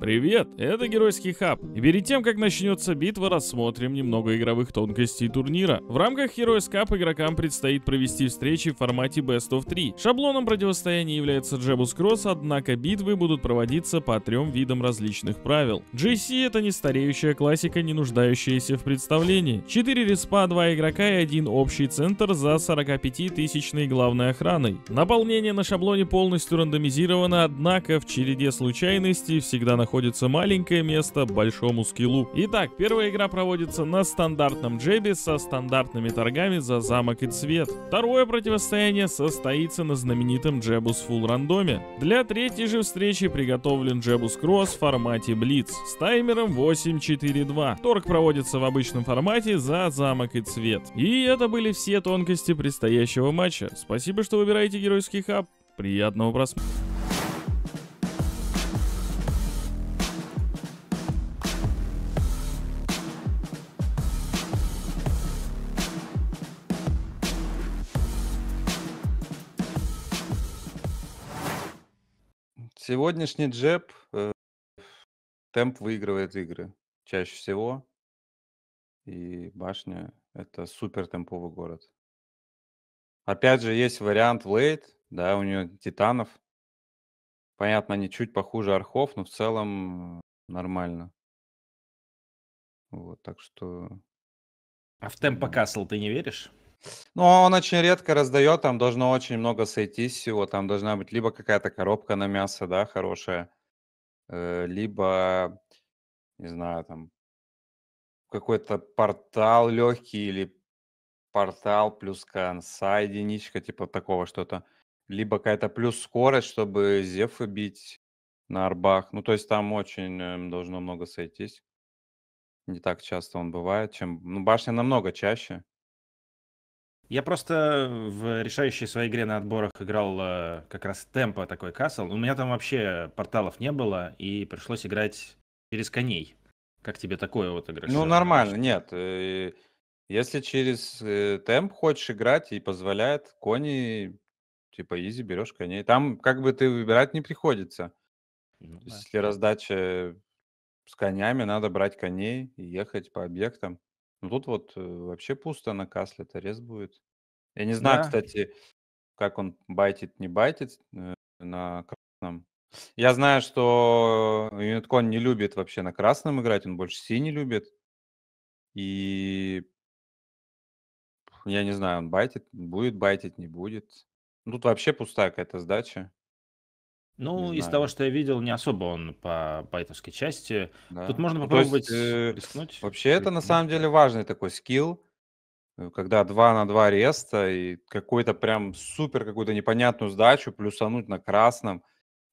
Привет, это Геройский Хаб. И перед тем, как начнется битва, рассмотрим немного игровых тонкостей турнира. В рамках Heroes Cup игрокам предстоит провести встречи в формате Best of 3. Шаблоном противостояния является Джебус Кросс, однако битвы будут проводиться по трем видам различных правил. GC — это не стареющая классика, не нуждающаяся в представлении. 4 респа, 2 игрока и один общий центр за 45-тысячной главной охраной. Наполнение на шаблоне полностью рандомизировано, однако в череде случайностей всегда находится находится маленькое место большому скиллу. Итак, первая игра проводится на стандартном джебе со стандартными торгами за замок и цвет. Второе противостояние состоится на знаменитом джебус фул рандоме. Для третьей же встречи приготовлен джебус кросс в формате блиц с таймером 8:4:2. Торг проводится в обычном формате за замок и цвет. И это были все тонкости предстоящего матча. Спасибо, что выбираете геройский хаб. Приятного просмотра. Сегодняшний джеб, э, темп выигрывает игры чаще всего. И башня — это супер темповый город. Опять же, есть вариант Лейт, да, у нее Титанов. Понятно, они чуть похуже Архов, но в целом э, нормально. Вот, так что... А в темпо Касл ты не веришь? Ну, он очень редко раздает, там должно очень много сойтись всего. Там должна быть либо какая-то коробка на мясо, да, хорошая, э, либо, не знаю, там какой-то портал легкий или портал плюс конца единичка, типа такого что-то. Либо какая-то плюс скорость, чтобы зефы бить на арбах. Ну, то есть там очень эм, должно много сойтись. Не так часто он бывает, чем... Ну, башня намного чаще. Я просто в решающей своей игре на отборах играл э, как раз темпа такой касл. У меня там вообще порталов не было, и пришлось играть через коней. Как тебе такое вот игра? Ну, нормально, нет. Э, если через э, темп хочешь играть и позволяет, кони, типа, изи берешь коней. Там как бы ты выбирать не приходится. Ну, да. Если раздача с конями, надо брать коней и ехать по объектам. Ну тут вот вообще пусто на касле, это рез будет. Я не знаю, Да. кстати, как он байтит, не байтит э, на красном. Я знаю, что Юниткон не любит вообще на красном играть, он больше синий любит. И я не знаю, он байтит, будет байтить, не будет. Ну, тут вообще пустая какая-то сдача. Не Ну, из знаю. того, что я видел, не особо он по байтовской части. Тут можно Ну, есть попробовать э, рискнуть. вообще это на самом деле важный такой скилл, Э, когда 2 на 2 реста и какой-то прям супер какую-то непонятную сдачу плюсануть на красном,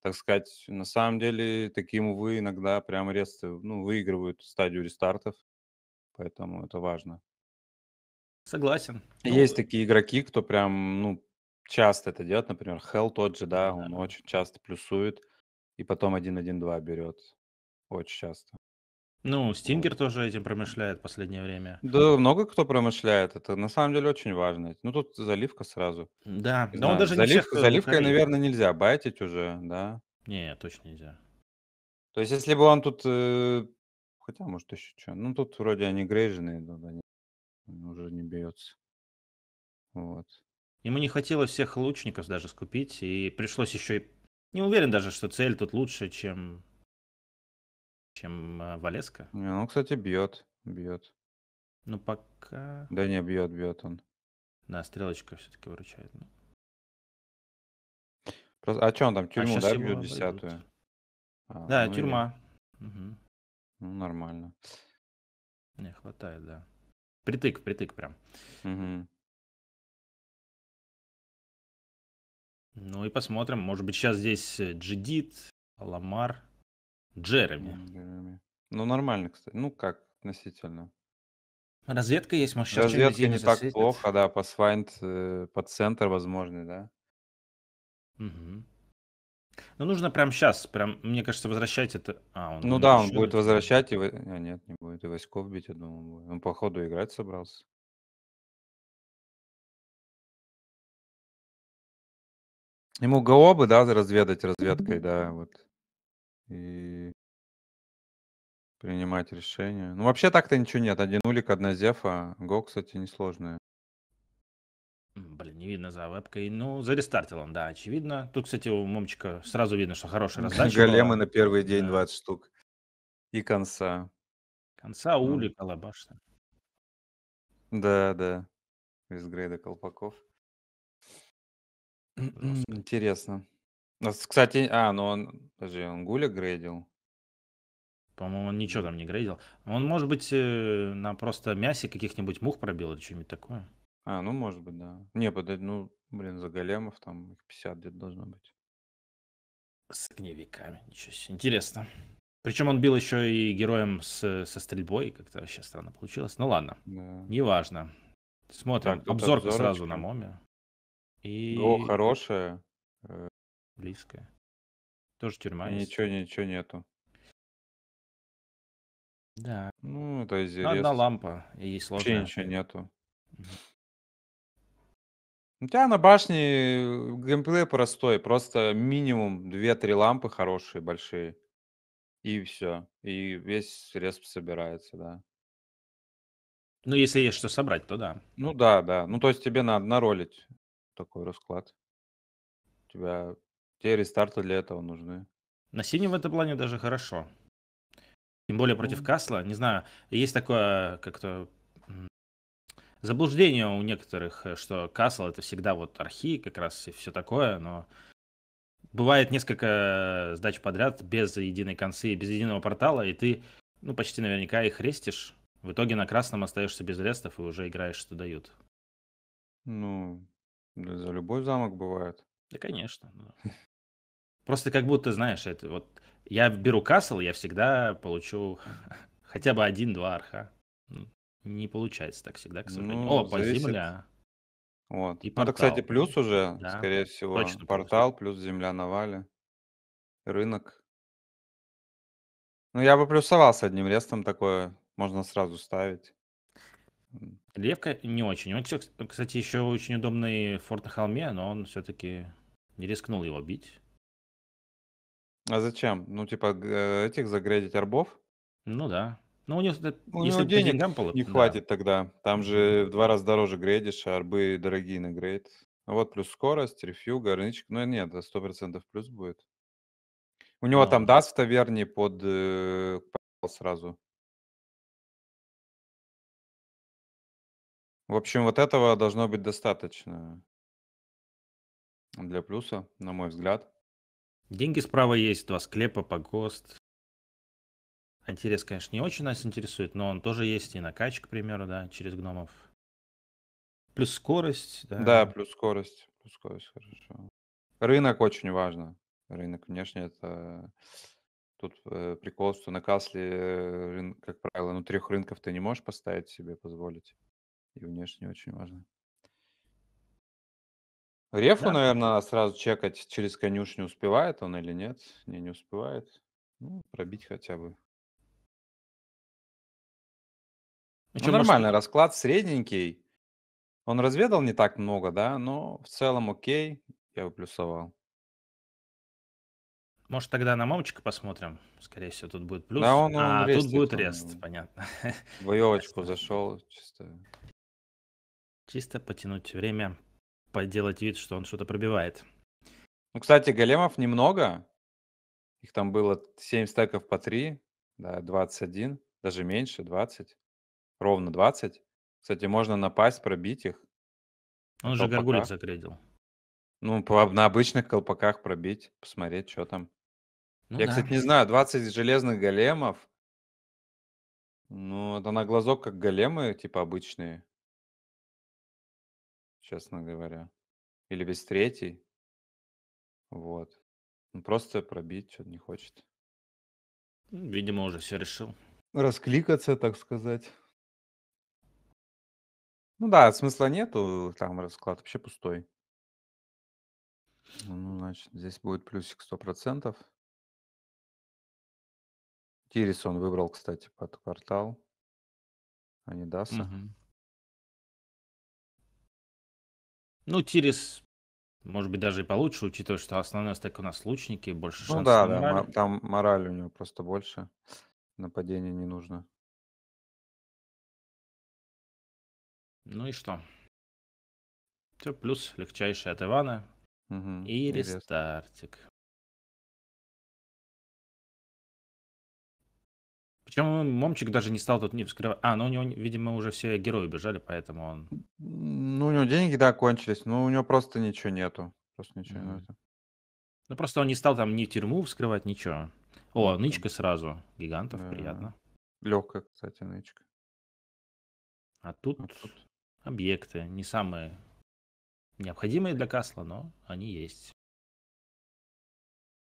так сказать, на самом деле таким, увы, иногда прям ресты ну, выигрывают стадию рестартов, поэтому это важно. Согласен. Ну, Есть ну, такие игроки, кто прям, ну, часто это делает, например, Хелл тот же, да, он очень часто плюсует и потом 1-1-2 берет, очень часто. Ну, Стингер тоже этим промышляет в последнее время. Да, много кто промышляет. Это на самом деле очень важно. Ну, тут заливка сразу. Да, не но знаю. он даже Залив... не э, Заливкой, наверное, нельзя байтить уже, да? Не, точно нельзя. То есть, если бы он тут... Э, хотя, может, еще что. Ну, тут вроде они грейженые идут, они уже не бьется. Вот. Ему не хватило всех лучников даже скупить, и пришлось еще и... Не уверен даже, что цель тут лучше, чем чем а, Валеска. Не, ну, кстати, бьет, бьет. Ну, пока... Да не, бьет, бьет он. Да, стрелочка все-таки выручает. Ну. Просто, а что он там, а тюрьму, а да, бьет десятую? А, да, ну тюрьма. И... Угу. Ну, нормально. Не хватает, да. Притык, притык прям. Угу. Ну и посмотрим. Может быть, сейчас здесь э, Джидит, Ламар. Джереми. Джереми. Ну, нормально, кстати. Ну, как относительно. Разведка есть, может, сейчас Разведка не так плохо, да, по свайнд, э, под центр возможно, да. Угу. Ну, нужно прям сейчас, прям, мне кажется, возвращать это... А, он, ну он да, он будет возвращать, и... А, нет, не будет, и Васьков бить, я думаю, он, походу, играть собрался. Ему ГО бы, да, разведать разведкой, да, вот и принимать решения. Ну, вообще так-то ничего нет. Один улик, одна зефа. Го, кстати, несложная. Блин, не видно за вебкой. Ну, зарестартил он, да, очевидно. Тут, кстати, у Момчика сразу видно, что хорошая раздача. Големы была. на первый день да. 20 штук. И конца. Конца, ну. улик, алабашта. Да, да. Из грейда колпаков. Интересно. Ну, Кстати, а, ну он, подожди, он Гуля грейдил. По-моему, он ничего там не грейдил. Он, может быть, э, на просто мясе каких-нибудь мух пробил или что-нибудь такое. А, ну может быть, да. Не, подожди, э, ну, блин, за големов там их 50 где-то должно быть. С огневиками. Ничего себе. Интересно. Причем он бил еще и героем с, со стрельбой. Как-то вообще странно получилось. Ну ладно, Да. неважно. Смотрим. Так, Обзорка сразу на моме. Го И хорошая. Э, близкая. Тоже тюрьма есть. Ничего, ничего нету. Да. Ну, это из ну, одна лампа, и ей сложно. Вообще ничего нету. У тебя на башне э, геймплей простой, просто минимум 2-3 лампы хорошие, большие. И все. И весь респ собирается, да. Ну, если есть что собрать, то да. Ну да, да. Ну, то есть тебе надо наролить такой расклад. У тебя те рестарты для этого нужны. На синем в этом плане даже хорошо. Тем более против ну. Касла. Не знаю, есть такое как-то заблуждение у некоторых, э, что Касл это всегда вот архи, как раз и все такое, но бывает несколько сдач подряд без единой концы, без единого портала, и ты, ну, почти наверняка их рестишь. В итоге на красном остаешься без рестов и уже играешь, что дают. Ну, за любой замок бывает. Да, конечно. Просто как будто, знаешь, это вот я беру касл, я всегда получу хотя бы один-два арха. Не получается так всегда, к сожалению. Ну, О, по зависит. земля. Вот. И Ну, это, кстати, плюс уже, Да, скорее всего, точно плюс. портал, плюс земля на вале, рынок. Ну, я бы плюсовал с одним рестом такое, можно сразу ставить. Левка не очень. Он, кстати, еще очень удобный форт на холме, но он все-таки не рискнул его бить. А зачем? Ну, типа, этих загрядить арбов? Ну да. Ну, у него, у если него денег гэмпл, не да. хватит тогда. Там же в два раза дороже грейдишь, а арбы дорогие на грейд. Ну вот плюс скорость, рефьюга, рыночек. Ну, нет, сто процентов плюс будет. У него а. там даст в таверне под э, сразу. В общем, вот этого должно быть достаточно для плюса, на мой взгляд. Деньги справа есть, два склепа, погост. Интерес, конечно, не очень нас интересует, но он тоже есть и накач, к примеру, да, через гномов. Плюс скорость, да. Да, плюс скорость. Плюс скорость, хорошо. Рынок очень важно. Рынок, конечно, это... Тут э, прикол, что на Касле, э, как правило, ну, трех рынков ты не можешь поставить себе, позволить. И внешне очень важно. Рефу, да. наверное, сразу чекать через конюшню, успевает он или нет. Не, не успевает. Ну, пробить хотя бы. А ну, что, нормальный может... расклад, средненький. Он разведал не так много, да, но в целом окей, я выплюсовал. Может, тогда на мамочка посмотрим. Скорее всего, тут будет плюс. Да, он, он а, рестит, тут будет он, рест, он, понятно. Воевочку зашел, чисто. Чисто потянуть время, поделать вид, что он что-то пробивает. Ну, кстати, големов немного. Их там было 7 стеков по 3, да, 21, даже меньше, 20. Ровно 20. Кстати, можно напасть, пробить их. Он на же колпаках. горгулик закредил. Ну, по, на обычных колпаках пробить, посмотреть, что там. Ну, Я, да. кстати, не знаю, 20 железных големов. Ну, это на глазок как големы, типа, обычные честно говоря. Или весь третий. Вот. Он ну, просто пробить что-то не хочет. Видимо, уже все решил. Раскликаться, так сказать. Ну да, смысла нету, там расклад вообще пустой. Ну, значит, здесь будет плюсик 100%. Тирис он выбрал, кстати, под квартал. А не Даса. Угу. Ну, Тирис, может быть, даже и получше, учитывая, что основной стек у нас лучники, больше Ну шансов да, на да, мораль. там мораль у него просто больше. Нападение не нужно. Ну и что? Все, плюс легчайший от Ивана Мгм, и интересно. рестартик. Причем он, момчик даже не стал тут не вскрывать. А, ну у него, видимо, уже все герои бежали, поэтому он... Ну, у него деньги, да, кончились, но у него просто ничего нету. Просто ничего mm-hmm. нету. Ну, просто он не стал там ни тюрьму вскрывать, ничего. О, нычка сразу. Гигантов, да. приятно. Легкая, кстати, нычка. А тут, а тут объекты не самые необходимые для Касла, но они есть.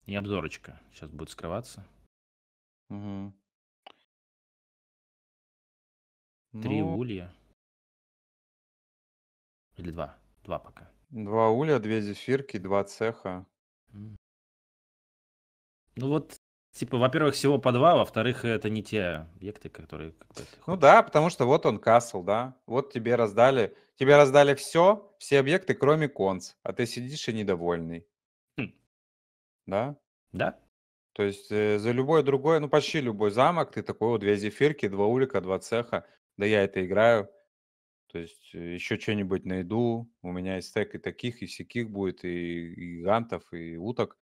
И обзорочка сейчас будет скрываться. Угу. Три Ну, улья или два? Два пока. два уля, две зефирки, два цеха. Ну вот, типа, во-первых, всего по два, во-вторых, это не те объекты, которые Ну да, потому что вот он касл, да. Вот тебе раздали, тебе раздали все, все объекты, кроме конц, а ты сидишь и недовольный, Хм. да? Да? То есть э, за любой другой, ну почти любой замок ты такой, вот две зефирки, два улика, два цеха да я это играю, то есть э, еще что-нибудь найду, у меня есть стек и таких, и сяких будет, и, и гигантов, и уток,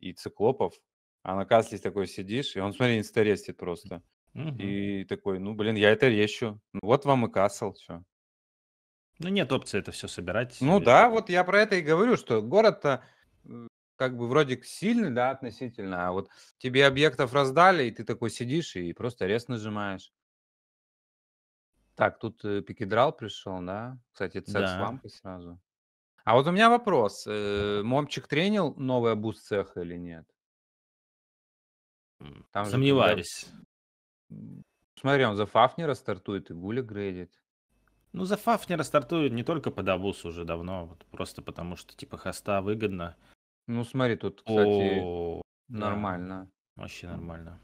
и циклопов. А на касле такой сидишь, и он, смотри, инстарестит просто. Угу. И такой, ну, блин, я это рещу. Ну, вот вам и касл, все. Ну, нет опции это все собирать. Ну, или... да, вот я про это и говорю, что город-то как бы вроде сильный, да, относительно, а вот тебе объектов раздали, и ты такой сидишь и просто рез нажимаешь. Так, тут э, пикедрал пришел, да? Кстати, цех с Да. сразу. А вот у меня вопрос. э, Момчик тренил новый обуз цеха или нет? М, Там Сомневаюсь. Смотри, он за Фафнера стартует и Гуля грейдит. Ну, за не растартуют не только под обуз уже давно, вот просто потому что типа хоста выгодно. Ну, смотри, тут, кстати, О, да, нормально. вообще нормально.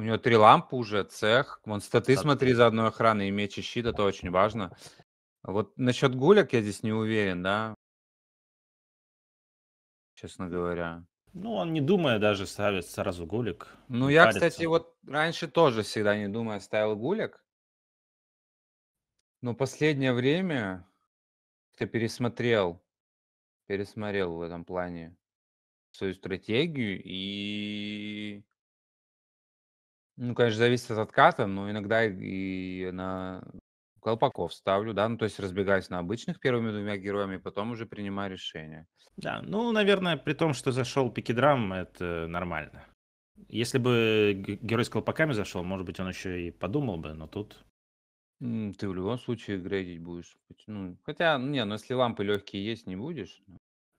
У него три лампы уже, цех. Вон статы смотри за одной охраной и меч и щит, это очень важно. Вот насчет Гуляк я здесь не уверен, да? Честно говоря. Ну, он не думая даже ставит сразу гулик. Ну, я, парится. кстати, вот раньше тоже всегда не думая ставил гулик. Но последнее время ты пересмотрел, пересмотрел в этом плане свою стратегию и ну, конечно, зависит от отката, но иногда и на колпаков ставлю, да, ну, то есть разбегаюсь на обычных первыми двумя героями, потом уже принимаю решение. Да, ну, наверное, при том, что зашел пикидрам, это нормально. Если бы герой с колпаками зашел, может быть, он еще и подумал бы, но тут... Ты в любом случае грейдить будешь. Ну, хотя, ну, не, ну если лампы легкие есть, не будешь.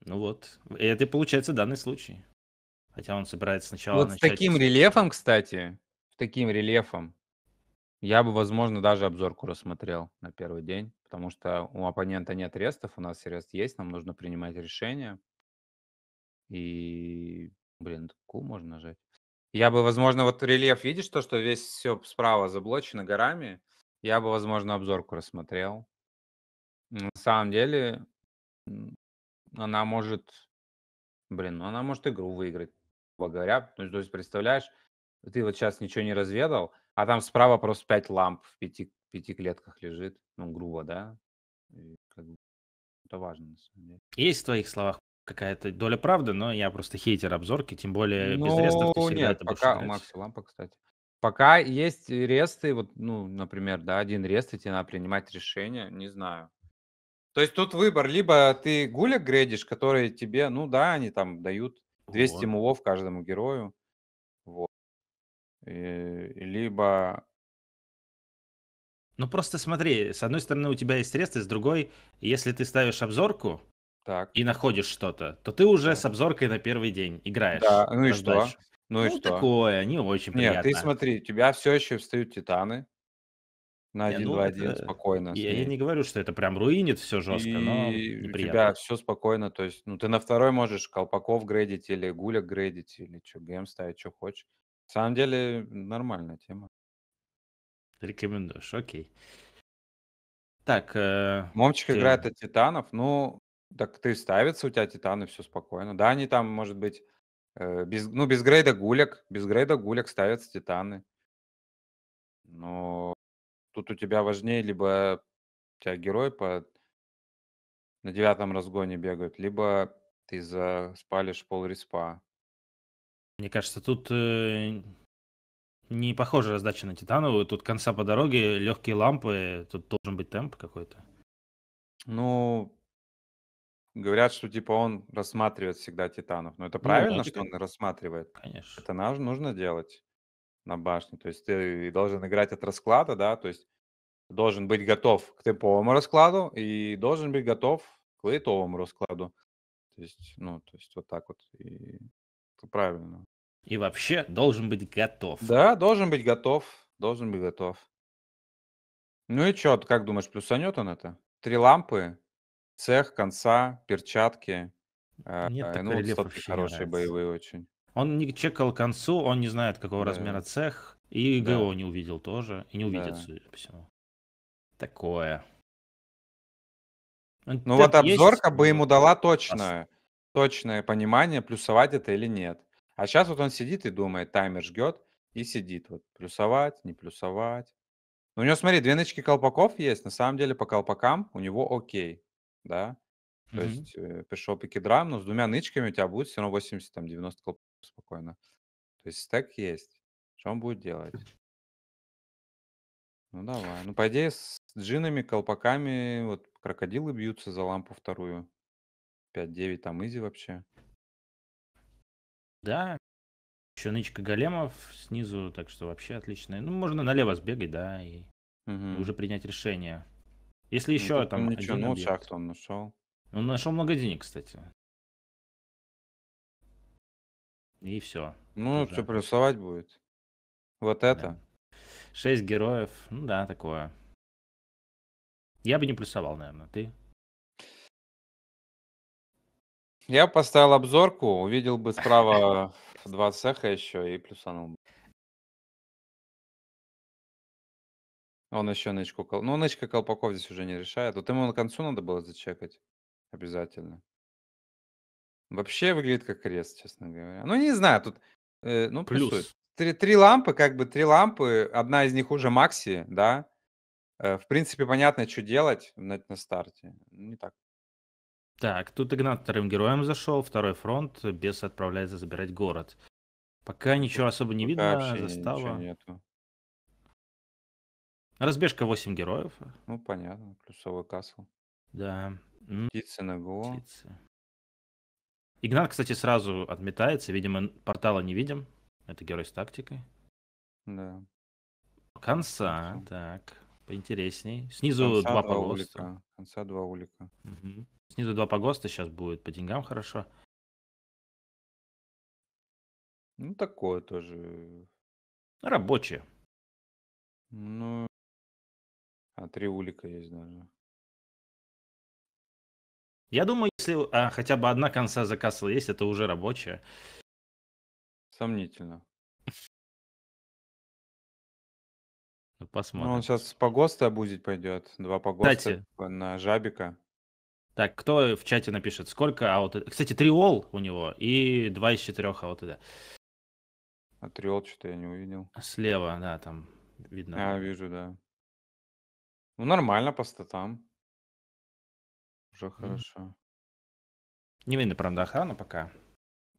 Ну вот, это и получается данный случай. Хотя он собирается сначала... Вот начать... с таким рельефом, кстати, таким рельефом я бы, возможно, даже обзорку рассмотрел на первый день, потому что у оппонента нет рестов, у нас рест есть, нам нужно принимать решение. И, блин, Q можно нажать. Я бы, возможно, вот рельеф, видишь то, что весь все справа заблочено горами, я бы, возможно, обзорку рассмотрел. На самом деле, она может, блин, ну она может игру выиграть, говоря. То есть, представляешь, ты вот сейчас ничего не разведал, а там справа просто пять ламп в пяти, пяти клетках лежит, ну, грубо, да? как бы это важно, на самом деле. Есть в твоих словах какая-то доля правды, но я просто хейтер обзорки, тем более ну, без рестов ты ну, всегда нет, это пока, больше Макси лампа, кстати. Пока есть ресты, вот, ну, например, да, один рест, и тебе надо принимать решение, не знаю. То есть тут выбор, либо ты гулик грейдишь, которые тебе, ну да, они там дают 200 вот. мулов каждому герою, вот э, либо... Ну просто смотри, с одной стороны у тебя есть средства, с другой, если ты ставишь обзорку так. и находишь что-то, то ты уже с обзоркой на первый день играешь. Да, ну и что? Дальше. Ну, ну и ну, что? такое, не очень приятно. Нет, ты смотри, у тебя все еще встают титаны на 1-2-1 ну, это... спокойно. Я, я не говорю, что это прям руинит все жестко, и но неприятно. у тебя все спокойно, то есть, ну, ты на второй можешь колпаков грейдить или Гуля грейдить, или что, гем ставить, что хочешь самом деле, нормальная тема. Рекомендуешь, окей. Так. Э, Момчик ты... играет от титанов. Ну, так ты ставится, у тебя титаны, все спокойно. Да, они там, может быть, э, без, ну, без грейда гуляк, Без грейда гуляк ставятся титаны. Но тут у тебя важнее, либо у тебя герой по на девятом разгоне бегают, либо ты заспалишь пол респа. Мне кажется, тут э, не похожа раздача на титановую. Тут конца по дороге, легкие лампы, тут должен быть темп какой-то. Ну, говорят, что типа он рассматривает всегда титанов. Но это правильно, ну, да, что он рассматривает? Конечно. Это нам нужно делать на башне. То есть ты должен играть от расклада, да, то есть должен быть готов к темповому раскладу и должен быть готов к лейтовому раскладу. То есть, ну, то есть вот так вот. И это правильно. И вообще должен быть готов. Да, должен быть готов. Должен быть готов. Ну и что, как думаешь, плюсанет он это? Три лампы, цех, конца, перчатки. А, нет, э, а, так ну, рельеф хорошие боевые очень. Он не чекал концу, он не знает, какого да. размера цех. И да. не увидел тоже. И не увидит, да. судя по всему. Такое. Ну, ну так вот обзорка бы ему дала точное, точное понимание, плюсовать это или нет. А сейчас вот он сидит и думает, таймер ждет и сидит вот плюсовать, не плюсовать. Ну, у него, смотри, две нычки колпаков есть. На самом деле по колпакам у него окей, да. То mm-hmm. есть э, пришел драм, но с двумя нычками у тебя будет все равно 80, там, 90 колпаков спокойно. То есть стек есть. Что он будет делать? Ну, давай. Ну, по идее, с джинами, колпаками, вот крокодилы бьются за лампу вторую. 5-9 там изи вообще. Да, еще нычка големов снизу, так что вообще отлично. Ну, можно налево сбегать, да, и, угу. уже принять решение. Если еще ну, там... Ничего, один ну, объект. шахту он нашел. Он ну, нашел много денег, кстати. И все. Ну, уже. что плюсовать будет? Вот это? Да. Шесть героев, ну да, такое. Я бы не плюсовал, наверное, ты? Я поставил обзорку, увидел бы справа два цеха еще и плюсанул бы. Он еще нычку... Кол... Ну, нычка Колпаков здесь уже не решает. Вот ему на концу надо было зачекать. Обязательно. Вообще выглядит как крест, честно говоря. Ну, не знаю, тут... Э, ну, плюс. плюс. Три, три лампы, как бы три лампы. Одна из них уже Макси, да. Э, в принципе, понятно, что делать на, на старте. Не так так, тут Игнат вторым героем зашел, второй фронт, бес отправляется забирать город. Пока ничего особо не Пока видно, застава. Нету. Разбежка 8 героев. Ну, понятно, плюсовой касл. Да. Птицы на ГО. Птицы. Игнат, кстати, сразу отметается, видимо, портала не видим. Это герой с тактикой. Да. Конца, Конца. так, поинтересней. Снизу Конца два, два полоса. Улика. Конца два улика. Угу. Снизу два погоста сейчас будет, по деньгам хорошо. Ну, такое тоже. Рабочее. Ну, а три улика есть даже. Я думаю, если а, хотя бы одна конца заказала есть, это уже рабочее. Сомнительно. Ну, посмотрим. Ну, он сейчас с погоста обузить пойдет. Два погоста Кстати, на жабика. Так, кто в чате напишет, сколько аут... Кстати, три ол у него и два из четырех аут. А три ол что-то я не увидел. Слева, да, там видно. А, вижу, да. Ну, нормально по статам. Уже mm хорошо. Не видно, правда, охрана пока.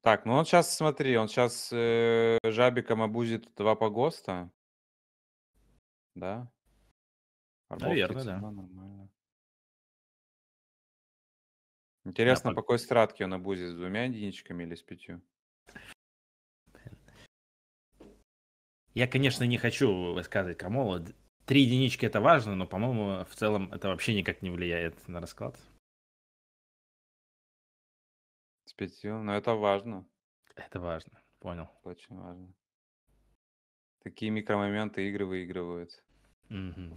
Так, ну он сейчас, смотри, он сейчас э, жабиком обузит два погоста. Да? Арбов Наверное, да. Нормально. Интересно, Я по какой стратке он обузит, с двумя единичками или с пятью? Я, конечно, не хочу высказывать Крамола. Три единички это важно, но, по-моему, в целом это вообще никак не влияет на расклад. С пятью, но это важно. Это важно, понял. Очень важно. Такие микромоменты игры выигрывают. Угу.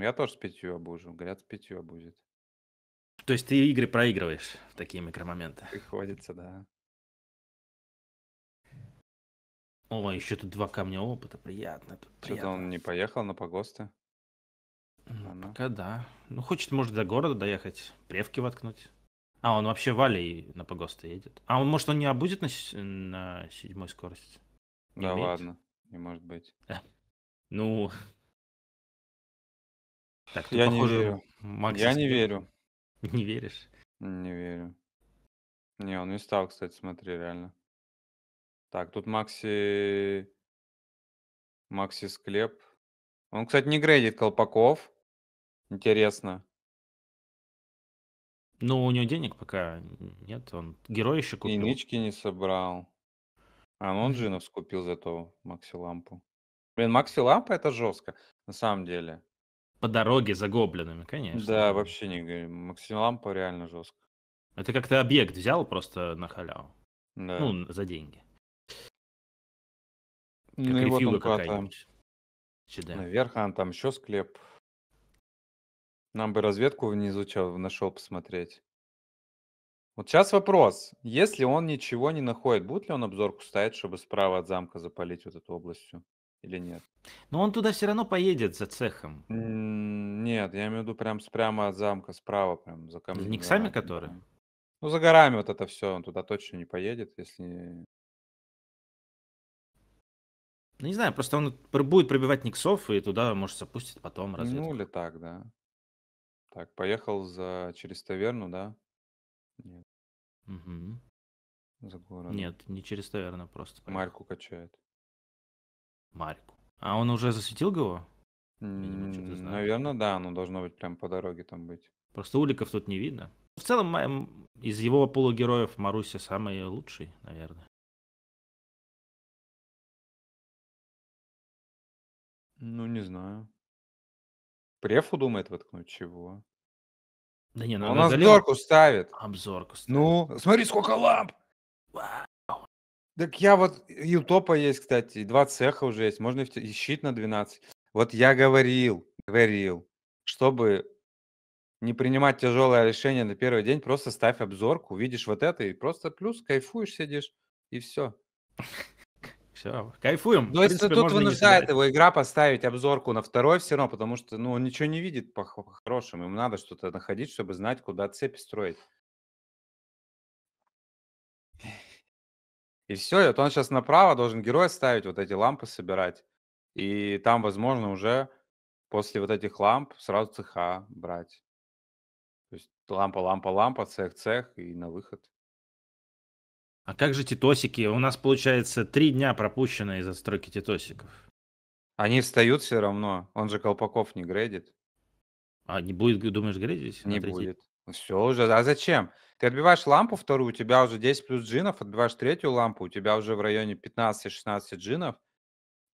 Я тоже с пятью обужу. Говорят, с пятью обузит. То есть ты игры проигрываешь в такие микромоменты. Приходится, да. О, еще тут два камня опыта, приятно. Тут Что-то он не поехал на погосты. Ну, Она. пока да. Ну, хочет, может, до города доехать, превки воткнуть. А, он вообще в Али на погосты едет. А он, может, он не обудет на, с... на седьмой скорости? Не да умеет? ладно, не может быть. Ну... Так, Я похоже, не верю. Я не верю. Не веришь? Не верю. Не, он не стал, кстати, смотри, реально. Так, тут Макси... Макси Склеп. Он, кстати, не грейдит Колпаков. Интересно. Ну, у него денег пока нет. Он герой еще купил. И не собрал. А, ну он Джинов скупил зато Макси Лампу. Блин, Макси Лампа это жестко, на самом деле. По дороге за гоблинами, конечно. Да, вообще не говорим. Максим Лампа реально жестко. Это как-то объект взял просто на халяву. Да. Ну, за деньги. Как ну, рефьюга какая-нибудь. Наверх, а там еще склеп. Нам бы разведку не изучал, нашел посмотреть. Вот сейчас вопрос. Если он ничего не находит, будет ли он обзорку ставить, чтобы справа от замка запалить вот эту областью? Или нет? Но он туда все равно поедет за цехом. Нет, я имею в виду прям прямо от замка, справа, прям за За камнями Никсами горами. которые? Ну, за горами вот это все, он туда точно не поедет, если... Ну, не знаю, просто он будет пробивать Никсов и туда, может, запустит потом разве? Ну, или так, да. Так, поехал за... через таверну, да? Нет, Мгм. за городом. Нет, не через таверну просто поехал. Марьку качает. Марику. А он уже засветил его? Наверное, да, оно должно быть прям по дороге там быть. Просто уликов тут не видно. В целом, из его полугероев Маруся самый лучший, наверное. Ну, не знаю. Префу думает воткнуть чего? Да не, ну, Он обзорку ставит. Обзорку ставит. Ну, смотри, сколько ламп! Так я вот, и у топа есть, кстати, и два цеха уже есть, можно и, щит на 12. Вот я говорил, говорил, чтобы не принимать тяжелое решение на первый день, просто ставь обзорку, увидишь вот это и просто плюс, кайфуешь, сидишь, и все. Все, кайфуем. Но ну, если тут вынуждает его игра поставить обзорку на второй все равно, потому что ну, он ничего не видит по-хорошему, ему надо что-то находить, чтобы знать, куда цепи строить. И все, и вот он сейчас направо должен героя ставить, вот эти лампы собирать. И там, возможно, уже после вот этих ламп сразу цеха брать. То есть лампа, лампа, лампа, цех, цех и на выход. А как же титосики? У нас, получается, три дня пропущено из-за стройки титосиков. Они встают все равно. Он же Колпаков не грейдит. А не будет, думаешь, грейдить? Не будет. Ну, Все уже. А зачем? Ты отбиваешь лампу вторую, у тебя уже 10 плюс джинов, отбиваешь третью лампу, у тебя уже в районе 15-16 джинов.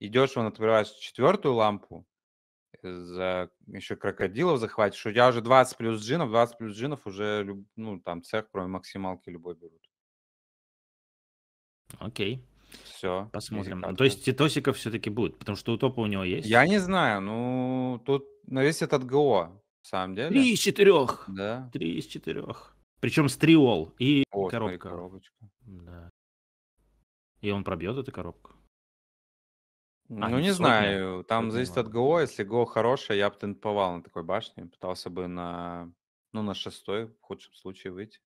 Идешь, он отбиваешь четвертую лампу, э, за еще крокодилов захватишь. У тебя уже 20 плюс джинов, 20 плюс джинов уже, ну, там цех, кроме максималки, любой берут. Окей. Все. Посмотрим. Физикация. То есть титосиков все-таки будет, потому что у топа у него есть? Я не знаю, ну, тут на ну, весь этот ГО самом деле? Три из четырех. Да. Три из четырех. Причем с триол и вот коробка. коробочка. Да. И он пробьет эту коробку. А, ну, не сотни. знаю. Там зависит от ГО. Если ГО хорошее, я бы тентповал на такой башне. Пытался бы на, ну, на шестой, в худшем случае, выйти.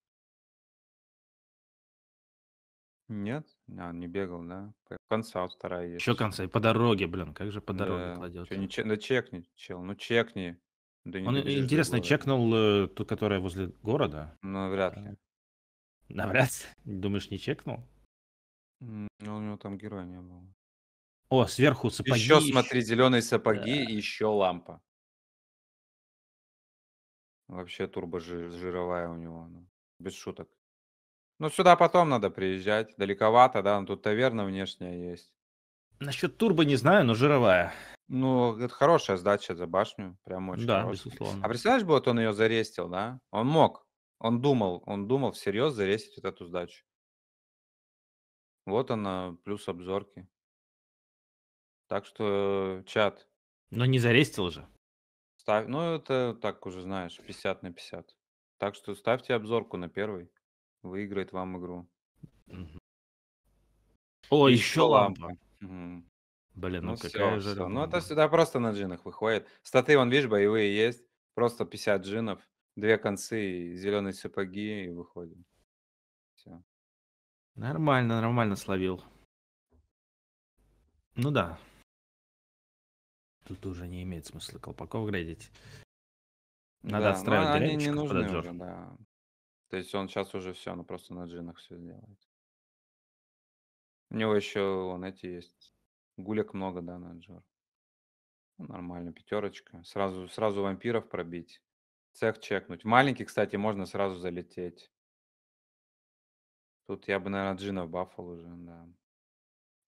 Нет? А, не бегал, да? Конца вторая есть. Еще конце по дороге, блин, как же по дороге да. кладет. Че, не че... Да чекни, чел. Ну, чекни. Да Он, интересно, чекнул э, ту, которая возле города? Ну, вряд ли. Э, навряд ли. Думаешь, не чекнул? Ну, у него там героя не было. О, сверху сапоги. Еще, еще... смотри, зеленые сапоги да. и еще лампа. Вообще турбо жировая у него. Ну, без шуток. Ну, сюда потом надо приезжать. Далековато, да, но тут таверна внешняя есть. Насчет турбо не знаю, но жировая. Ну, это хорошая сдача за башню, прям очень Да, хорошая. А безусловно. А представляешь, бы, вот он ее зарестил, да? Он мог, он думал, он думал всерьез зарестить вот эту сдачу. Вот она, плюс обзорки. Так что, э, чат, Но не зарестил же. ставь, ну это так уже знаешь, 50 на 50. Так что ставьте обзорку на первый, выиграет вам игру. Мгм. О, еще, лампа. Мгм. Блин, ну, ну какая все, же все. Ну это ремонда. сюда просто на джинах выходит. Статы, вон, видишь, боевые есть. Просто 50 джинов, две концы и зеленые сапоги, и выходим. Все. Нормально, нормально словил. Ну да. Тут уже не имеет смысла колпаков грядить. Надо да, отстраивать они не нужны уже, да. То есть он сейчас уже все, он просто на джинах все сделает. У него еще он эти есть Гулек много, да, на Джор. Ну, нормально, пятерочка. Сразу, сразу вампиров пробить. Цех чекнуть. Маленький, кстати, можно сразу залететь. Тут я бы, наверное, джинов Бафал уже, да.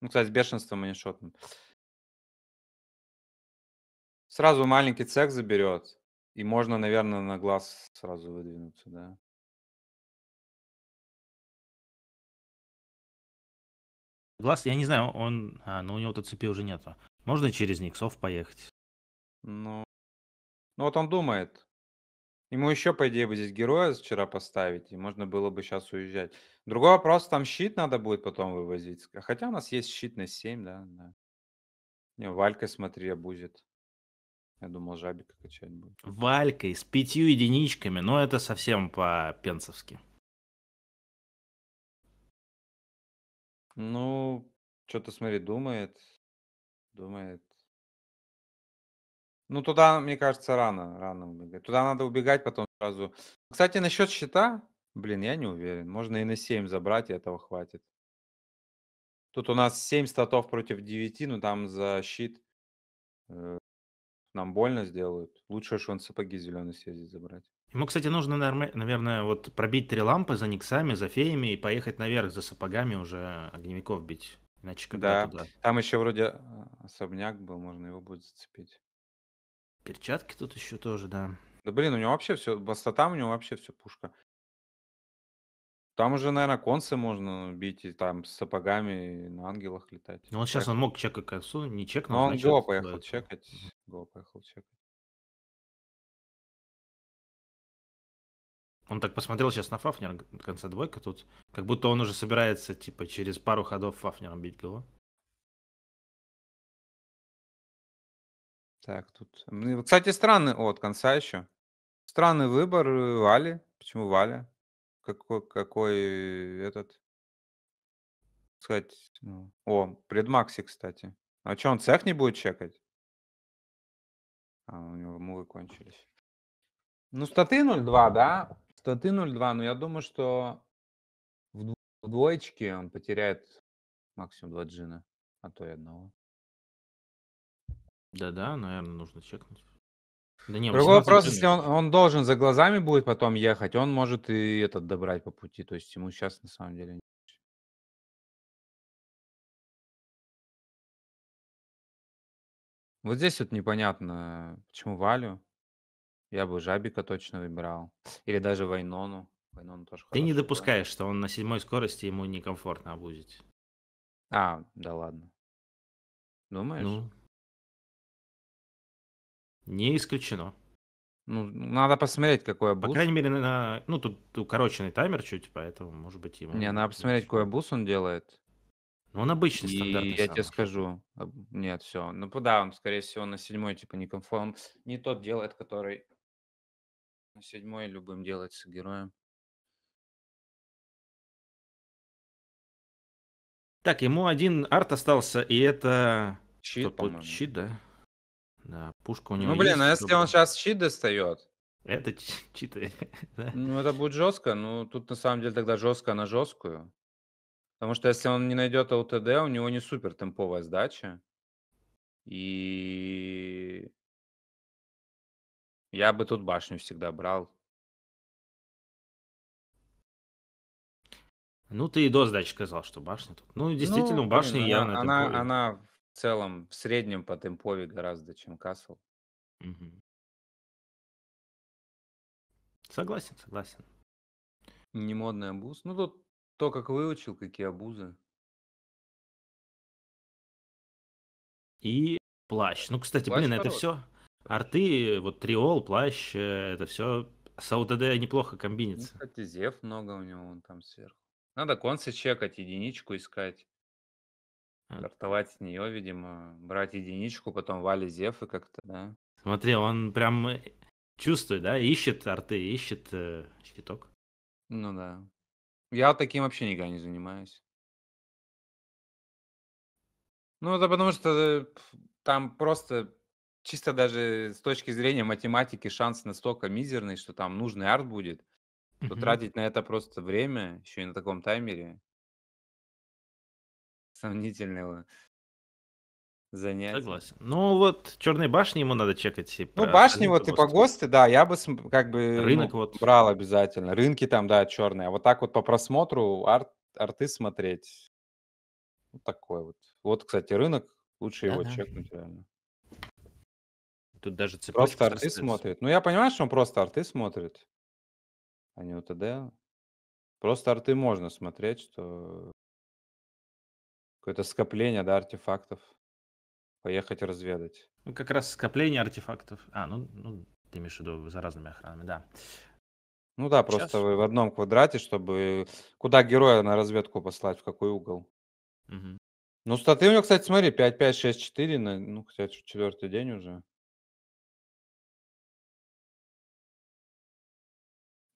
Ну, кстати, бешенство манишотом. Сразу маленький цех заберет. И можно, наверное, на глаз сразу выдвинуться, да. Глаз, я не знаю, он... А, ну у него-то цепи уже нету. Можно через Никсов поехать? Ну... Ну вот он думает. Ему еще, по идее, бы здесь героя вчера поставить, и можно было бы сейчас уезжать. Другой вопрос, там щит надо будет потом вывозить. Хотя у нас есть щит на 7, да. да. Не, Валька, смотри, будет. Я думал, жабика качать будет. Валькой с пятью единичками, но это совсем по пенсовски. Ну, что-то, смотри, думает, думает. Ну, туда, мне кажется, рано, рано убегать. Туда надо убегать потом сразу. Кстати, насчет счета, блин, я не уверен. Можно и на 7 забрать, и этого хватит. Тут у нас 7 статов против 9, но там за щит э, нам больно сделают. Лучше, что он сапоги зеленые съездит забрать. Ему, кстати, нужно, наверное, вот пробить три лампы за Никсами, за феями и поехать наверх за сапогами уже огневиков бить. Иначе когда да. туда? Там еще вроде а, особняк был, можно его будет зацепить. Перчатки тут еще тоже, да. Да блин, у него вообще все, бастота у него вообще все пушка. Там уже, наверное, концы можно бить, и там с сапогами и на ангелах летать. Ну, вот сейчас так. он мог чекать концу, не чекнул. Но он го поехал это. чекать. Го поехал чекать. Он так посмотрел сейчас на Фафнера до конца двойка тут. Как будто он уже собирается, типа, через пару ходов Фафнером бить кого. Так, тут... Ну кстати, странный... О, от конца еще. Странный выбор э, Вали. Почему Валя? Какой, какой э, этот... Сказать... Ну... О, предмакси, кстати. А что, он цех не будет чекать? А, у него мувы кончились. Ну, статы 0.2, да? Статы 0.2, но я думаю, что в двоечке он потеряет максимум 2 джина, а то и одного. Да-да, наверное, нужно чекнуть. Да не, Другой вопрос, если он, он должен за глазами будет потом ехать, он может и этот добрать по пути. То есть ему сейчас на самом деле не Вот здесь вот непонятно, почему Валю. Я бы Жабика точно выбирал. Или даже Вайнону. Вайнон тоже Ты не допускаешь, выбор. что он на седьмой скорости ему некомфортно обузить. А, да ладно. Думаешь? Ну, не исключено. Ну, надо посмотреть, какой обуз. По крайней мере, на... ну, тут укороченный таймер чуть, поэтому, может быть, ему... Не, надо посмотреть, какой обуз он делает. Ну, он обычный и я сам. тебе скажу. Нет, все. Ну, да, он, скорее всего, на седьмой, типа, некомфортно. Он не тот делает, который Седьмой любым делать с героем. Так, ему один арт остался, и это... Щит, по Щит, да? Да, пушка у ну, него Ну, блин, есть, а если чтобы... он сейчас щит достает? Это читы. Ну, это будет жестко. Ну, тут на самом деле тогда жестко на жесткую. Потому что если он не найдет ЛТД, у него не супер темповая сдача. И я бы тут башню всегда брал. Ну, ты и до сдачи сказал, что башня тут. Ну, действительно, ну, башня блин, явно она, она, в целом в среднем по темпове гораздо, чем Касл. Угу. Согласен, согласен. Не модный обуз. Ну, тут то, как выучил, какие обузы. И плащ. Ну, кстати, плащ блин, хороший. это все Арты, вот триол, плащ, э, это все с АУДД неплохо ну, комбинится. Ну, кстати, Зев много у него вон там сверху. Надо концы чекать, единичку искать. Стартовать с нее, видимо, брать единичку, потом вали Зев и как-то, да. Смотри, он прям э, чувствует, да, ищет арты, ищет э, щиток. Ну да. Я таким вообще никогда не занимаюсь. Ну, это потому что э, там просто чисто даже с точки зрения математики шанс настолько мизерный, что там нужный арт будет, то Мгм. тратить на это просто время, еще и на таком таймере, сомнительного занятия. Согласен. Ну вот черные башни ему надо чекать и Ну, башни вот и по Госты. да, я бы как бы ну, Рынок ну, вот. брал обязательно. Рынки там, да, черные. А вот так вот по просмотру арт, арты смотреть. Вот такой вот. Вот, кстати, рынок, лучше его да чекнуть реально. Тут даже цепочка. Просто арты состоится. смотрит. Ну, я понимаю, что он просто арты смотрит, а не УТД. Просто арты можно смотреть, что какое-то скопление, да, артефактов. Поехать разведать. Ну, как раз скопление артефактов. А, ну, ну ты имеешь в виду за разными охранами, да. Ну да, просто вы в одном квадрате, чтобы куда героя на разведку послать, в какой угол. Угу. Ну, статы у него, кстати, смотри, 5-5-6-4, ну, хотя четвертый день уже.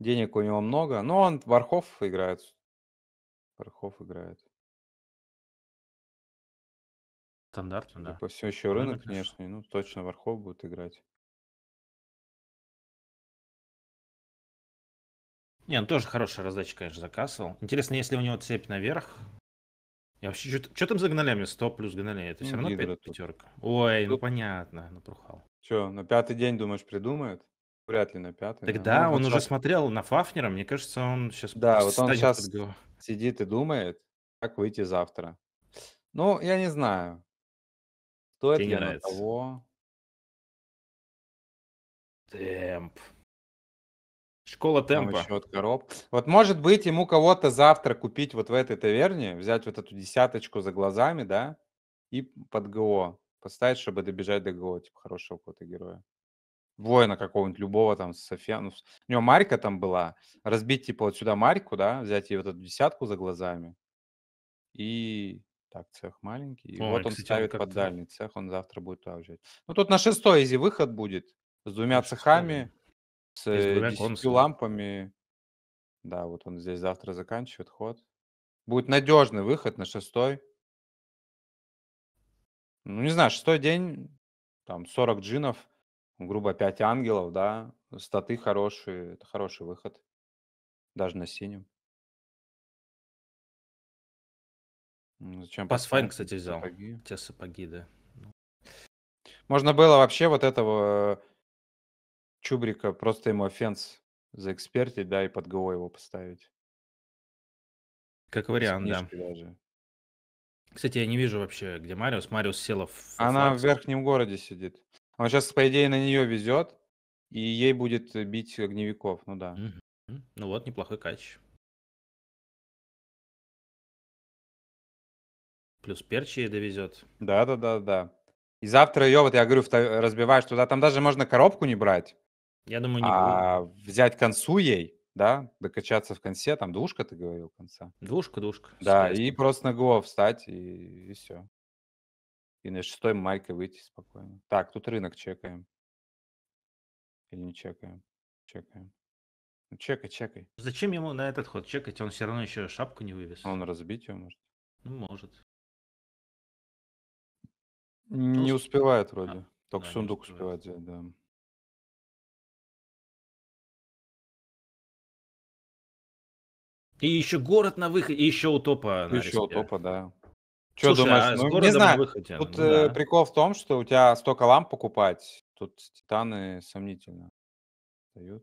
Денег у него много, но он Вархов играет. Вархов играет. Стандартно, да. По все еще ну, рынок, рынок внешний, ну точно Вархов будет играть. Не, он ну, тоже хорошая раздача, конечно, закасывал. Интересно, если у него цепь наверх. Я вообще, что, что там за гнолями? 100 плюс гнолями, это ну, все равно пятерка. Ой, ну понятно, напрухал. Че, на пятый день, думаешь, придумают? Вряд ли на пятый. Тогда ну, он, он уже смотрел на Фафнера, мне кажется, он сейчас Да, вот он сейчас сидит и думает, как выйти завтра. Ну, я не знаю. Стоит Тебе ли того? Темп. Школа темпа. Там короб. Вот может быть ему кого-то завтра купить вот в этой таверне, взять вот эту десяточку за глазами, да, и под ГО. Поставить, чтобы добежать до ГО, типа, хорошего какого-то героя воина какого-нибудь любого там с Софиану. У него марика там была. Разбить, типа, вот сюда Марьку, да, взять ей вот эту десятку за глазами. И так, цех маленький. И Ой, вот он кстати, ставит он под дальний цех, он завтра будет туда взять. Ну, тут на шестой изи выход будет с двумя цехами, с, э, десятью лампами. Да, вот он здесь завтра заканчивает ход. Будет надежный выход на шестой. Ну, не знаю, шестой день, там 40 джинов – грубо 5 ангелов, да, статы хорошие, это хороший выход, даже на синем. Зачем? Пасфайн, кстати, взял. Сапоги. Те сапоги, да. Ну. Можно было вообще вот этого Чубрика, просто ему офенс за эксперти, да, и под ГО его поставить. Как вариант, да. Даже. Кстати, я не вижу вообще, где Мариус. Мариус села в... Она флаг. в верхнем городе сидит. Он сейчас, по идее, на нее везет, и ей будет бить огневиков, ну да. Угу. Ну вот, неплохой кач. Плюс перчи ей довезет. Да, да, да, да. И завтра ее, вот я говорю, разбиваешь туда. Там даже можно коробку не брать. Я думаю, не а буду. взять концу ей, да, докачаться в конце. Там душка ты говорил, конца. Душка, душка. Да, и просто на голову встать, и, и все. И на шестой майке выйти спокойно. Так, тут рынок чекаем. Или не чекаем? Чекаем. Ну, чекай, чекай. Зачем ему на этот ход чекать? Он все равно еще шапку не вывез. Он разбить ее может. Ну, может. Не успевает а, вроде. А, Только да, сундук успевает. успевает взять, да. И еще город на выходе, и еще утопа. Еще утопа, да. Что Слушай, думаешь? А ну, не знаю. Выходе. Тут ну, э, да. прикол в том, что у тебя столько ламп покупать. Тут титаны сомнительно дают.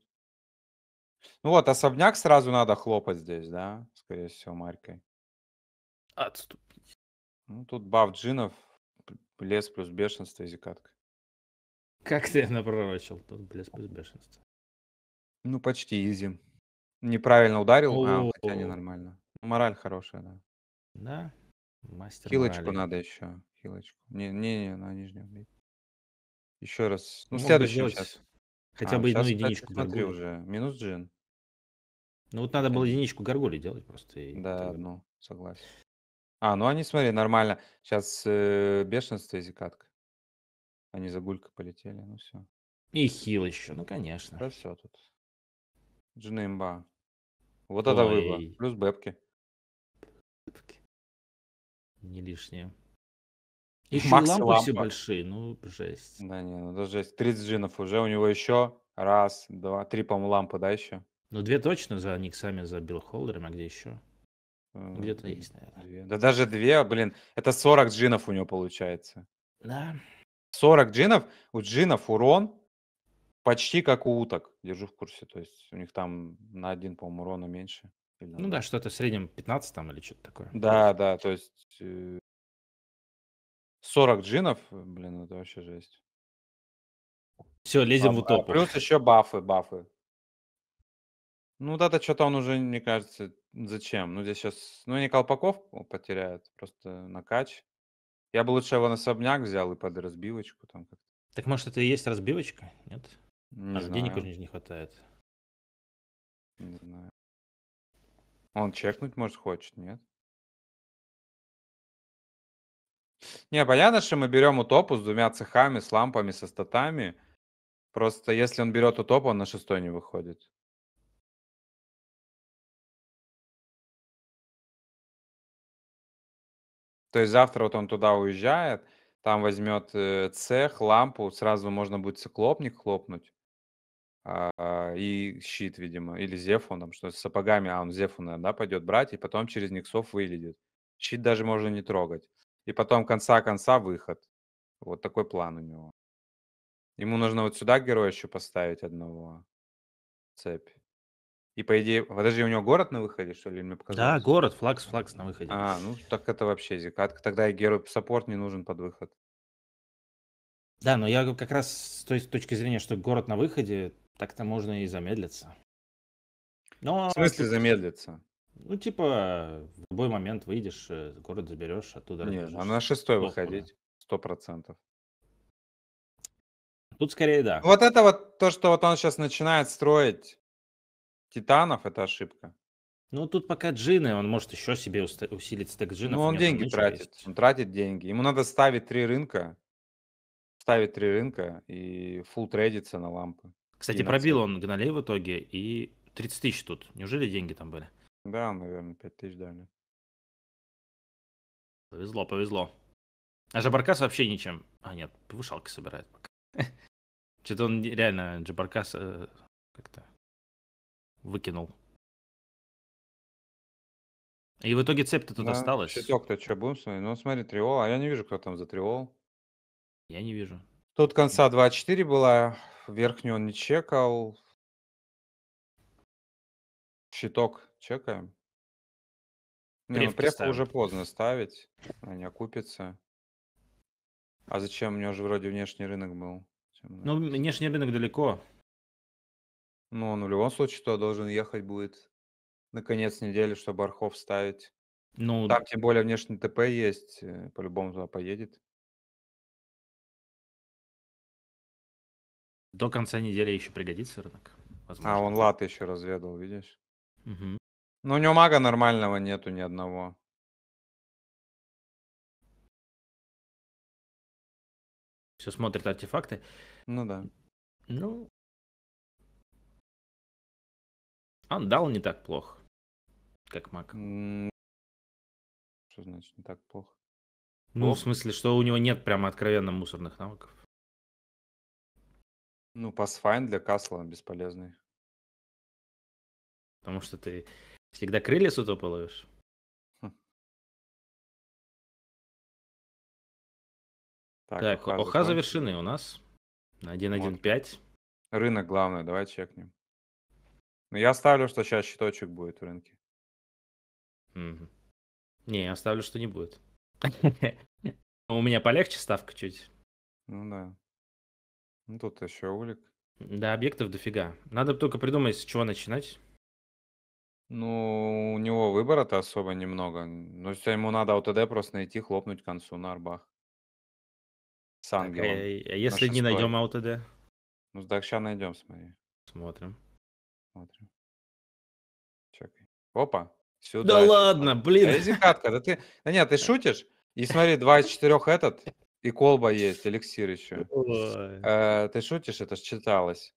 Ну вот, особняк сразу надо хлопать здесь, да? Скорее всего, Марькой. Отступить. Ну, тут баф джинов, лес плюс бешенство и зикатка. Как ты напророчил тут лес плюс бешенство? Ну, почти изи. Неправильно ударил, О-о-о. а хотя ненормально. Ну, мораль хорошая, да. Да? Мастер Хилочку морали. надо еще. Хилочку. Не, не, не, на нижнем. Еще раз. Ну, Ну, следующий сейчас. хотя а, бы одну единичку Смотри горгулей. уже. Минус джин. Ну вот надо было единичку горгули делать просто. и Да, тогда- одну. Согласен. А, ну они, смотри, нормально. Сейчас э, бешенство и зекатка. Они за гулькой полетели. Ну все. И хил еще, ну конечно. Да все тут. Джина имба. Вот это выбор. Плюс бэбки не лишнее. Еще Макс лампы лампа. все большие, ну жесть. Да не, ну это жесть. 30 джинов уже, у него еще раз, два, три, по-моему, лампы, да, еще? Ну две точно за них сами за билхолдером, а где еще? Где-то есть, наверное. Да даже две, блин, это 40 джинов у него получается. Да. 40 джинов, у джинов урон почти как у уток, держу в курсе, то есть у них там на один, по-моему, урона меньше. Или, ну да, что-то в среднем 15 там или что-то такое. Да, да, то есть э, 40 джинов, э, блин, это вообще жесть. Все, лезем а, в утопу. А плюс еще бафы, бафы. Ну, вот это что-то он уже, мне кажется, зачем? Ну, здесь сейчас, ну, не Колпаков потеряет, просто накач. Я бы лучше его на особняк взял и под разбивочку там как-то. Так может это и есть разбивочка? Нет? Не Аж знаю. денег уже не хватает. Не знаю. Он чекнуть, может, хочет, нет? Не, понятно, что мы берем утопу с двумя цехами, с лампами, со статами. Просто если он берет утопу, он на шестой не выходит. То есть завтра вот он туда уезжает, там возьмет э, цех, лампу, сразу можно будет циклопник хлопнуть. А, а, и щит, видимо, или Зефоном, что с сапогами, а он Зефона, да, пойдет брать, и потом через Никсов вылезет. Щит даже можно не трогать. И потом конца конца выход. Вот такой план у него. Ему нужно вот сюда героя еще поставить одного цепь. И по идее, подожди, у него город на выходе, что ли, мне показалось? Да, город, флакс, флакс на выходе. А, ну так это вообще зикатка. Тогда и герой саппорт не нужен под выход. Да, но я как раз с той точки зрения, что город на выходе, так-то можно и замедлиться. Но, в смысле замедлиться? Ну, типа, в любой момент выйдешь, э, город заберешь, оттуда Нет, а на шестой выходить, сто процентов. Тут скорее да. Вот это вот то, что вот он сейчас начинает строить титанов, это ошибка. Ну, тут пока джины, он может еще себе усилить стек джинов. Ну, он деньги тратит, есть. он тратит деньги. Ему надо ставить три рынка, ставить три рынка и фул трейдиться на лампы. Кстати, пробил он Гналей в итоге и 30 тысяч тут. Неужели деньги там были? Да, наверное, 5 тысяч дали. Повезло, повезло. А Жабаркас вообще ничем. А, нет, повышалки собирает пока. Что-то он реально Джабаркас э, как-то выкинул. И в итоге цепь-то тут осталась. Щиток-то что, будем смотреть? Ну, смотри, триол. А я не вижу, кто там за триол. Я не вижу. Тут конца 2-4 была, верхнюю он не чекал. Щиток чекаем. Не, ну, препку уже поздно ставить, она не окупится. А зачем? У него же вроде внешний рынок был. Ну, внешний рынок далеко. Ну, он ну, в любом случае то должен ехать будет на конец недели, чтобы Архов ставить. Ну, Там тем более внешний ТП есть, э, по-любому туда поедет. До конца недели еще пригодится рынок. Возможно. А, он лат еще разведал, видишь? Угу. Ну, у него мага нормального нету ни одного. Все смотрит артефакты. Ну да. Ну. Он дал не так плохо, как маг. Что значит не так плохо? Ну, плохо? в смысле, что у него нет прямо откровенно мусорных навыков. Ну, пасфайн для Касла бесполезный. Потому что ты всегда крылья суто утопа хм. Так, так ОХ, ОХ завершены у нас на 1.1.5. Рынок главное, давай чекнем. Ну, я ставлю, что сейчас щиточек будет в рынке. Угу. Не, я ставлю, что не будет. У меня полегче ставка чуть. Ну да. Ну, тут еще улик. Да, объектов дофига. Надо только придумать, с чего начинать. Ну, у него выбора-то особо немного. Но ну, ему надо ОТД просто найти, хлопнуть к концу на арбах. С а, ангелом. Так, а, если не найдем АОТД? Ну, так сейчас найдем, смотри. Смотрим. Смотрим. Чекай. Опа, сюда. Да ладно, блин. А да ты, да нет, ты шутишь? И смотри, два из четырех этот, и колба есть, эликсир еще. Э, ты шутишь, это ж читалось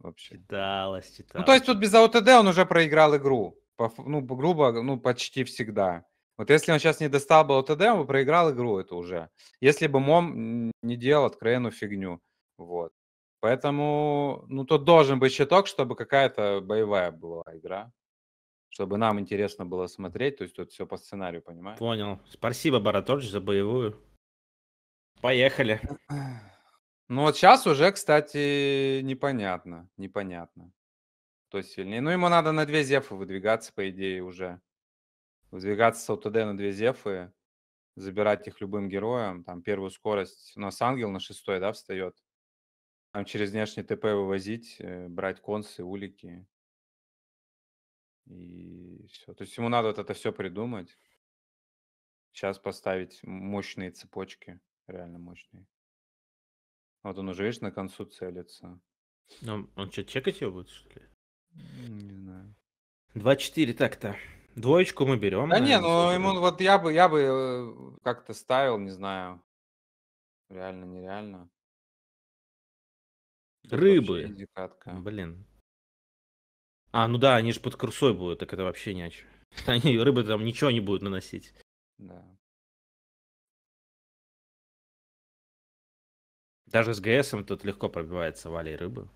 вообще. Читалось, читалось. Ну, то есть тут без АОТД он уже проиграл игру. По, ну, грубо, ну, почти всегда. Вот если он сейчас не достал бы АОТД, он бы проиграл игру это уже. Если бы МОМ не делал откровенную фигню. Вот. Поэтому, ну, тут должен быть щиток, чтобы какая-то боевая была игра. Чтобы нам интересно было смотреть. То есть тут все по сценарию, понимаешь? Понял. Спасибо, Баратович, за боевую. Поехали. Ну вот сейчас уже, кстати, непонятно, непонятно, кто сильнее. Ну ему надо на две зефы выдвигаться, по идее, уже. Выдвигаться с ОТД на две зефы, забирать их любым героем. Там первую скорость у нас ангел на шестой, да, встает. Там через внешний ТП вывозить, э, брать консы, улики. И все. То есть ему надо вот это все придумать. Сейчас поставить мощные цепочки реально мощный. А вот он уже, видишь, на концу целится. Он, он что, чекать его будет, что ли? Не знаю. 2-4 так-то. Двоечку мы берем. Да наверное, не, ну ему вот я бы, я бы э, как-то ставил, не знаю. Реально, нереально. Тут Рыбы. Блин. А, ну да, они же под курсой будут, так это вообще не о чем. Они, рыбы там ничего не будут наносить. Да. Даже с ГСом тут легко пробивается валей рыбы.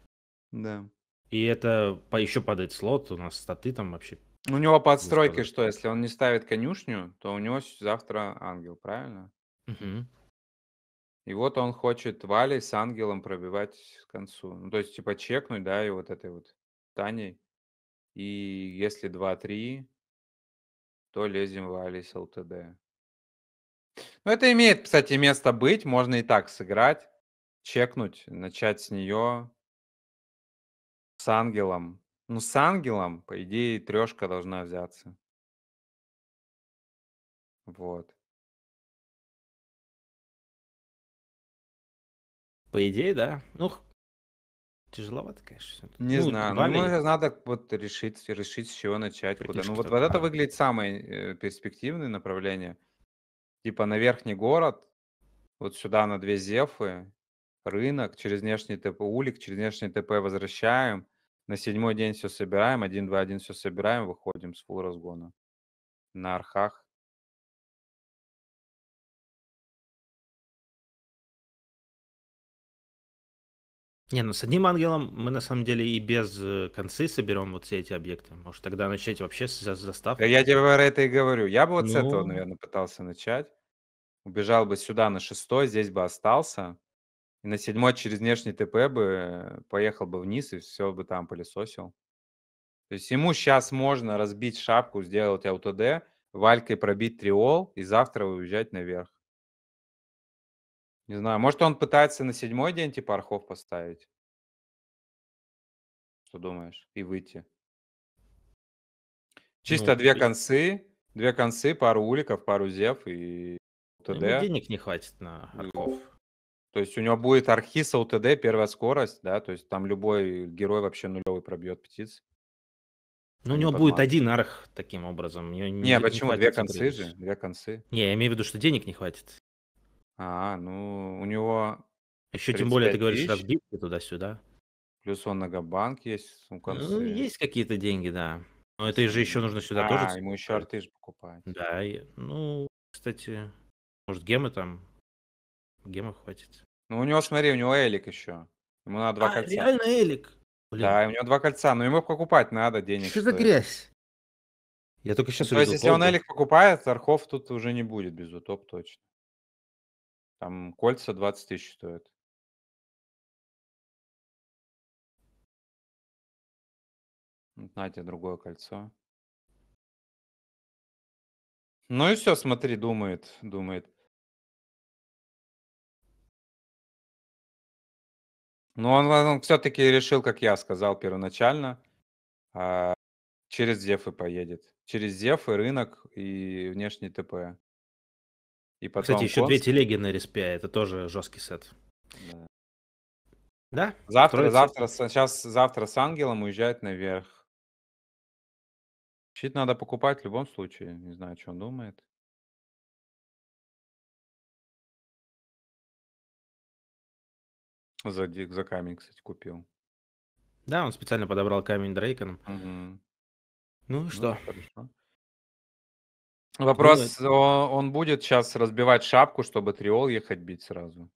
Да. И это по, еще падает слот, у нас статы там вообще... У него подстройки что, если он не ставит конюшню, то у него завтра ангел, правильно? Угу. И вот он хочет Вали с ангелом пробивать к концу. Ну, то есть, типа, чекнуть, да, и вот этой вот Таней. И если 2-3, то лезем Вали с ЛТД. Ну, это имеет, кстати, место быть. Можно и так сыграть чекнуть, начать с нее, с ангелом. Ну, с ангелом, по идее, трешка должна взяться. Вот. По идее, да. Ну, тяжеловато, конечно. Не ну, знаю, ну, ну, надо вот решить, решить, с чего начать. Куда. Ну, вот, вот это выглядит самое э, перспективное направление. Типа на верхний город, вот сюда на две зефы, рынок, через внешний ТП улик, через внешний ТП возвращаем, на седьмой день все собираем, один два один все собираем, выходим с фул разгона на архах. Не, ну с одним ангелом мы на самом деле и без э, концы соберем вот все эти объекты. Может тогда начать вообще с заставки? Я тебе про это и говорю. Я бы вот ну... с этого, ну. наверное, пытался начать. Убежал бы сюда на шестой, здесь бы остался. И на седьмой через внешний ТП бы поехал бы вниз и все бы там пылесосил. То есть ему сейчас можно разбить шапку, сделать ЛТД, валькой пробить триол и завтра уезжать наверх. Не знаю, может он пытается на седьмой день типа архов поставить? Что думаешь? И выйти. Чисто ну, две и... концы, две концы, пару уликов, пару зев и ну, ТД. денег не хватит на архов. То есть у него будет Архиса УТД, первая скорость, да, то есть там любой герой вообще нулевый пробьет птиц. Ну, у него будет один арх таким образом. Не, не, почему? Не две концы же, две концы. Не, я имею в виду, что денег не хватит. А, ну, у него... Еще тем более, ты говоришь, разбивки туда-сюда. Плюс он Нагабанк есть. У ну, концы. Ну, есть какие-то деньги, да. Но это же еще нужно сюда а, тоже. А, ему еще арты же покупать. Да, ну, кстати, может, гемы там Гема хватит. Ну, у него, смотри, у него элик еще. Ему надо два а, кольца. реально элик? Блин. Да, у него два кольца, но ну, ему покупать надо денег. Что за грязь? Я только сейчас ну, То есть, если он элик покупает, архов тут уже не будет без утоп точно. Там кольца 20 тысяч стоят. Вот, ну, на другое кольцо. Ну и все, смотри, думает, думает. Но он, он все-таки решил, как я сказал первоначально, а, через Зефы поедет. Через Зефы, рынок и внешний ТП. И потом Кстати, еще Конск. две телеги на респе, это тоже жесткий сет. Да. да? Завтра, завтра, сейчас завтра с Ангелом уезжает наверх. Щит надо покупать в любом случае. Не знаю, что он думает. За, ди- за камень, кстати, купил. Да, он специально подобрал камень Дрейконом. Мгм. Ну и Ну, что? Вопрос, Думает. он будет сейчас разбивать шапку, чтобы триол ехать бить сразу?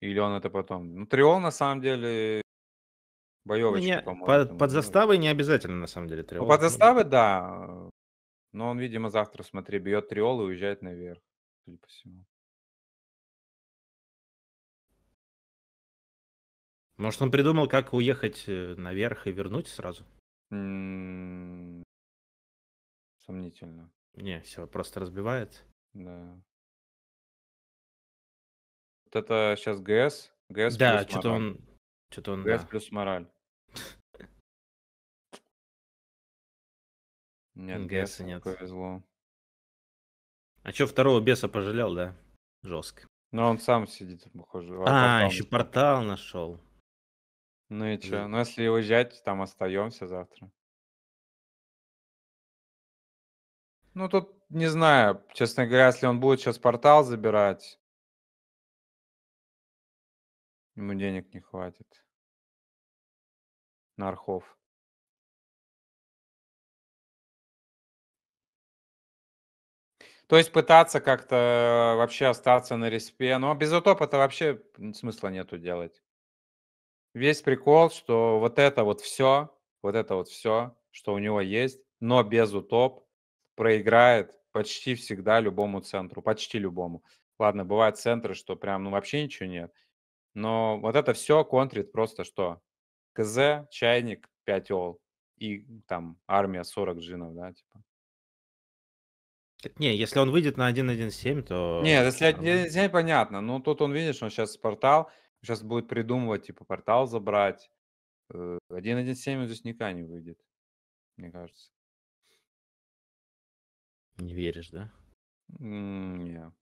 Или он это потом? Ну, триол на самом деле Ну, не- по-моему. под, там под ну, заставой не обязательно, на самом деле, Ну, под ну, заставы, да. Но он, видимо, завтра, смотри, бьет триол и уезжает наверх, судя по всему. Может, он придумал, как уехать э, наверх и вернуть сразу? Сомнительно. Не, все, просто разбивает. Да. Вот это сейчас ГС? ГС да, что-то он... Что-то он, ГС да. плюс мораль. Нет, ГС нет. Повезло. А что второго беса пожалел, да? Жестко. Но он сам сидит, похоже. а еще портал нашел. Ну и чё? Ну, если уезжать, там остаемся завтра. Ну, тут не знаю, честно говоря, если он будет сейчас портал забирать, ему денег не хватит на архов. То есть пытаться как-то э, вообще остаться на респе, но без утопа-то вообще смысла нету делать весь прикол, что вот это вот все, вот это вот все, что у него есть, но без утоп, проиграет почти всегда любому центру, почти любому. Ладно, бывают центры, что прям ну вообще ничего нет. Но вот это все контрит просто что? КЗ, чайник, 5 ол и там армия 40 джинов, да, типа. Не, если он выйдет на 1.1.7, то... Нет, если 1.1.7, понятно. Ну, тут он, видишь, он сейчас портал, Сейчас будет придумывать, типа, портал забрать. 1.1.7 э, здесь никак не выйдет, мне кажется. Не веришь, да? Не.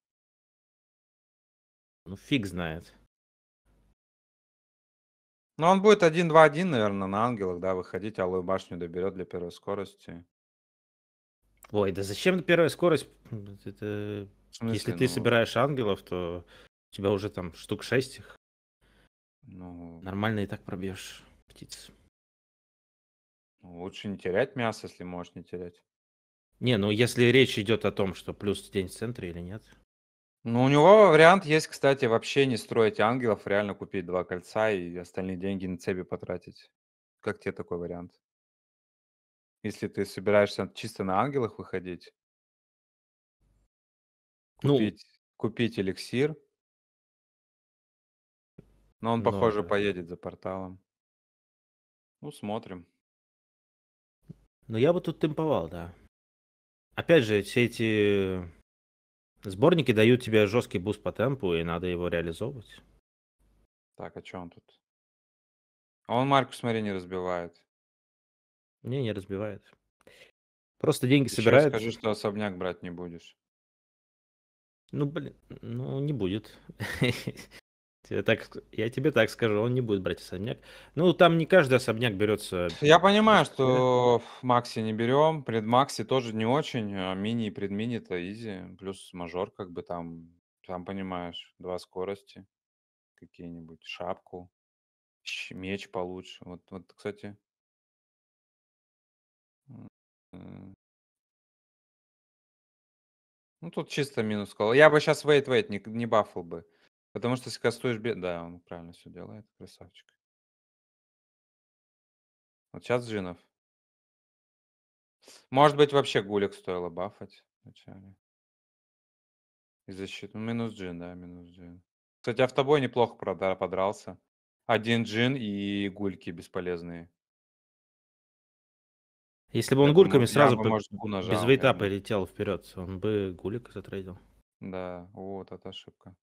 Ну, фиг знает. Ну, он будет 1.2.1, наверное, на ангелах, да, выходить, алую башню доберет для первой скорости. Ой, да зачем первая скорость? Это... смысле, Если ты ну собираешь ангелов, то у тебя уже там штук шесть их. Ну, нормально и так пробьешь птиц. Лучше не ну, терять мясо, если можешь не терять. Не, ну если речь идет о том, что плюс день в центре или нет. Ну, у него вариант есть, кстати, вообще не строить ангелов, реально купить два кольца и остальные деньги на цепи потратить. Как тебе такой вариант? Если ты собираешься чисто на ангелах выходить, купить, ну... купить эликсир, но он, Но похоже, поедет за порталом. Ну, смотрим. Но я бы тут темповал, да. Опять же, все эти сборники дают тебе жесткий буст по темпу, и надо его реализовывать. Так, а что он тут? А он Марку, смотри, не разбивает. Не, не разбивает. Просто деньги Ты собирает. скажи, что особняк брать не будешь. Ну, блин, ну, не будет. Э, так, я тебе так скажу, он не будет брать особняк. Ну, там не каждый особняк берется. Я понимаю, что в Макси не берем, предмакси тоже не очень, а мини и предмини то изи, плюс мажор как бы там, там понимаешь, два скорости, какие-нибудь, шапку, меч получше. Вот, вот, кстати, ну, тут чисто минус Я бы сейчас вейт-вейт не, не бафал бы. Потому что если кастуешь бе Да, он правильно все делает, красавчик. Вот щас джинов. Может быть, вообще гулик стоило бафать вначале. И защиту. Ну, минус джин, да, минус джин. Кстати, автобой неплохо прода подрался. Один джин и гульки бесполезные. Если бы он Поэтому гульками сразу бы, может, нажал, без вейта реально. полетел вперед, он бы гулик затрейдил. Да, вот это ошибка.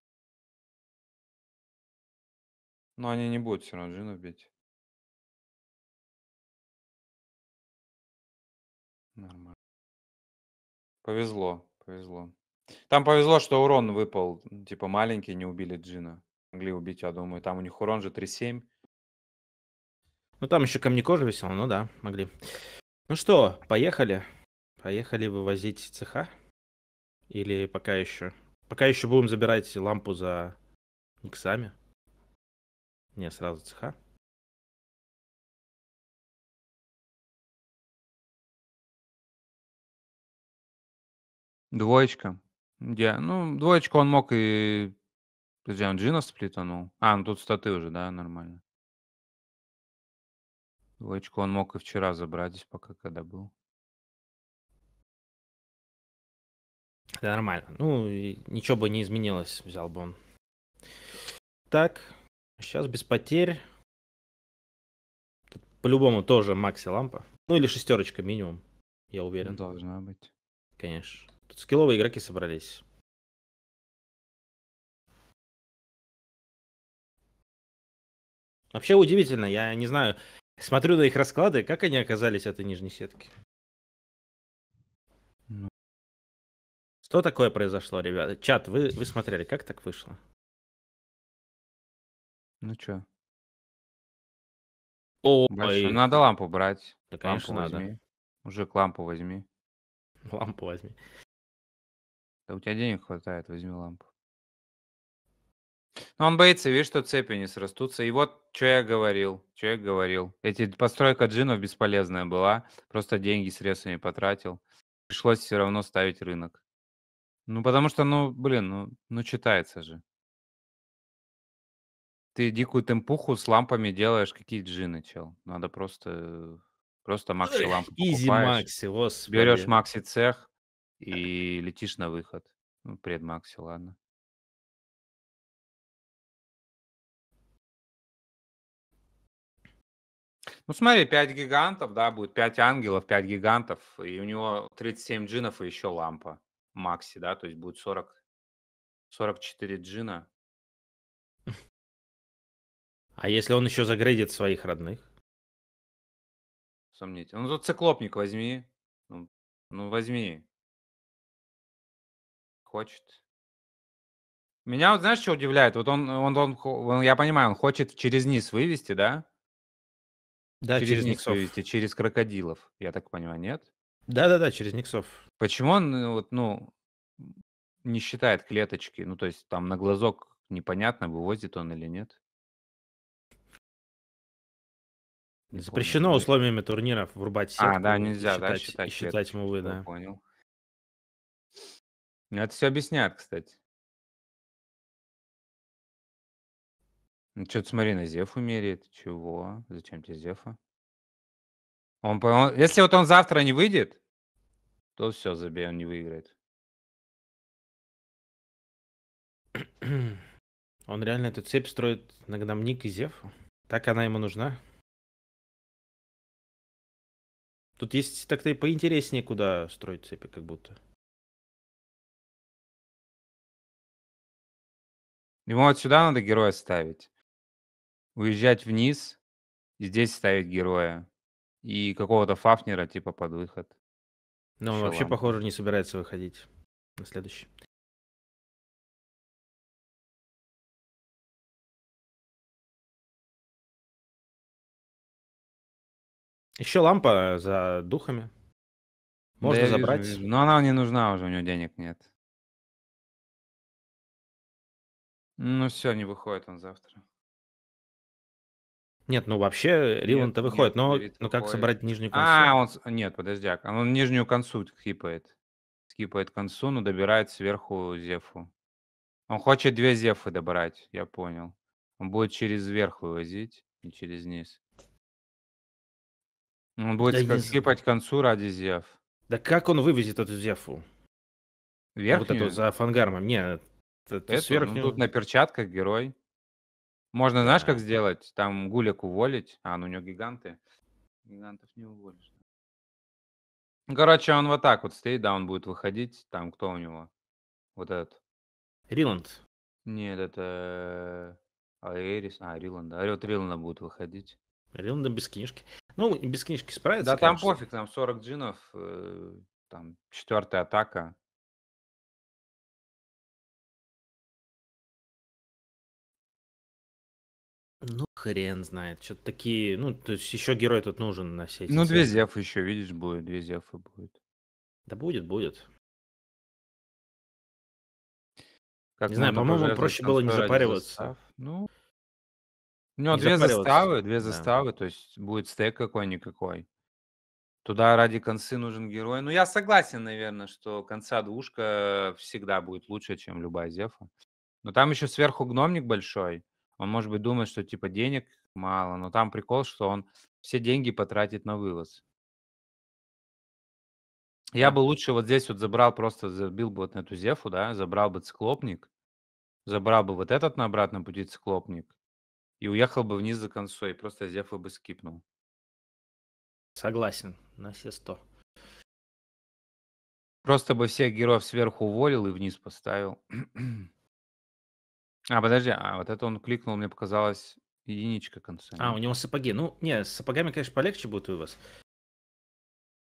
Но они не будут все равно джинов бить. Нормально. Повезло, повезло. Там повезло, что урон выпал, типа маленький, не убили Джина. Могли убить, я думаю. Там у них урон же 3-7. Ну там еще камни кожи висел, ну да, могли. Ну что, поехали. Поехали вывозить цеха. Или пока еще. Пока еще будем забирать лампу за иксами. Не, сразу цеха. Двоечка. где? ну, двоечку он мог и... Подожди, он Джина сплитанул? А, ну тут статы уже, да, нормально. Двоечку он мог и вчера забрать здесь, пока когда был. Это нормально. Ну, и ничего бы не изменилось, взял бы он. Так, Сейчас без потерь. Тут по-любому тоже Макси Лампа. Ну или шестерочка минимум, я уверен. Ну, должна быть. Конечно. Тут скилловые игроки собрались. Вообще удивительно, я не знаю, смотрю на их расклады, как они оказались этой нижней сетки. Ну. Что такое произошло, ребята? Чат, вы, вы смотрели, как так вышло? Ну чё? Ой. Надо лампу брать. Да, конечно, лампу надо. возьми. Мужик, лампу возьми. Лампу возьми. Да у тебя денег хватает, возьми лампу. Но ну, он боится, видишь, что цепи не срастутся. И вот, что я говорил, что я говорил. Эти постройка джинов бесполезная была. Просто деньги, средства не потратил. Пришлось все равно ставить рынок. Ну, потому что, ну, блин, ну, ну читается же. Ты дикую темпуху с лампами делаешь, какие джины, чел. Надо просто, просто ну, макси лампу Изи макси, господи. Берешь макси цех и летишь на выход. Ну, пред макси, ладно. Ну смотри, 5 гигантов, да, будет 5 ангелов, 5 гигантов, и у него 37 джинов и еще лампа макси, да, то есть будет 40, 44 джина. А если он еще загрейдит своих родных? Сомнительно. Ну, тут циклопник возьми. Ну, ну возьми. Хочет. Меня вот знаешь, что удивляет? Вот он, он, он, он, я понимаю, он хочет через низ вывести, да? Да, через, через Никсов. вывести, через крокодилов, я так понимаю, нет? Да-да-да, через Никсов. Почему он э, вот, ну, не считает клеточки? Ну, то есть там на глазок непонятно, вывозит он или нет? Запрещено понял. условиями турниров врубать а, сетку. А, да, нельзя, считать, да, считать, считать мувы, да. Понял. Ну, это все объясняет, кстати. Ну, что-то смотри, на Зефу меряет. Чего? Зачем тебе Зефа? Он, он, если вот он завтра не выйдет, то все, забей, он не выиграет. Он реально эту цепь строит на Гномник и Зефу? Так она ему нужна? Тут есть так-то и поинтереснее, куда строить цепи, как будто. Ему вот сюда надо героя ставить. Уезжать вниз, и здесь ставить героя. И какого-то фафнера типа под выход. Но он Шелам. вообще, похоже, не собирается выходить на следующий. Еще лампа э, за духами. Можно да, забрать. Вижу, вижу. Но она не нужна уже, у него денег нет. Ну все, не выходит он завтра. Нет, ну вообще э, Риланд-то выходит, нет, но, но ну, как собрать нижнюю а, консу? А, он, нет, подожди, он нижнюю консу скипает. Скипает консу, но добирает сверху Зефу. Он хочет две Зефы добрать, я понял. Он будет через верх вывозить, и через низ. Ну, он будет Да я скипать к концу ради Зев. Да как он вывезет эту Зефу? А вот эту Верхнюю? за фангармом. Не, это сверху Ну, тут на перчатках герой. Можно, знаешь, как сделать? Там гулик уволить. А, ну у него гиганты. Гигантов не уволишь. Короче, он вот так вот стоит, да, он будет выходить. Там кто у него? Вот этот. Риланд. Нет, это... Э, Эрис. А, Риланд. А вот Риланда будет выходить. Риланда без книжки. Ну, без книжки справится, Да там пофиг, там 40 джинов, э, там четвертая атака. Ну, хрен знает. Что-то такие... Ну, то есть еще герой тут нужен на все Ну, две цели. зефы еще, видишь, будет, две зефы будет. Да будет, будет. Как Не знаю, по-моему, проще было не запариваться. состав. Ну, у него Не две заставы, запариваться. две Да. заставы, то есть будет стек какой-никакой. Туда ради концы нужен герой. Ну, я согласен, наверное, что конца двушка всегда будет лучше, чем любая зефа. Но там еще сверху гномник большой. Он, может быть, думает, что типа денег мало, но там прикол, что он все деньги потратит на вывоз. Я бы лучше вот здесь вот забрал, просто забил бы вот на эту зефу, да, забрал бы циклопник, забрал бы вот этот на обратном пути циклопник, и уехал бы вниз за концой, просто Зефа бы скипнул. Согласен, на все сто. Просто бы всех героев сверху уволил и вниз поставил. а, подожди, а вот это он кликнул, мне показалось, единичка конца. А, у него сапоги. Ну, не, с сапогами, конечно, полегче будет у вас.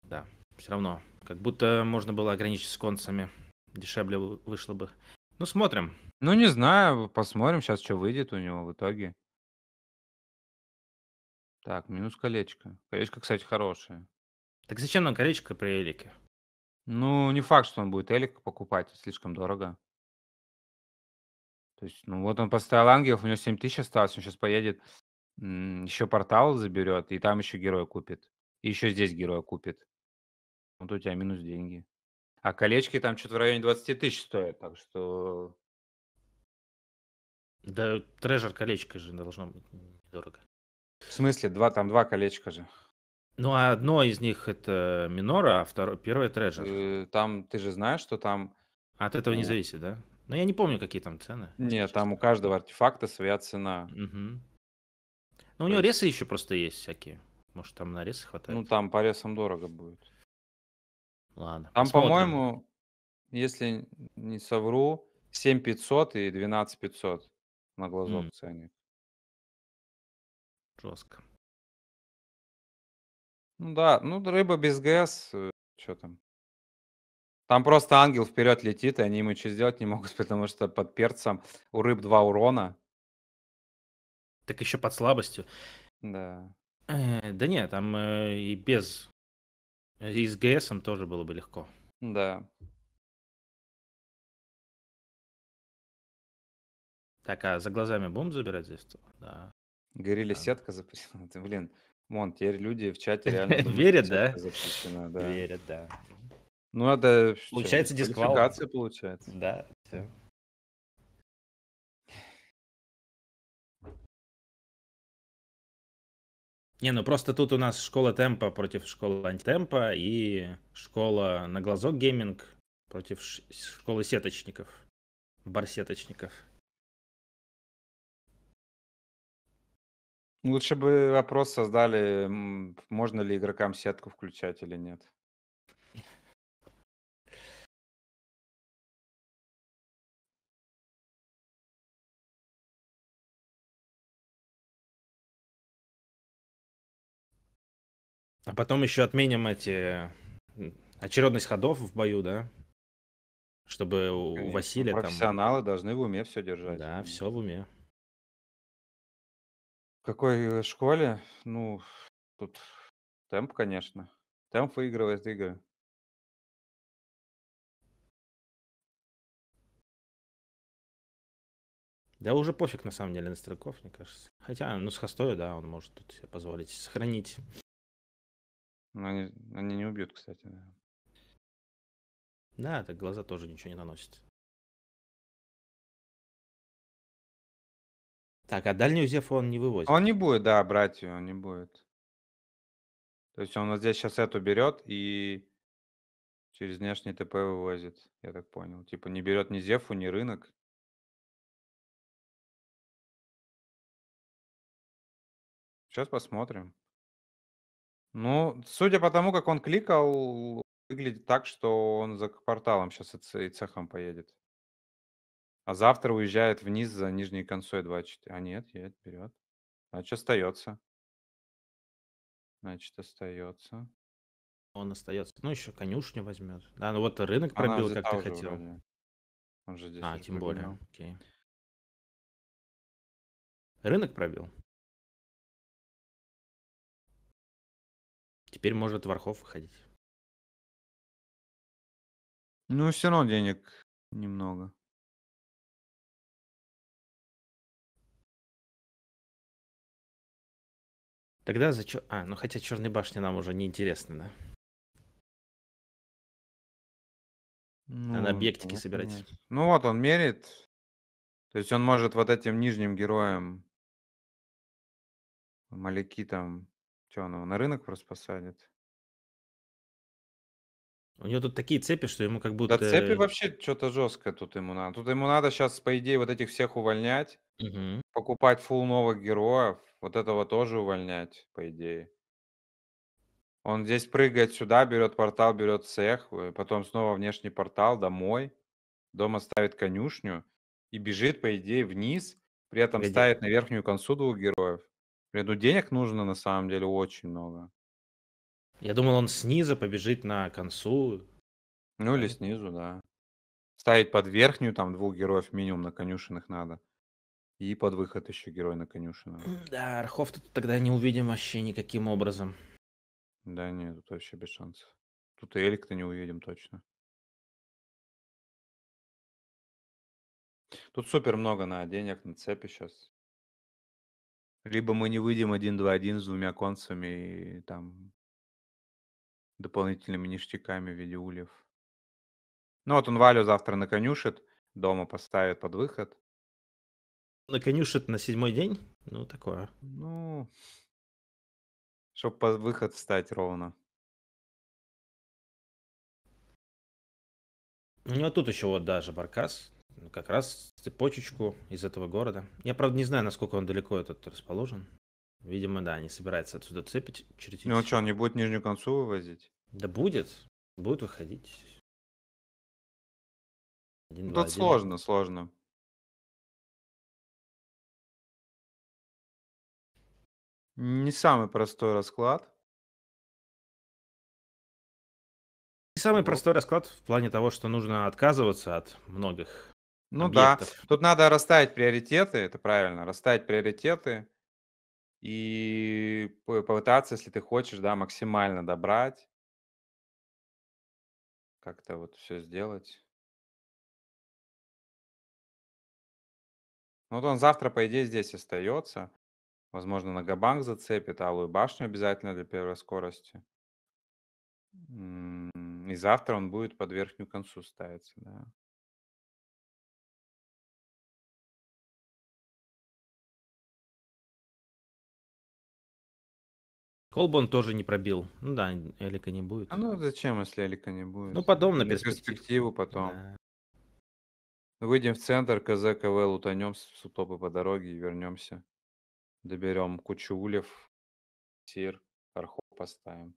Да, все равно. Как будто можно было ограничить с концами. Дешевле вышло бы. Ну, смотрим. Ну, не знаю, посмотрим сейчас, что выйдет у него в итоге. Так, минус колечко. Колечко, кстати, хорошее. Так зачем нам колечко при Элике? Ну, не факт, что он будет Элик покупать, слишком дорого. То есть, ну вот он поставил ангелов, у него 7 тысяч осталось, он сейчас поедет, еще портал заберет, и там еще героя купит. И еще здесь героя купит. Вот у тебя минус деньги. А колечки там что-то в районе 20 тысяч стоят, так что... Да трежер колечко же должно быть недорого. В смысле, два, там два колечка же. Ну, а одно из них это минора, а второе, первое трежер. Э, там, ты же знаешь, что там... От этого не зависит, да? Ну, я не помню, какие там цены. Нет, там у каждого артефакта своя цена. Угу. Ну, у него ресы еще просто есть всякие. Может, там на ресы хватает? Ну, там по ресам дорого будет. Ладно. Там, по-моему, если не совру, 7500 и 12500 на глазок mm. ценник. Жестко. Ну да, ну рыба без ГС, э, что там. Там просто ангел вперед летит, и они ему что сделать не могут, потому что под перцем у рыб два урона. Так еще под слабостью. Да. Э, да нет, там э, и без... Э, и с ГСом тоже было бы легко. Да. Так, а за глазами будем забирать здесь? Да. Горели сетка запрещена. блин, мон, теперь люди в чате реально... Верят, да? запрещена, да. Верят, да. Ну, это... Получается, дисквал. получается. Да. всё. Не, ну просто тут у нас школа темпа против школы антитемпа и школа на глазок гейминг против ш- школы сеточников, барсеточников. Ну, лучше бы вопрос создали, можно ли игрокам сетку включать или нет. А потом еще отменим эти очередность ходов в бою, да? Чтобы у у Конечно, Василия там... профессионалы должны в уме все держать. Да, все в уме какой э, школе? Ну, тут темп, конечно. Темп выигрывает игры. Да уже пофиг на самом деле на стрелков, мне кажется. Хотя, ну, с Хостою, да, он может тут себе позволить сохранить. Но они, они не убьют, кстати. да так глаза тоже ничего не наносят. Так, а дальнюю Зефу он не вывозит. Он не будет, да, брать ее, он не будет. То есть он вот здесь сейчас эту берет и через внешний ТП вывозит, я так понял. Типа не берет ни Зефу, ни рынок. Сейчас посмотрим. Ну, судя по тому, как он кликал, выглядит так, что он за порталом сейчас и цехом поедет. А завтра уезжает вниз за нижней концой 24. А нет, едет вперед. Значит, остается. Значит, остается. Он остается. Ну, еще конюшню возьмет. Да, ну вот рынок пробил, как ты хотел. Вроде. Он же здесь. А, тем пробил. более. Окей. Рынок пробил. Теперь может Вархов выходить. Ну, все равно денег немного. Тогда зачем? А, ну хотя Черной башни нам уже не интересны, да? Ну, Надо объектики собирать. Нет. Ну вот он мерит. То есть он может вот этим нижним героем Маляки там, что он его на рынок просто посадит? У него тут такие цепи, что ему как будто... Да цепи вообще что-то жесткое тут ему надо. Тут ему надо сейчас, по идее, вот этих всех увольнять, угу. покупать фул новых героев, вот этого тоже увольнять, по идее. Он здесь прыгает сюда, берет портал, берет цех, э, потом снова внешний портал домой. Дома ставит конюшню и бежит, по идее, вниз, при этом Погоди. ставит на верхнюю консу двух героев. Блин, ну денег нужно на самом деле очень много. Я думал, он снизу побежит на консу. Ну или снизу, да. Ставить под верхнюю, там двух героев минимум на конюшенных надо. И под выход еще герой на конюшину. Да, архов тут тогда не увидим вообще никаким образом. Да нет, тут вообще без шансов. Тут и Элик-то не увидим точно. Тут супер много на денег, на цепи сейчас. Либо мы не выйдем 1-2-1 с двумя концами и там дополнительными ништяками в виде ульев. Ну вот он Валю завтра наконюшит, дома поставит под выход. На конюшит на седьмой день? Ну, такое. Ну, чтобы под выход встать ровно. У ну, него а тут еще вот даже баркас, ну, как раз цепочечку из этого города. Я, правда, не знаю, насколько он далеко этот расположен. Видимо, да, не собирается отсюда цепить, чертить. Ну а что, он не будет нижнюю концу вывозить? Да будет, будет выходить. Один, ну, два, тут один. сложно, сложно. Не самый простой расклад. И самый вот. простой расклад в плане того, что нужно отказываться от многих. Ну объектов. да, тут надо расставить приоритеты, это правильно, расставить приоритеты и попытаться, если ты хочешь, да, максимально добрать, как-то вот все сделать. Вот он завтра, по идее, здесь остается. Возможно, Нагабанк зацепит, Алую башню обязательно для первой скорости. И завтра он будет под верхнюю концу ставиться, да. Колбон тоже не пробил. Ну да, Элика не будет. А ну зачем, если Элика не будет? Ну потом на перспективу. перспективу потом. Да. Выйдем в центр, КЗ, КВ, лутанем с утопы по дороге и вернемся доберем Кучулев, Сир, Кархов поставим.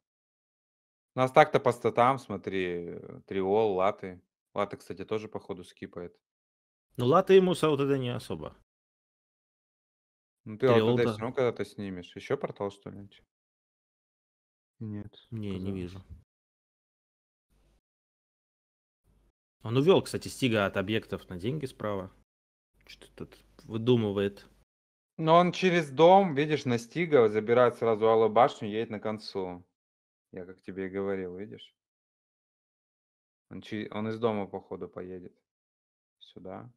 У нас так-то по статам, смотри, э, Триол, Латы. Латы, кстати, тоже, походу, скипает. Ну, Латы ему Саутеда не особо. Ну, ты Латы все равно когда-то снимешь. Еще портал, что ли? Нет. Не, не вижу. Он увел, кстати, Стига от объектов на деньги справа. Что-то тут выдумывает. Но он через дом, видишь, настига, забирает сразу Алую башню, едет на концу. Я как тебе и говорил, видишь? Он, чи... он из дома, походу, поедет. Сюда.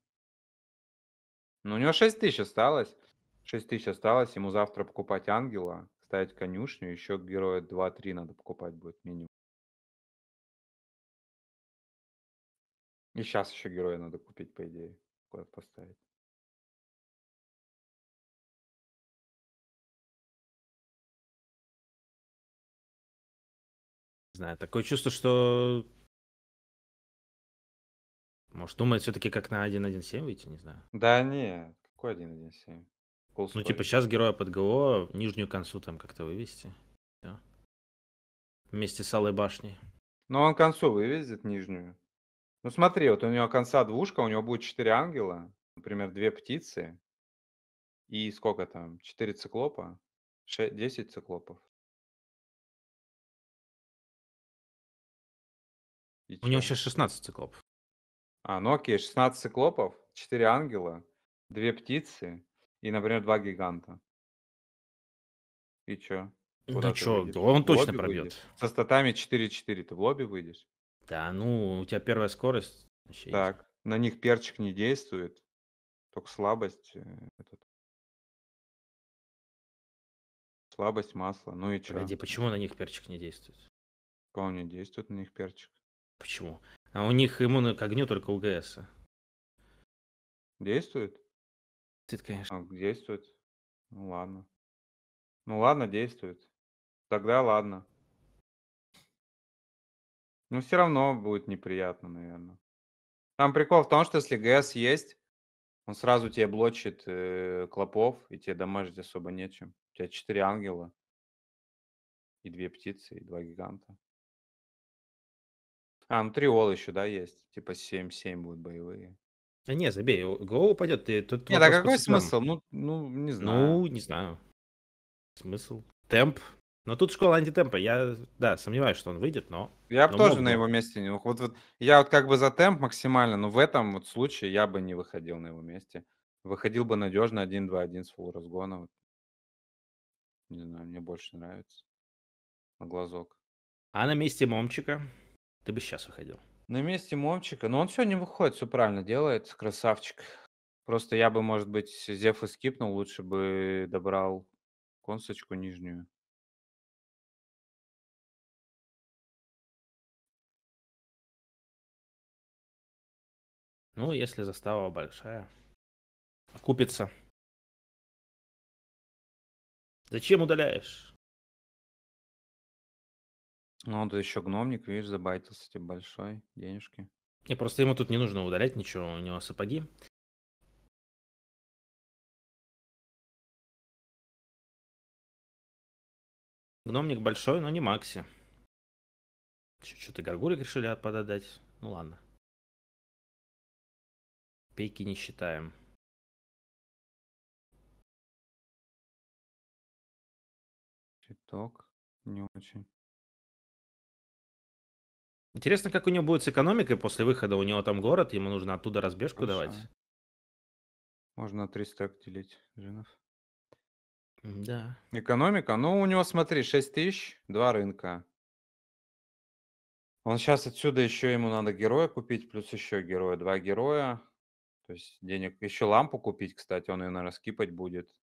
Ну, у него 6 тысяч осталось. 6 тысяч осталось. Ему завтра покупать ангела, ставить конюшню. Еще героя 2-3 надо покупать будет минимум. И сейчас еще героя надо купить, по идее, поставить. знаю, такое чувство, что... Может, думает все-таки как на 1.1.7 выйти, не знаю. Да не, какой 1.1.7? Ну, типа, сейчас героя под ГО, нижнюю концу там как-то вывести. Все. Вместе с Алой башней. Но ну, он концу вывезет нижнюю. Ну смотри, вот у него конца двушка, у него будет 4 ангела, например, 2 птицы и сколько там, 4 циклопа, 6, 10 циклопов. У него сейчас 16 циклопов. А, ну окей, 16 циклопов, 4 ангела, 2 птицы и, например, 2 гиганта. И чё? Куда чё? что, он точно пробьет. Со статами 4-4 ты в лобби выйдешь? Да, ну, у тебя первая скорость. так, на них перчик не действует, только слабость. Э, этот... Слабость масла, ну и что? Погоди, почему на них перчик не действует? по не действует на них перчик. Почему? А у них иммуны к огню только УГС. Действует? Действует, конечно. А, действует. Ну ладно. Ну ладно, действует. Тогда ладно. Но ну, все равно будет неприятно, наверное. Там прикол в том, что если ГС есть, он сразу тебе блочит э, клопов, и тебе дамажить особо нечем. У тебя четыре ангела, и две птицы, и два гиганта. А, ну триол еще, да, есть. Типа 7-7 будут боевые. А не, забей, Гоу упадет. Ты, тут Не, да какой смысл? Ну, ну, не знаю. Ну, не знаю. Смысл? Темп. Но тут школа антитемпа. Я, да, сомневаюсь, что он выйдет, но... Я бы тоже мог... на его месте не... Вот, вот, я вот как бы за темп максимально, но в этом вот случае я бы не выходил на его месте. Выходил бы надежно 1-2-1 с фул разгона. Не знаю, мне больше нравится. На глазок. А на месте Момчика? Ты бы сейчас выходил. На месте Момчика. Но ну, он сегодня выходит, все правильно делает. Красавчик. Просто я бы, может быть, Зефа скипнул, лучше бы добрал консочку нижнюю. Ну, если застава большая, окупится. Зачем удаляешь? Ну, да еще гномник, видишь, забайтился тебе большой, денежки. И просто ему тут не нужно удалять ничего, у него сапоги. Гномник большой, но не Макси. Что-то горгулик решили пододать. Ну ладно. Пейки не считаем. Читок не очень. Интересно, как у него будет с экономикой после выхода. У него там город, ему нужно оттуда разбежку Хорошо. давать. Можно на 300 делить, Жинов. Да. Экономика, ну у него, смотри, 6 тысяч, два рынка. Он сейчас отсюда еще ему надо героя купить, плюс еще героя, два героя. То есть денег. Еще лампу купить, кстати, он ее, наверное, скипать будет.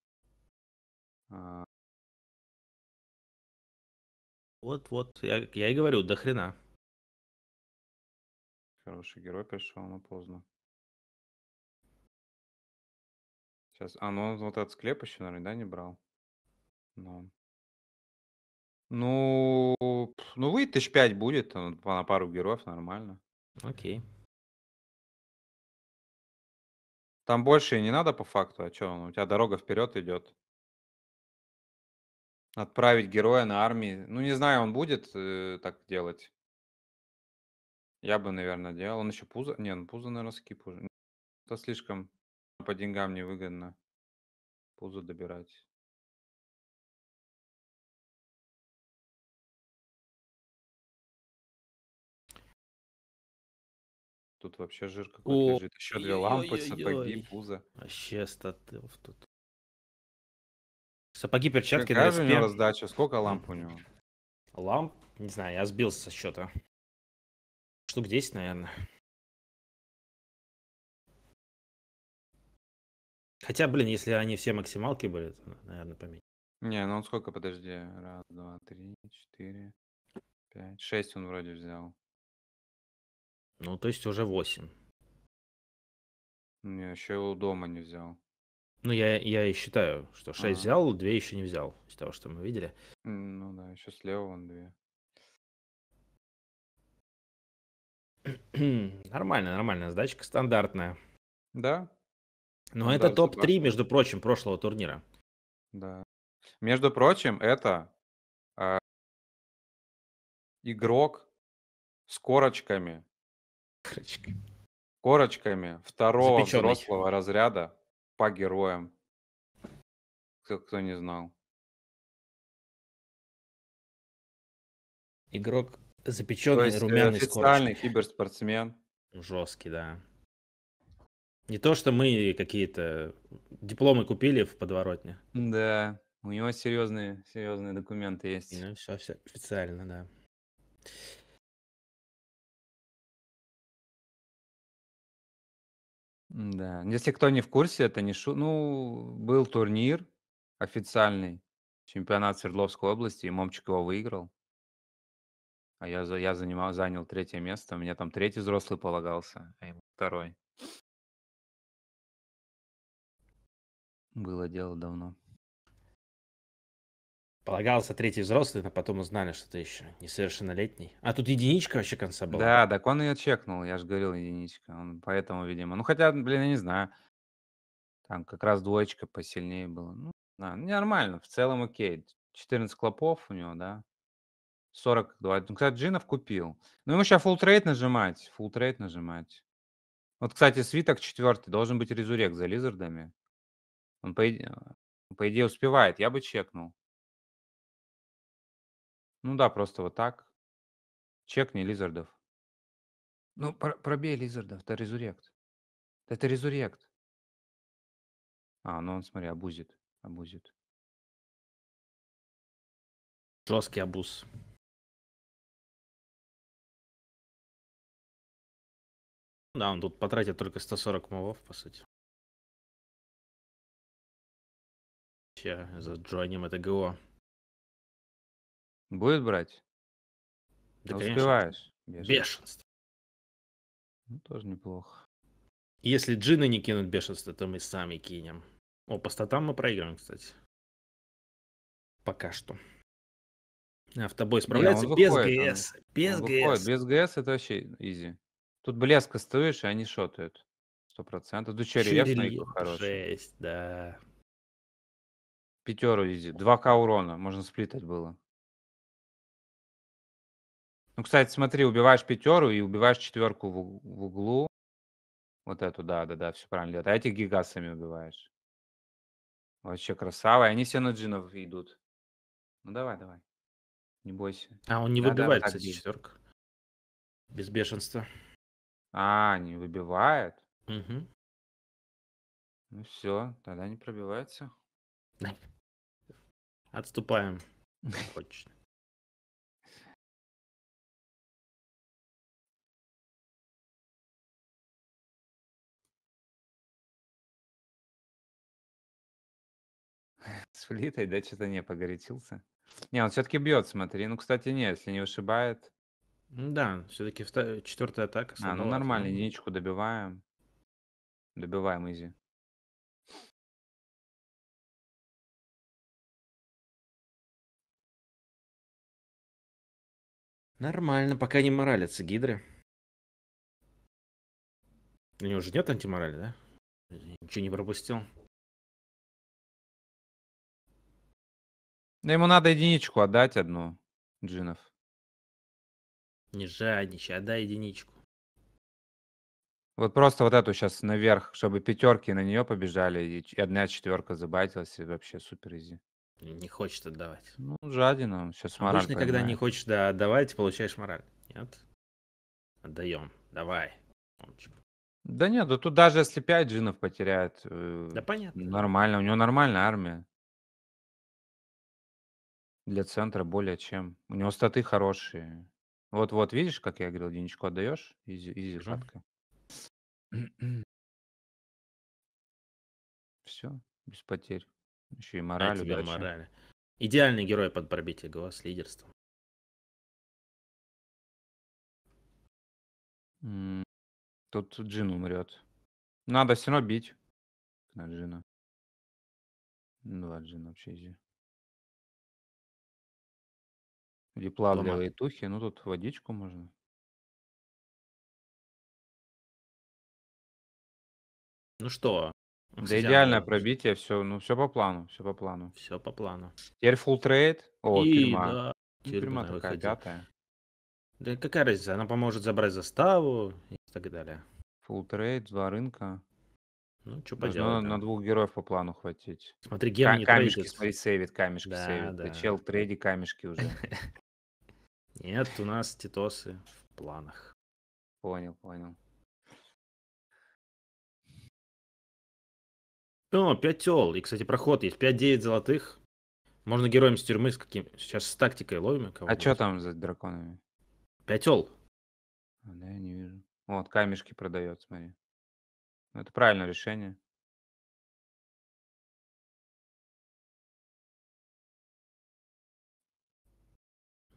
Вот-вот, а. я, я и говорю, до хрена. Хороший герой пришел, но поздно. Сейчас. А, ну он вот этот склеп еще, наверное, да, не брал. Но. Ну, ну вы тысяч пять будет, а, на пару героев нормально. Окей. Там больше и не надо по факту, а что, ну, у тебя дорога вперед идет. Отправить героя на армии. Ну, не знаю, он будет э, так делать. Я бы, наверное, делал. Он еще пузо... Не, ну пузо, наверное, скип уже. Это слишком по деньгам невыгодно пузо добирать. Тут вообще жир какой-то О, лежит. Еще две лампы, сапоги, пузо. Вообще статив тут. Сапоги, перчатки, Какая же у него раздача? Сколько ламп у него? Ламп? Не знаю, я сбился со счета штук 10, наверное. Хотя, блин, если они все максималки были, то, наверное, поменьше. Не, ну он сколько, подожди. Раз, два, три, четыре, пять, шесть он вроде взял. Ну, то есть уже восемь. Не, еще его дома не взял. Ну, я, я и считаю, что шесть а. взял, две еще не взял, из того, что мы видели. Ну да, еще слева он две. Нормально, нормальная сдачка, стандартная. Да. Но ну это топ-3, между прочим, прошлого турнира. Да. Между прочим, это э, игрок с корочками. Корочками. Корочками второго Запеченный. взрослого разряда по героям. Кто, кто не знал. Игрок запеченный То есть, э, румяный официальный скорочки. киберспортсмен. Жесткий, да. Не то, что мы какие-то дипломы купили в подворотне. Да, у него серьезные, серьезные документы есть. Ну, все, все официально, да. Да, если кто не в курсе, это не шу... Ну, был турнир официальный, чемпионат Свердловской области, и Момчик его выиграл. А я, я занимал, занял третье место. У меня там третий взрослый полагался, а ему второй. Было дело давно. Полагался третий взрослый, но потом узнали, что ты еще несовершеннолетний. А тут единичка вообще конца была. Да, так он ее чекнул, я же говорил, единичка. Он поэтому, видимо. Ну, хотя, блин, я не знаю. Там как раз двоечка посильнее было. Ну, да, нормально, в целом окей. 14 клопов у него, да. 42. Ну, кстати, джинов купил. Ну, ему сейчас full трейд нажимать. Full трейд нажимать. Вот, кстати, свиток четвертый. Должен быть резурек за лизардами. Он, по, иде... Э, по идее, успевает. Я бы чекнул. Ну да, просто вот так. Чекни лизардов. Ну, про пробей лизардов. Это резурект. Это резурект. А, ну он, смотри, обузит. Обузит. Жесткий обуз. Да, он тут потратит только 140 мовов, по сути. Че, за джойним это ГО. Будет брать? Да, а Успеваешь. Бешенство. бешенство. Ну, тоже неплохо. Если джины не кинут бешенство, то мы сами кинем. О, по статам мы проиграем, кстати. Пока что. Автобой справляется не, без выходит, ГС. Он, без он ГС. Выходит. Без ГС это вообще изи. Тут блеск стоишь, и они шотают. Сто процентов. Дуче рельефная игра хороший. Шесть, да. Пятеру иди. 2к урона. Можно сплитать было. Ну, кстати, смотри, убиваешь пятеру и убиваешь четверку в, в углу. Вот эту, да, да, да, все правильно делает. А этих гигасами убиваешь. Вообще красава. И они все на джинов идут. Ну давай, давай. Не бойся. А он не да, выбивает, да, кстати, четверка. Без бешенства. А, не выбивает? Угу. Ну все, тогда не пробивается. Отступаем. Точно. С флитой, да, что-то не погорячился. Не, он все-таки бьет, смотри. Ну, кстати, не, если не вышибает. Да, все-таки четвертая атака А, ну нормально, единичку добиваем. Добиваем изи. Нормально, пока не моралятся гидры. У него же нет антиморали, да? Ничего не пропустил. Да ему надо единичку отдать одну, Джинов. Не жадничай, отдай единичку. Вот просто вот эту сейчас наверх, чтобы пятерки на нее побежали, и одна четверка забайтилась, и вообще супер изи. Не хочет отдавать. Ну, жадина, он сейчас мораль Обычно, когда не хочешь да, отдавать, получаешь мораль. Нет? Отдаем. Давай. Да нет, да тут даже если 5 джинов потеряет, э, да понятно. нормально, у него нормальная армия. Для центра более чем. У него статы хорошие. Вот-вот, видишь, как я говорил, денежку отдаешь, изи, изи шатка. Все, без потерь. Еще и а мораль, а тебе мораль. Идеальный герой под пробитие гола с лидерством. Тут Джин умрет. Надо все равно бить. На Джина. Два Джина вообще изи. Переплавливает тухи. Ну, тут водичку можно. Ну что? Да идеальное пробитие, все, ну все по плану, все по плану. Все по плану. Теперь full трейд. О, и, тюрьма. Да, ну, тюрьма, такая пятая. Да какая разница, она поможет забрать заставу и так далее. Full trade два рынка. Ну, что ну, поделать. На, на двух героев по плану хватить. Смотри, гем К- не камешки, трейдит. смотри, сейвит, камешки да, сейвит. Да. Чел трейди камешки уже. Нет, у нас титосы в планах. Понял, понял. О, 5 ол. И, кстати, проход есть. 5-9 золотых. Можно героем с тюрьмы с каким... Сейчас с тактикой ловим кого А что там за драконами? 5 ол. А, да, я не вижу. Вот, камешки продает, смотри. Ну, это правильное решение.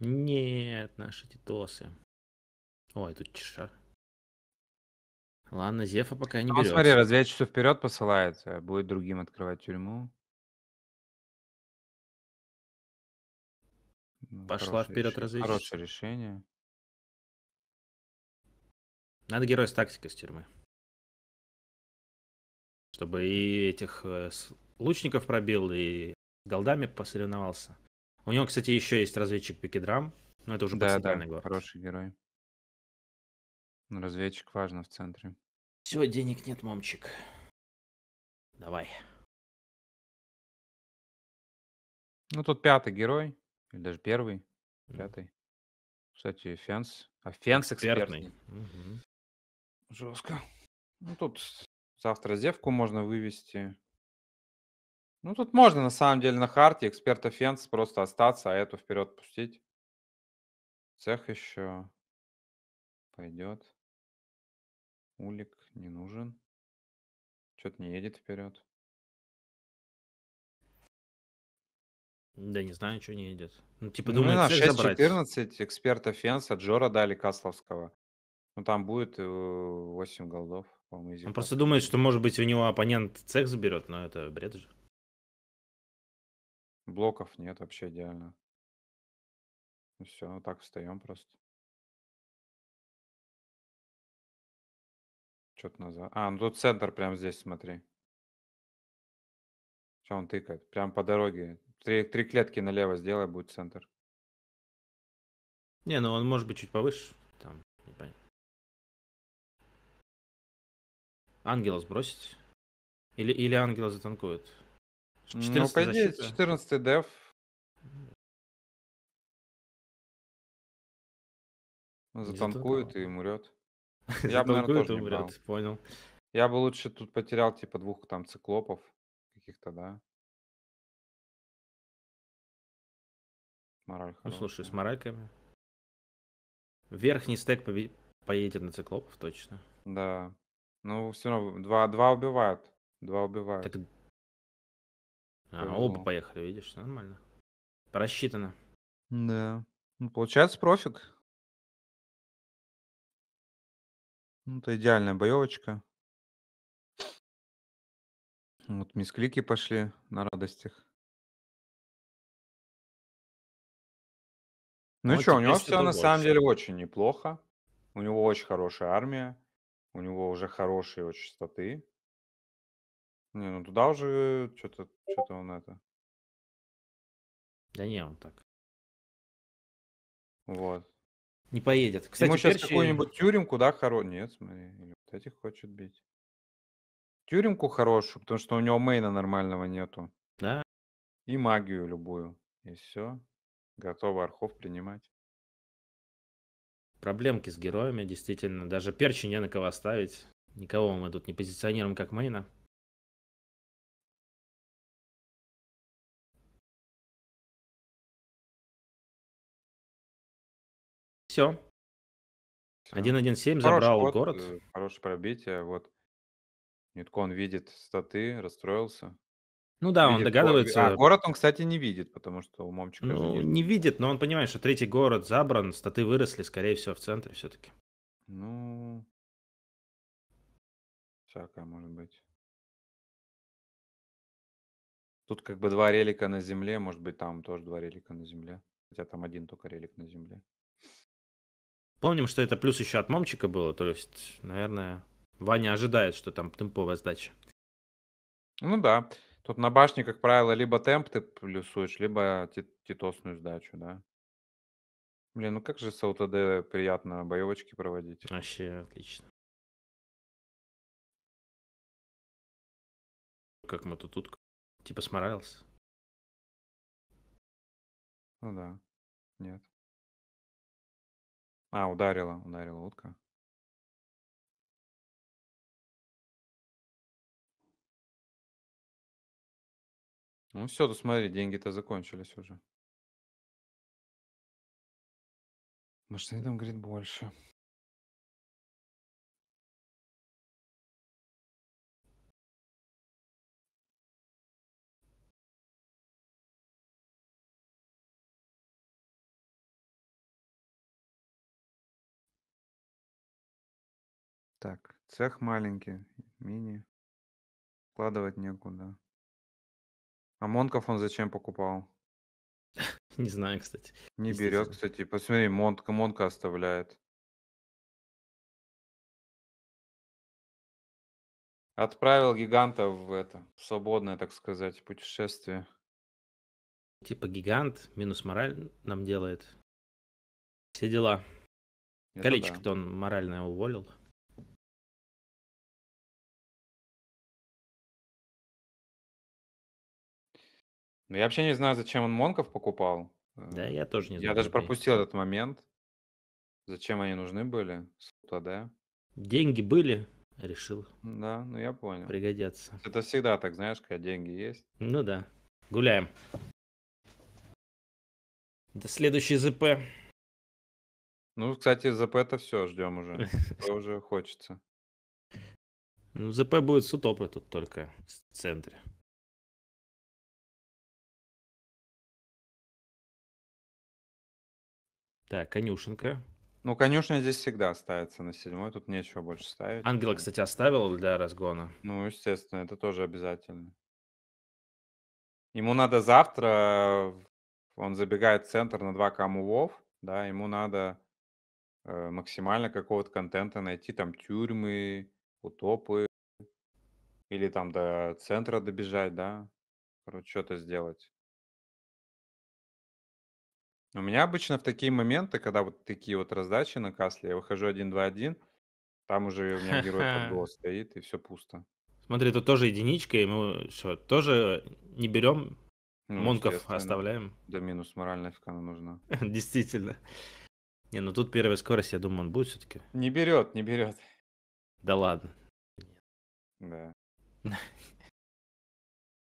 Нет, наши титосы. Ой, тут чеша. Ладно, Зефа пока не ну, берет. смотри, разведчицу вперед посылает, будет другим открывать тюрьму. Ну, Пошла вперед разведчица. Хорошее решение. Надо герой с тактикой с тюрьмы. Чтобы и этих э, лучников пробил, и с голдами посоревновался. У него, кстати, еще есть разведчик Пикедрам. но это уже да, центральный да, город. хороший герой. Ну, разведчик важно в центре. Все, денег нет, мамчик. Давай. Ну, тут пятый герой, или даже первый, пятый. Кстати, фенс. А фенс экспертный. экспертный. Угу. Жестко. Ну, тут завтра зевку можно вывести. Ну, тут можно на самом деле на харте эксперта офенс просто остаться, а эту вперед пустить. Цех еще пойдет. Улик не нужен. Что-то не едет вперед. Да не знаю, что не едет. Ну, типа, ну, думаю, ну, 6-14, эксперта офенса, Джора дали Касловского. Ну, там будет 8 э, голдов, Он просто думает, что, может быть, у него оппонент цех заберет, но это бред же. Блоков нет, вообще идеально. Ну все, вот ну так встаем просто. Что-то назад. А, ну тут центр прямо здесь, смотри. Что он тыкает? Прям по дороге. Три, три клетки налево сделай, будет центр. Не, ну он может быть чуть повыше. Там, не Ангела сбросить? Или, или ангела затанкует? Ну, по идее, 14 деф. Затанкует и умрет. Я бы, наверное, тоже умрет, понял. Я бы лучше тут потерял, типа, двух там циклопов каких-то, да? Мораль Ну, слушай, с моральками. Верхний стек поедет на циклопов, точно. Да. Ну, все равно, два, два убивают. Два убивают. Так а, Поэтому... оба поехали, видишь, нормально. Просчитано. Да. Ну, получается профик. Ну, это идеальная боевочка. Вот мисклики пошли на радостях. Ну, ну вот что, у него все на больше. самом деле очень неплохо. У него очень хорошая армия. У него уже хорошие очень статы. Не, ну туда уже что-то что-то он это. Да не, он так. Вот. Не поедет. Кстати, Ему сейчас перчи... какую-нибудь тюремку, да, хоро- Нет, смотри, или вот этих хочет бить. Тюремку хорошую, потому что у него мейна нормального нету. Да. И магию любую. И все. Готовы архов принимать. Проблемки с героями, действительно. Даже перчи не на кого ставить. Никого мы тут не позиционируем как мейна. Все. Всё. 1.1.7 Хороший забрал ход, город. э, хорошее пробитие. Вот. Нитко он видит статы, расстроился. Ну да, он Видит го- А догадывается. город он, кстати, не видит, потому что у Момчика Ну, есть. не видит, но он понимает, что третий город забран, статы выросли, скорее всего, в центре все-таки. Ну, всякое может быть. Тут как бы два релика на земле, может быть, там тоже два релика на земле. Хотя там один только релик на земле. Помним, что это плюс еще от момчика было, то есть, наверное, Ваня ожидает, что там темповая сдача. Ну да. Тут на башне, как правило, либо темп ты плюсуешь, либо титосную сдачу, да. Блин, ну как же с ЛТД приятно боевочки проводить. Вообще отлично. Как мы тут утка. Типа сморалился. Ну да. Нет. А, ударила, ударила утка. Ну все, тут смотри, деньги-то закончились уже. Может, они там, говорит, больше. Так, цех маленький, мини. Вкладывать некуда. А Монков он зачем покупал? Не знаю, кстати. Не берет, кстати. Посмотри, Монка, Монка оставляет. Отправил гиганта в это, в свободное, так сказать, путешествие. Типа гигант минус мораль нам делает. Все дела. Это Колечко-то да. он морально уволил. Ну, я вообще не знаю, зачем он Монков покупал. Да, эм, я тоже не знаю. Я даже пропустил этот момент. Зачем они нужны были? да? Деньги были, решил. Да, ну я понял. Пригодятся. Это всегда так, знаешь, когда деньги есть. Ну да. Гуляем. До следующий ЗП. Ну, кстати, ЗП это все ждем уже. Уже хочется. Ну, ЗП будет с утопой тут только в центре. Так, конюшенка. Ну, конюшня здесь всегда ставится на седьмой, тут нечего больше ставить. Ангела, кстати, оставил для разгона. Ну, естественно, это тоже обязательно. Ему надо завтра, он забегает в центр на 2К мувов, да, ему надо э, максимально какого-то контента найти, там тюрьмы, утопы, или там до центра добежать, да, короче, что-то сделать. У меня обычно в такие моменты, когда вот такие вот раздачи на касле, я выхожу 1-2-1, там уже у меня герой под голос стоит, и все пусто. Смотри, тут тоже единичка, и мы что, тоже не берем, Ну, монков оставляем. Да минус моральная фикана нужна. Действительно. Не, ну тут первая скорость, я думаю, он будет все-таки. Не берет, не берет. Да ладно. Да.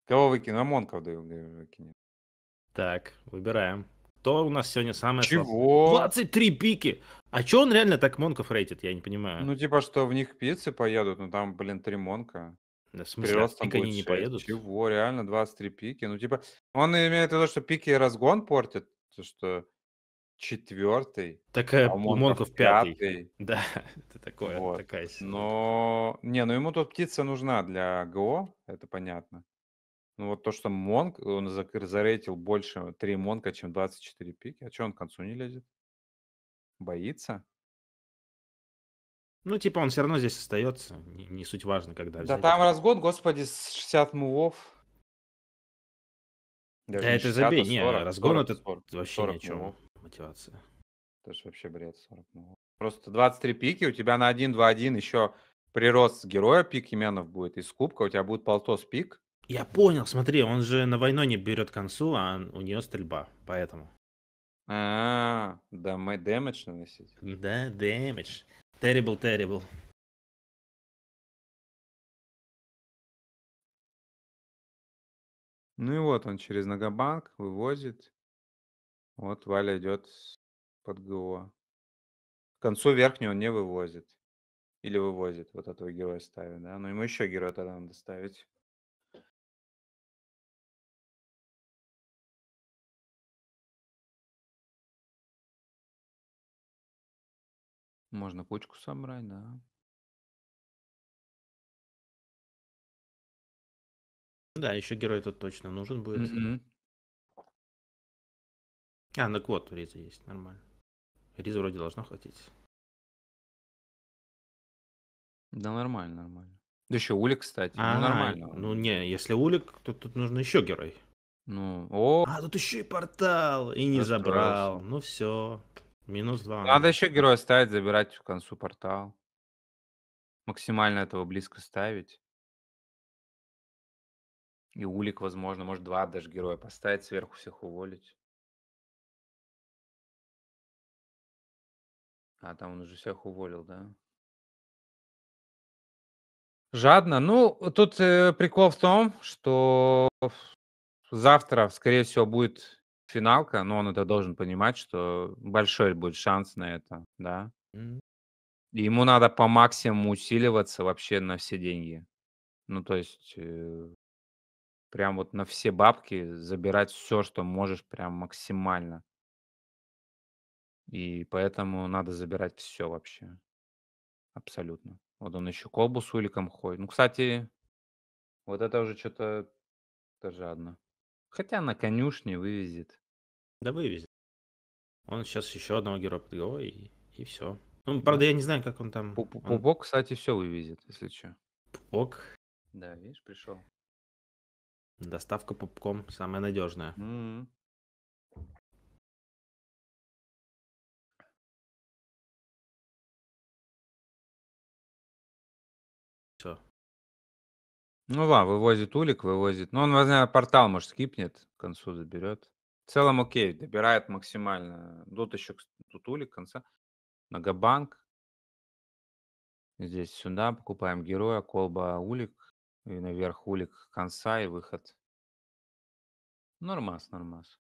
Кого выкину? Ну, а Амонков даю, говорю, выкинем. Так, выбираем. Кто у нас сегодня самое Чего? Слабое? 23 пики! А чё он реально так монков рейтит, я не понимаю. Ну, типа, что в них пиццы поедут, но ну, там, блин, три монка. Да, в смысле, Прирост а пик они не поедут? Чего, реально, 23 пики. Ну, типа, он имеет в виду, что пики разгон портит, то что четвертый. Так, э, а Монков, Монков пятый. пятый. Да, это такое, вот. такая ситуация. Но, не, ну ему тут птица нужна для ГО, это понятно. Ну вот то, что монг он зак- зарейтил больше 3 Монка, чем 24 пики. А что он к концу не лезет? Боится? Ну, типа, он все равно здесь остается. Не, не суть важно, когда взять. Да там разгон, господи, с господи, 60 мувов. Даже да это 60, забей, 40, а не, разгон 40, это 40, вообще 40 ни о чем. Мувов. Мотивация. Это же вообще бред, 40 мувов. Просто 23 пики, у тебя на 1-2-1 еще прирост героя пик именов будет и кубка, у тебя будет полтос пик, я понял, смотри, он же на войну не берет к концу, а у нее стрельба, поэтому. А, да, мы дэмэдж наносить. Да, дэмэдж. Terrible, terrible. Ну и вот он через Ногобанк вывозит. Вот Валя идет под ГО. К концу верхнего он не вывозит. Или вывозит вот этого героя ставит, да? Но ему еще героя тогда надо ставить. Можно почку собрать, да. Ну да, еще герой тут точно нужен будет. Mm-hmm. А, ну вот, Риза есть, нормально. Риза вроде должно хватить. Да нормально, нормально. Да еще Улик, кстати. А, ну, нормально. Ну не, если Улик, то тут нужно еще герой. Ну, о. А, тут еще и портал. И не забрал. Ну все. Минус 2. Надо еще героя ставить, забирать в концу портал. Максимально этого близко ставить. И улик, возможно, может два даже героя поставить, сверху всех уволить. А, там он уже всех уволил, да? Жадно. Ну, тут э, прикол в том, что завтра, скорее всего, будет финалка, но он это должен понимать, что большой будет шанс на это, да. И Ему надо по максимуму усиливаться вообще на все деньги. Ну, то есть э, прям вот на все бабки забирать все, что можешь, прям максимально. И поэтому надо забирать все вообще. Абсолютно. Вот он еще колбу с уликом ходит. Ну, кстати, вот это уже что-то это жадно. Хотя на конюшне вывезет. Да вывезет. Он сейчас еще одного героя подговорит и, и все. Ну, правда, я не знаю, как он там. Пупок, он... кстати, все вывезет, если что. Пупок? Да, видишь, пришел. Доставка пупком самая надежная. Mm-hmm. Ну ладно, вывозит Улик, вывозит. Но ну, он, наверное, портал, может, скипнет, к концу заберет. В целом окей, добирает максимально. Тут еще тут Улик конца. Многобанк. Здесь сюда покупаем героя, колба Улик. И наверх Улик конца и выход. Нормас, нормас.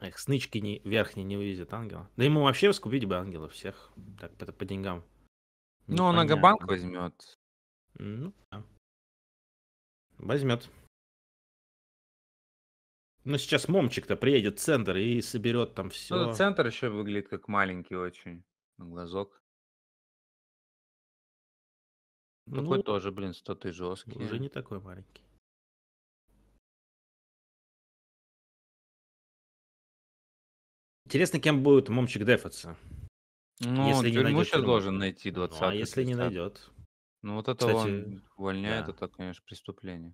Эх, снычки не, верхний не вывезет ангела. Да ему вообще скупить бы ангелов всех. Так, это по деньгам. Ну, Непонятно. Нагобанк возьмет. Ну, да. Возьмет. Ну, сейчас Момчик-то приедет в центр и соберет там все. Ну, центр еще выглядит как маленький очень, на глазок. Ну, тоже, блин, что ты жесткий. Уже не такой маленький. Интересно, кем будет Момчик дефаться. Ну, если не найдет, сейчас должен найти 20 ну, а если 30. не найдет? Ну вот это Кстати, он увольняет, да. это, конечно, преступление.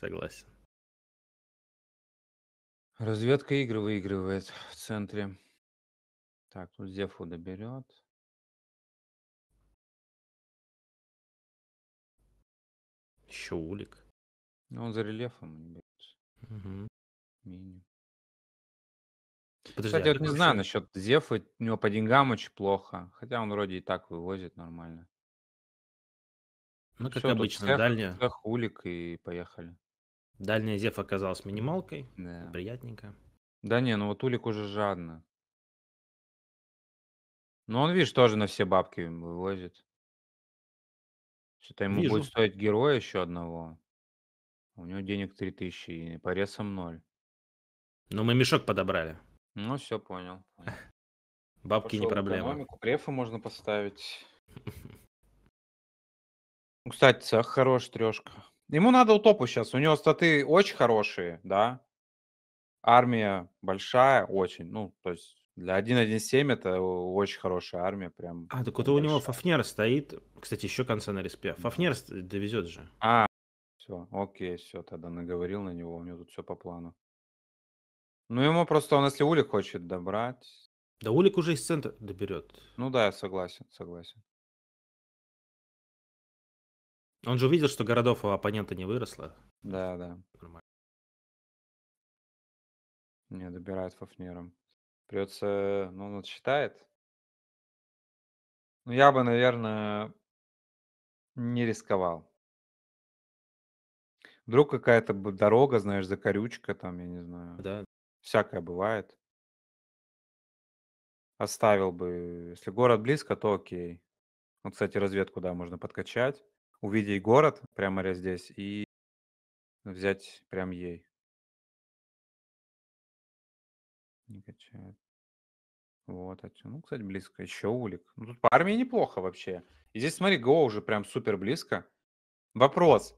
Согласен. Разведка игры выигрывает в центре. Так, тут Зефу доберет. Еще улик. Ну, он за рельефом не берется. Угу. Мини. Подожди, Кстати, а вот не знаю насчет Зефа, у него по деньгам очень плохо. Хотя он вроде и так вывозит нормально. Ну, как Всё, обычно, цех, дальняя, цех, улик и поехали. дальняя зев оказалась минималкой. Да. Приятненько. Да не, ну вот улик уже жадно. Ну он, видишь, тоже на все бабки вывозит. Что-то ему Вижу. будет стоить героя еще одного. У него денег 3000 и по ресам ноль. Ну мы мешок подобрали. Ну, все понял. понял. Бабки не проблема. Экономику, крефа можно поставить. Кстати, Цех хорош, трешка. Ему надо утопу сейчас. У него статы очень хорошие, да. Армия большая, очень. Ну, то есть для 1.1.7 это очень хорошая армия, прям. А, так вот у него большая. Фафнер стоит. Кстати, еще конца на респе. Фафнер э, довезет же. А, все, окей, все, тогда наговорил на него. У него тут все по плану. Ну, ему просто, он если улик хочет добрать. Да улик уже из центра доберет. Ну да, я согласен, согласен. Он же увидел, что городов у оппонента не выросло. Да, да. Нормально. Не, добирает Фафниром. Придется... Ну, он вот считает. Ну, я бы, наверное, не рисковал. Вдруг какая-то дорога, знаешь, закорючка там, я не знаю. Да. Всякое бывает. Оставил бы. Если город близко, то окей. Вот, кстати, разведку, да, можно подкачать увидеть город прямо здесь и взять прям ей. Не качает. Вот, Ну, кстати, близко. Еще улик. Ну, тут по армии неплохо вообще. И здесь, смотри, Го уже прям супер близко. Вопрос.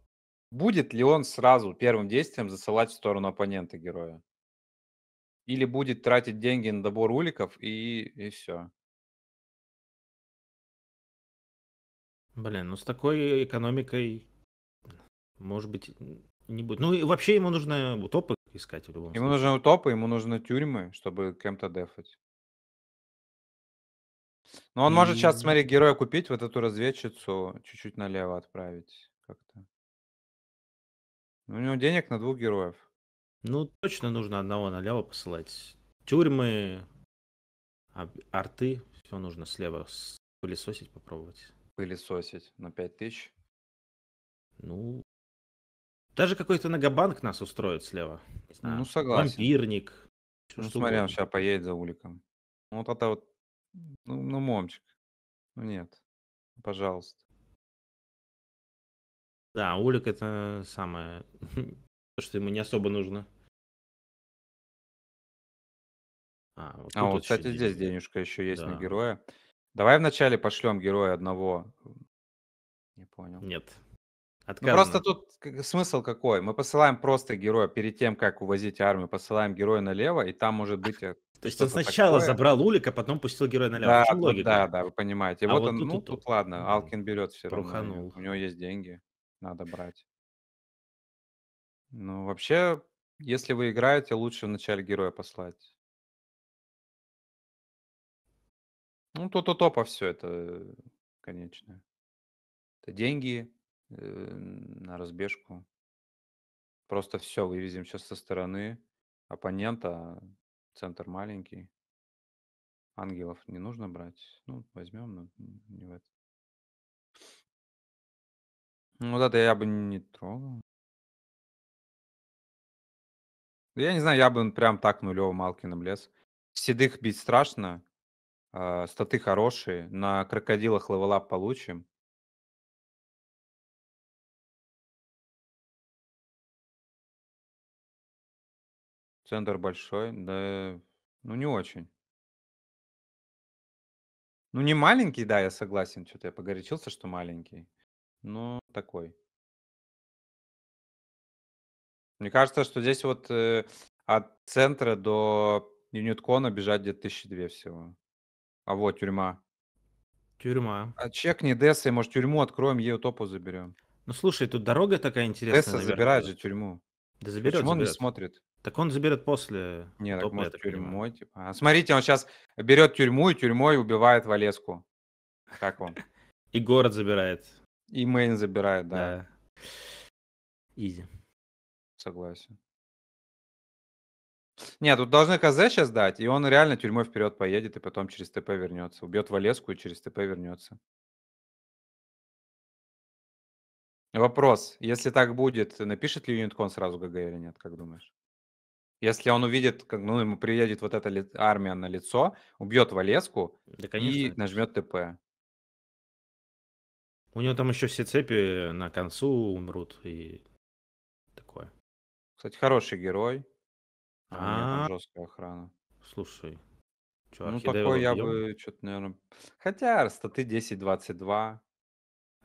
Будет ли он сразу первым действием засылать в сторону оппонента героя? Или будет тратить деньги на добор уликов и, и все? Блин, ну с такой экономикой, может быть, не будет. Ну и вообще ему нужно утопы искать в любом ему нужны утопы, ему нужны тюрьмы, чтобы кем-то дефать. Но он и... может сейчас, смотри, героя купить, вот эту разведчицу чуть-чуть налево отправить как-то. У него денег на двух героев. Ну, точно нужно одного налево посылать. Тюрьмы, арты, все нужно слева пылесосить попробовать пылесосить на 5000. Ну, даже какой-то ногобанк нас устроит слева. знаю. Ну, согласен. Вампирник. Ну, смотри, он сейчас поедет за уликом. Ну, вот это вот, ну, ну, момчик. Ну, нет. Пожалуйста. Да, улик это самое, то, что ему не особо нужно. А, вот, а, вот кстати, здесь денежка еще есть да. на героя. Давай вначале пошлем героя одного. Не понял. Нет. Ну, просто тут смысл какой? Мы посылаем просто героя перед тем, как увозить армию, посылаем героя налево, и там может быть... Э, то есть он сначала такое. забрал Улика, потом пустил героя налево. Да, тут, да, да, вы понимаете. а вот, вот он, тут, ну, тут, тут ладно, Алкин берет все Пруханул. равно. У него есть деньги, надо брать. Ну, вообще, если вы играете, лучше вначале героя послать. Ну, тут то топа все это, конечно. Это деньги э, на разбежку. Просто все вывезем сейчас со стороны оппонента. Центр маленький. Ангелов не нужно брать. Ну, возьмем, но не в это. Ну, вот это я бы не трогал. Я не знаю, я бы прям так нулевым Малкиным лез. Седых бить страшно. А, статы хорошие. На крокодилах левелап получим. Центр большой, да, ну не очень. Ну не маленький, да, я согласен, что-то я погорячился, что маленький, но такой. Мне кажется, что здесь вот э, от центра до юниткона бежать где-то тысячи две всего. А вот тюрьма. Тюрьма. А чекни Десса, и, может, тюрьму откроем, ее топу заберем. Ну, слушай, тут дорога такая интересная. Десса наверх, забирает же тюрьму. Да заберет, Почему заберет. он не смотрит? Так он заберет после. Нет, топа, так может, тюрьмой. Типа. А, смотрите, он сейчас берет тюрьму и тюрьмой убивает Валеску. Как он? И город забирает. И Мейн забирает, да. Изи. Согласен. Нет, тут должны КЗ сейчас дать, и он реально тюрьмой вперед поедет, и потом через ТП вернется. Убьет Валеску и через ТП вернется. Вопрос. Если так будет, напишет ли Юниткон сразу ГГ или нет, как думаешь? Если он увидит, как, ну, ему приедет вот эта ли, армия на лицо, убьет Валеску да, конечно. и нажмет ТП. У него там еще все цепи на концу умрут и такое. Кстати, хороший герой. А, жесткая охрана. слушай, что, Ну, такое я бьем? бы что-то, наверное... Хотя статы 10-22.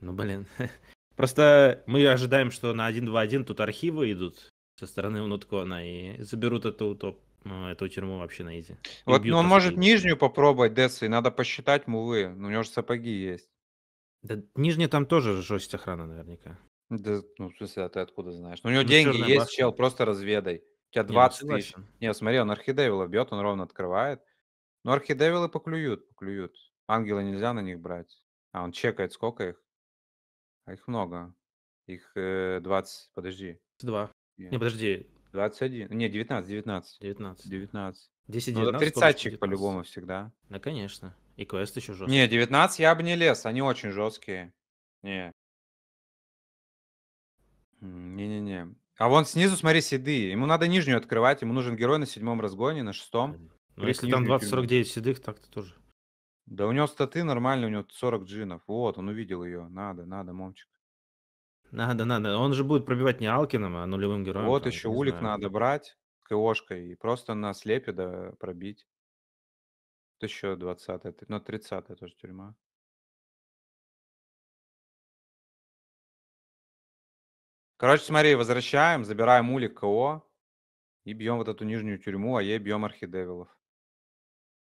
Ну, блин. Просто мы ожидаем, что на 1-2-1 тут архивы идут со стороны Унуткона и заберут эту, топ, ну, эту тюрьму вообще на изи. Вот, ну он может остальных. нижнюю попробовать, Десса, и надо посчитать мувы. Ну, у него же сапоги есть. Да, нижняя там тоже жесть охрана наверняка. Да, ну, в смысле, а ты откуда знаешь? Ну, у него Ну, деньги есть, башня. чел, просто разведай. У тебя Не, ну тысяч. согласен. смотри, он архидевила бьет, он ровно открывает. Но ну, архидевилы поклюют, поклюют. Ангелы нельзя на них брать. А он чекает, сколько их. А их много. Их э, 20, подожди. Два. Не, Нет, подожди, 21. Не, 19, 19. 19. 19. 10, Ну, это 19, бабушка тридцатчик 19. по-любому всегда. Да, конечно. И квест еще жесткий. Не, 19 я бы не лез, они очень жесткие. Не. Не-не-не. А вон снизу, смотри, седые. Ему надо нижнюю открывать, ему нужен герой на седьмом разгоне, на шестом. Ну, если там 20-49 седых, так-то тоже. Да у него статы нормальные, у него 40 джинов. Вот, он увидел ее. Надо, надо, момчик. Надо, надо. Он же будет пробивать не Алкином, а нулевым героем. Вот там, еще улик знаю. надо брать КОшкой и просто на слепе да пробить. Это еще 20-е, но 30-е тоже тюрьма. Короче, смотри, возвращаем, забираем улик КО и бьем вот эту нижнюю тюрьму, а ей бьем архидевилов.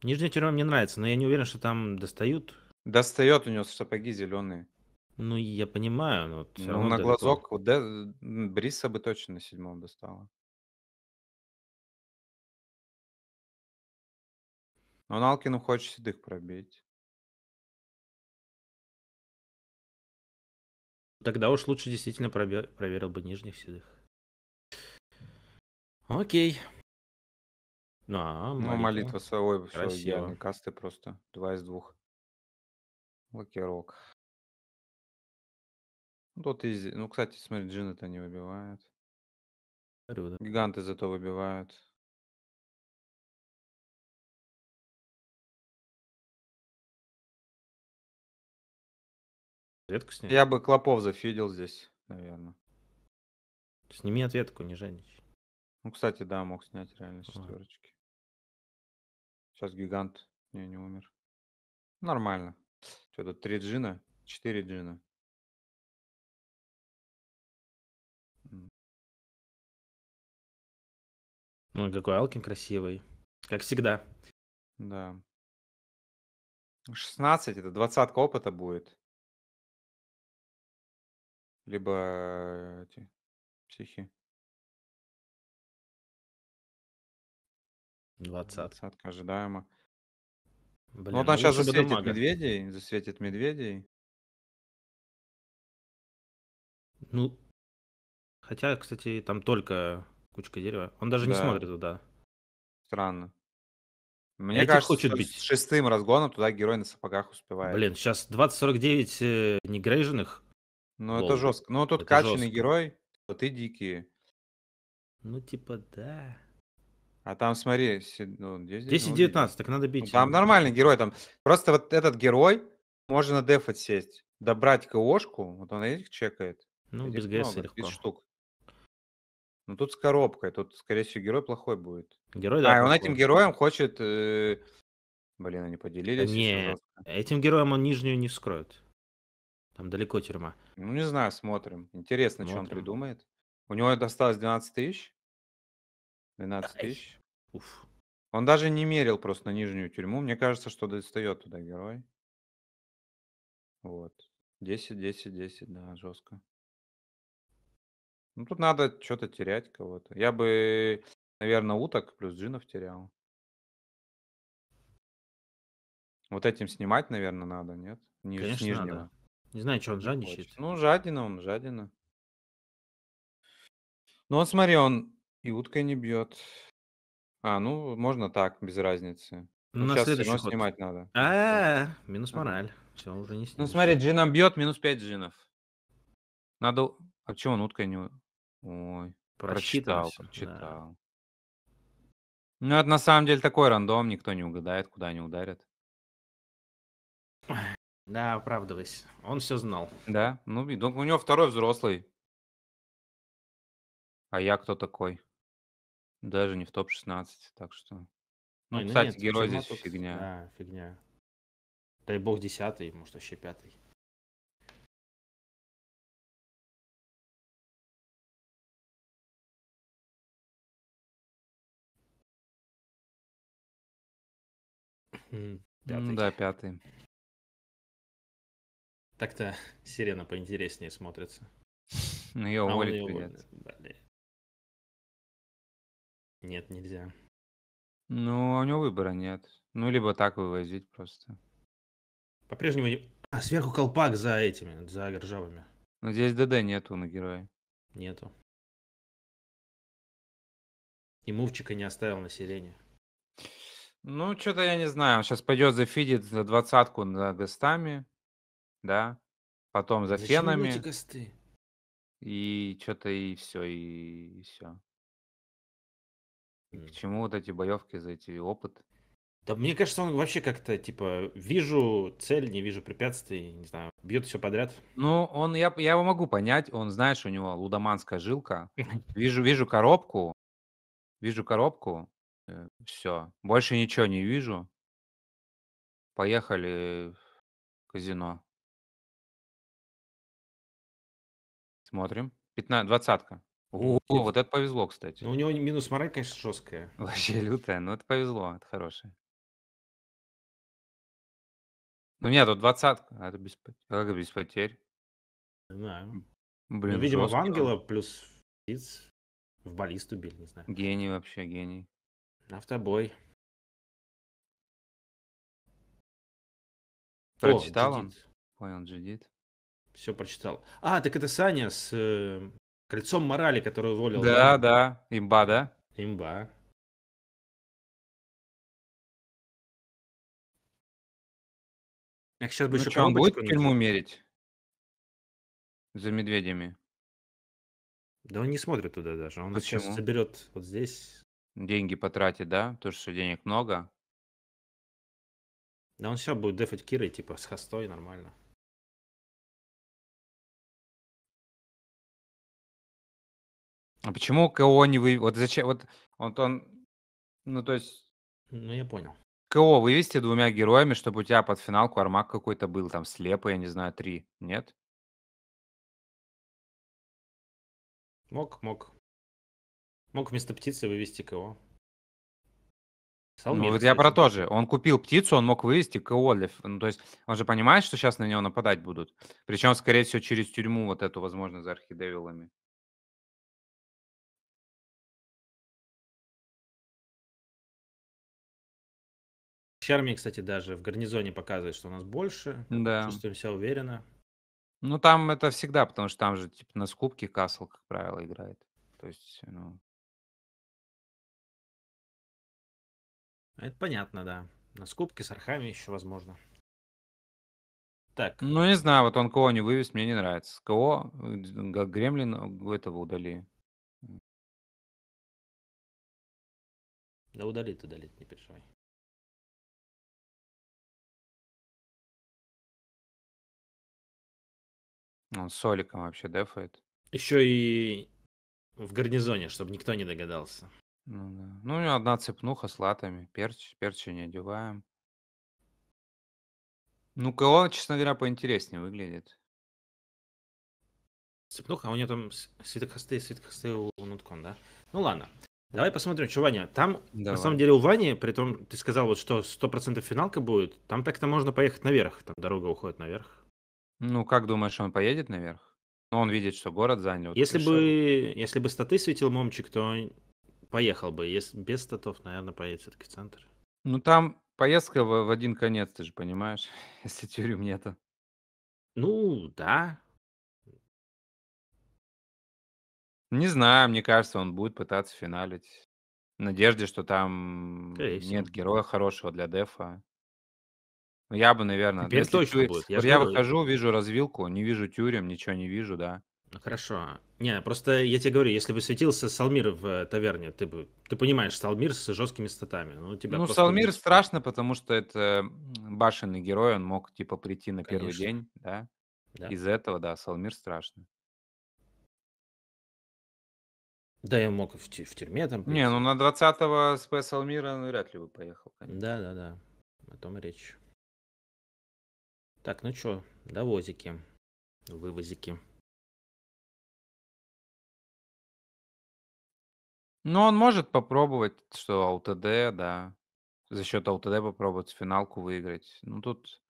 Нижняя тюрьма мне нравится, но я не уверен, что там достают. Достает у него сапоги зеленые. Ну, я понимаю, но... Ну, на глазок вот Де... Бриса бы точно на седьмом достала. Но Налкину хочет седых пробить. Тогда уж лучше действительно проверил бы нижних седых. Окей. Ну, а, молитва. Ну, молитва свой, все, Касты просто. Два из двух. Лакирок. Ну, тут изи. Ну, кстати, смотри, джин это не выбивает. Рюда. Гиганты зато выбивают. Редкостнее? Я бы клопов зафидил здесь, наверное. Сними ответку, не женич. Ну, кстати, да, мог снять реально с четверочки. Сейчас гигант. Не, не умер. Нормально. Что тут, три джина? четыре джина. Ну, какой Алкин красивый. Как всегда. Да. 16, это двадцатка опыта будет либо э, эти психи. Двадцатка. ожидаемо. Блин, ну, вот он сейчас ну засветит дамага. медведей, засветит медведей. Ну, хотя, кстати, там только кучка дерева. Он даже да. не смотрит туда. Странно. Мне Этих кажется, хочет бить. с шестым разгоном туда герой на сапогах успевает. Блин, сейчас 20-49 э, негрейженных ну, это жестко. Ну, тут качественный герой, а ты дикий. Ну, типа, да. А там, смотри, се- ну, 10, 19 ну, так надо ну, бить. Там нормальный герой, там просто вот этот герой можно на сесть, добрать КОшку, вот он этих чекает, Ну, без ГС легко. Без штук. Ну тут с коробкой, тут, скорее всего, герой плохой будет. Герой, да, а, и он этим героем хочет... э, Блин, они поделились. Не, Этим героем он нижнюю не вскроет. Там далеко тюрьма. Ну, не знаю, смотрим. Интересно, что он придумает. У него досталось 12 тысяч. 12 тысяч. Уф. Он даже не мерил просто на нижнюю тюрьму. Мне кажется, что достает туда герой. Вот. 10, 10, 10, да, жестко. Ну, тут надо что-то терять кого-то. Я бы, наверное, уток плюс джинов терял. Вот этим снимать, наверное, надо, нет? Ниж- Конечно, нижнего. надо. Не знаю, что он жадничает. Ну, жадина он, жадина. Ну, вот смотри, он и уткой не бьет. А, ну, можно так, без разницы. Ну, на сейчас следующий снимать надо. А, минус мораль. Все, уже не ну, снимешь. Ну, смотри, джином бьет, минус 5 джинов. Надо... А чего он уткой не... Ой, прочитал, прочитал. Ну, это на самом деле такой рандом, никто не угадает, куда они ударят. Да, оправдывайся. Он все знал. Да, ну, и- у него второй взрослый. А я кто такой? Даже не в топ-16, так что... Ну, Ой, ну кстати, нет, ну герой здесь тут- фигня. Да, фигня. Дай бог десятый, может вообще пятый. М, хм, М, Пятый. Да, пятый. Так-то сирена поинтереснее смотрится. Ну ее уволить а Нет, нельзя. Ну, а у него выбора нет. Ну, либо так вывозить просто. По-прежнему... А сверху колпак за этими, за ржавыми. Но ну, здесь ДД нету на героя. Нету. И мувчика не оставил на сирене. Ну, что-то я не знаю. Он сейчас пойдет зафидит за двадцатку на гостами да, потом за Зачем ему эти фенами, косты? и что-то и все, и, все. И к чему вот эти боевки за эти опыт? Да мне кажется, он вообще как-то, типа, вижу цель, не вижу препятствий, не знаю, бьет все подряд. Ну, он, я, я его могу понять, он, знаешь, у него лудоманская жилка. Вижу, вижу коробку, вижу коробку, э, все, больше ничего не вижу. Поехали в казино. Смотрим. 15, двадцатка. О, вот это повезло, кстати. Но ну, у него минус мораль, конечно, жесткая. Вообще лютая, но это повезло, это хорошее. Ну, нет, тут двадцатка, а это без, потерь. А как без потерь. Не знаю. Ну, блин, ну, видимо, жестко. в ангела плюс птиц в баллист убили, не знаю. Гений вообще, гений. Автобой. Прочитал он? Понял, Джудит все прочитал. А, так это Саня с э, кольцом морали, который уволил. Да, да, да. Имба, да? Имба. Я сейчас бы ну еще что, он будет фильм умереть За медведями. Да он не смотрит туда даже. Он Почему? сейчас заберет вот здесь. Деньги потратит, да? То, что денег много. Да он все будет дефать Кирой, типа, с хостой нормально. А почему КО не вы... Вот зачем... Вот, вот он... Ну, то есть... Ну, я понял. КО вывести двумя героями, чтобы у тебя под финалку армак какой-то был, там, слепый, я не знаю, три. Нет? Мог, мог. Мог вместо птицы вывести КО. Салмир, ну, вот я про то же. Он купил птицу, он мог вывести КО. Для... Ну, то есть он же понимает, что сейчас на него нападать будут. Причем, скорее всего, через тюрьму вот эту, возможно, за архидевилами. Черми, кстати, даже в гарнизоне показывает, что у нас больше. Да. Чувствуем себя уверенно. Ну, там это всегда, потому что там же типа, на скупке Касл, как правило, играет. То есть, ну... Это понятно, да. На скупке с архами еще возможно. Так. Ну, не знаю, вот он кого не вывез, мне не нравится. Кого? Гремлин этого удали. Да удалит, удалит, не переживай. Он с Оликом вообще дефает. Еще и в гарнизоне, чтобы никто не догадался. Ну, да. ну и одна цепнуха с латами. Перч, перчи не одеваем. Ну, кого, честно говоря, поинтереснее выглядит. Цепнуха, а у нее там свитокосты, свитокосты у Нуткон, да? Ну ладно. Давай посмотрим, что Ваня. Там, Давай. на самом деле, у Вани, при том, ты сказал, вот, что 100% финалка будет, там так-то можно поехать наверх. Там дорога уходит наверх. Ну, как думаешь, он поедет наверх? Ну, он видит, что город занял, Если бы, если бы статы светил момчик, то поехал бы. Если без статов, наверное, поедет все-таки в центр. Ну, там поездка в, в один конец, ты же понимаешь, если тюрьмы нету. Ну, да. Не знаю, мне кажется, он будет пытаться финалить. В надежде, что там Скорее нет героя хорошего для дефа. Ну, я бы, наверное... Теперь если точно будет. Я, я выхожу, вижу развилку, не вижу тюрем, ничего не вижу, да. Ну, хорошо. Не, просто я тебе говорю, если бы светился Салмир в э, таверне, ты бы, ты понимаешь, Салмир с жесткими статами. Ну, тебя ну Салмир будет... страшно, потому что это башенный герой, он мог, типа, прийти на Конечно. первый день, да? да? Из этого, да, Салмир страшно. Да, я мог в, тю- в тюрьме там... Не, ну на 20-го СП Салмира ну, вряд ли бы поехал. Конечно. Да, да, да. О том речь. Так, ну чё, довозики, вывозики. Ну, он может попробовать, что АУТД, да. За счет АУТД попробовать финалку выиграть. Ну, тут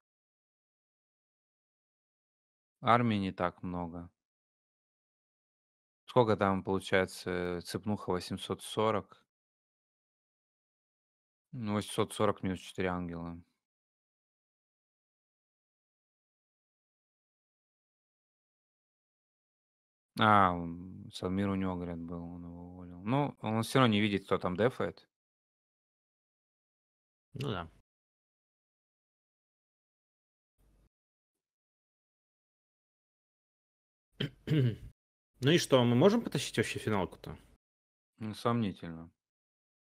армии не так много. Сколько там получается цепнуха 840? Ну, 840 минус 4 ангела. А, Салмир у него, говорят, был, он его уволил. Ну, он все равно не видит, кто там дефает. Ну да. Ну и что, мы можем потащить вообще финалку-то? Ну, сомнительно.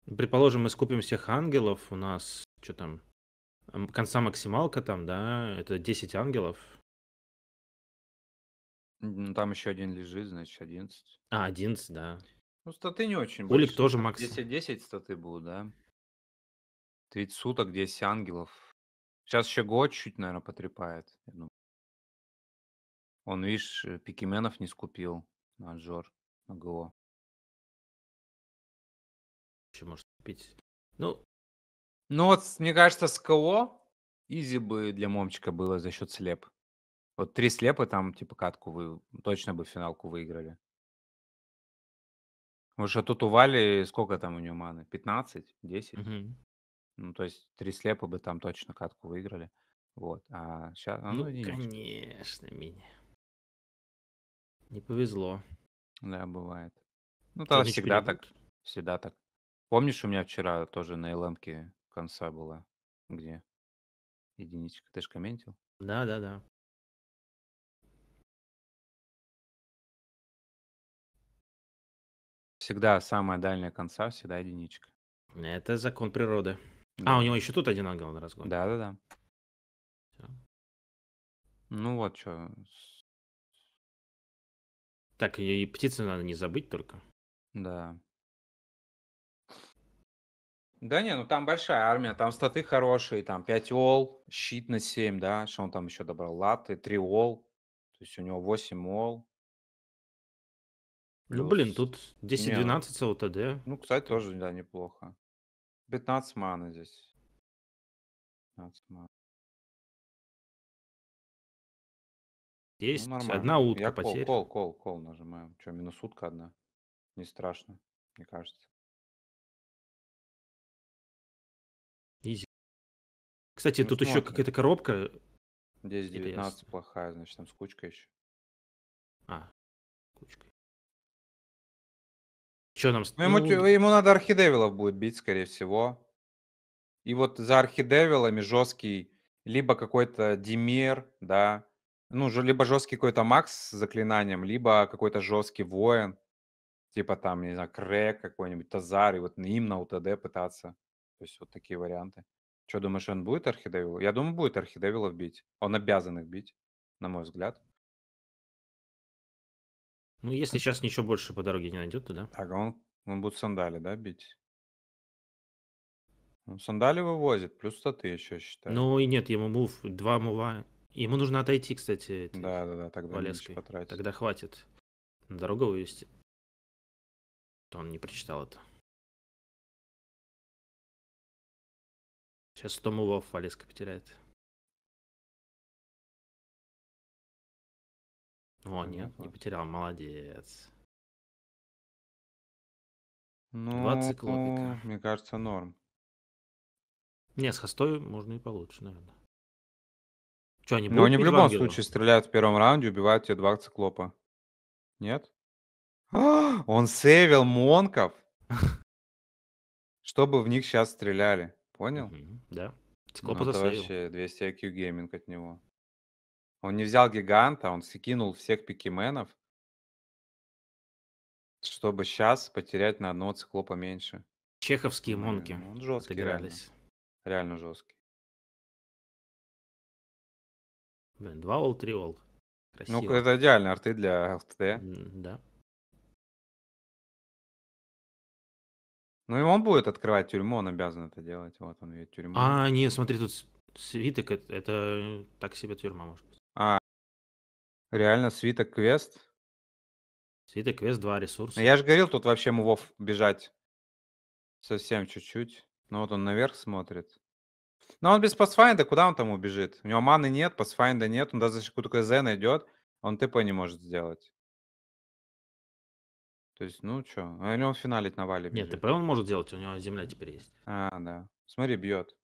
Предположим, мы скупим всех ангелов, у нас что там, конца максималка там, да, это 10 ангелов, там еще один лежит, значит, 11. А, 11, да. Ну, статы не очень Улик больше. тоже макс. 10-10 статы будут, да. 30 суток, 10 ангелов. Сейчас еще год чуть, наверное, потрепает. Он, видишь, э, пикеменов не скупил на Аджор, на ГО. Еще может купить. Ну, ну вот, мне кажется, с КО изи бы для Момчика было за счет слеп. Вот три слепы там, типа, катку вы точно бы финалку выиграли. Потому что тут у Вали сколько там у него маны? 15? 10? Угу. Ну, то есть три слепа бы там точно катку выиграли. Вот. А сейчас... А, ну, ну конечно, мини. Не повезло. Да, бывает. Ну, тогда всегда так. Всегда так. Помнишь, у меня вчера тоже на ЛМке конца была? Где? Единичка. Ты же комментил? Да, да, да. Всегда самая дальняя конца, всегда единичка. Это закон природы. Да. А, у него еще тут один ангел на разгон. Да-да-да. Ну вот, что. Так, и птицы надо не забыть только. Да. Да не, ну там большая армия, там статы хорошие, там 5 ол, щит на 7, да, что он там еще добрал, латы, 3 ол, то есть у него 8 ол, ну, блин, тут 10-12 СЛТД. Ну, ну, кстати, тоже, да, неплохо. 15 мана здесь. 15 маны. Есть ну, одна утка Я потеря. Кол, кол, кол, нажимаем. Что, минус утка одна? Не страшно, мне кажется. Изи. Кстати, ну, тут смотрим. еще какая-то коробка. Здесь 19 плохая, значит, там скучка еще. Что нам... Ну, ему, ну, ему надо архидевилов будет бить, скорее всего. И вот за архидевилами жесткий, либо какой-то димир, да, ну, либо жесткий какой-то Макс с заклинанием, либо какой-то жесткий воин, типа там, не знаю, Крэк какой-нибудь, Тазар, и вот им на УТД пытаться. То есть вот такие варианты. Что, думаешь, он будет архидевилов? Я думаю, будет архидевилов бить. Он обязан их бить, на мой взгляд. Ну, если сейчас ничего больше по дороге не найдет, то да. Так, а он, он будет сандали, да, бить? Он сандали вывозит, плюс 100 ты еще считаешь? Ну и нет, ему мув, два мува. Ему нужно отойти, кстати, да, да, да, тогда Валеской. потратить. Тогда хватит. Дорогу вывести. Он не прочитал это. Сейчас 100 мувов Валеска потеряет. О нет, не потерял, молодец. Ну, Два циклопика. мне кажется, норм. Не, с хостой можно и получше, наверное. Че, они Но они в любом Евангелию? случае стреляют в первом раунде, убивают тебе два циклопа. Нет? А, он сейвил монков, чтобы в них сейчас стреляли. Понял? Да. Циклопа Ну, это вообще 200 IQ гейминг от него. Он не взял гиганта, он скинул всех пикеменов, чтобы сейчас потерять на одного циклопа меньше. Чеховские ну, монки. Блин, он жесткий, отыгрались. реально. Реально жесткий. Блин, два ол, три ол. Ну, это идеально арты для ЛТТ. Да. Ну и он будет открывать тюрьму, он обязан это делать. Вот он ее тюрьма. А, не, смотри, тут свиток, это, это так себе тюрьма может быть. А, реально свиток квест? Свиток квест, два ну, ресурса. Я же говорил, тут вообще мувов бежать. Совсем чуть-чуть. Ну вот он наверх смотрит. Но он без пасфайнда, куда он там убежит? У него маны нет, пасфайнда нет, он даже какую-то КЗ найдет, он ТП не может сделать. То есть, ну что, а у него финалить на вале Нет, ТП он может делать, у него земля теперь есть. А, да. Смотри, бьет.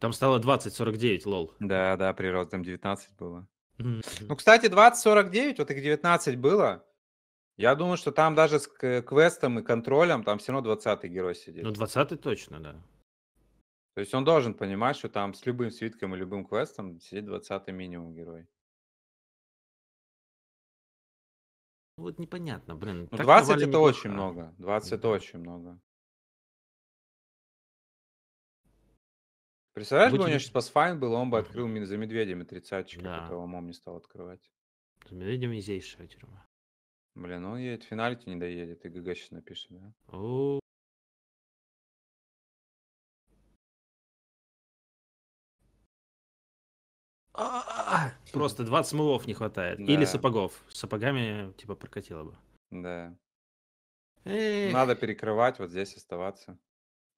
Там стало 20-49, лол. Да, да, при ростом 19 было. Mm-hmm. Ну, кстати, 2049, вот их 19 было. Я думаю, что там даже с квестом и контролем там все равно 20 герой сидит. Ну, 20 точно, да. То есть он должен понимать, что там с любым свитком и любым квестом сидит 20 минимум герой. Вот непонятно, блин. Ну, 20 это очень много. 20 да. это очень много. Представляешь, бы у него сейчас пасфайн был, он бы открыл мне за медведями тридцатчик, Да. это умом не стал открывать. За медведем нельзейшая тюрьма. Блин, он едет, финалити не доедет, и ГГ сейчас напишет, да? О, а а Просто 20 мылов не хватает. Да. Или сапогов. С сапогами типа прокатило бы. Да. Эх. Надо перекрывать, вот здесь оставаться.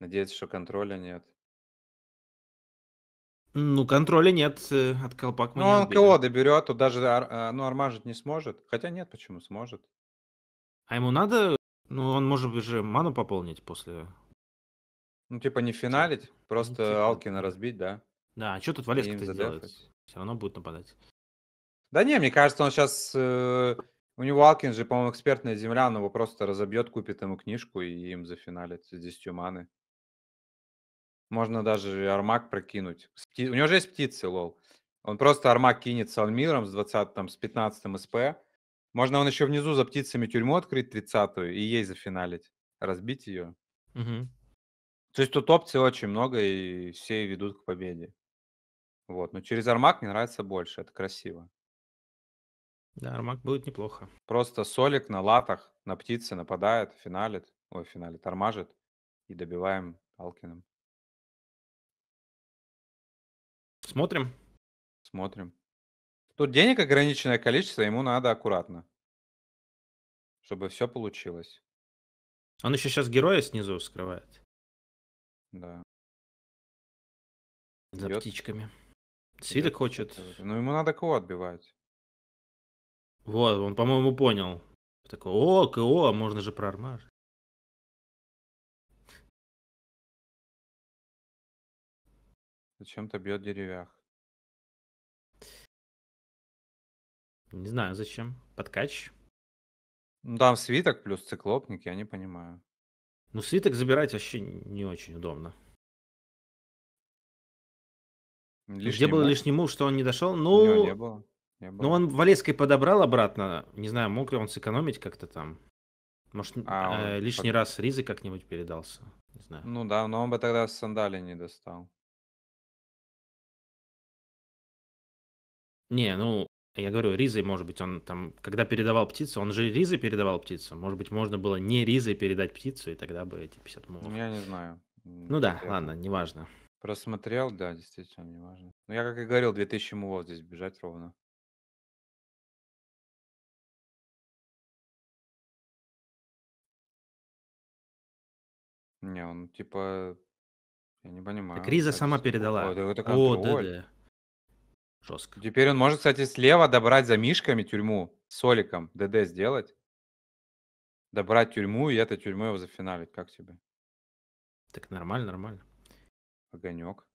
Надеяться, что контроля нет. Ну, контроля нет э, от колпак. Ну, он отбили. КО доберет, тут даже а, ну, армажить не сможет. Хотя нет, почему сможет. А ему надо... Ну, он может быть же ману пополнить после... Ну, типа не финалить, ну, просто типа. Алкина разбить, да. Да, а что тут Валеска-то им сделает? Все равно будет нападать. Да не, мне кажется, он сейчас... Э, у него Алкин же, по-моему, экспертная земля, он его просто разобьет, купит ему книжку и им зафиналит с 10 маны. Можно даже армак прокинуть. пти- У него же есть птицы, лол. Он просто армак кинет он миром с 20 там, с 15 СП. Можно он еще внизу за птицами тюрьму открыть 30 и ей зафиналить. Разбить ее. Угу. То есть тут опций очень много, и все ведут к победе. Вот. Но через армак мне нравится больше, это красиво. Да, армак будет неплохо. Просто солик на латах, на птице нападает, финалит. Ой, финалит, тормажит И добиваем алкином Смотрим? Смотрим. Тут денег ограниченное количество, ему надо аккуратно, чтобы все получилось. Он еще сейчас героя снизу скрывает. Да. За Идет. птичками. Сидок хочет. Ну, ему надо кого отбивать. Вот, он, по-моему, понял. Такой, о, КО, можно же проармажить. Зачем-то бьет деревях. Не знаю, зачем. Подкач. Ну, там свиток плюс циклопник, я не понимаю. Ну, свиток забирать вообще не очень удобно. Лишний Где был мув? лишний мув, что он не дошел? Ну, не было. Не ну, было. ну он Валецкой подобрал обратно. Не знаю, мог ли он сэкономить как-то там. Может, а, э, лишний под... раз Ризы как-нибудь передался. Не знаю. Ну да, но он бы тогда сандали не достал. Не, ну, я говорю, ризой, может быть, он там, когда передавал птицу, он же ризой передавал птицу. Может быть, можно было не ризой передать птицу, и тогда бы эти 50 мулов. Ну, я не знаю. Ну да, я ладно, неважно. Просмотрел, да, действительно, неважно. Ну, я, как и говорил, 2000 мулов здесь бежать ровно. Не, он типа... Я не понимаю. Так Риза сама передала. О, да, это контроль. О, да, да. Жестко. Теперь он может, кстати, слева добрать за мишками тюрьму с Оликом, ДД сделать. Добрать тюрьму, и эта тюрьма его зафиналит. Как тебе? Так нормально, нормально. Огонек.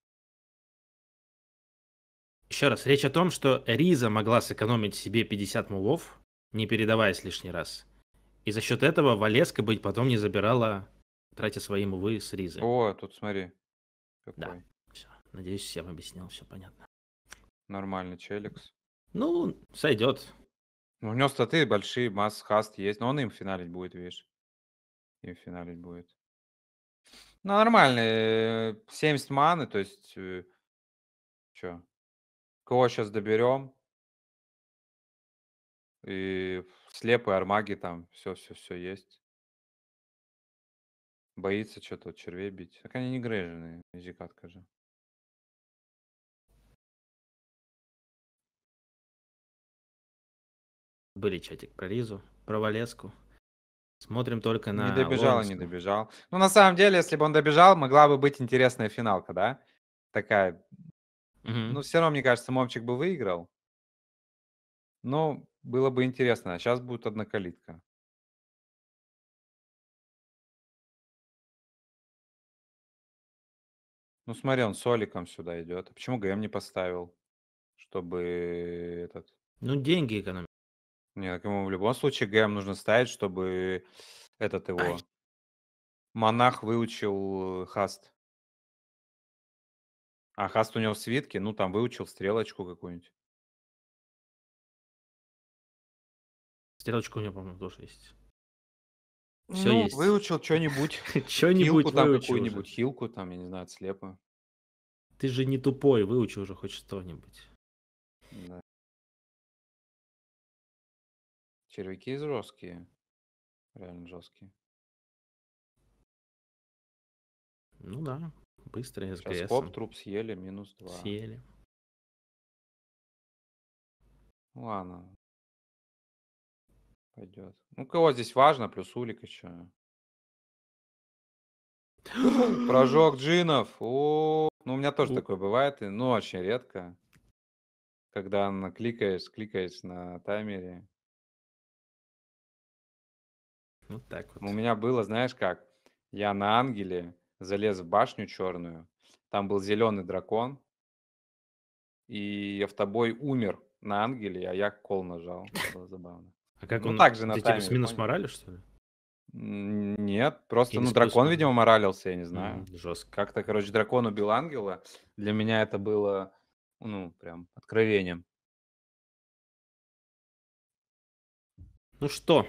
Еще раз, речь о том, что Риза могла сэкономить себе 50 мулов, не передаваясь лишний раз. И за счет этого Валеска быть потом не забирала, тратя свои мувы с Ризы. О, тут смотри. Какой. Да. Все. Надеюсь, всем объяснил, все понятно. Нормальный челикс. Ну, сойдет. Ну, У него статы большие, масс хаст есть, но он им финалить будет, видишь. Им финалить будет. Ну, нормально. э, 70 маны, то есть... Э, Че? Кого сейчас доберем? И слепые армаги там, все-все-все есть. Боится что-то червей бить. Так они не грейженые, изикатка же. Были чатик про Ризу, про Валеску. Смотрим только на... Не добежал, Лоренса. не добежал. Ну, на самом деле, если бы он добежал, могла бы быть интересная финалка, да? Такая. Угу. Ну, все равно, мне кажется, Момчик бы выиграл. Ну было бы интересно. А сейчас будет одна калитка. Ну, смотри, он с Оликом сюда идет. А почему ГМ не поставил? Чтобы этот... Ну, деньги экономить. Нет, ему в любом случае ГМ нужно ставить, чтобы этот его Ай. монах выучил э, хаст. А хаст у него в свитке, ну там выучил стрелочку какую-нибудь. Стрелочку у него, по-моему, тоже есть. Все ну, есть. выучил что-нибудь. Что-нибудь там какую-нибудь хилку, там, я не знаю, слепо. Ты же не тупой, выучи уже хоть что-нибудь. Да. Червяки жесткие. Реально жесткие. Ну да, быстрые СГС. Сейчас поп труп съели, минус 2. Съели. Ну ладно. Пойдет. Ну, кого здесь важно, плюс улик еще. Прожег джинов. О, ну, у меня тоже такое бывает, но ну, очень редко. Когда кликаешь, кликаешь на таймере. Ну, вот так вот. У меня было, знаешь как, я на ангеле залез в башню черную, там был зеленый дракон, и автобой умер на ангеле, а я кол нажал. Было забавно. А как ну, он? так же на Ты типа с минус понял? морали, что ли? Нет, просто, Или ну, дракон, видимо, моралился, я не знаю. Mm, жестко. Как-то, короче, дракон убил ангела. Для меня это было, ну, прям откровением. Ну что,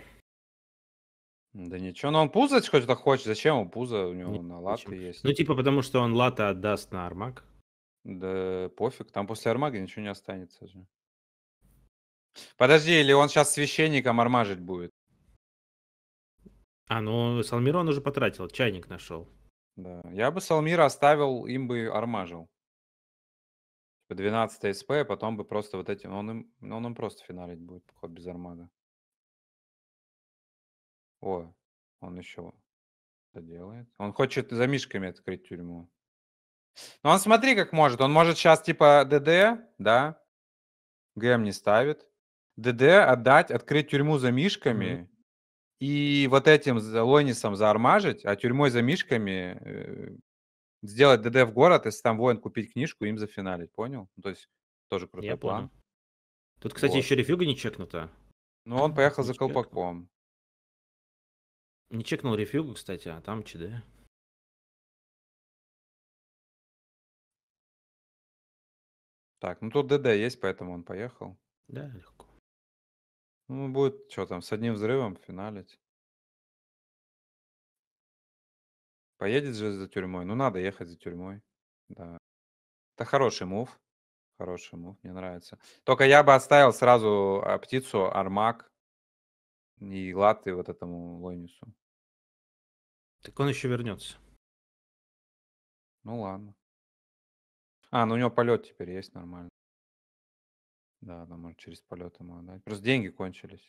да ничего, но он хоть хочет, хочет. Зачем он пузо? У него не, на латы зачем? есть. Ну, типа, потому что он лата отдаст на армак. Да пофиг, там после армага ничего не останется же. Подожди, или он сейчас священником армажить будет? А, ну Салмир он уже потратил, чайник нашел. Да, я бы Салмира оставил, им бы армажил. 12 типа СП, а потом бы просто вот этим, он им, он им просто финалить будет, походу, без армага. О, он еще это делает. Он хочет за мишками открыть тюрьму. Ну, он смотри, как может. Он может сейчас типа ДД, да, ГМ не ставит. ДД отдать, открыть тюрьму за мишками mm-hmm. и вот этим Лонисом заармажить, а тюрьмой за мишками э, сделать ДД в город, если там воин купить книжку, им зафиналить, понял? Ну, то есть тоже крутой Я план. Понял. Тут, кстати, вот. еще рефюга не чекнута. Ну, он поехал за колпаком. Не чекнул рефьюгу, кстати, а там ЧД. Так, ну тут ДД есть, поэтому он поехал. Да, легко. Ну, будет что там, с одним взрывом финалить. Поедет же за тюрьмой. Ну, надо ехать за тюрьмой. Да. Это хороший мув. Хороший мув, мне нравится. Только я бы оставил сразу а, птицу Армак и Латы вот этому Лойнису. Так он еще вернется. Ну ладно. А, ну у него полет теперь есть нормально. Да, она может через полет ему отдать. Просто деньги кончились.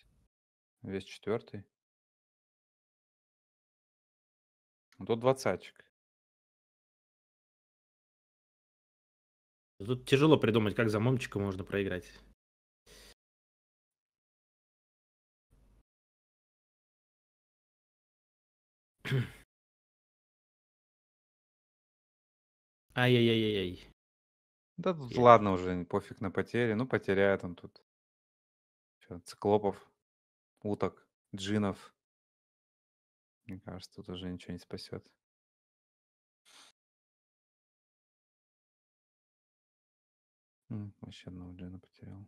Весь четвертый. А тут двадцатчик. Тут тяжело придумать, как за мамчика можно проиграть. Mm-hmm. Ай-яй-яй-яй. Да тут Я- ладно уже, пофиг на потери. Ну, потеряет он тут. чё, циклопов, уток, джинов. Мне кажется, тут уже ничего не спасет. Вообще одного джина потерял.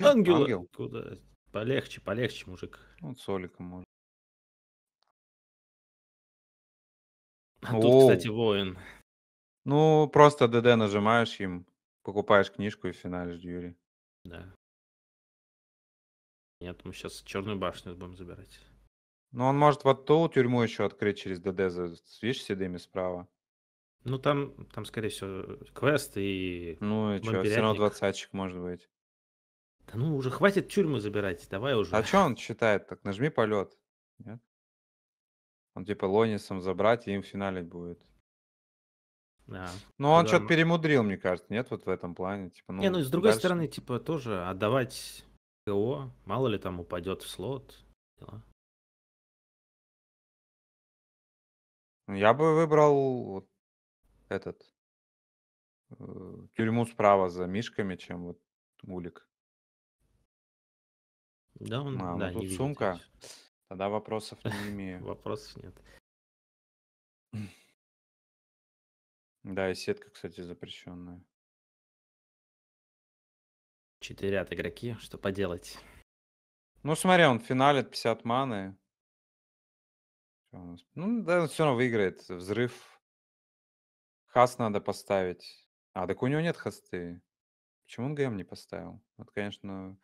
Ангела. Ангел. Куда? Полегче, полегче, мужик. Ну, соликом может. А тут, кстати, воин. Ну, просто ДД нажимаешь им, покупаешь книжку и финалишь Дьюри. Да. Нет, мы сейчас Черную башню будем забирать. Ну, он может вот ту тюрьму еще открыть через ДД, за- видишь, седыми справа. Ну, там, там скорее всего, квест и... Ну и что, все равно бомберятник. двадцатчик может быть. Да ну уже хватит тюрьмы забирать, давай уже. А что он считает? Так нажми полет. Нет? Он типа Лонисом забрать, и им финалить будет. Да. Но он да, что-то перемудрил, мне кажется, нет, вот в этом плане. Типа, ну, не, ну, ну с другой дальше... стороны, типа, тоже отдавать ГО, мало ли там упадет в слот. Дела. Я бы выбрал вот этот э, тюрьму справа за мишками, чем вот улик. Да, он а, ну да, ну, тут не сумка. Видит. Тогда вопросов не имею. Вопросов нет. Да, и сетка, кстати, запрещенная. Четыре Четверят игроки, что поделать. Ну, смотри, он финалит 50 маны. Ну, да, все равно выиграет. Взрыв. Хас надо поставить. А, так у него нет хасты. Почему он ГМ не поставил? Вот, конечно,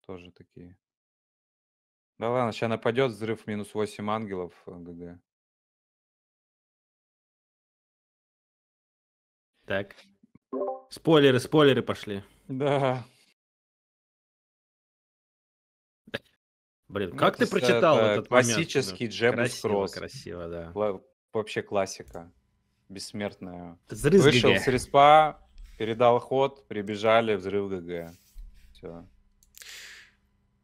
тоже такие. Да ладно, сейчас нападет взрыв минус 8 ангелов э, ГГ. Так. Спойлеры, спойлеры пошли. Да. Блин, ну, как ну, ты прочитал это этот Классический Джебус Кросс. Красиво, да. вообще классика. Бессмертная. Взрыв Вышел ГГ. с респа, передал ход, прибежали, взрыв ГГ. Все.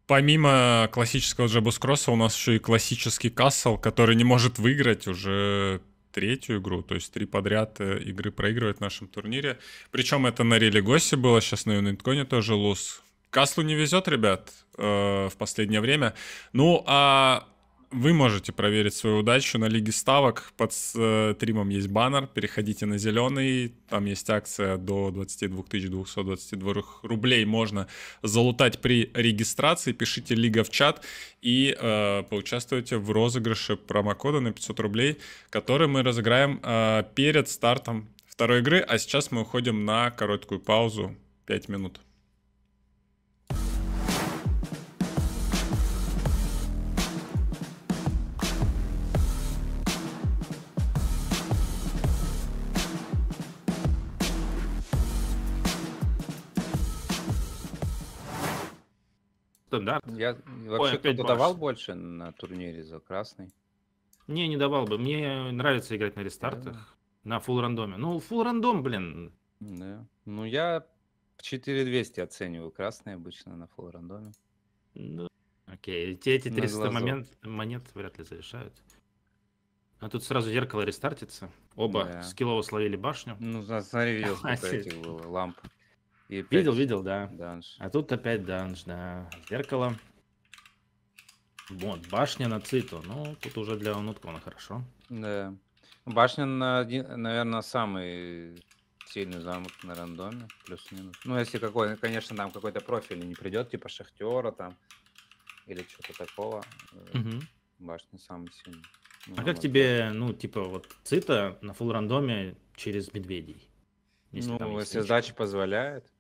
Помимо классического Джебус Кросса у нас еще и классический Кассел, который не может выиграть уже третью игру, то есть три подряд э, игры проигрывает в нашем турнире. Причем это на религосе было, сейчас на Юнитконе тоже луз. Каслу не везет, ребят, э, в последнее время. Ну, а вы можете проверить свою удачу на Лиге Ставок. Под э, стримом есть баннер. Переходите на зеленый. Там есть акция до 22 222 рублей. Можно залутать при регистрации. Пишите Лига в чат и э, поучаствуйте в розыгрыше промокода на 500 рублей, который мы разыграем э, перед стартом второй игры. А сейчас мы уходим на короткую паузу 5 минут. стандарт. Я вообще кто-то давал больше на турнире за красный. Не, не давал бы. Мне нравится играть на рестартах, да. на фул рандоме. Ну, фул рандом, блин. Да. Ну, я 4200 оцениваю красный обычно на фул рандоме. Да. Ну, окей, те эти 300 момент, монет вряд ли завершают. А тут сразу зеркало рестартится. Оба да. скиллово словили башню. Ну, смотри, видел, сколько этих было, э, ламп. И опять видел, видел, да. Данж. А тут опять данж, да. Зеркало. Вот, башня на циту. Ну, тут уже для Нуткона хорошо. Да. Ну, башня, на, наверное, самый сильный замок на рандоме, плюс-минус. Ну, если какой, конечно, там какой-то профиль не придет, типа шахтера там, или что-то такого. Угу. Башня самый сильный. А ну, а как может, тебе, ну, типа, вот цита на фул рандоме через медведей? Если ну, если задача позволяет.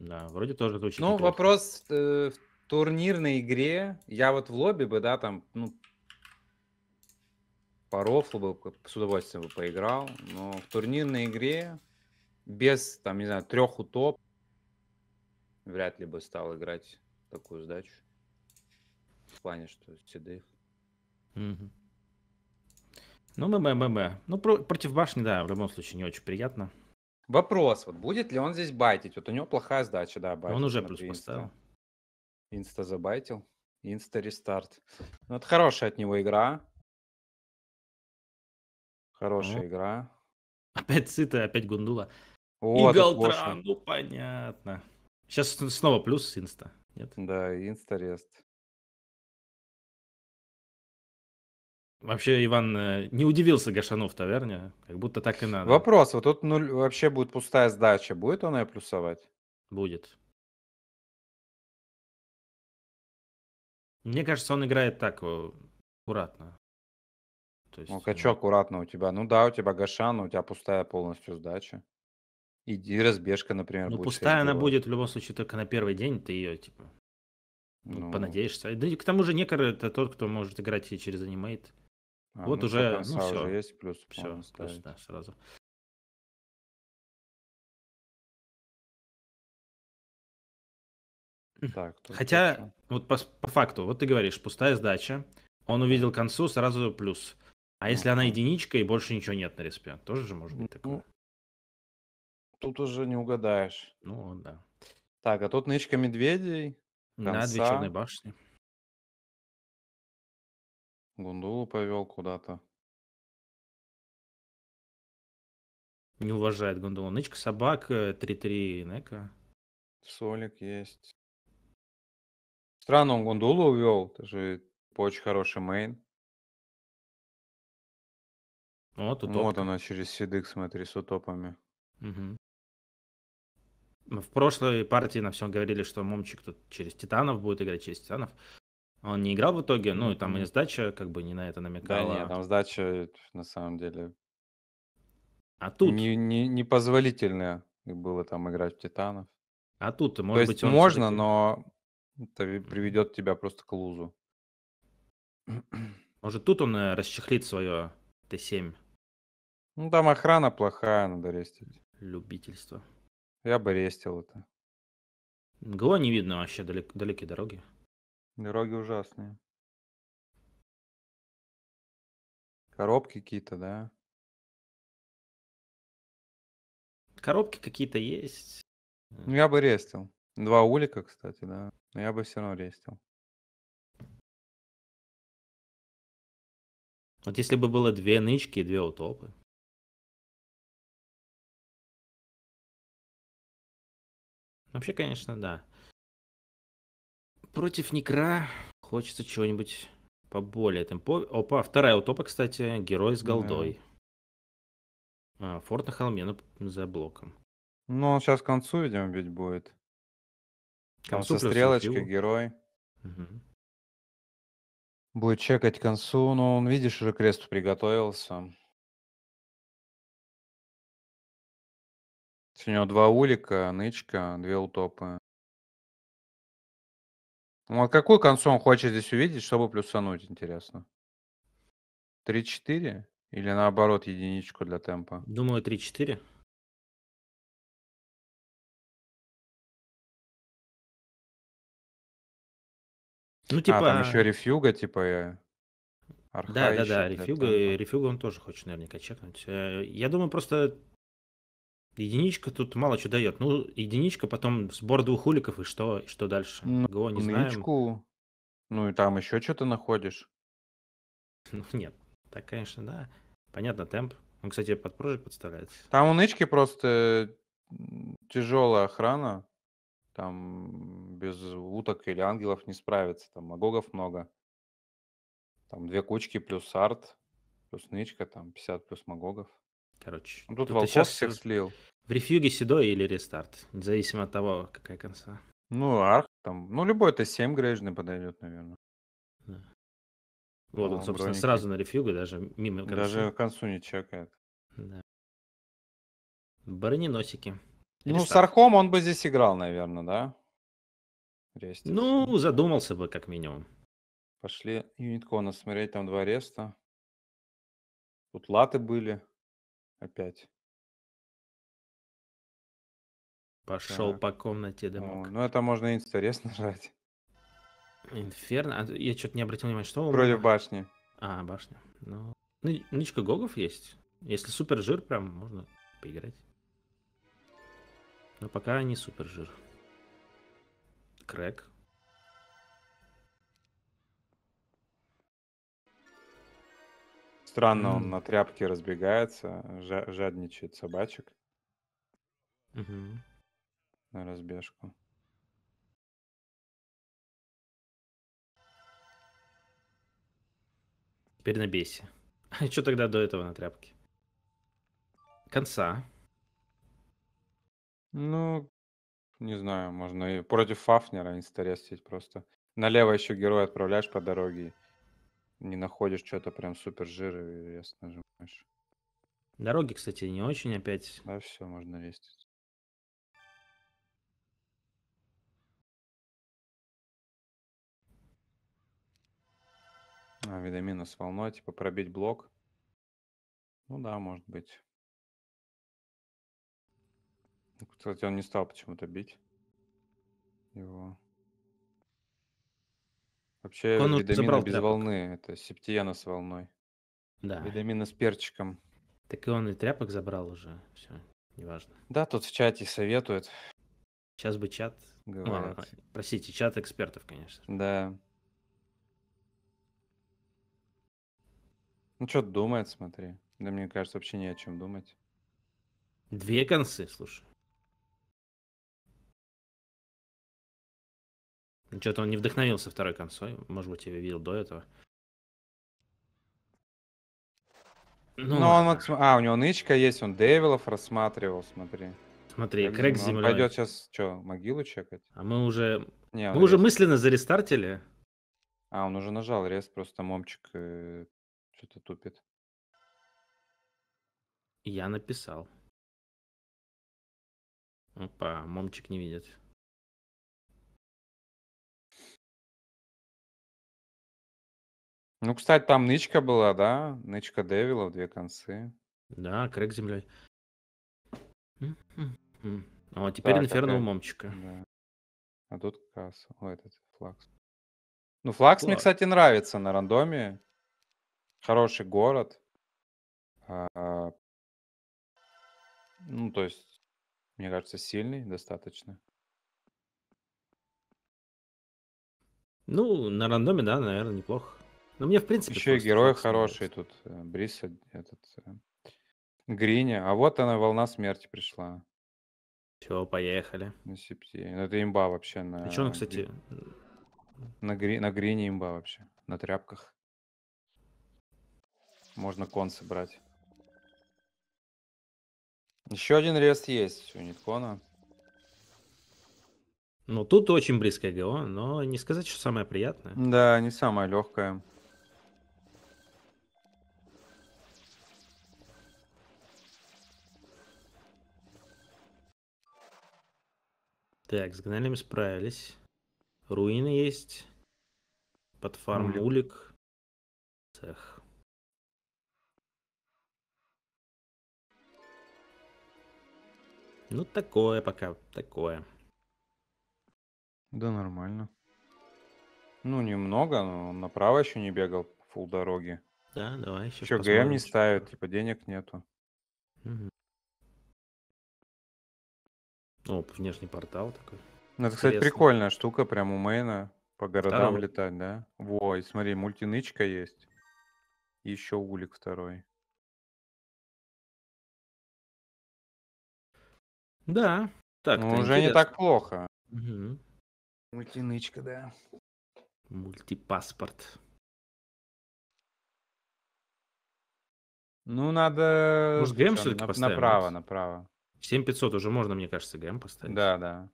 Да, вроде тоже звучит. Ну, неплохо. вопрос э, в турнирной игре. Я вот в лобби бы, да, там, ну, по бы с удовольствием бы поиграл, но в турнирной игре без, там, не знаю, трех утоп вряд ли бы стал играть такую сдачу. В плане, что седых. Угу. Ну, МММ. Ну, про- против башни, да, в любом случае не очень приятно. Вопрос, вот будет ли он здесь байтить? Вот у него плохая сдача, да, байтить. Он уже плюс инста. поставил. Инста забайтил. Инста рестарт. Ну, это хорошая от него игра. Хорошая О. игра. Опять сыта, опять гундула. О, И Галтран, ну понятно. Сейчас снова плюс инста. Нет? Да, инста рест. Вообще, Иван, э, не удивился гашанов в таверне, Как будто так и надо. Вопрос. Вот тут нуль, вообще будет пустая сдача. Будет он ее плюсовать? Будет. Мне кажется, он играет так э, аккуратно. То есть, ну, качу э, аккуратно у тебя. Ну да, у тебя Гашан, у тебя пустая полностью сдача. Иди разбежка, например. Ну, будет пустая она будет в любом случае только на первый день, ты ее, типа, ну... понадеешься. Да и к тому же Некор это тот, кто может играть и через анимейт. А, вот ну, уже, ну все. Уже есть плюс. Все, да, сразу. Так, Хотя, точно. вот по, по факту, вот ты говоришь, пустая сдача, он увидел концу, сразу плюс. А если она единичка и больше ничего нет на респе, тоже же может быть такое? Ну, тут уже не угадаешь. Ну, да. Так, а тут нычка медведей. Конца. На две черные башни. Гундулу повел куда-то. Не уважает Гундулу. Нычка, собак, 3-3, э, Нека. Солик есть. Странно, он Гундулу увел. Это же очень хороший мейн. Вот, утопка. вот она через седых, смотри, с утопами. Угу. В прошлой партии на всем говорили, что Момчик тут через Титанов будет играть, через Титанов. Он не играл в итоге, ну, и там и сдача как бы не на это намекала. Да, нет, там сдача на самом деле а тут... Не, не, непозволительно было там играть в Титанов. А тут, может То есть быть, можно, но это приведет тебя просто к лузу. Может, тут он э, расчехлит свое Т7? Ну, там охрана плохая, надо рестить. Любительство. Я бы рестил это. ГО не видно вообще, далек, далекие дороги. Дороги ужасные. Коробки какие-то, да? Коробки какие-то есть. Ну, я бы рестил. Два улика, кстати, да. Но я бы все равно рестил. Вот если бы было две нычки и две утопы. Вообще, конечно, да против Некра хочется чего-нибудь поболее темпо. Опа, вторая утопа, кстати, герой с голдой. Да. А, форт на холме ну, за блоком. Ну, он сейчас к концу, видимо, ведь будет. концу Там со стрелочкой герой. Угу. Будет чекать к концу, но он, видишь, уже к кресту приготовился. У него два улика, нычка, две утопы. Ну, а какую концу он хочет здесь увидеть, чтобы плюсануть, интересно? 3-4? Или наоборот, единичку для темпа? Думаю, 3-4. Ну, типа... А, там типа еще рефьюга, типа... Э, Архаи да, да, да, рефьюга, рефьюга он тоже хочет наверняка чекнуть. Э, я думаю, просто Единичка тут мало что дает. Ну, единичка, потом сбор двух уликов, и что, и что дальше? Ну, Го не знаем. Яичку. Ну и там еще что-то находишь. Ну нет, так, конечно, да. Понятно, темп. Он, кстати, под прожик подставляется. Там у нычки просто тяжелая охрана. Там без уток или ангелов не справится. Там магогов много. Там две кучки плюс арт, плюс нычка, там 50 плюс магогов. Короче. Ну, тут, тут волков сейчас... всех слил. В рефьюге седой или рестарт, независимо от того, какая конца. Ну, арх там, ну, любой Т7 грейжный подойдет, наверное. Вот, он, ну, собственно, броники. сразу на рефьюга, даже мимо конца. Даже к концу не чекает. Да. Броненосики. Ну, с архом он бы здесь играл, наверное, да? Рестик. Ну, задумался бы, как минимум. Пошли юниткона смотреть, там два реста. Тут латы были опять. Пошел по комнате дымок. О, ну, это можно интерес нажать. Инферно? А, я что-то не обратил внимания, что... Вроде башни. А, башня. Ну, ну нычка гогов есть. Если супер жир, прям можно поиграть. Но пока не супер жир. Крэк. Странно, mm. он на тряпке разбегается, жадничает собачек. Mm-hmm на разбежку. Теперь на бесе. А что тогда до этого на тряпке? Конца. Ну, не знаю, можно и против Фафнера инстарестить просто. Налево еще героя отправляешь по дороге. Не находишь что-то прям супер жир и рест нажимаешь. Дороги, кстати, не очень опять. Да, все, можно рестить. А, видоминус волной, типа пробить блок. Ну да, может быть. Ну, кстати, он не стал почему-то бить его. Вообще, он видамины без тряпок. волны. Это септиена с волной. Да. Видамины с перчиком. Так и он и тряпок забрал уже. Все, неважно. Да, тут в чате советуют. Сейчас бы чат... Ну, Говорят. Ну, простите, чат экспертов, конечно. Да. Ну, что думает, смотри. Да мне кажется, вообще не о чем думать. Две концы, слушай. Ну, Что-то он не вдохновился второй концой. Может быть, я его видел до этого. Ну, Но он... вот, А, у него нычка есть, он Девилов рассматривал, смотри. смотри, Как Крэг с пойдет сейчас, что, могилу чекать? А мы уже, Не, мы уже рез- мысленно зарестартили. А, он уже нажал рез, просто момчик э, что-то тупит. Я написал. Опа, момчик не видит. Ну, кстати, там нычка была, да? Нычка Дэвила в две концы. Да, крэк землей. О, теперь так, инферно опять... момчика. Да. А тут касса. о, этот флакс. Ну, флакс, флакс мне, кстати, нравится на рандоме. Хороший город. А, а. Ну, то есть, мне кажется, сильный достаточно. Ну, на рандоме, да, наверное, неплохо. Но ну, мне, в принципе, Еще и просто герой хороший тут. э, Брис, этот... Э, Гриня. А вот она, волна смерти пришла Все, поехали. на септи, Ну, это имба вообще на... А что он, кстати... На, гри... на Грине имба вообще. На тряпках. Можно концы брать. Еще один рест есть у Ниткона. Ну, тут очень близкое ГО, но не сказать, что самое приятное. Да, не самое легкое. Так, с гнолем справились. Руины есть. Под фарм улик. улик. Цех. Ну, такое пока, такое. Да нормально. Ну, немного, но направо еще не бегал фул дороги. Да, давай еще Еще ГМ не ставят, типа денег нету. Угу. О, внешний портал такой. Ну, это, кстати, прикольная штука, прям у Мэйна. По городам Здорово. летать, да? Во, и смотри, мультинычка есть. Еще улик второй. Да. Так, ну, уже интересно. не так плохо. Угу. Мультинычка, да. Мультипаспорт. Ну, надо... Может, ГМ все-таки на Направо, направо. 7500 уже можно, мне кажется, ГМ поставить. Да, да.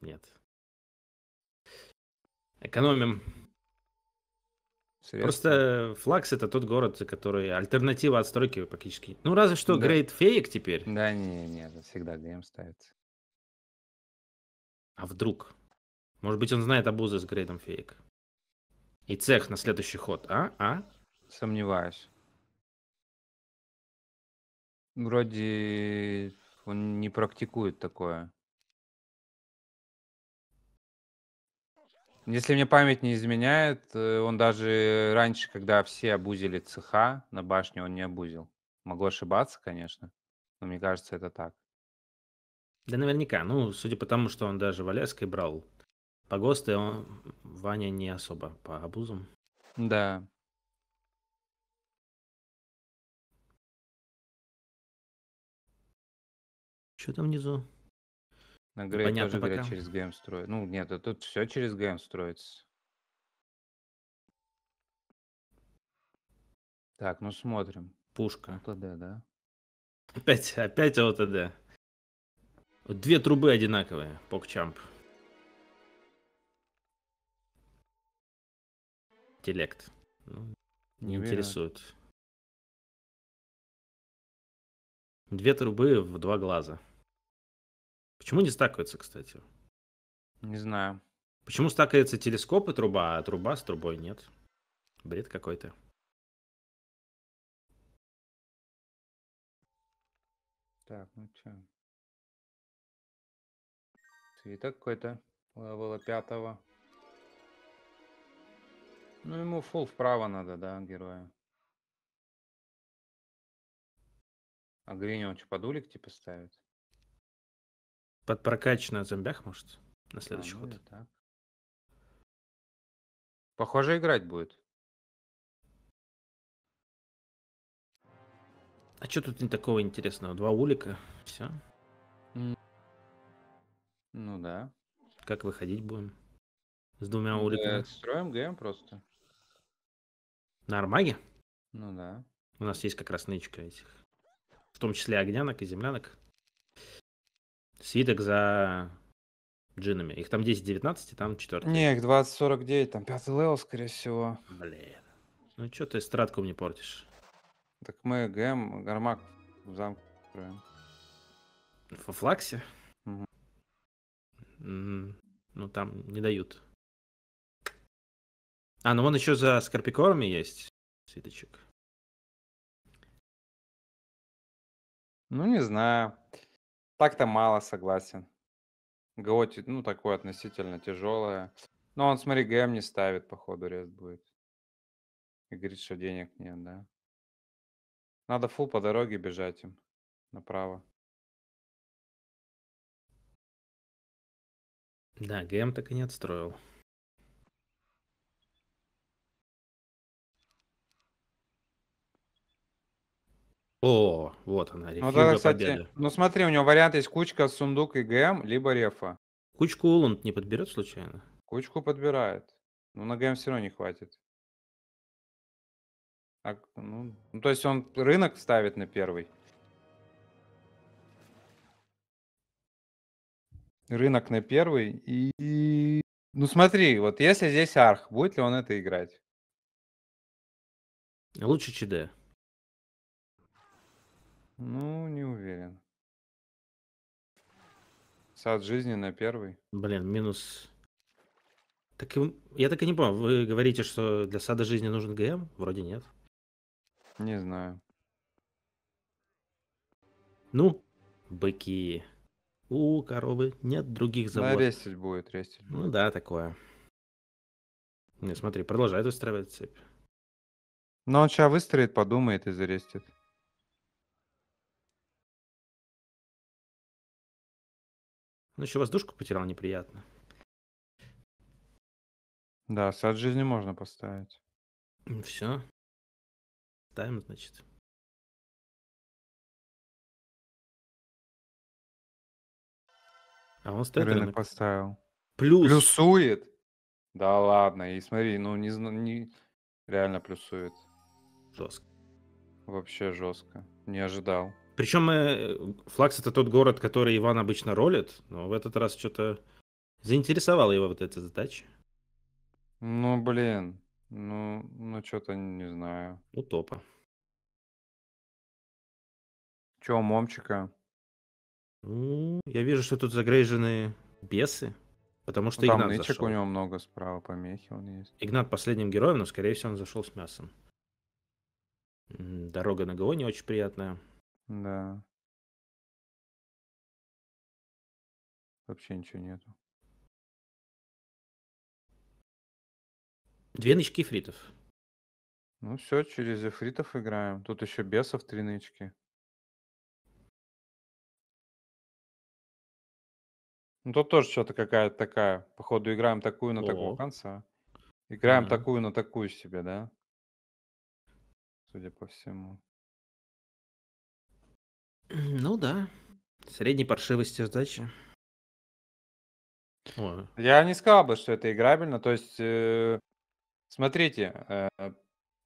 Нет. Экономим. Средства. Просто Флакс это тот город, который альтернатива от стройки практически. Ну, разве что да. Great Fake теперь. Да, не, не, всегда ГМ ставится. А вдруг? Может быть, он знает обузы с грейдом фейк. И цех на следующий ход, а? А? Сомневаюсь. Вроде он не практикует такое. Если мне память не изменяет, э, он даже раньше, когда все обузили цеха на башне, он не обузил. Могу ошибаться, конечно, но мне кажется, это так. Да наверняка. Ну, судя по тому, что он даже в Аляске брал погосты, он... Ваня не особо по обузам. Да. Что там внизу? На ну, Грей Понятно, тоже, пока. говорят, через ГМ строят. Ну, нет, а тут все через ГМ строится. Так, ну смотрим. Пушка. ОТД, да? Опять, опять ОТД. Две трубы одинаковые, покчамп. Интеллект. Ну, не, не интересует. Две трубы в два глаза. Почему не стакаются, кстати? Не знаю. Почему стакается телескоп и труба, а труба с трубой нет? Бред какой-то. Так, ну чё? Свиток какой-то левела пятого. Ну, ему фул вправо надо, да, героя. А Гриня, он что, подулик типа ставит? Под прокач зомбях, может? На следующий а, ход. Похоже, играть будет. А что тут не такого интересного? Два улика, все. Ну да. Как выходить будем? С двумя уликами? Да, строим ГМ просто. На армаге? Ну да. У нас есть как раз нычка этих. В том числе огнянок и землянок свиток за джинами. Их там 10-19, и там 4. Не, их 20-49, там 5 левел, скорее всего. Блин. Ну что ты стратку мне портишь? Так мы ГМ, Гармак в замку. строим. В Флаксе? Угу. ну там не дают. А, ну вон еще за скорпикорами есть свиточек. Ну, не знаю. Так-то мало, согласен. ГО, ну, такое относительно тяжелое. Но он, смотри, ГМ не ставит, походу, рез будет. И говорит, что денег нет, да. Надо фул по дороге бежать им направо. Да, ГМ так и не отстроил. О, вот она, рефьюза ну, тогда, кстати, Ну смотри, у него вариант есть кучка, сундук и ГМ, либо рефа. Кучку Уланд не подберет случайно? Кучку подбирает. Но ну, на ГМ все равно не хватит. А, ну, ну, то есть он рынок ставит на первый. Рынок на первый. И, и... Ну смотри, вот если здесь арх, будет ли он это играть? Лучше ЧД. Ну, не уверен. Сад жизни на первый. Блин, минус... Так Я так и не понял, вы говорите, что для сада жизни нужен ГМ? Вроде нет. Не знаю. Ну, быки. У коровы нет других ну, а заводов. Да, рестить будет, рестить ну будет. Ну да, такое. Не, смотри, продолжает выстраивать цепь. Но ну, он сейчас выстроит, подумает и зарестит. Ну еще воздушку потерял неприятно. Да, сад жизни можно поставить. все. Ставим, значит. А он стоит рынок. рынок. поставил. Плюс. Плюсует? Да ладно, и смотри, ну не, не реально плюсует. Жестко. Вообще жестко. Не ожидал. Причем э, Флакс это тот город, который Иван обычно ролит, но в этот раз что-то заинтересовало его вот эта задача. Ну, блин. Ну, ну что-то не знаю. Ну, топа. Че, момчика? Ну, я вижу, что тут загрейжены бесы, потому что ну, там Игнат нычек зашел. у него много справа, помехи он есть. Игнат последним героем, но, скорее всего, он зашел с мясом. Дорога на ГО не очень приятная. Да. Вообще ничего нету. Две нычки фритов. Ну все, через эфритов играем. Тут еще бесов три нычки. Ну тут тоже что-то какая-то такая. Походу играем такую на такого конца. Играем ага. такую на такую себе, да? Судя по всему. Ну да. Средней паршивости задача. Я не сказал бы, что это играбельно. То есть, э, смотрите, э,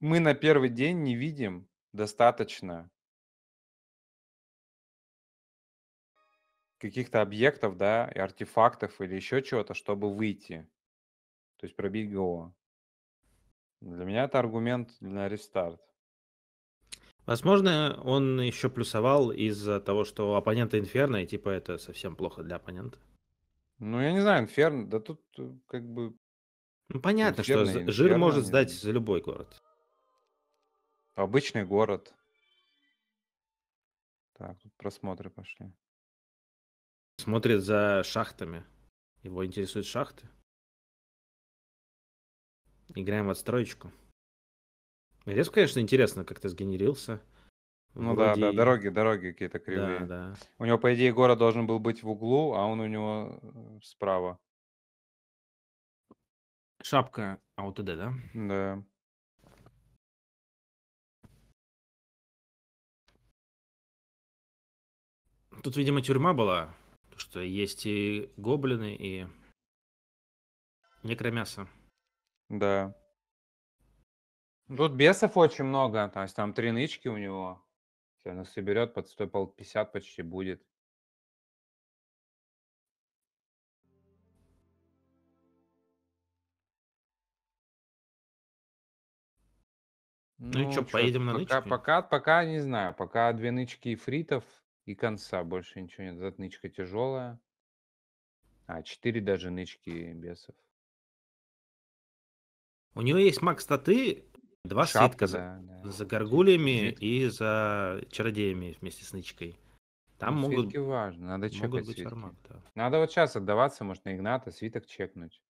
мы на первый день не видим достаточно каких-то объектов, да, и артефактов или еще чего-то, чтобы выйти. То есть пробить ГО. Для меня это аргумент на рестарт. Возможно, он еще плюсовал из-за того, что оппонента Инферно, и типа это совсем плохо для оппонента. Ну, я не знаю, Инферно, да тут э, как бы... Ну, понятно, Инферно, что Инферно, жир Инферно, может сдать за любой город. Обычный город. Так, тут просмотры пошли. Смотрит за шахтами. Его интересуют шахты. Играем в отстроечку. Резко, конечно, интересно, как ты сгенерился. Ну Вроде... да, да, дороги, дороги какие-то кривые. Да, да. У него, по идее, город должен был быть в углу, а он у него э, справа. Шапка АУТД, да? Да. Тут, видимо, тюрьма была, потому что есть и гоблины, и некромясо. Да. Тут бесов очень много, то есть там три нычки у него. Если он соберет, под 150 почти будет. Ну, ну что, поедем на нычки? Пока, пока не знаю. Пока две нычки и фритов и конца. Больше ничего нет. Эта нычка тяжелая. А, четыре даже нычки бесов. У него есть маг статы Два Шапка, свитка за, да, за горгулями Свитки. и за чародеями вместе с нычкой. Там ну, могут, важно, надо чекать могут быть армак, да. Надо вот сейчас отдаваться, может, на Игната свиток чекнуть.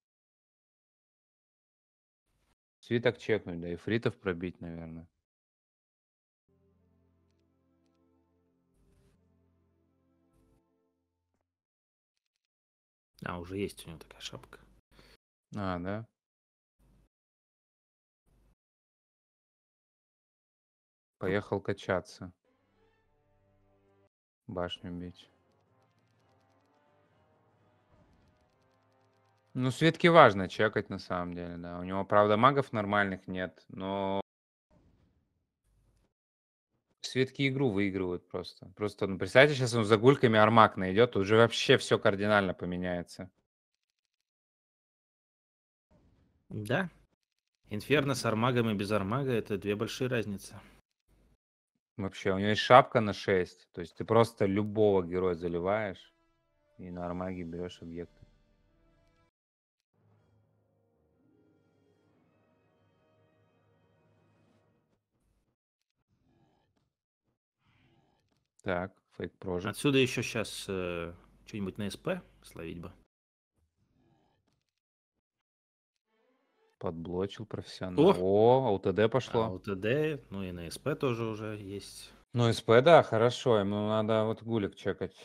Свиток чекнуть, да, и фритов пробить, наверное. А, уже есть у него такая шапка. А, да? Поехал качаться. Башню бить. Ну, Светке важно чекать, на самом деле, да. У него, правда, магов нормальных нет, но... Светки игру выигрывают просто. Просто, ну, представьте, сейчас он за гульками армак найдет, тут уже вообще все кардинально поменяется. Да. Инферно с армагом и без армага — это две большие разницы. Вообще, у него есть шапка на 6. То есть ты просто любого героя заливаешь и на армаге берешь объект. Так, фейк прожит. Отсюда еще сейчас э, что-нибудь на СП словить бы. Подблочил профессионал. О, О ЛТД пошло. А, ЛТД, ну и на СП тоже уже есть. Ну, СП, да, хорошо. Ему надо вот гулик чекать.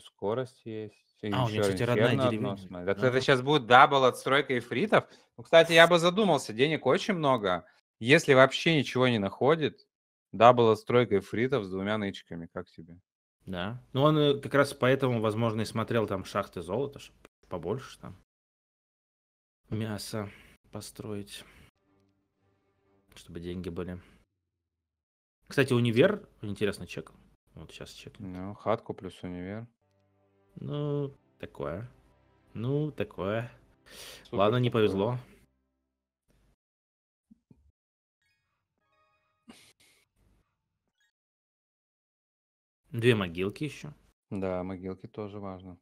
скорость есть. а, у меня кстати, родная деревня. Одно, так ну, это сейчас будет дабл отстройка эфритов. Ну, кстати, я бы задумался, денег очень много. Если вообще ничего не находит, дабл отстройка эфритов с двумя нычками, как тебе? Да. Ну, он э, как раз поэтому, возможно, и смотрел там шахты золота, чтобы побольше там мясо построить, чтобы деньги были. Кстати, универ, интересно, чек. Вот сейчас чек. Ну, хатку плюс универ. Ну, такое. Ну, такое. Супер. Ладно, не повезло. Две могилки еще. Да, могилки тоже важно.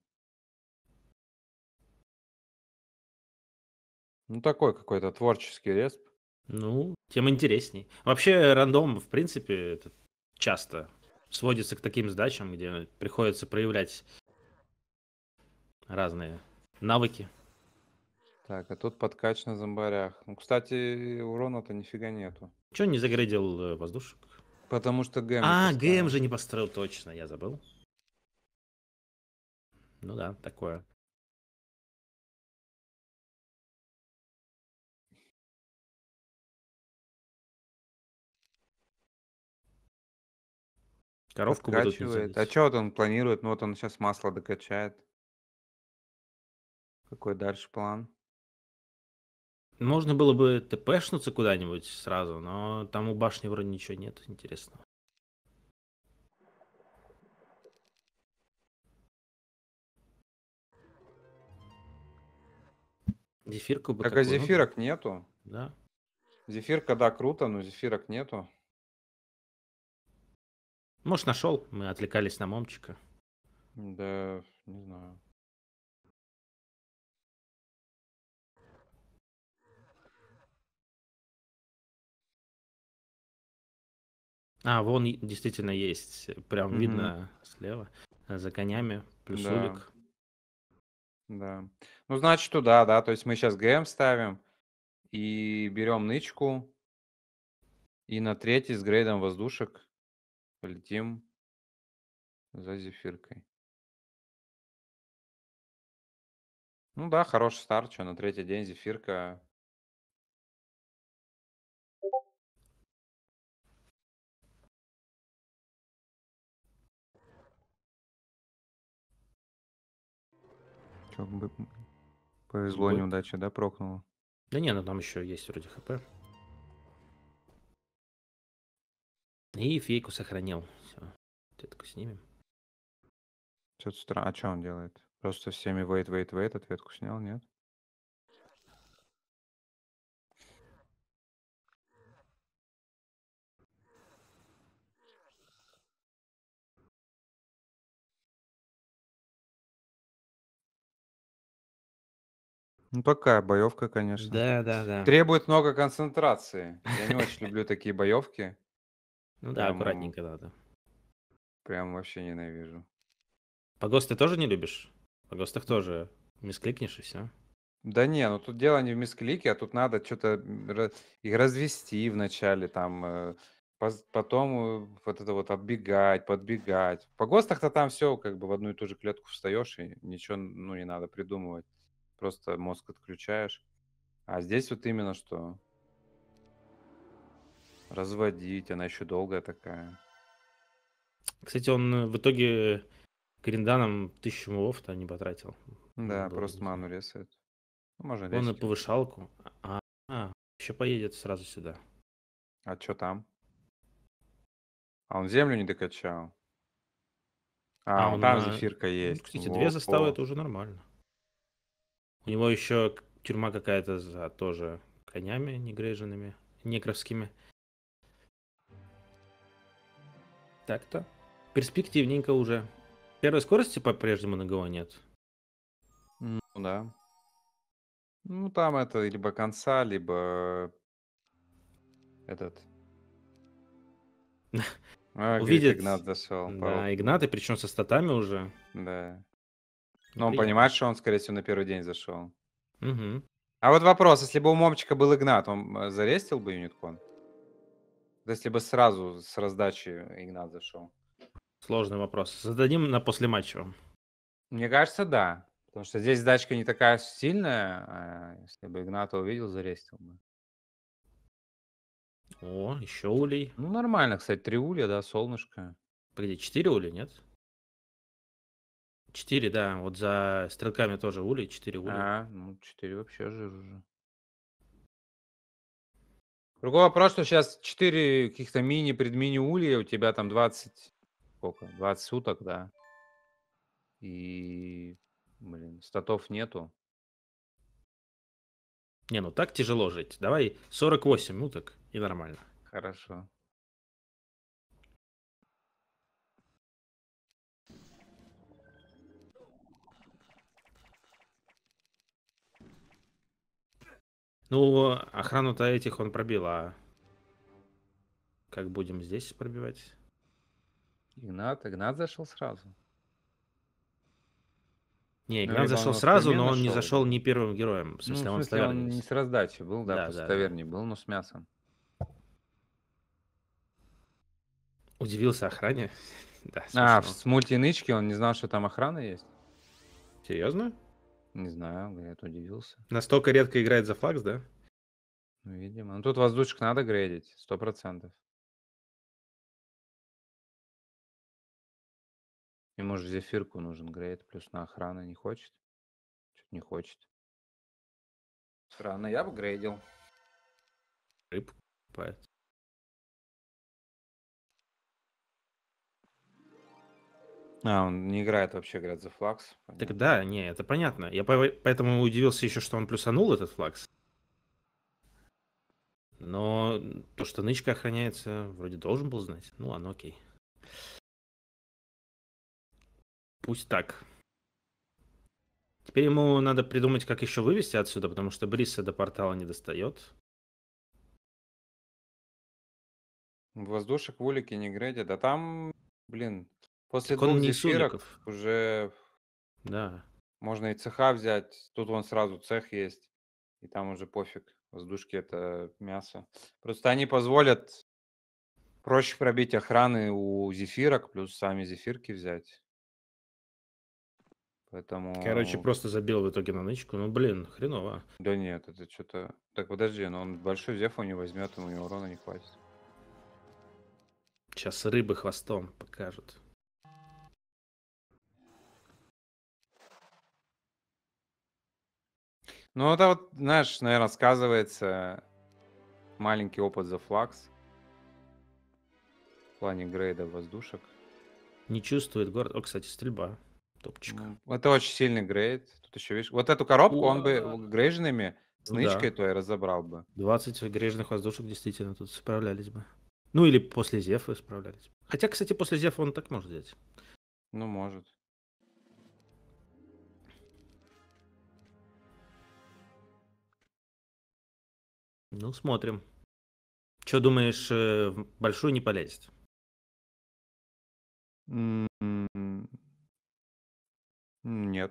Ну, такой какой-то творческий респ. Ну, тем интересней. Вообще, рандом, в принципе, это часто сводится к таким задачам, где приходится проявлять разные навыки. Так, а тут подкач на зомбарях. Ну, кстати, урона-то нифига нету. Че не заградил э, воздушек? Потому что ГМ. А, ГМ же не построил, точно, я забыл. Ну да, такое. Коровку будут А что вот он планирует? Ну вот он сейчас масло докачает. Какой дальше план? Можно было бы ТПшнуться куда-нибудь сразу, но там у башни вроде ничего нет интересного. Зефирку бы. Так а ну, зефирок нету. Да. Зефирка, да, круто, но зефирок нету. Может, нашел. Мы отвлекались на момчика. Да, не знаю. А, вон действительно есть. Прям mm-hmm. видно слева. Э, за конями, плюс да. улик. Да. Ну, значит, туда, да. То есть мы сейчас ГМ ставим и берем нычку. И на третий с грейдом воздушек Полетим за зефиркой. Ну да, хороший старт, что на третий день зефирка. Чё, повезло, неудача, да, прокнула? Да не, ну там еще есть вроде хп. И фейку сохранил. Все. Ответку снимем. Что-то странно. А что он делает? Просто всеми wait, wait, wait ответку снял, нет? Ну, такая боевка, конечно. Да, да, да. Требует много концентрации. Я не очень люблю такие боевки. Ну да, Прям, э, аккуратненько надо. Прям вообще ненавижу. Погост ты тоже не любишь? По гостах тоже мискликнешь и все. Да не, ну тут дело не в мисклике, а тут надо что-то их развести вначале, там, э, потом э, вот это вот отбегать, подбегать. По ГОСТах-то там все как бы в одну и ту же клетку встаешь и ничего, ну, не надо придумывать. Просто мозг отключаешь. А здесь вот именно что разводить, она еще долгая такая. Кстати, он э, в итоге гринданом тысячу мувов-то не потратил. Да, он просто ману ресает. Ну, можно Он на повышалку. А, а, еще поедет сразу сюда. А что там? А он землю не докачал. А, а он, там на... зефирка ну, есть. Ну, кстати, во, две заставы это уже нормально. У него еще тюрьма какая-то за тоже конями негрейженными, некровскими. Так-то. Перспективненько уже. Первой скорости по-прежнему на ГО нет. Ну да. Ну там это либо конца, либо этот. А, Увидит. Игнат зашел. Да, Игнат, и причем со статами уже. Да. Ну, Но он понимает, что он, скорее всего, на первый день зашел. Угу. А вот вопрос, если бы у Момчика был Игнат, он э, зарестил бы Юниткон? Если бы сразу с раздачи Игнат зашел. Сложный вопрос. Зададим на после матча Мне кажется, да. Потому что здесь дачка не такая сильная. А если бы Игната увидел, зарестил бы. О, еще улей. Ну, нормально, кстати, три улья, да, солнышко. Погоди, четыре улья, нет? Четыре, да, вот за стрелками тоже улей, четыре улья. А, ну, четыре вообще жир уже. Другой вопрос, что сейчас 4 каких-то мини, предмини улья, у тебя там 20, сколько, 20 суток, да. И, блин, статов нету. Не, ну так тяжело жить. Давай 48 уток и нормально. Хорошо. Ну, охрану-то этих он пробил, а как будем здесь пробивать? Игнат, Игнат зашел сразу. Не, ну, Игнат ну, зашел сразу, но он нашел. не зашел не первым героем. В смысле, ну, в смысле он, он не с раздачи был, да, да да, да. был, но с мясом. Удивился охране? да, а, с мультинычки он не знал, что там охрана есть? Серьезно? Не знаю, говорят, удивился. Настолько редко играет за флакс, да? Ну, видимо. Ну, тут воздушек надо грейдить, сто процентов. Ему же зефирку нужен грейд, плюс на охрану не хочет. Чуть не хочет. Странно, я бы грейдил. Рыб покупает. А, он не играет вообще, играет за флакс. Так да, не, это понятно. Я поэтому удивился еще, что он плюсанул этот флакс. Но то, что нычка охраняется, вроде должен был знать. Ну ладно, окей. Пусть так. Теперь ему надо придумать, как еще вывести отсюда, потому что Бриса до портала не достает. Воздушек в улике не грейдит, а там, блин, После так двух зефирок уже да. можно и цеха взять. Тут вон сразу цех есть, и там уже пофиг. Воздушки это мясо. Просто они позволят проще пробить охраны у зефирок, плюс сами зефирки взять. Поэтому... Короче, просто забил в итоге на нычку. Ну, блин, хреново. Да нет, это что-то... Так, подожди, но ну, он большой зефу не возьмет, ему урона не хватит. Сейчас рыбы хвостом покажут. Ну, это вот, знаешь, наверное, сказывается маленький опыт за флакс в плане грейда воздушек. Не чувствует город. О, кстати, стрельба. Топчик. Ну, это очень сильный грейд. Тут еще, видишь, вот эту коробку О, он бы грейжными Нычкой да. я разобрал бы. 20 грейжных воздушек действительно тут справлялись бы. Ну или после Зефа справлялись. Хотя, кстати, после Зефа он так может взять. Ну, может. Ну, смотрим. Что думаешь, э, в большую не полезет? Нет,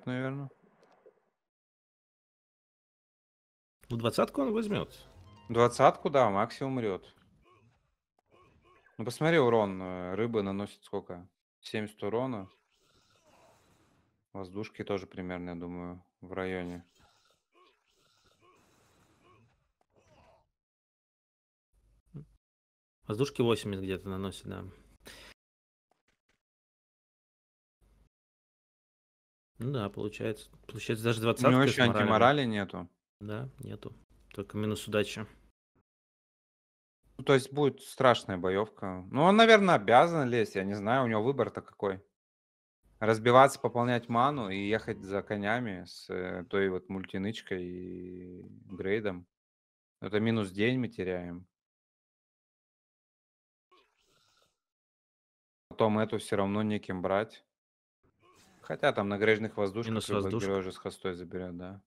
наверное. В ну, двадцатку он возьмет. Двадцатку, да, максимум умрет. Ну, посмотри урон. Э, рыбы наносит сколько? 70 урона. Воздушки тоже примерно, я думаю, в районе. Воздушки 80 где-то наносит, да. Ну да, получается. Получается даже 20 У него еще антиморали нету. Да, нету. Только минус удача. Ну, то есть будет страшная боевка. Ну, он, наверное, обязан лезть. Я не знаю, у него выбор-то какой. Разбиваться, пополнять ману и ехать за конями с э, той вот мультинычкой и грейдом. Это минус день мы теряем. потом эту все равно неким брать. Хотя там на грежных воздушках Минус воздушка. уже с хостой заберет, да.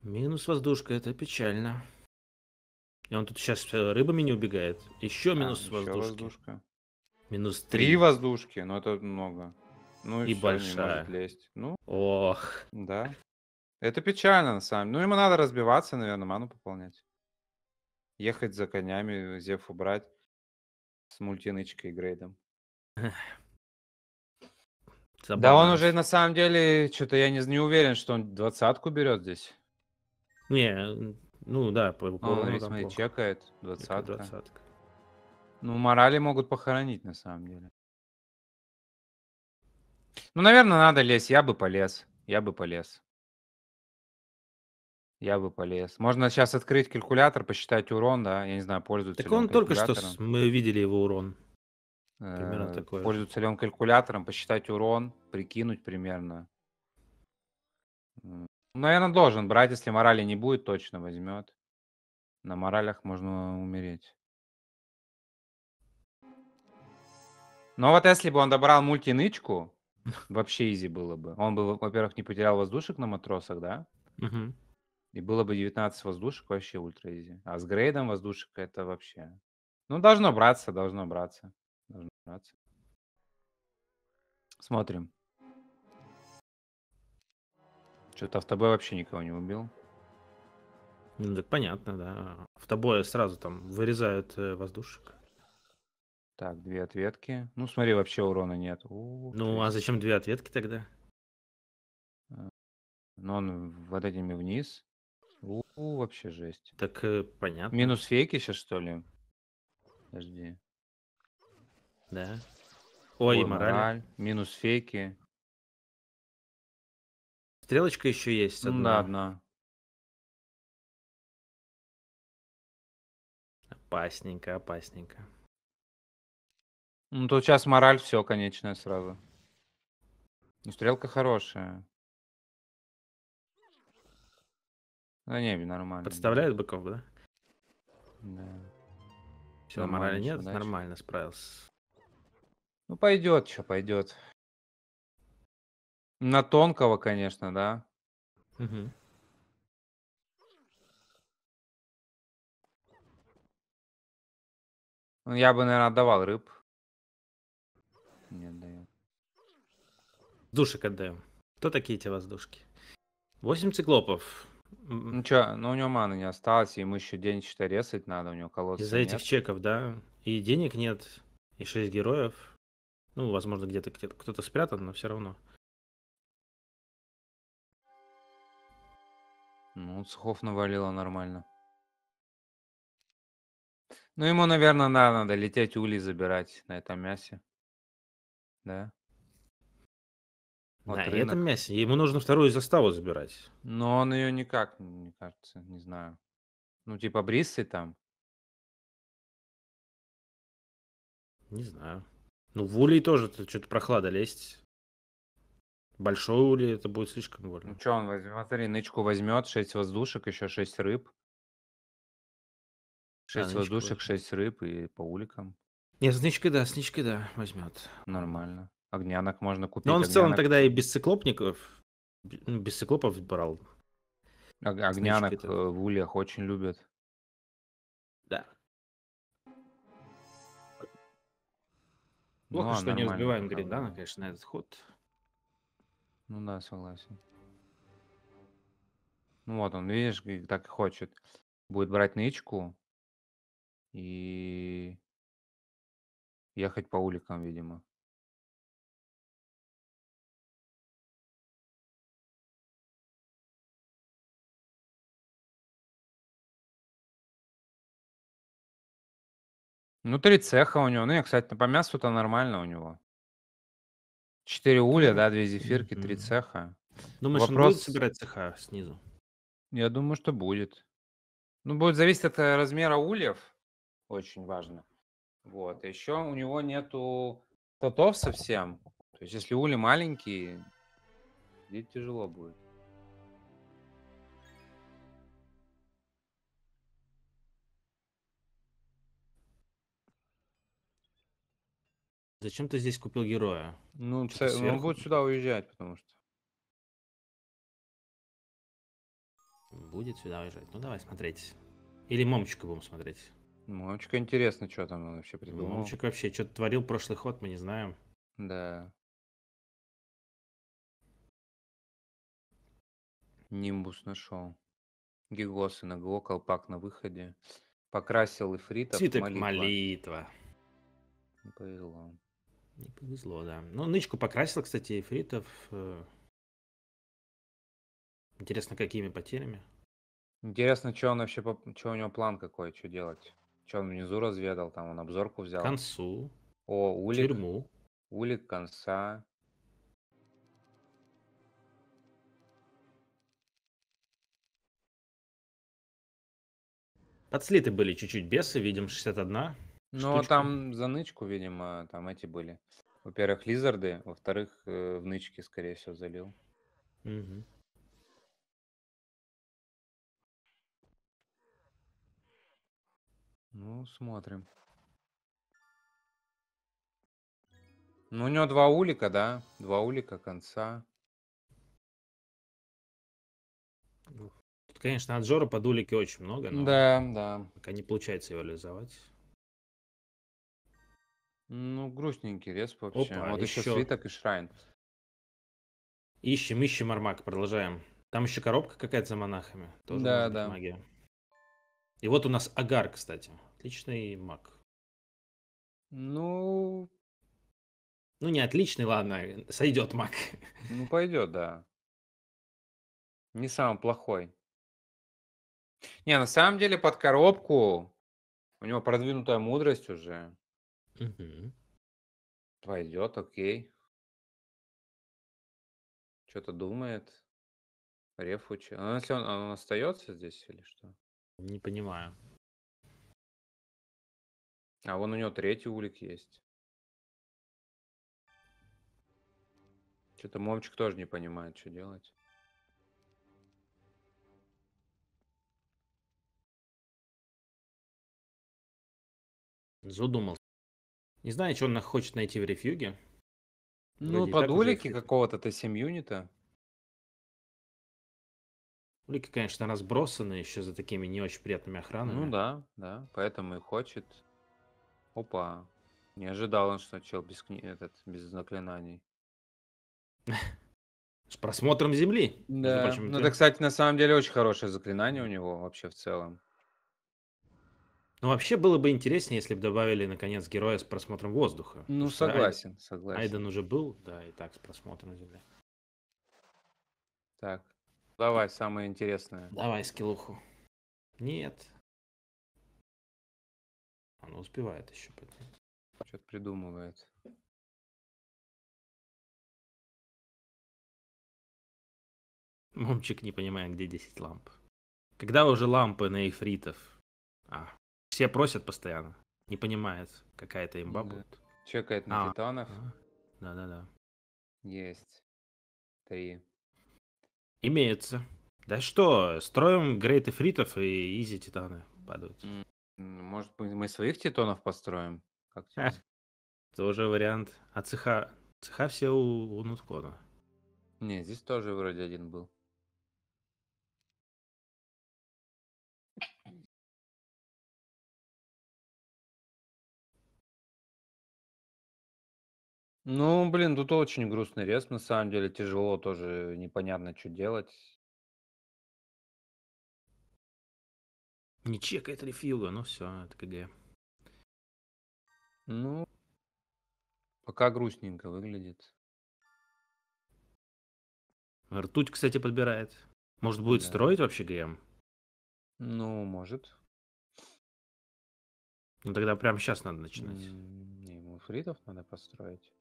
Минус воздушка, это печально. И он тут сейчас э, рыбами не убегает. Еще а, минус еще воздушки. воздушка. Минус три. Три воздушки, но это много. Ну и, и все, большая. Не может лезть. Ну, Ох. Да. Это печально, на самом деле. Ну, ему надо разбиваться, наверное, ману пополнять. Ехать за конями, э, зев убрать с мультинычкой и грейдом. Забавно. Да он уже на самом деле, что-то я не, не уверен, что он двадцатку берет здесь. Не, ну да, по, по он, смотри, чекает, двадцатка. Ну, морали могут похоронить на самом деле. Ну, наверное, надо лезть, я бы полез, я бы полез. Я бы полез. Можно сейчас открыть калькулятор, посчитать урон, да, я не знаю, пользуется Так он только что, мы видели его урон. Примерно э, такое. Пользоваться ли он калькулятором, посчитать урон, прикинуть примерно. Ну, Наверное, должен брать, если морали не будет, точно возьмет. На моралях можно умереть. Но вот если бы он добрал мультинычку, вообще изи было бы. Он бы, во-первых, не потерял воздушек на матросах, да? Угу. И было бы 19 воздушек вообще ультра изи. А с грейдом воздушек это вообще. Ну, должно браться, должно браться. Должна рация. Смотрим. Что-то автобой вообще никого не убил. Ну так понятно, да. Автобоя сразу там вырезают э, воздушек. Так, две ответки. Ну, смотри, вообще урона нет. Ух, ну, а зачем две ответки тогда? Э, ну он вот этими вниз. У, вообще жесть. Так э, понятно. Минус фейки сейчас, что ли? Подожди. Да. Ой, Ой мораль. мораль. Минус фейки. Стрелочка еще есть. Одна. Да, одна. Опасненько, опасненько. Ну, тут сейчас мораль все конечная сразу. Ну, стрелка хорошая. На небе нормально. Подставляет быков, да? Да. Все, нормально, морали нет, удачи. нормально справился. Ну, пойдет, что пойдет. На тонкого, конечно, да. Угу. Ну, я бы, наверное, отдавал рыб. Не отдаю. Душек отдаем. Кто такие эти воздушки? Восемь циклопов. Ну что, ну у него маны не осталось, ему еще день что то резать надо, у него колодцы Из-за этих чеков, да? И денег нет, и шесть героев. Ну, возможно, где-то где кто-то спрятан, но все равно. Ну, Сухов навалило нормально. Ну, ему, наверное, да, надо лететь ули забирать на этом мясе. Да? Вот на рынок. этом мясе. Ему нужно вторую заставу забирать. Но он ее никак, мне кажется, не знаю. Ну, типа Бриссы там. Не знаю. Ну, в улей тоже -то что-то прохлада лезть. Большой улей это будет слишком больно. Ну, что он возьмет? Смотри, нычку возьмет, 6 воздушек, еще 6 рыб. 6 а, воздушек, нычку. 6 рыб и по уликам. Не, с нычкой да, с нычкой да, возьмет. Нормально. Огнянок можно купить. Но он огнянок... в целом тогда и без циклопников, ну, без циклопов брал. Огнянок э, в ульях очень любят. Плохо, ну, а ну а, что не разбиваем гриндана, конечно, на этот ход. Ну да, согласен. Ну вот он, видишь, так и хочет. Будет брать нычку и ехать по уликам, видимо. Ну три цеха у него. Ну, не, кстати, по мясу-то нормально у него. Четыре уля, да, две зефирки, три цеха. Думаешь, он будет Вопрос, собирать цеха снизу? я думаю, что будет. Ну, будет зависеть от э, размера ульев. Очень важно. Вот. Еще у него нету татов совсем. То есть, если ули маленькие, здесь тяжело будет. Зачем ты здесь купил героя? Ну, ц... Ну, он будет сюда уезжать, потому что. Будет сюда уезжать. Ну, давай смотреть. Или мамочку будем смотреть. Мамочка интересно, что там он вообще придумал. Мамочек вообще что-то творил прошлый ход, мы не знаем. Да. Нимбус нашел. Гигосы на ГО, колпак на выходе. Покрасил и Фрита. молитва. молитва. Не повезло. Не повезло, да. Ну, нычку покрасила, кстати, Эфритов. Э. Интересно, какими потерями? Интересно, что он вообще, что у него план какой, что делать? Что он внизу разведал, там он обзорку взял. Концу. О, улик. Тюрьму. Улик конца. Подслиты были чуть-чуть бесы, видим 61. Ну, штучку. там за нычку, видимо, там эти были. Во-первых, лизарды, во-вторых, э, в нычке, скорее всего, залил. Мгм. Ну, смотрим. Ну, у него два улика, да? Два улика конца. Тут, Конечно, от под улики очень много, но Да, да. пока не получается его реализовать. Ну, грустненький рез вообще. Опа, вот еще свиток и шрайн. Ищем, ищем армак, продолжаем. Там еще коробка какая-то за монахами. Тоже да, да. магия. И вот у нас агар, кстати. Отличный маг. Ну... Ну, не отличный, ладно, сойдет маг. Ну, пойдет, да. Не самый плохой. Не, на самом деле под коробку у него продвинутая мудрость уже. Мгм. Пойдет, окей. Что-то думает. Реф А если он, он остается здесь или что? Не понимаю. А вон у него третий улик есть. Что-то Момчик тоже не понимает, что делать. Задумал. Не знаю, что он хочет найти в рефьюге. Ну, Вроде под улики какого-то Т7 юнита. Улики, конечно, разбросаны еще за такими не очень приятными охранами. Ну да, да, поэтому и хочет. Опа. Не ожидал он, что чел без, кни... этот, без заклинаний. С просмотром земли. Да. Ну, это, кстати, на самом деле очень хорошее заклинание у него вообще в целом. Ну, вообще было бы интереснее, если бы добавили, наконец, героя с просмотром воздуха. Ну, Потому согласен, Айден, согласен. Айден уже был, да, и так с просмотром земли. Так, давай самое интересное. Давай скиллуху. Нет. Она успевает еще поднять. Что-то придумывает. Момчик не понимает, где 10 ламп. Когда уже лампы на Эфритов? А, все просят постоянно. Не понимает, какая это имба да. будет. Чекает на а, титанов. Да-да-да. Есть. Три. Имеется. Да что, строим грейт и фритов и изи титаны падают. Может быть, мы своих титанов построим? Как а, тоже вариант. А цеха? Цеха все у, у Нуткона. Не, здесь тоже вроде один был. Ну, блин, тут очень грустный рез, на самом деле. Тяжело тоже, непонятно, что делать. Не чекает рефилга, ну все, это где? Ну, пока грустненько выглядит. Ртуть, кстати, подбирает. Может, будет да. строить вообще ГМ? Ну, может. Ну, тогда прямо сейчас надо начинать. Не, ему фритов надо построить.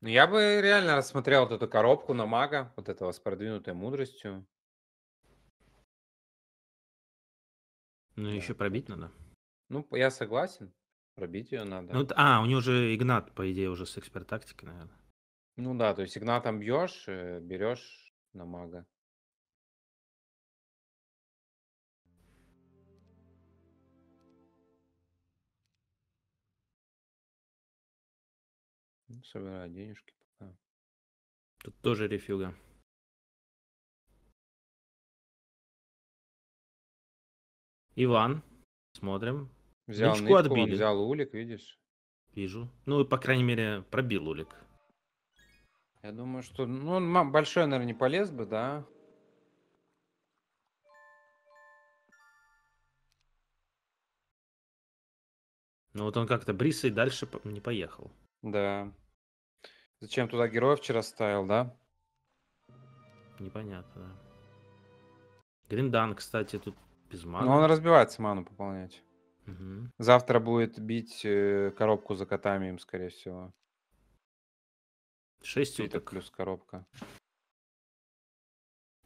Ну, я бы реально рассмотрел вот эту коробку на мага, вот этого с продвинутой мудростью. Ну, еще пробить надо. Ну, я согласен. Пробить ее надо. Ну, а, у него же Игнат, по идее, уже с эксперт тактикой, наверное. Ну да, то есть Игнатом бьешь, э, берешь на мага. собирать денежки пока. Тут тоже рефюга. Иван, смотрим. Взял Нычку нычку, отбили. взял улик, видишь? Вижу. Ну, по крайней мере, пробил улик. Я думаю, что... Ну, он большой, наверное, не полез бы, да? Ну, вот он как-то брисой дальше не поехал. Да. Зачем туда героя вчера ставил, да? Непонятно, да. Гриндан, кстати, тут без маны. Но он разбивается ману пополнять. Угу. Завтра будет бить э, коробку за котами им, скорее всего. Шесть суток. плюс коробка.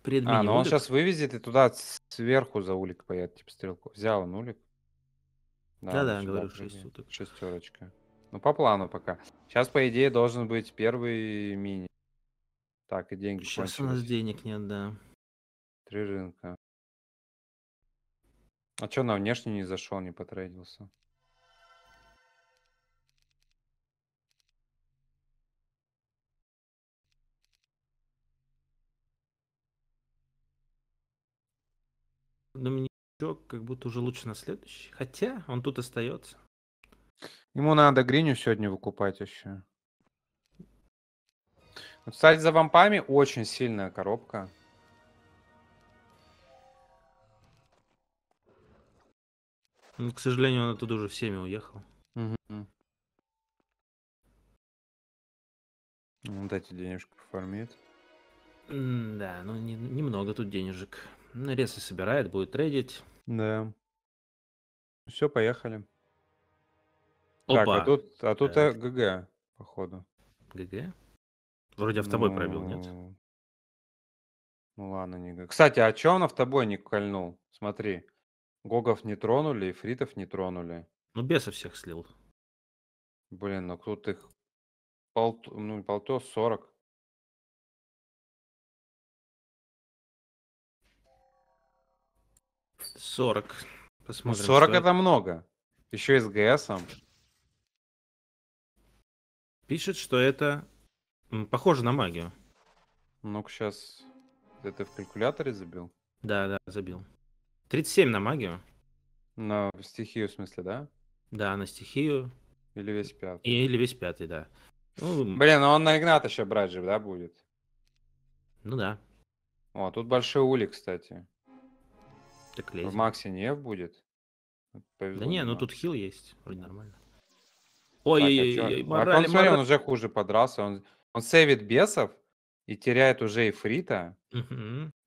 Предмини а, но ну он сейчас вывезет и туда сверху за улик поедет, типа стрелку. Взял он улик. Да, да, да говорю, 6 суток. Шестерочка. Ну, по плану пока. Сейчас, по идее, должен быть первый мини. Так, и деньги Сейчас кончились. у нас денег нет, да. Три рынка. А чё на внешний не зашел, не потрейдился? Ну, мне как будто уже лучше на следующий. Хотя он тут остается. Ему надо гриню сегодня выкупать еще. Кстати, за вампами очень сильная коробка. Ну, к сожалению, он оттуда уже всеми уехал. Угу. Вот эти денежки пофармит. да, ну не, немного тут денежек. Ресы собирает, будет трейдить. Да. Все, поехали. Так, а тут, а тут Так. ГГ, походу. ГГ? Вроде автобой пробил, нет? Ну, ну ладно, не Кстати, а чё он не кольнул? Смотри, Гогов не тронули, и Фритов не тронули. Ну, беса всех слил. Блин, ну тут их полт... ну, не полто, 40. Сорок. Ну, Посмотрим. Сорок это много. Еще и с ГСом пишет, что это похоже на магию. Ну-ка сейчас. Это в калькуляторе забил? Да, да, забил. 37 на магию. На стихию, в смысле, да? Да, на стихию. Или весь пятый. Или весь пятый, да. Ну, Блин, ну он на Игната еще брать же, да, будет? Ну да. О, тут большой ули, кстати. Так лезь. В Максе не будет. Повезло да не, ну тут хил есть, вроде нормально. Ой-ой-ой, мораль, он, он уже хуже подрался. Он, он сейвит бесов и теряет уже и Фрита,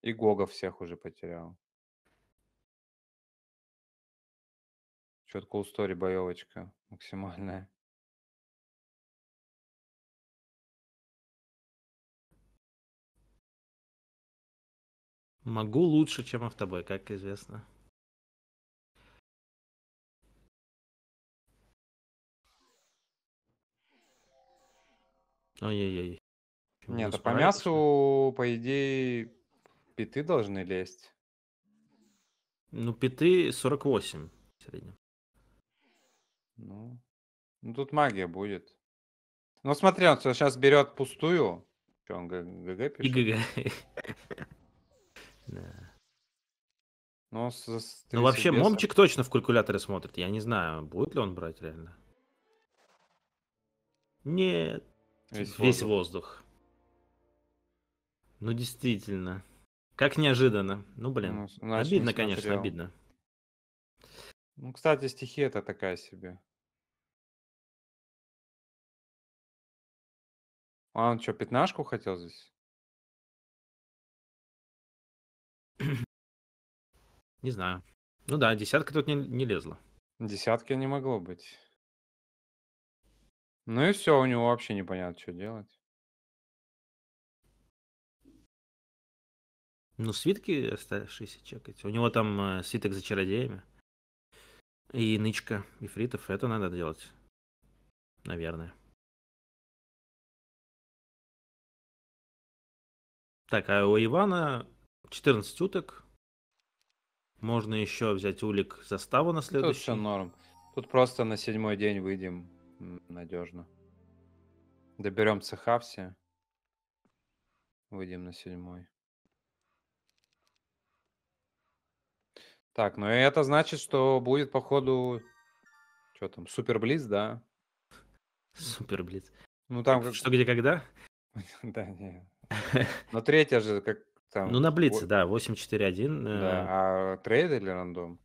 и Гога всех уже потерял. Что-то cool story боевочка максимальная. Могу лучше, чем автобой, как известно. Ой, ой, ой. Нет, а по мясу, по идее, питы должны лезть. Ну, питы 48 в среднем. Ну, ну тут магия будет. Ну, смотри, он сейчас берет пустую. Что, он ГГ И ГГ. Ну, ну вообще, бесом. момчик точно в калькуляторе смотрит. Я не знаю, будет ли он брать реально. Нет. Весь, Весь воздух. воздух. Ну, действительно. Как неожиданно. Ну, блин. Ну, обидно, конечно, обидно. Ну, кстати, стихия то такая себе. А он что, пятнашку хотел здесь? Не знаю. Ну да, десятка тут не, не лезла. Десятки не могло быть. Ну и все, у него вообще непонятно, что делать. Ну, свитки оставшиеся чекать. У него там э, свиток за чародеями. И нычка, и фритов. Это надо делать. Наверное. Так, а у Ивана 14 уток. Можно еще взять улик заставу на следующий. Тут все норм. Тут просто на седьмой день выйдем надежно. Доберем цеха Выйдем на седьмой. Так, ну это значит, что будет, походу, что там, суперблиз, да? Суперблиз. Ну там как... Что, где, когда? Да, не. Но третья же как там... Ну на блице, да, 8-4-1. Э, да, а трейд или рандом?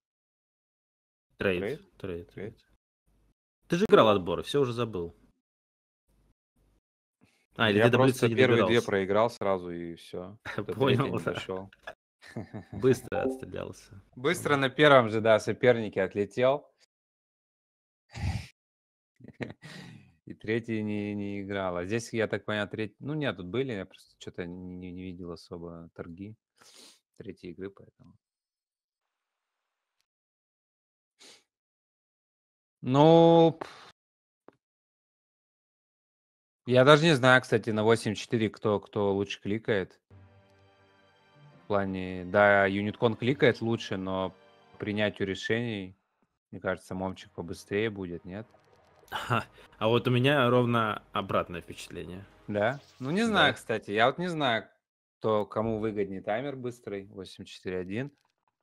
Трейд. Трейд. Трейд. Ты же играл отборы, все уже забыл. А, или я просто не первые две проиграл сразу и все. Понял. Да. Быстро отстрелялся. Быстро на первом же, да, сопернике отлетел. И третий не, не играл. А здесь, я так понял, третий... Ну, нет, тут были, я просто что-то не, не видел особо торги третьей игры, поэтому... Ну, я даже не знаю, кстати, на 8.4 кто, кто лучше кликает. В плане, да, Unicorn кликает лучше, но принятию решений, мне кажется, момчик побыстрее будет, нет? А, вот у меня ровно обратное впечатление. Да? Ну, не знаю, да. кстати. Я вот не знаю, кто, кому выгоднее таймер быстрый, 8.4.1.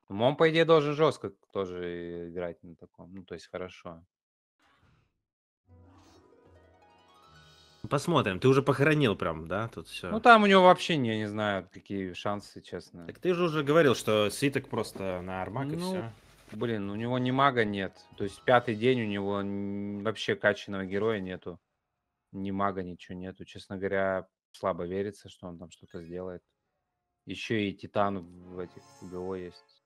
Мом ну, по идее, должен жестко тоже э, играть на таком. Ну, то есть хорошо. Ну, посмотрим. Ты уже похоронил прям, да? Тут все. Ну, там у него вообще, не, не знаю, какие шансы, честно. Так ты же уже говорил, что свиток просто на армак ну, все. Блин, у него ни мага нет. То есть пятый день у него вообще качанного героя нету. Ни мага, ничего нету. Честно говоря, слабо верится, что он там что-то сделает. Еще и титан в этих ГО есть.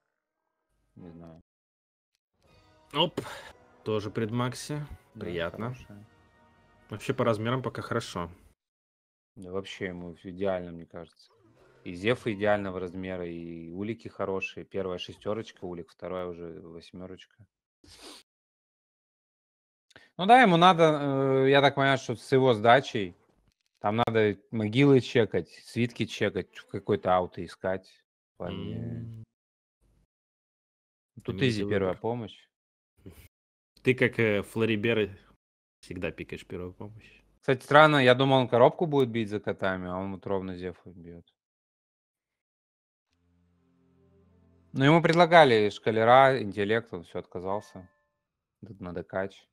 Не знаю. Оп. Тоже предмакси. Приятно. Да, Вообще по размерам пока хорошо. Да вообще ему идеально, мне кажется. И Зев идеального размера, и улики хорошие. Первая шестерочка улик, вторая уже восьмерочка. Ну да, ему надо, э, я так понимаю, что с его сдачей там надо могилы чекать, свитки чекать, какой-то ауты искать. Mm. Ну, тут изи первая помощь. Ты как э, Флорибер всегда пикаешь первую помощь. Кстати, странно, я думал, он коробку будет бить за котами, а он вот ровно Зефу бьет. Ну, ему предлагали шкалера, интеллект, он все отказался. надо кач.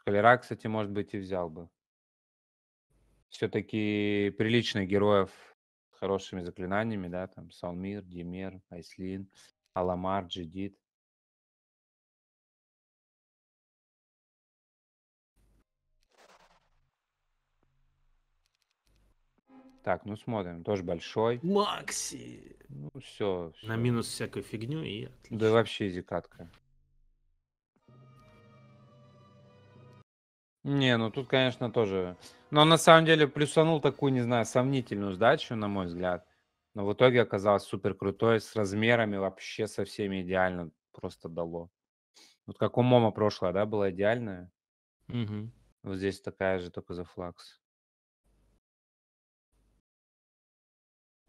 Шкалера, кстати, может быть, и взял бы. Все-таки прилично героев с хорошими заклинаниями, да, там Салмир, Демер, Айслин аламар, джидит. Так, ну смотрим, тоже большой. Макси! Ну все. все. На минус всякую фигню и отлично. Да вообще зикатка. Не, ну тут, конечно, тоже. Но на самом деле плюсанул такую, не знаю, сомнительную сдачу, на мой взгляд. Но в итоге оказалось супер крутой, с размерами вообще со всеми идеально просто дало. Вот как у Мома прошлое, да, было идеальное. Угу. Вот здесь такая же, только за флакс.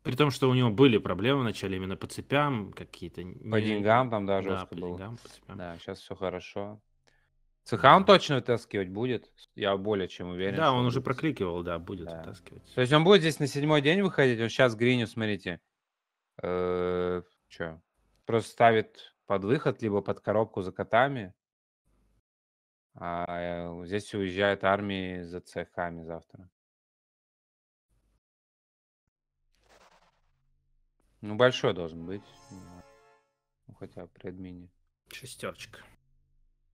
При том, что у него были проблемы вначале именно по цепям какие-то. По деньгам там, да, жестко по было. Деньгам, по цепям. Да, сейчас все хорошо. ЦХ он точно вытаскивать будет, я более чем уверен. Да, он уже будет. прокликивал, да, будет да. вытаскивать. То есть он будет здесь на седьмой день выходить, он сейчас Гриню, смотрите, э, что, просто ставит под выход, либо под коробку за котами, а э, здесь уезжает армии за цехами завтра. Ну, большой должен быть. Ну, хотя при админе. Шестерочка.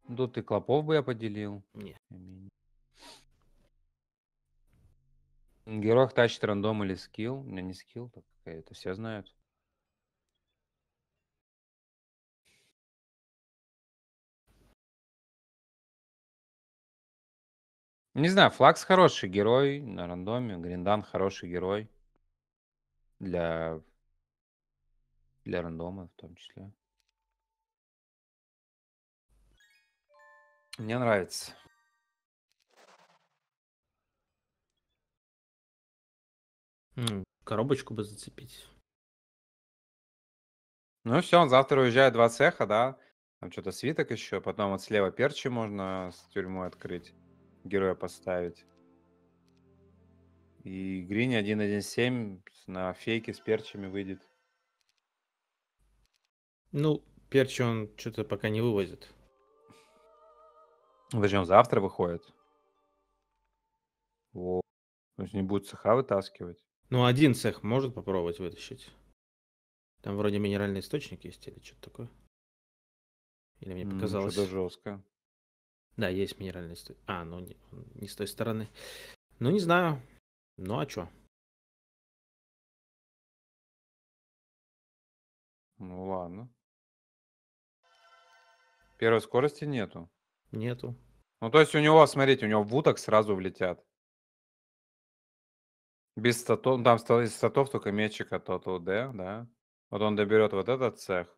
Ну, тут ты клопов бы я поделил. Нет. Герой тащит рандом или скилл. У меня не скилл, так это все знают. Не знаю, Флакс хороший герой на рандоме, Гриндан хороший герой для, для рандома в том числе. Мне нравится. Ну, коробочку бы зацепить. Ну все, он завтра уезжает два цеха, да? Там что-то свиток еще, потом вот слева перчи можно с тюрьмой открыть, героя поставить. И Грини 1.1.7 на фейке с перчами выйдет. Ну, перчи он что-то пока не вывозит. Ну, подожди, он завтра выходит? Вот. То есть не будет цеха вытаскивать? Ну, один цех может попробовать вытащить. Там вроде минеральный источник есть или что-то такое. Или мне ну, показалось? Ну, что жестко. Да, есть минеральный источник. А, ну не, не с той стороны. Ну, не знаю. Ну, а чё? Ну, ладно. Первой скорости нету. Нету. Ну, то есть у него, смотрите, у него в уток сразу влетят. Без статов, ну, там из статов только мечика, тот УД, да? Вот он доберет вот этот цех,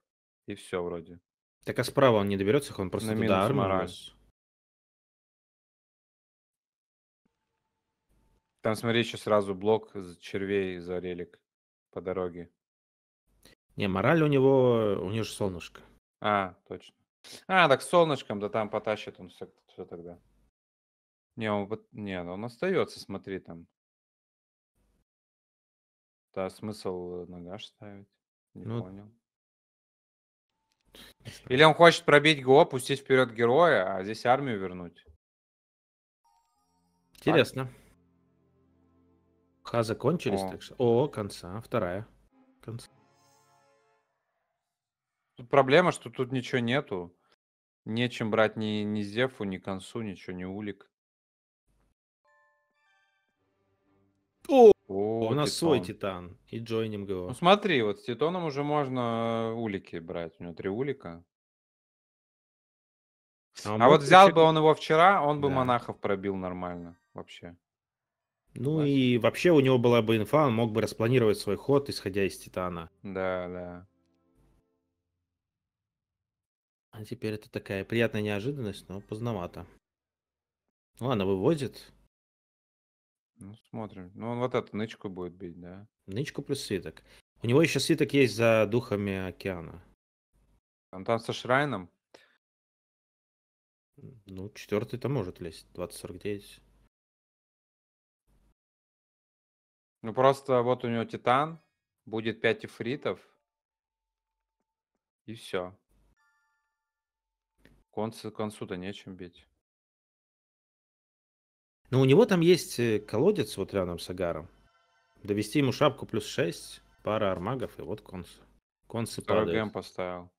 и все вроде. Так а справа он не доберется, он просто На туда армию. Там, смотри, еще сразу блок червей за релик по дороге. Не, мораль у него, у него же солнышко. А, точно. А, так солнышком, да там потащит он все, все тогда. Не, он, вот- не, ну, он остается, смотри там. Да, смысл нога э, нагаш ставить? Не Ну, понял. Или он хочет пробить ГО, пустить вперед героя, а здесь армию вернуть. Интересно. Ха закончились, О. так что. О, конца, вторая. Тут проблема, что тут ничего нету. Нечем брать ни, ни Зефу, ни Консу, ничего, ни Улик. О, О у нас свой Титан. И джойним ну его. Ну смотри, вот с Титаном уже можно э, улики брать. У него три улика. А, а вот взял еще... бы он его вчера, он бы да. монахов пробил нормально вообще. Ну Значит. и вообще у него была бы инфа, он мог бы распланировать свой ход, исходя из Титана. Да, да. А теперь это такая приятная неожиданность, но поздновато. Ладно, выводит. Ну, смотрим. Ну, он вот эту нычку будет бить, да? Нычку плюс свиток. У него еще свиток есть за духами океана. Он там со шрайном? Ну, четвертый-то может лезть. 2049. Ну, просто вот у него титан, будет 5 эфритов, и все. Концу, концу-то нечем бить. Ну, у него там есть э, колодец вот рядом с Агаром. Довести ему шапку плюс 6, пара армагов, и вот конс. Консы падают. ГМ поставил.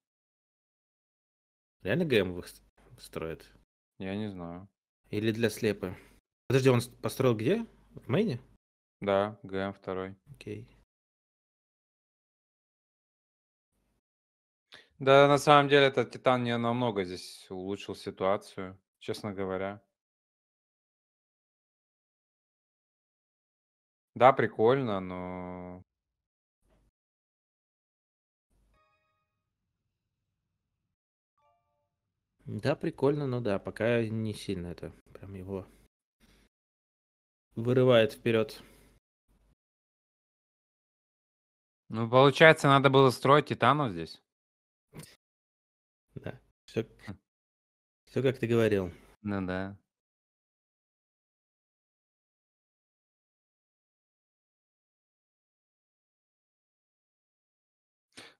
Реально ГМ строит? Я не знаю. Или для слепы? Подожди, он построил где? В Мейне? Да, ГМ второй. Окей. Да, на самом деле этот Титан не намного здесь улучшил ситуацию, честно говоря. Да, прикольно, но... Да, прикольно, но да, пока не сильно это прям его вырывает вперед. Ну, получается, надо было строить титанов здесь. Все, все как ты говорил. Ну да.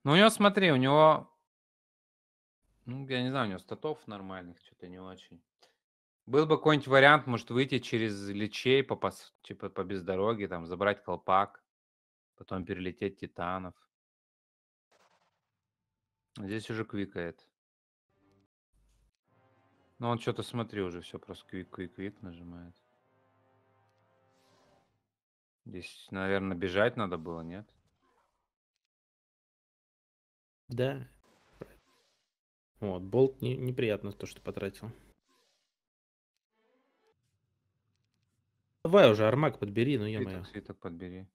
Ну, у него, смотри, у него... Ну, я не знаю, у него статов нормальных, что-то не очень. Был бы какой-нибудь вариант, может, выйти через лечей, по, по, типа, по бездороге, там, забрать колпак, потом перелететь титанов. Здесь уже квикает. Ну, он что-то, смотри, уже все просто квик-квик-квик нажимает. Здесь, наверное, бежать надо было, нет? Да. Вот, болт не, неприятно то, что потратил. Давай уже, армак подбери, ну я мое. Свиток подбери.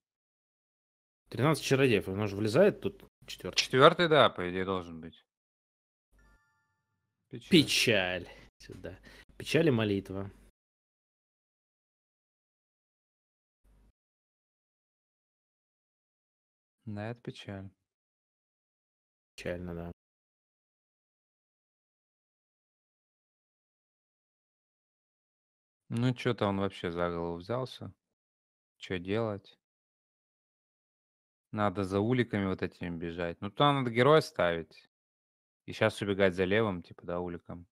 13 чародеев, он уже влезает тут четвертый. Четвертый, да, по идее, должен быть. Печаль. Печаль сюда. Печали молитва. Да, это печаль. Печально, да. Ну, что-то он вообще за голову взялся. Что делать? Надо за уликами вот этими бежать. Ну, туда надо героя ставить. И сейчас убегать за левым, типа, да, уликом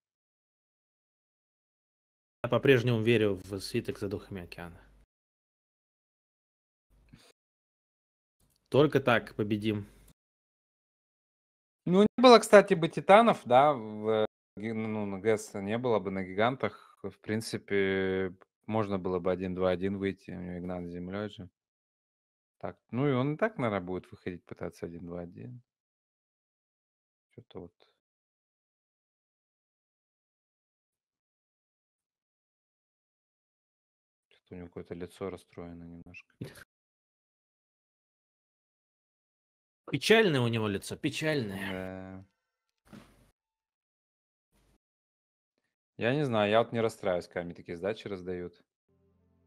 по-прежнему верю в свиток за духами океана. Только так победим. Ну, не было, кстати, бы титанов, да, в, э, ну, на ГЭС не было бы, на гигантах, в принципе, можно было бы 1-2-1 выйти, у него Игнат с землей же. Так, ну и он и так, наверное, будет выходить, пытаться 1-2-1. Что-то вот у него какое-то лицо расстроено немножко. Печальное у него лицо, печальное. Да. Я не знаю, я вот не расстраиваюсь, когда мне такие сдачи раздают.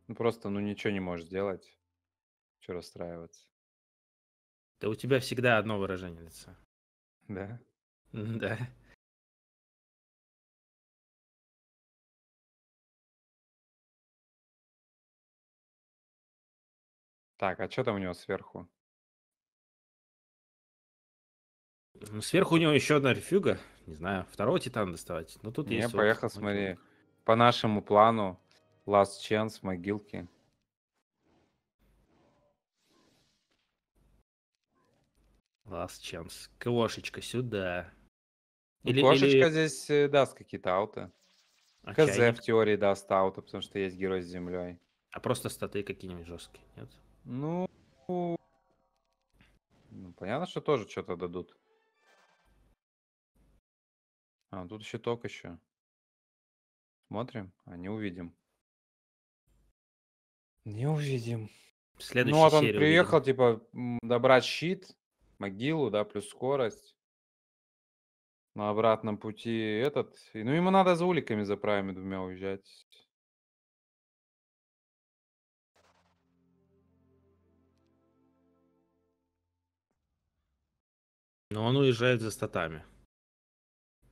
Ну просто, ну ничего не можешь сделать, Че расстраиваться? Да у тебя всегда одно выражение лица. Да? Да. Так, а что там у него сверху? Ну, Сверху у него еще одна рефюга. Не знаю, второго титана доставать. Но тут Не, есть. поехал, мотивок. смотри. По нашему плану, Last Chance, могилки. Last chance. Кошечка сюда. Или- Кошечка или здесь э, даст какие-то ауты. а КЗ чайник? в теории даст ауты, потому что есть герой с землей. А просто статы какие-нибудь жесткие, нет? Ну... ну понятно, что тоже что-то дадут. А, тут еще щиток еще. Смотрим, а не увидим. Не увидим. В ну, а он приехал, увидим. типа, добрать щит, могилу, да, плюс скорость. На обратном пути этот. Ну, ему надо за уликами за правыми двумя уезжать. Но он уезжает за статами.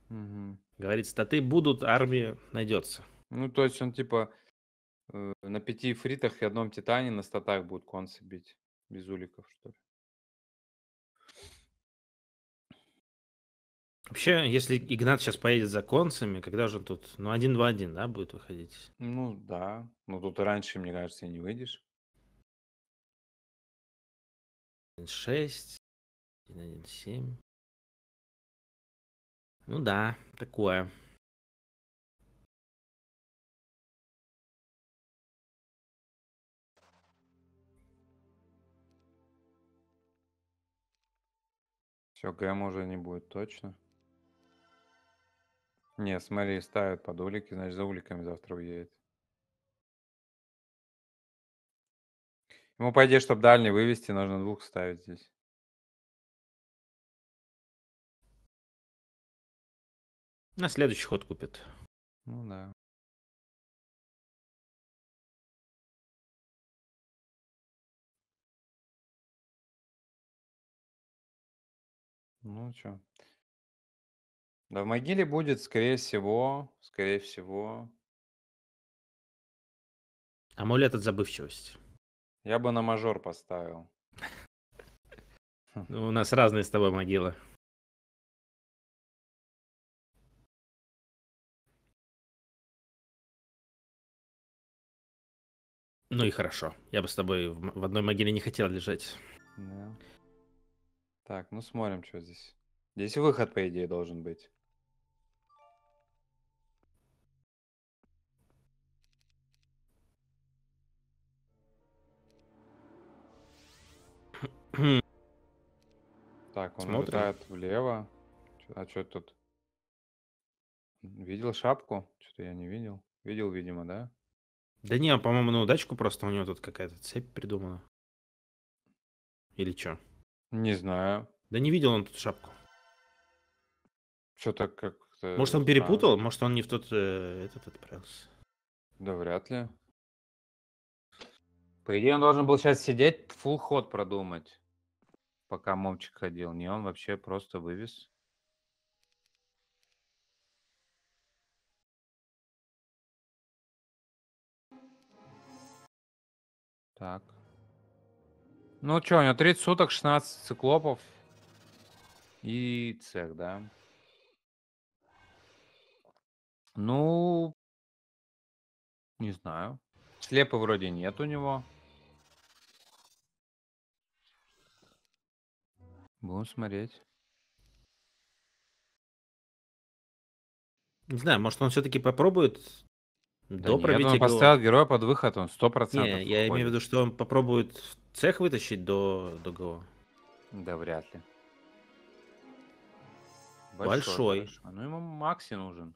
Угу. Говорит, статы будут, армия найдется. Ну, то есть он типа э, на пяти фритах и одном титане на статах будет концы бить. Без уликов, что ли. Вообще, если Игнат сейчас поедет за концами, когда же он тут? Ну, один в один, да, будет выходить? Ну, да. Но тут раньше, мне кажется, не выйдешь. 6. 1.1.7. Ну да, такое. Все, ГМ уже не будет точно. Не, смотри, ставят под улики, значит, за уликами завтра уедет. Ему, по идее, чтобы дальний вывести, нужно двух ставить здесь. На следующий ход купит. Ну да. Ну что? Да в могиле будет, скорее всего, скорее всего. Амулет от забывчивости. Я бы на мажор поставил. Ну, у нас разные с тобой могилы. Ну и хорошо. Я бы с тобой в одной могиле не хотел лежать. Да. Так, ну смотрим, что здесь. Здесь выход, по идее, должен быть. Так, он Смотрим. летает влево. А что тут? Видел шапку? Что-то я не видел. Видел, видимо, да? Да не, по-моему, на удачку просто у него тут какая-то цепь придумана. Или что? Не знаю. Да не видел он тут шапку. Что-то как-то... Может, он перепутал? А... Может, он не в тот э, этот отправился? Да вряд ли. По идее, он должен был сейчас сидеть, фул ход продумать, пока Момчик ходил. Не, он вообще просто вывез. Так. Ну что, у него 30 суток, 16 циклопов и цех, да? Ну, не знаю. Слепы вроде нет у него. Будем смотреть. Не знаю, может он все-таки попробует да до нет, он поставил героя под выход, он 100% Не, я имею в виду, что он попробует цех вытащить до, до ГО. Да вряд ли. Большой. Большой. Ну ему Макси нужен.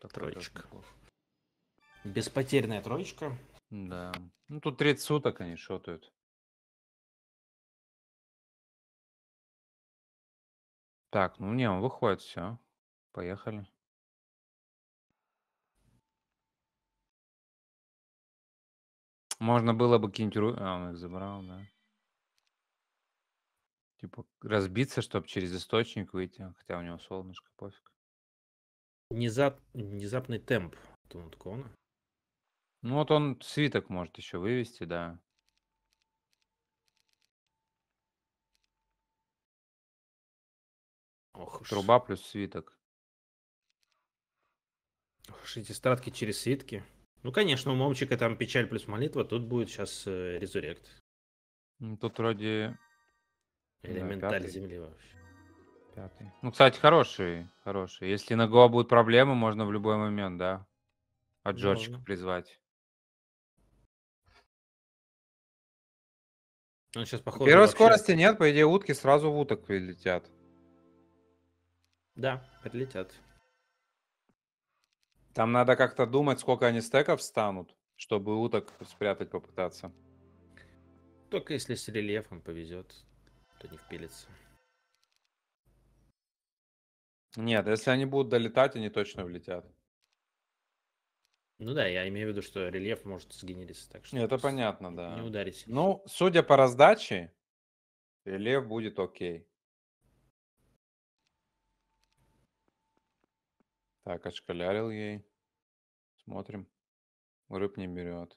Троечка. Беспотерянная троечка. Да. Ну тут 30 суток они шотают. Так, ну не, он выходит, все поехали Можно было бы какие-нибудь... А, он их забрал, да. Типа разбиться, чтобы через источник выйти, хотя у него солнышко, пофиг. Внезап... Внезапный темп Тунткона. Ну вот он свиток может еще вывести, да. Ох Труба плюс свиток. Шестистратки через свитки. Ну, конечно, у Момчика там печаль плюс молитва, тут будет сейчас э, резурект. Тут вроде... Элементарь да, пятый. земли вообще. Пятый. Ну, кстати, хороший, хороший. Если на Гоа будут проблемы, можно в любой момент, да, от ну, Джорджика можно. призвать. Он сейчас похоже... Первой вообще... скорости нет, по идее утки сразу в уток прилетят. Да, прилетят. Там надо как-то думать, сколько они стеков станут, чтобы уток спрятать попытаться. Только если с рельефом повезет, то не впилится. Нет, если они будут долетать, они точно влетят. Ну да, я имею в виду, что рельеф может сгенериться, так что... Это понятно, не да. Не ударить. Ну, судя по раздаче, рельеф будет окей. Так, отшкалярил ей. Смотрим. Рыб не берет.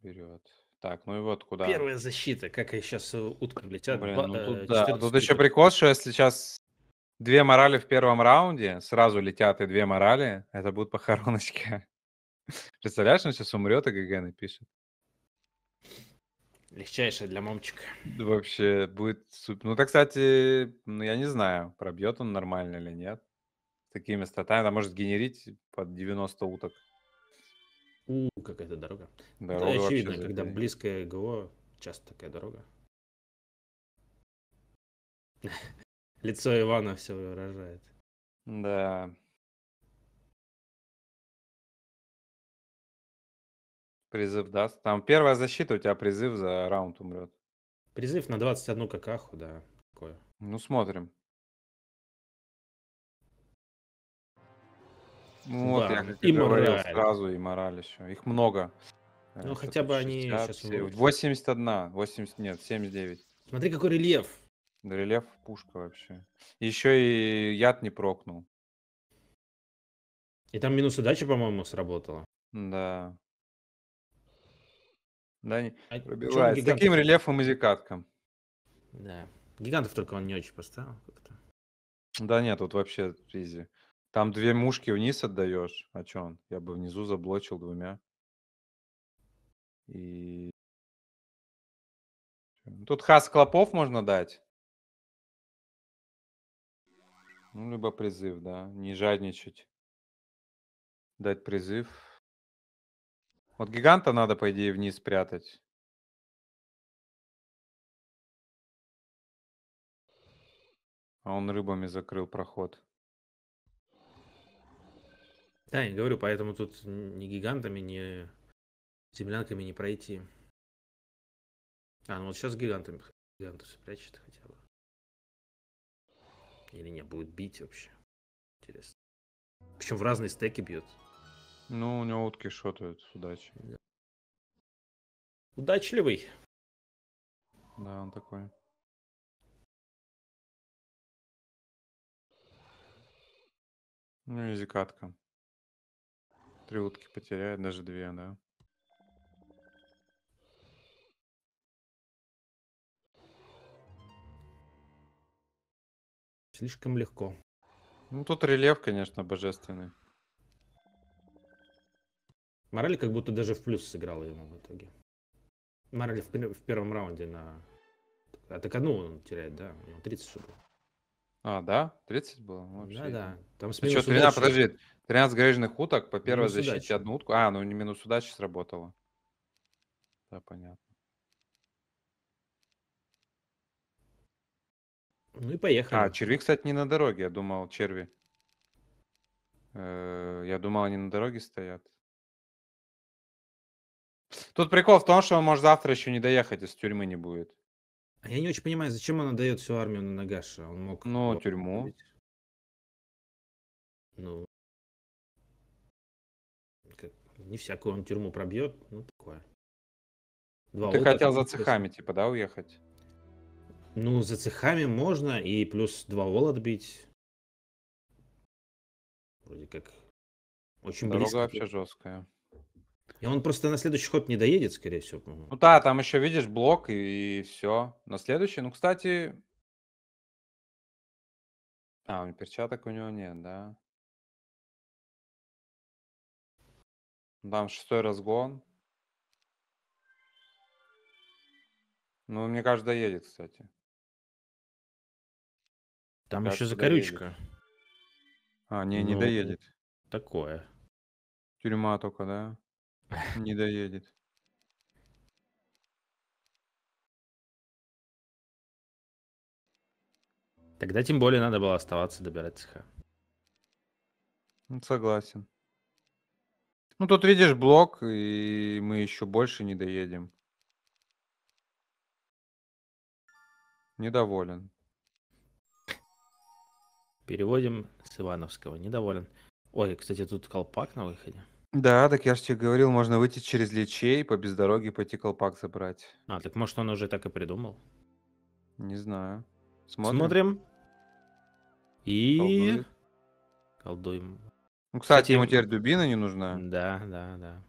Берет. Так, ну и вот куда. Первая защита, как и сейчас э, утка летят. Блин, ну тут, э, да. тут еще прикол, что если сейчас две морали в первом раунде, сразу летят и две морали, это будут похороночки. Представляешь, он сейчас умрет и ГГ напишет. Легчайшее для мамчика. Вообще будет супер. Ну, так, кстати, ну, я не знаю, пробьет он нормально или нет такими статами, она может генерить под 90 уток. У, какая-то дорога. дорога да, очевидно, вообще, когда близкое ГО, часто такая дорога. Лицо Ивана все выражает. Да. Призыв даст. Там первая защита, у тебя призыв за раунд умрет. Призыв на 21 какаху, да. Такое. Ну, смотрим. Ну вот, да, я и говорил, мораль. сразу и мораль еще. Их много. Э, ну, хотя бы 60, они сейчас... 81, 80, нет, 79. Смотри, какой рельеф. Да, рельеф пушка вообще. Еще и яд не прокнул. И там минус удачи, по-моему, сработало. Да. Да, не а пробивает. С таким рельефом и зикатком. Да. Гигантов только он не очень поставил как-то. Да нет, тут вообще изи. Там две мушки вниз отдаешь. А чё он? Я бы внизу заблочил двумя. И... Ну, тут хас клопов можно дать. Ну, либо призыв, да. Не жадничать. Дать призыв. Вот гиганта надо, по идее, вниз спрятать. А он рыбами закрыл проход. Да, я говорю, поэтому тут ни гигантами, ни землянками не пройти. А, ну вот сейчас гигантами гигантов спрячет хотя бы. Или не, будет бить вообще. Интересно. Причем в разные стеки бьет. Ну, у него утки шотают с удачей. Да. Удачливый. Да, он такой. Ну и закатка. Три утки потеряет, даже две, да. Слишком легко. Ну, тут рельеф, конечно, божественный. Морали как будто даже в плюс сыграл ему в итоге. Морали в, в первом раунде на... А так одну он теряет, да? У 30 что было. А, да? 30 было? Вообще. Да, да. Там а что, 13, подожди, 13 грейжных уток, по первой минус защите удачи. одну утку. А, ну не минус удачи сработало. Да, понятно. Ну и поехали. А, черви, кстати, не на дороге, я думал, черви. Э, я думал, они на дороге стоят. Тут прикол в том, что он может завтра еще не доехать, из тюрьмы не будет. А я не очень понимаю, зачем она дает всю армию на Нагаша? Он мог... Ну, тюрьму. Ну, не всякую он тюрьму пробьет, ну такое. Два Ты лука, хотел за цехами, типа, да, уехать? Ну, за цехами можно, и плюс два вола отбить. Вроде как очень Дорога близко. Дорога вообще жесткая. И он просто на следующий ход не доедет, скорее всего. Ну да, там еще видишь блок и, и все. На следующий, ну, кстати... А, у него перчаток у него нет, да? Там шестой разгон. Ну, мне кажется, доедет, кстати. Там кажется, еще закорючка. Доедет. А, не, не ну, доедет. Такое. Тюрьма только, да? Не доедет. Тогда тем более надо было оставаться, добирать цеха. Ну, согласен. Ну, тут видишь блок, и мы еще больше не доедем. Недоволен. Переводим с Ивановского. Недоволен. Ой, кстати, тут колпак на выходе. Да, так я же тебе говорил, можно выйти через лечей, по бездороге пойти колпак забрать. А, так может он уже так и придумал? Не знаю. Смотрим. Смотрим. И... Колдуем. Колдуем. Ну, кстати, кстати ему теперь дубина не нужна. Да, да, да.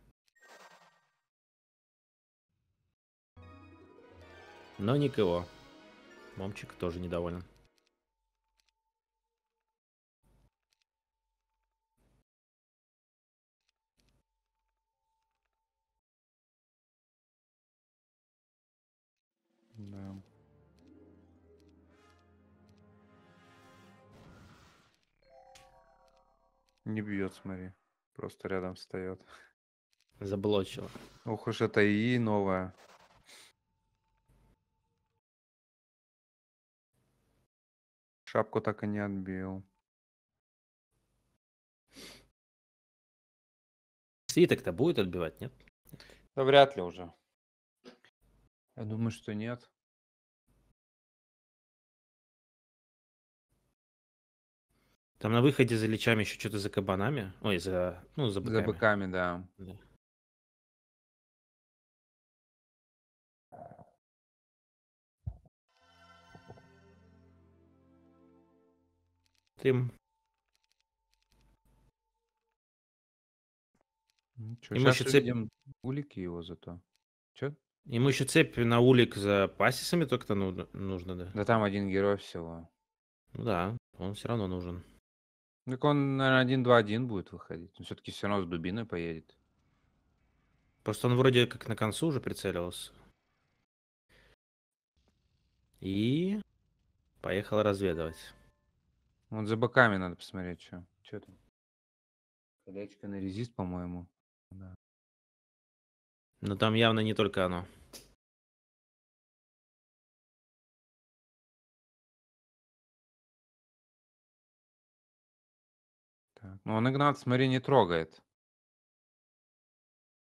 Но никого. Момчик тоже недоволен. Не бьет, смотри. Просто рядом встает. Заблочила. Ох уж это и новая. Шапку так и не отбил. Свиток-то будет отбивать, нет? Да вряд ли уже. Я думаю, что нет. Там на выходе за личами еще что-то за кабанами. Ой, за, ну, за быками. За быками, да. да. Тим. Ну, чё, Ему еще цепь... Улики его зато. Че? Ему еще цепь на улик за пасисами только-то нужно, да? Да там один герой всего. Ну да, он все равно нужен. Так он, наверное, 1-2-1 будет выходить. Но все-таки все равно с дубиной поедет. Просто он вроде как на концу уже прицеливался. И поехал разведывать. Вот за боками надо посмотреть, что. Что там? Колечко на резист, по-моему. Да. Но там явно не только оно. Так. Ну, он Игнат, смотри, не трогает.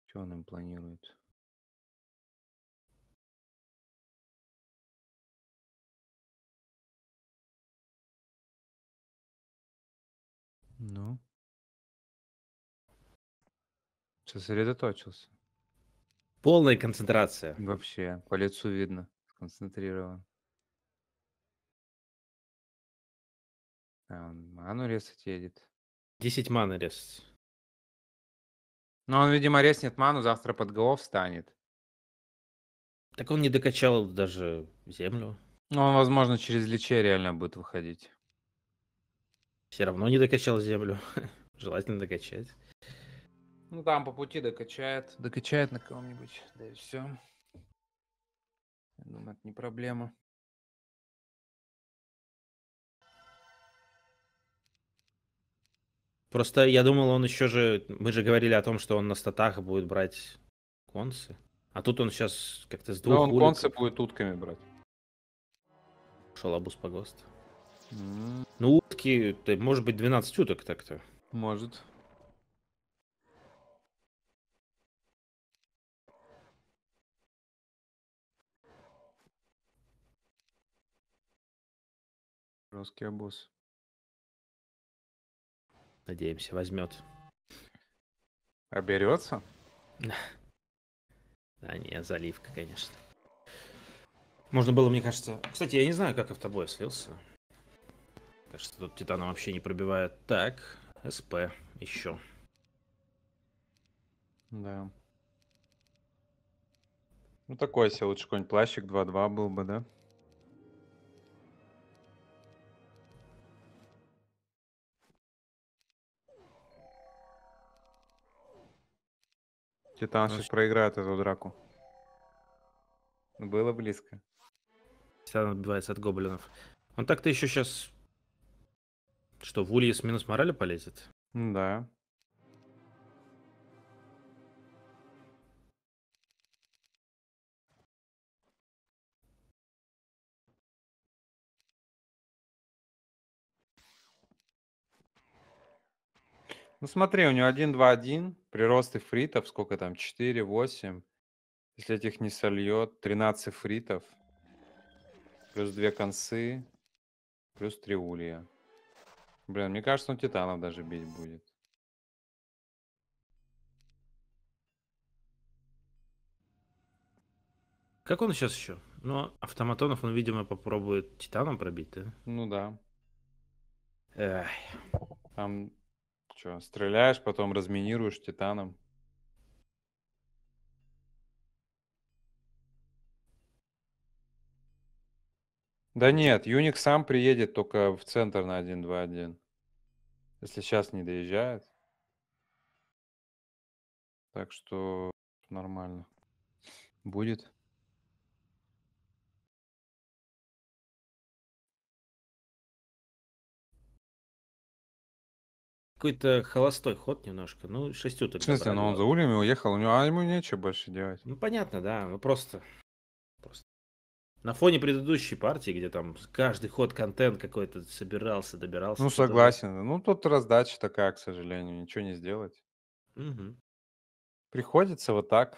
Что он им планирует? Ну. Сосредоточился. Полная концентрация. Вообще, по лицу видно, сконцентрирован. А он ману резать едет. 10 маны резать. Но он, видимо, резнет ману, завтра под голов встанет. Так он не докачал даже землю. Ну, он, возможно, через лече реально будет выходить. Все равно не докачал землю. Желательно докачать. Ну, там по пути докачает. Докачает на кого-нибудь. Да и все. Я думаю, это не проблема. Просто я думал, он еще же... Мы же говорили о том, что он на статах будет брать концы. А тут он сейчас как-то с двух Но он улик... концы будет утками брать. Шел Шалабус погост. Mm. Ну, утки... Может быть, 12 уток так-то. Может. Жесткий обоз надеемся, возьмет. Оберется? Да не, заливка, конечно. Можно было, мне кажется... Кстати, я не знаю, как автобой слился. Кажется, тут Титана вообще не пробивает. Так, СП еще. Да. Ну такой, если лучше какой-нибудь плащик 2-2 был бы, да? Титан сейчас проиграет эту драку. Было близко. Титан отбивается от гоблинов. Он ну так-то еще сейчас... Что, в улье с минус морали полезет? Да. Ну смотри, у него 1-2-1, приросты фритов, сколько там, 4-8. Если этих не сольет, 13 фритов Плюс 2 концы, плюс 3 улья. Блин, мне кажется, он титанов даже бить будет. Как он сейчас еще? Ну, автоматонов он, видимо, попробует титаном пробить, да? Ну да. Эх. Там что стреляешь, потом разминируешь титаном. Да нет, Юник сам приедет только в центр на 1.2.1. Если сейчас не доезжает. Так что нормально. Будет. Какой-то холостой ход немножко. Ну, шестью только. В смысле, но ну, он за ульями уехал, у него, а ему нечего больше делать. Ну, понятно, да. Ну, просто... просто. На фоне предыдущей партии, где там каждый ход контент какой-то собирался, добирался. Ну, согласен. Ну, тут раздача такая, к сожалению, ничего не сделать. Угу. Приходится вот так.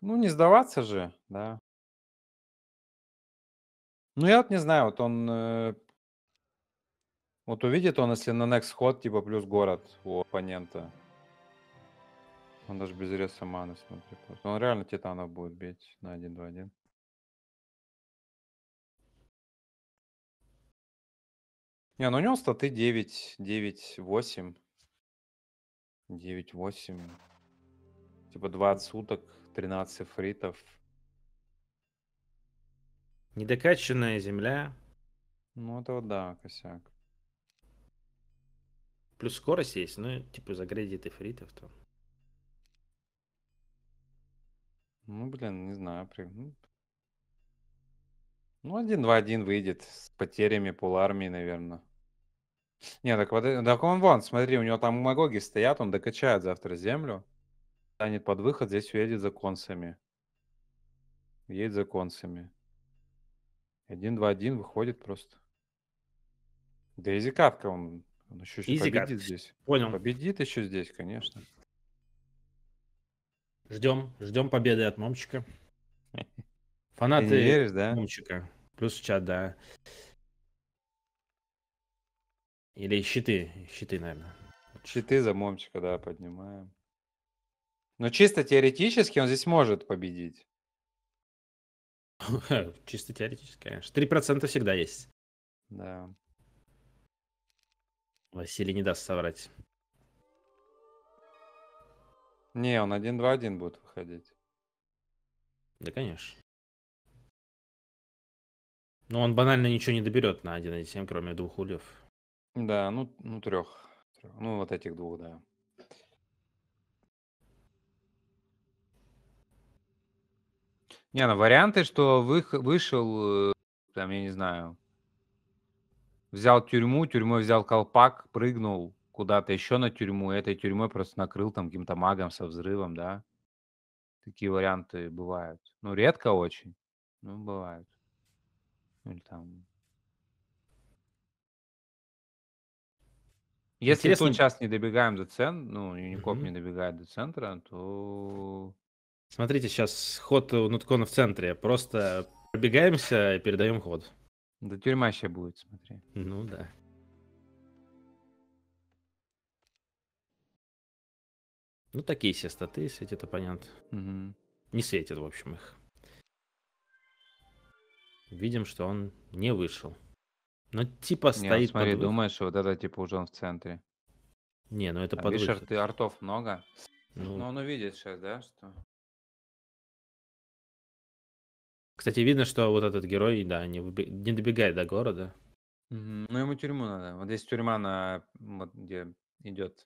Ну, не сдаваться же, да. Ну, я вот не знаю, вот он э, вот увидит он, если на next ход, типа, плюс город у оппонента. Он даже без реса маны, смотри. Просто. Он реально титанов будет бить на 1-2-1. Не, ну у него статы 9, 9, 8. 9, 8. Типа 20 суток, 13 фритов. Недокачанная земля. Ну, это вот да, косяк. Плюс скорость есть, ну, типа, за и фритов там. Ну, блин, не знаю. При... Ну, 1-2-1 ну, выйдет с потерями полармии, наверное. Не, так вот, э, так он вон, смотри, у него там магоги стоят, он докачает завтра землю, станет под выход, здесь уедет за концами. Едет за концами. 1-2-1 выходит просто. Да и зикатка он он еще Изи победит как. здесь. Понял. Победит еще здесь, конечно. Ждем, ждем победы от Момчика. Фанаты веришь, да? Момчика. Плюс чат, да. Или щиты, щиты, наверное. Щиты за Момчика, да, поднимаем. Но чисто теоретически он здесь может победить. Чисто теоретически, конечно. 3% всегда есть. Да. Василий э, не даст соврать. Не, он 1-2-1 будет выходить. Да, конечно. Но он банально ничего не доберет на 1-1-7, кроме двух ульев. Да, ну, ну трех. Ну, вот этих двух, да. Не, ну варианты, что вы, вышел, э, там, я не знаю, взял тюрьму, тюрьмой взял колпак, прыгнул куда-то еще на тюрьму, и этой тюрьмой просто накрыл там каким-то магом со взрывом, да. Такие варианты бывают. Ну, редко очень, но бывают. Или там... Если Интересно... сейчас не добегаем до центра, ну, Юникоп mm-hmm. не добегает до центра, то... Смотрите, сейчас ход у Нуткона в центре. Просто пробегаемся и передаем ход. Да тюрьма сейчас будет, смотри. Ну да. Ну, такие все статы это понятно. Угу. Не светит, в общем, их. Видим, что он не вышел. Но типа не, стоит. смотри, под... думаешь, вот это типа уже он в центре. Не, ну это а под. Видишь, арты, артов много. Ну... Но ну, он ну, увидит сейчас, да, что. Кстати, видно, что вот этот герой, да, не, не добегает до города. Мгм. Ну, ему тюрьму надо. Вот здесь тюрьма, на, вот где идет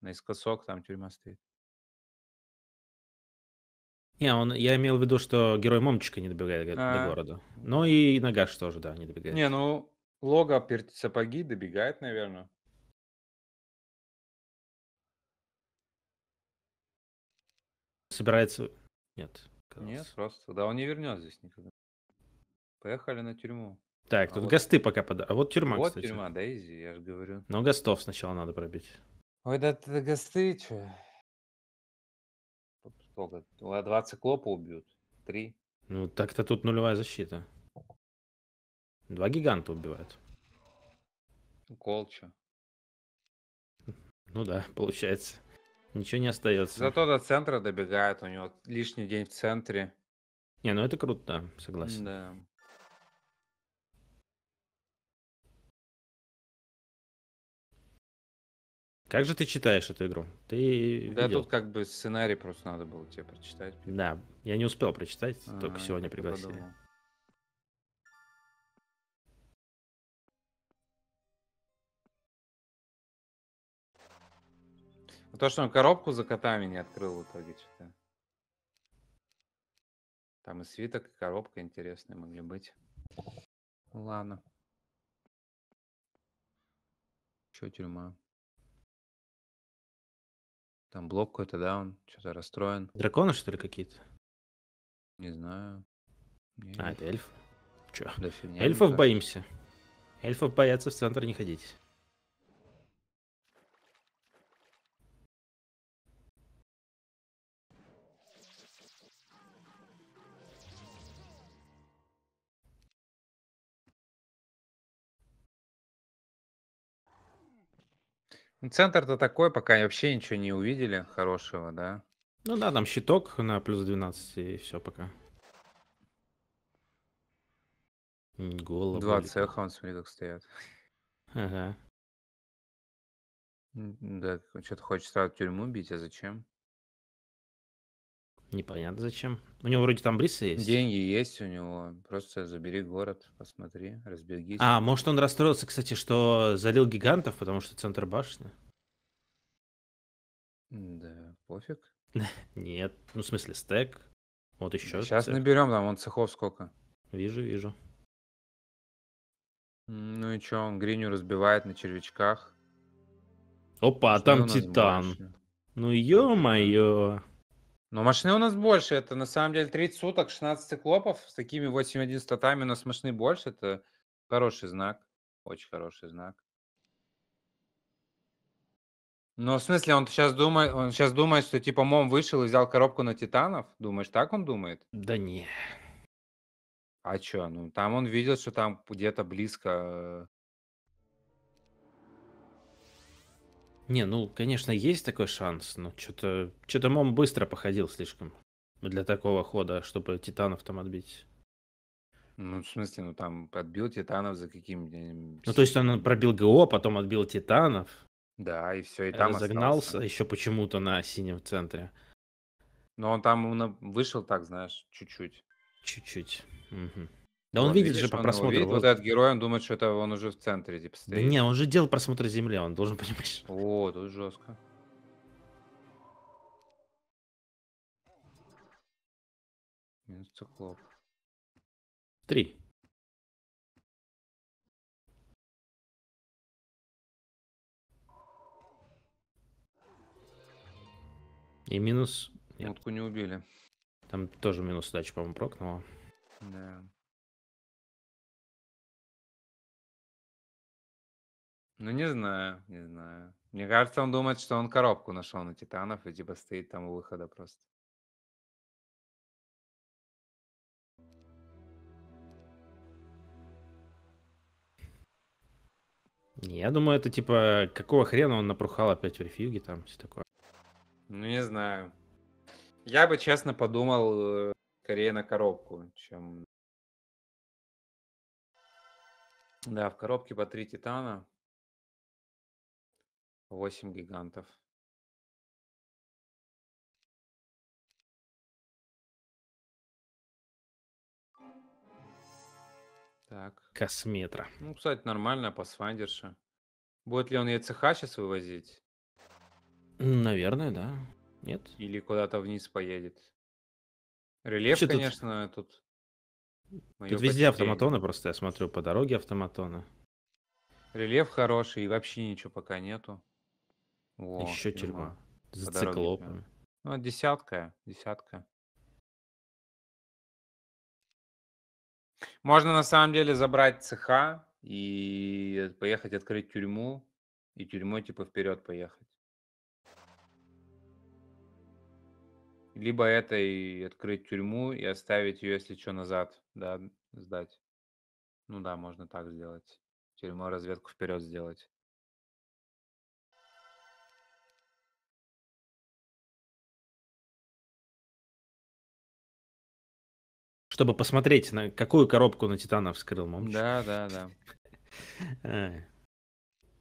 наискосок, там тюрьма стоит. Не, он, я имел в виду, что герой Момчика не добегает А. до города. Ну и Нагаш тоже, да, не добегает. Не, ну, лога пер- сапоги добегает, наверное. Собирается... Нет. Класс. Нет, просто. Да, он не вернется здесь никогда. Поехали на тюрьму. Так, а тут вот... гасты пока под... А вот тюрьма, вот кстати. тюрьма, да, изи, я же говорю. Но гастов сначала надо пробить. Ой, да ты да, че. чё? Сколько? Два клопа убьют. Три. Ну, так-то тут нулевая защита. Два гиганта убивают. Колча. Ну да, получается. Ничего не остается. Зато до центра добегает, у него лишний день в центре. Не, ну это круто, согласен. Да. Как же ты читаешь эту игру? Ты да, видел? тут как бы сценарий просто надо было тебе прочитать. Да, я не успел прочитать, а, только сегодня пригласили. Подумал. А то, что он коробку за котами не открыл в итоге что-то. Там и свиток, и коробка интересные могли быть. Ладно. Че тюрьма? Там блок какой-то, да, он что-то расстроен. Драконы, что ли, какие-то? Не знаю. А, не а, это эльф. Че? Да фигня. Эльфов никак. боимся. Эльфов боятся в центр не ходить. Ну, центр-то такой, пока вообще ничего не увидели хорошего, да? Ну да, там щиток на плюс 12 и все пока. Голова. Два болит. цеха, он смотри, как стоят. Ага. Да, что-то хочет сразу тюрьму бить, а зачем? Непонятно зачем. У него вроде там брисы есть. Деньги есть у него. Просто забери город, посмотри, разбегись. А, может он расстроился, кстати, что залил гигантов, потому что центр башни? Да, пофиг. Нет, ну в смысле стек. Вот еще. Сейчас цех. наберем, там он цехов сколько. Вижу, вижу. Ну и что, он гриню разбивает на червячках. Опа, а там титан. Больше? Ну ё-моё. Но машины у нас больше. Это на самом деле 30 суток, 16 циклопов. С такими 8-1 статами у нас машины больше. Это хороший знак. Очень хороший знак. Но в смысле, он сейчас думает, он сейчас думает, что типа Мом вышел и взял коробку на Титанов? Думаешь, так он думает? Да не. А чё, ну там он видел, что там где-то близко э, Не, ну, конечно, есть такой шанс, но что-то что-то Мом быстро походил слишком для такого хода, чтобы Титанов там отбить. Ну, в смысле, ну там отбил Титанов за каким-нибудь... Ну, то есть он пробил ГО, потом отбил Титанов. Да, и все, и там загнался остался. еще почему-то на синем центре. Но он там ну, вышел так, знаешь, чуть-чуть. Чуть-чуть. Угу. Да он, он видит же по просмотру. Видит, вот. вот этот герой, он думает, что это он уже в центре типа стоит. Да не, он же делал просмотр земли, он должен понимать. О, тут жестко. Минус циклоп. Три. И минус... Утку не убили. Там тоже минус удачи, по-моему, прокнуло. Да. Ну, не знаю, не знаю. Мне кажется, он думает, что он коробку нашел на Титанов и типа стоит там у выхода просто. Не, Я думаю, это типа, какого хрена он напрухал опять в рефьюге там, все такое. Ну, не знаю. Я бы, честно, подумал э, скорее на коробку, чем... Да, в коробке по три титана восемь гигантов Так. Косметра. Ну, кстати, нормальная пасфайндерша. Будет ли он яйцеха сейчас вывозить? Наверное, да. Нет? Или куда-то вниз поедет. Рельеф, Че конечно, тут... Тут, тут везде автоматоны просто, я смотрю, по дороге автоматоны. Рельеф хороший, и вообще ничего пока нету. Во, Еще тюрьма. За циклопами. Ну, десятка, десятка. Можно на самом деле забрать цеха и поехать открыть тюрьму, и тюрьмой типа вперед поехать. Либо это и открыть тюрьму и оставить ее, если что, назад, да, сдать. Ну да, можно так сделать. Тюрьму разведку вперед сделать. чтобы посмотреть, на какую коробку на Титана вскрыл, помнишь? Да, да, да.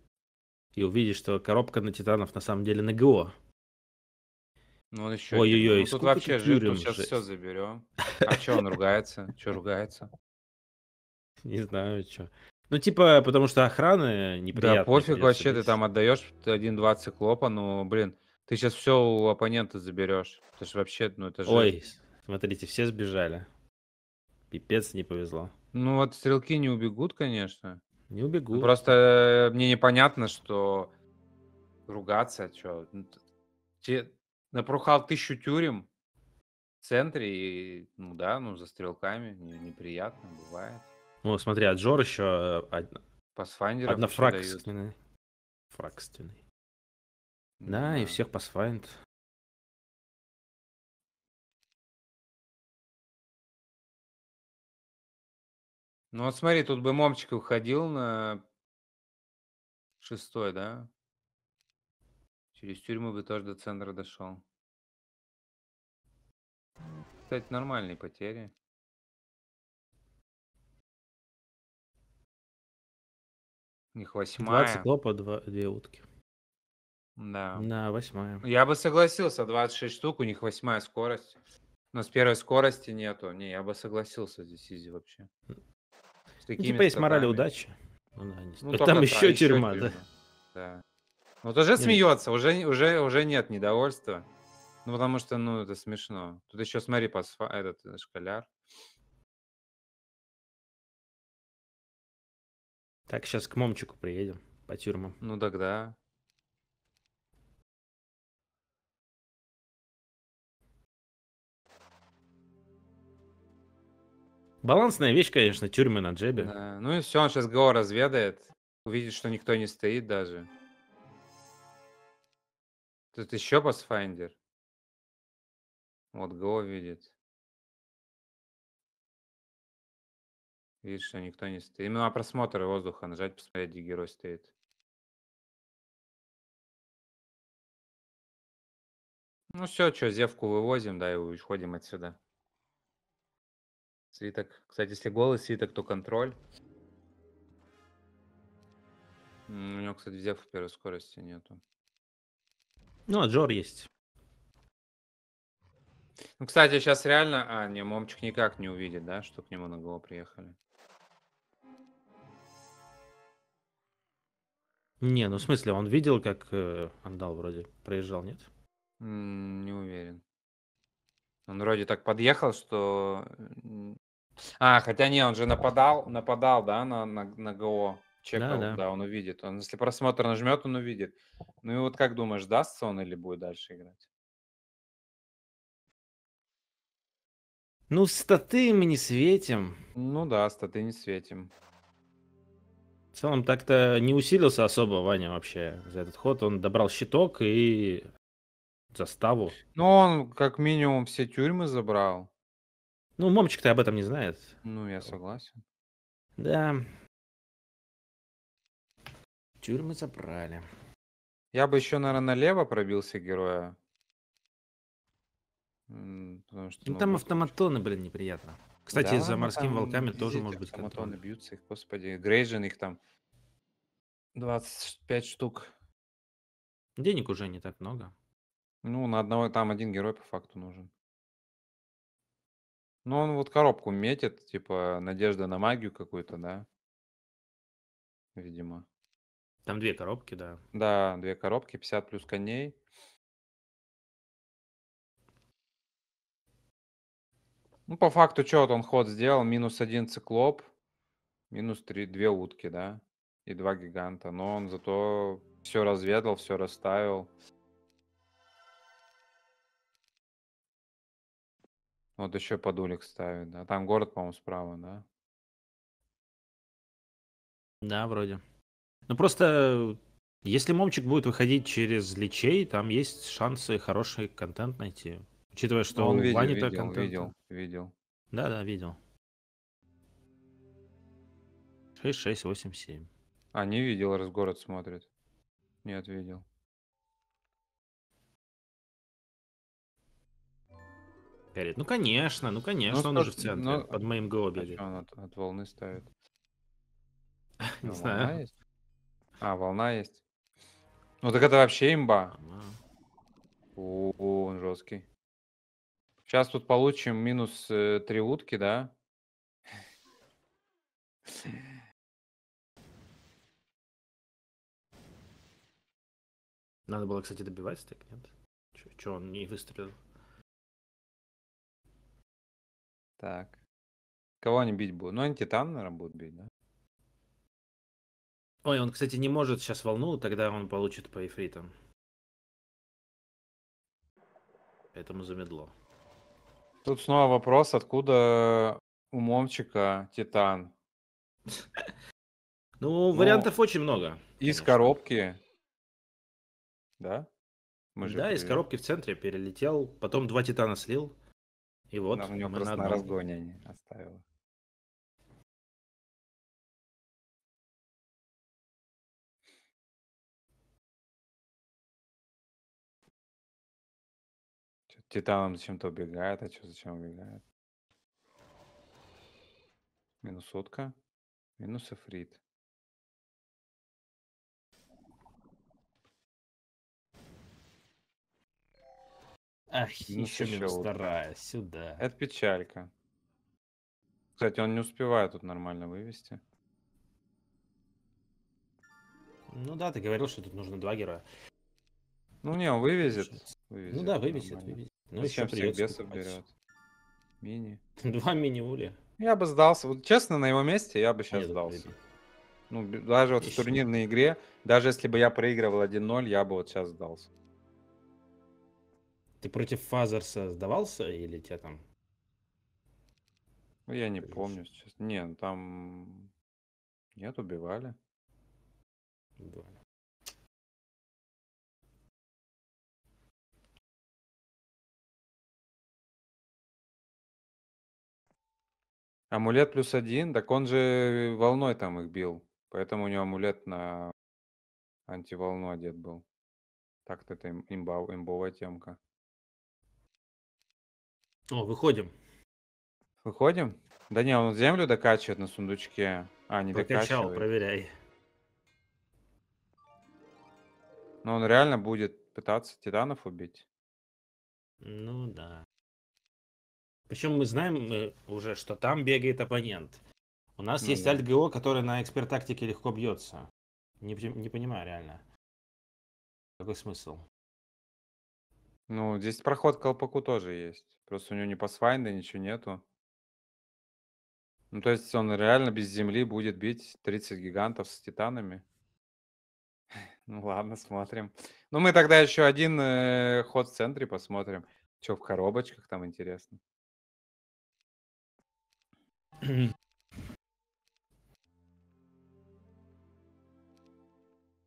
И увидишь, что коробка на Титанов на самом деле на ГО. Ну, он еще... Ой-ой-ой, ну, тут вообще жив, тут сейчас жесть. все заберем. А что он ругается? Что ругается? Не знаю, что. Ну, типа, потому что охрана неприятная. Да, пофиг вообще, ты там отдаешь 1-2 циклопа, ну, блин, ты сейчас все у оппонента заберешь. Это же вообще, ну, это же... Ой, смотрите, все сбежали. Пипец, не повезло. Ну вот стрелки не убегут, конечно. Не убегут. Просто э, мне непонятно, что ругаться, что... Ну, те... Напрухал тысячу тюрем в центре, и, ну да, ну за стрелками неприятно, бывает. Ну, смотри, а Джор еще... Пасфайндер. Э, Однофракственный. Фракственный. Да, да, и всех пасфайнд. Ну вот смотри, тут бы Момчик уходил на шестой, да? Через тюрьму бы тоже до центра дошел. Кстати, нормальные потери. У них восьмая. 20 лопа, 2, 2 утки. Да. На восьмая. Я бы согласился, 26 штук, у них восьмая скорость. Но с первой скорости нету. Не, я бы согласился здесь изи вообще. Типа есть морали удачи. Ну, да, не... ну, там еще та, тюрьма, еще да. да. Вот ну, уже смеется, ну. уже, уже, уже нет недовольства. Ну, потому что, ну, это смешно. Тут еще, смотри, пасфа, этот э, шкаляр. Так, сейчас к Момчику приедем по тюрьмам. Ну, тогда. Балансная вещь, конечно, тюрьмы на джебе. Да. Ну и все, он сейчас ГО разведает. Увидит, что никто не стоит даже. Тут еще пасфайндер. Вот ГО видит. Видит, что никто не стоит. Именно просмотр воздуха нажать, посмотреть, где герой стоит. Ну все, что, зевку вывозим, да, и уходим отсюда. Свиток. Кстати, если голый свиток, то контроль. У него, кстати, взяв в первой скорости нету. Ну, а Джор есть. Ну, кстати, сейчас реально... А, не, Момчик никак не увидит, да, что к нему на голову приехали. Не, ну в смысле, он видел, как э, Андал вроде проезжал, нет? Не уверен. Он вроде так подъехал, что а, хотя не, он же нападал, нападал, да, на, на, на ГО. Чекал, да, да. да, он увидит. Он, если просмотр нажмет, он увидит. Ну и вот как думаешь, дастся он или будет дальше играть? Ну, статы мы не светим. Ну да, статы не светим. В целом так-то не усилился особо Ваня вообще за этот ход. Он добрал щиток и заставу. Ну, он как минимум все тюрьмы забрал. Ну, мамчик-то об этом не знает. Ну, я согласен. Да. Тюрьмы забрали. Я бы еще, наверное, налево пробился героя. Потому что, ну, ну, там вот... автоматоны, блин, неприятно. Кстати, да, за ну, морскими волками тоже может быть контроль. Автоматоны бьются, их, господи. Грейджин их там 25 штук. Денег уже не так много. Ну, на одного там один герой по факту нужен. Ну, он вот коробку метит, типа надежда на магию какую-то, да, видимо. Там две коробки, да. Да, две коробки, 50 плюс коней. Ну, по факту, что вот он ход сделал? Минус один циклоп, минус три, две утки, да, и два гиганта. Но он зато все разведал, все расставил. Вот еще подулик ставит, да. Там город, по-моему, справа, да? Да, вроде. Ну просто, э, если момчик будет выходить через личей, там есть шансы хороший контент найти. Учитывая, что ну, он видел, Вани видел, контент. видел, видел. Да, да, видел. 6, 6, 8, 7. А, не видел, раз город смотрит. Нет, видел. горит. Ну, конечно, ну, конечно, ну, он уже в центре, но... Ну, под моим ГО берет. А он от, от волны ставит? Не ну, знаю. А, волна есть. Ну, так это вообще имба. О, он жесткий. Сейчас тут получим минус э, три утки, да? Надо было, кстати, добивать так, нет? Че, он не выстрелил? Так. Кого они бить будут? Ну, они Титан, наверное, будут бить, да? Ой, он, кстати, не может сейчас волну, тогда он получит по эфритам. Поэтому замедло. Тут снова вопрос, откуда у Момчика Титан? Ну, ну, вариантов очень много. Из коробки. Да? да, из коробки в центре перелетел, потом два Титана слил. И вот Она у него просто на, на разгоне оставила. Титаном зачем-то убегает, а что зачем убегает? Минус сотка. Минус эфрит. Ах, еще минус вторая, сюда. Это печалька. Кстати, он не успевает тут нормально вывести. Ну да, ты говорил, что тут нужно два героя. Ну не, он вывезет. Ну вывезет ну да, вывезет, нормально. вывезет. Ну Зачем еще всех бесов берет? Мини. Два мини-ули. Я бы сдался. Вот честно, на его месте я бы сейчас Нет, сдался. Беби. Ну, даже вот Еще. в турнирной игре, даже если бы я проигрывал 1-0, я бы вот сейчас сдался. Ты против Фазерса сдавался или тебя там? Ну, я не Ты помню сейчас. Нет, ну, там... Нет, убивали. Убивали. Амулет плюс один, так он же волной там их бил. Поэтому у него амулет на антиволну одет был. Так-то это имба, имбовая темка. О, выходим. Выходим? Да не, он землю докачивает на сундучке. А, не Прокачал, докачивает. проверяй. Но он реально будет пытаться тиранов убить. Ну да. Причем мы знаем э, уже, что там бегает оппонент. У нас ну, есть да. альт который на эксперт-тактике легко бьется. Не, не понимаю реально. Какой смысл? Ну, здесь проход к колпаку тоже есть. Просто у него не пасфайнда, ничего нету. Ну, то есть он реально без земли будет бить 30 гигантов с титанами. Ну ладно, смотрим. Ну мы тогда еще один э, ход в центре посмотрим. Что в коробочках там интересно.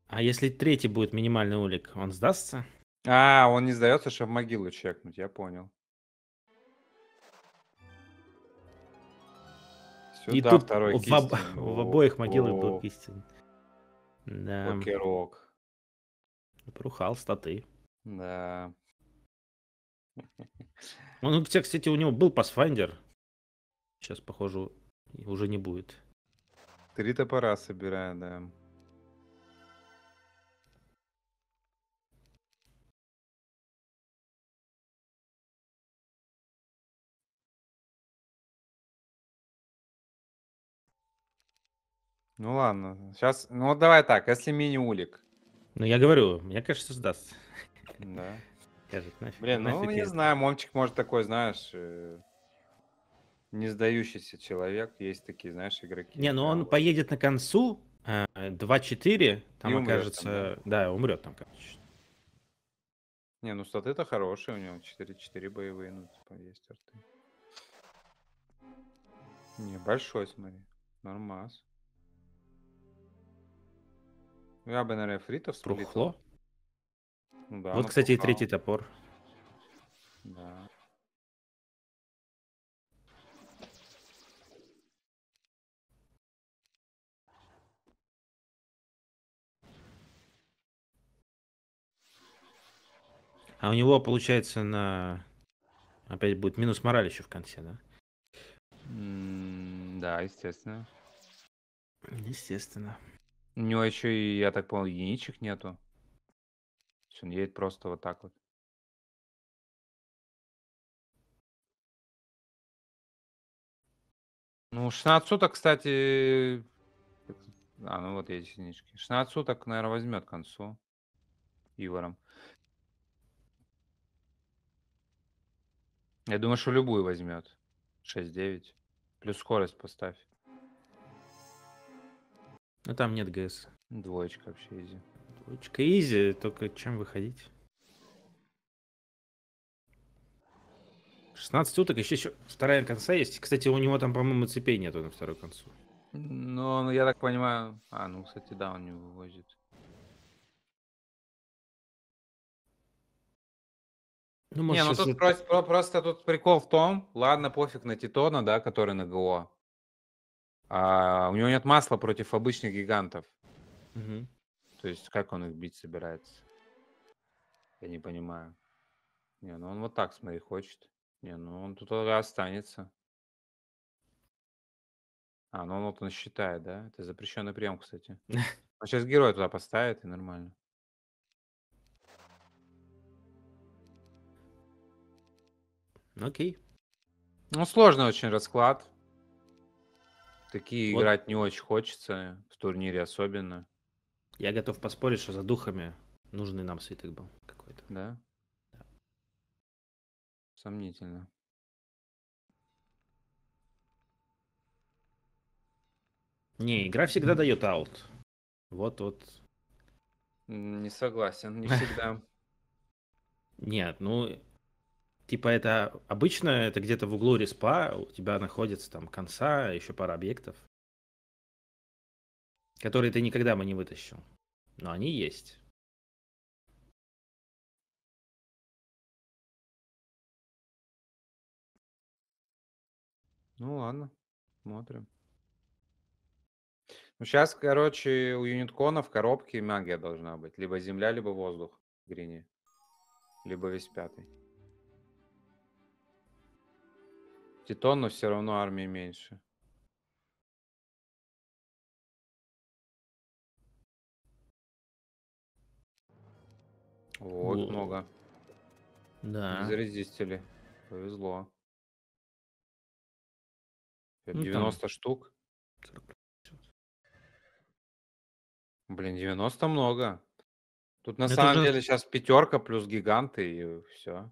А если третий будет минимальный улик, он сдастся? А, он не сдается, чтобы могилу чекнуть, я понял. Сюда И тут второй в, об... в обоих могилах был кистин. Да. Покерок. Прухал статы. Да. Он, кстати, у него был пасфайндер. Сейчас, похоже, уже не будет. Три топора собираю, да. Ну ладно, сейчас, ну вот давай так, если мини-улик. Ну я говорю, мне кажется, сдаст. Да. Скажет, Блин, ну я... не знаю, Момчик может такой, знаешь, э, не сдающийся человек. Есть такие, знаешь, игроки. Не, ну он поедет на концу. 2-4, э, там умрет, окажется... да. да, умрет там, короче. Не, ну статы-то хорошие, у него 4-4 боевые, ну, типа, есть арты. Не, большой, смотри. Нормас. Я бы, наверное, фритов сплитал. Прухло? Ну, да, вот, ну, кстати, и третий топор. Да. А у него, получается, на... Опять будет минус мораль еще в конце, да? Mm, да, естественно. Естественно. У него еще и, я так понял, единичек нету. Все, он едет просто вот так вот. Ну, 16 суток, кстати... А, ну вот есть единички. 16 суток, наверное, возьмет к концу. Ивором. Я думаю, что любую возьмет. 6-9. Плюс скорость поставь. Ну там нет ГС. Двоечка вообще изи. Двоечка изи, только чем выходить? 16 уток, еще, еще вторая конца есть. Кстати, у него там, по-моему, цепей нету на второй концу. Ну, я так понимаю... А, ну, кстати, да, он не вывозит. Ну, может, не, ну тут это... просто, просто тут прикол в том, ладно, пофиг на Титона, да, который на ГО. А, у него нет масла против обычных гигантов. Угу. То есть как он их бить собирается? Я не понимаю. Не, ну он вот так, смотри, хочет. Не, ну он тут останется. А, ну он вот он считает, да? Это запрещенный прием, кстати. А сейчас героя туда поставит, и нормально. Окей. Ну, сложный очень расклад такие вот. играть не очень хочется, в турнире особенно. Я готов поспорить, что за духами нужный нам свиток был какой-то. Да? да. Сомнительно. Не, игра всегда дает аут. Вот-вот. Не согласен, не всегда. Нет, ну Типа это обычно это где-то в углу респа, у тебя находится там конца, еще пара объектов, которые ты никогда бы не вытащил. Но они есть. Ну ладно, смотрим. Ну сейчас, короче, у юниткона в коробке магия должна быть. Либо земля, либо воздух Грини, Либо весь пятый. Титону все равно армии меньше. Вот, Во. много. Да. Безрезистили. Повезло. 90 ну, штук. Блин, 90 много. Тут на Это самом уже... деле сейчас пятерка плюс гиганты и все.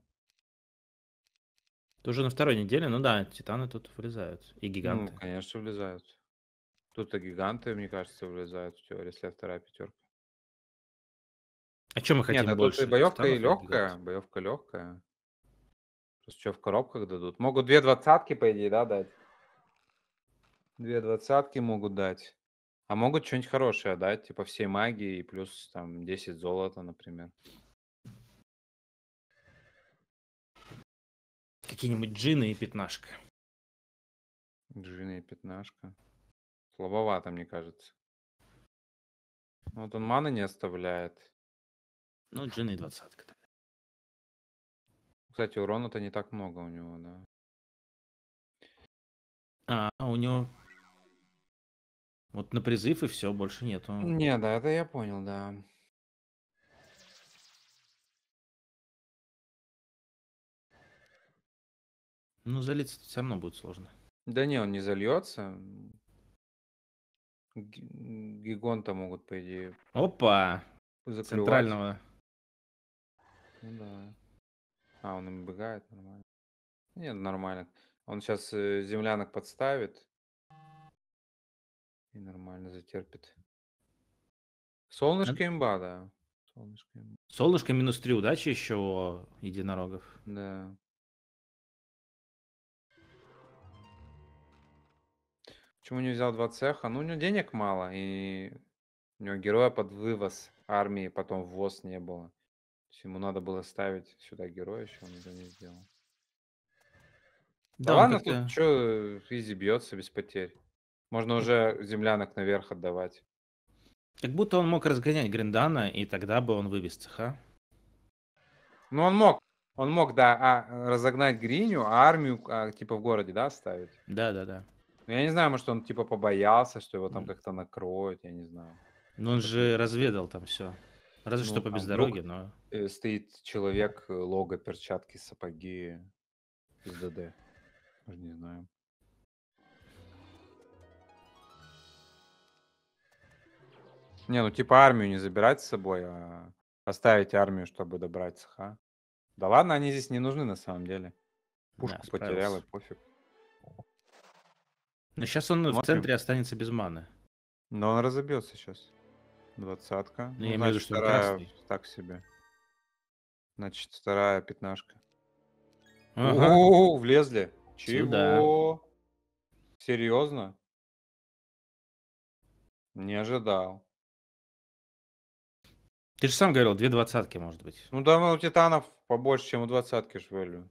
Это уже на второй неделе, ну да, титаны тут влезают. И ну, гиганты. Ну, конечно, влезают. Тут то гиганты, мне кажется, влезают в теории, если вторая пятерка. А чем мы хотим Нет, а больше? Тут и боевка и легкая, гигант. боевка легкая. Просто что в коробках дадут? Могут две двадцатки, по идее, да, дать? Две двадцатки могут дать. А могут что-нибудь хорошее дать, типа всей магии и плюс там 10 золота, например. какие-нибудь джины и пятнашка. Джины и пятнашка. Слабовато, мне кажется. Ну, вот он маны не оставляет. Ну, джины и двадцатка. Кстати, урона-то не так много у него, да. А, а у него... Вот на призыв и все, больше нету. Не, да, это я понял, да. Ну, залиться все равно будет сложно. Да не, он не зальется. Гигонта могут, по идее. Опа! Закрывать. Центрального. Ну да. А, он им бегает нормально. Нет, ну нормально. Он сейчас э, землянок подставит. И нормально затерпит. Солнышко а? имба, да. Солнышко, имба. Солнышко минус три удачи еще у единорогов. Да. Почему не взял два цеха? Ну, у него денег мало, и у него героя под вывоз армии, потом ввоз не было. То есть ему надо было ставить сюда героя, еще он это не сделал. Да, да ладно, тут что, изи бьется без потерь. Можно уже землянок наверх отдавать. Как будто он мог разгонять Гриндана, и тогда бы он вывез цеха. Ну, он мог. Он мог, да, а, э, разогнать Гриню, а армию а, типа в городе, да, ставить? Да, да, да. Ну, я не знаю, может, он типа побоялся, что его там как-то накроют, я не знаю. Ну, он же разведал там все. Разве ну, что по бездороге, но... Э, стоит человек, э, лого, перчатки, сапоги, из ДД. не знаю. Не, ну типа армию не забирать с собой, а оставить армию, чтобы добрать СХ. Да ладно, они здесь не нужны на самом деле. Пушку да, потерял и пофиг. Но ну, сейчас он Смотрим. в центре останется без маны. Но он разобьется сейчас. Двадцатка. Ну, ну, я имею в виду, что вторая так себе. Значит, вторая пятнашка. Ага. О, влезли. Чего? Сюда. Серьезно? Не ожидал. Ты же сам говорил, две двадцатки, может быть. Ну да, у титанов побольше, чем у двадцатки швелю.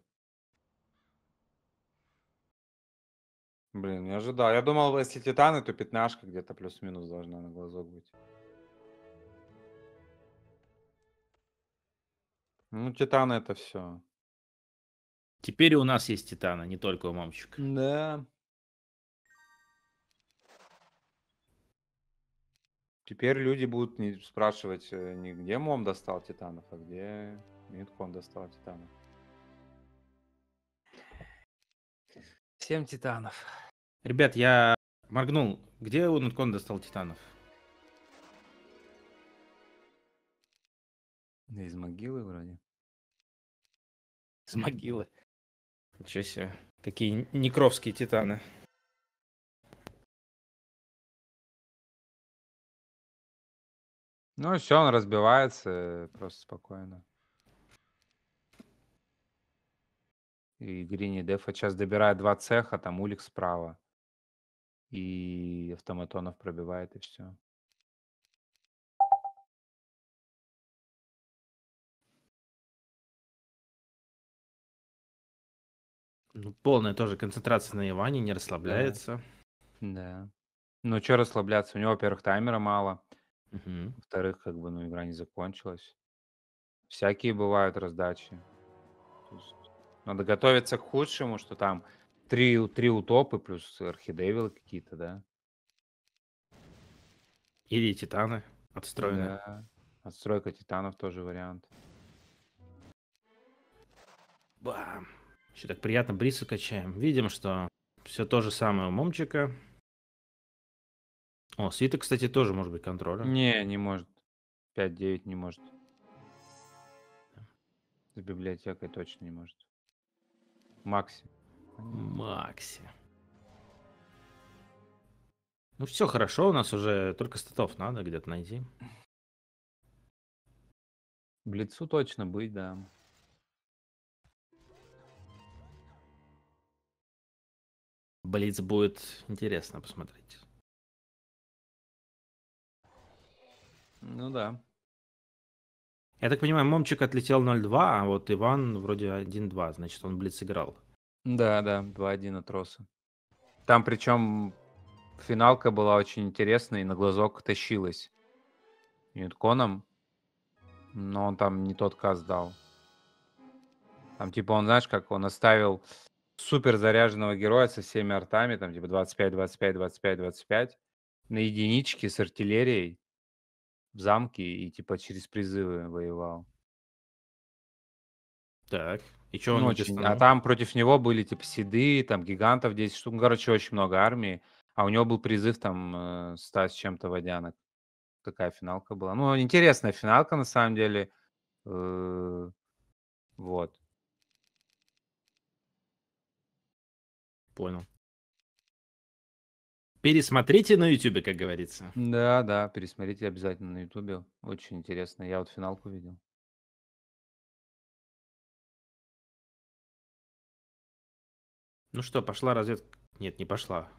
Блин, не ожидал. Я думал, если титаны, то пятнашка где-то плюс-минус должна на глазок быть. Ну, титаны это все. Теперь у нас есть титаны, не только у мамчика. Да. Теперь люди будут не спрашивать э, не где мом достал титанов, а где Мидкон достал титанов. Семь титанов. Ребят, я моргнул. Где у Нуткон достал титанов? из могилы вроде. Из могилы. Ничего себе. Какие некровские титаны. Ну все, он разбивается э, просто спокойно. И Грини Дефа сейчас добирает два цеха, там Улик справа. И автоматонов пробивает, и все. Ну, полная тоже концентрация на Иване, не расслабляется. Да. да. Ну, что расслабляться? У него, во-первых, таймера мало. Угу. Во-вторых, как бы, ну, игра не закончилась. Всякие бывают раздачи. То есть надо готовиться к худшему, что там три, три утопы плюс архидевилы какие-то, да? Или титаны отстроенные. Да. Отстройка титанов тоже вариант. Бам. Еще так приятно брисы качаем. Видим, что все то же самое у Момчика. О, свиток, кстати, тоже может быть контролем. Не, не может. 5-9 не может. С библиотекой точно не может. Макси. Макси. Ну все хорошо, у нас уже только статов надо где-то найти. Блицу точно быть, да. Блиц будет интересно посмотреть. Ну да. Я так понимаю, Момчик отлетел 0-2, а вот Иван вроде 1-2, значит, он блиц играл. Да, да, 2-1 от Роса. Там причем финалка была очень интересная и на глазок тащилась. Ютконом, но он там не тот каз дал. Там типа он, знаешь, как он оставил супер заряженного героя со всеми артами, там типа 25, 25, 25, 25, на единичке с артиллерией в замке и типа через призывы воевал. Так. И что он ну, очень... А там против него были типа седы, там гигантов 10 штук. Ну, короче, очень много армии. А у него был призыв там э, стать с чем-то водянок. Такая финалка была. Ну, интересная финалка на самом деле. Э, вот. Понял. Пересмотрите на Ютубе, как говорится. Да, да, пересмотрите обязательно на Ютубе. Очень интересно. Я вот финалку видел. Ну что, пошла разведка? Нет, не пошла.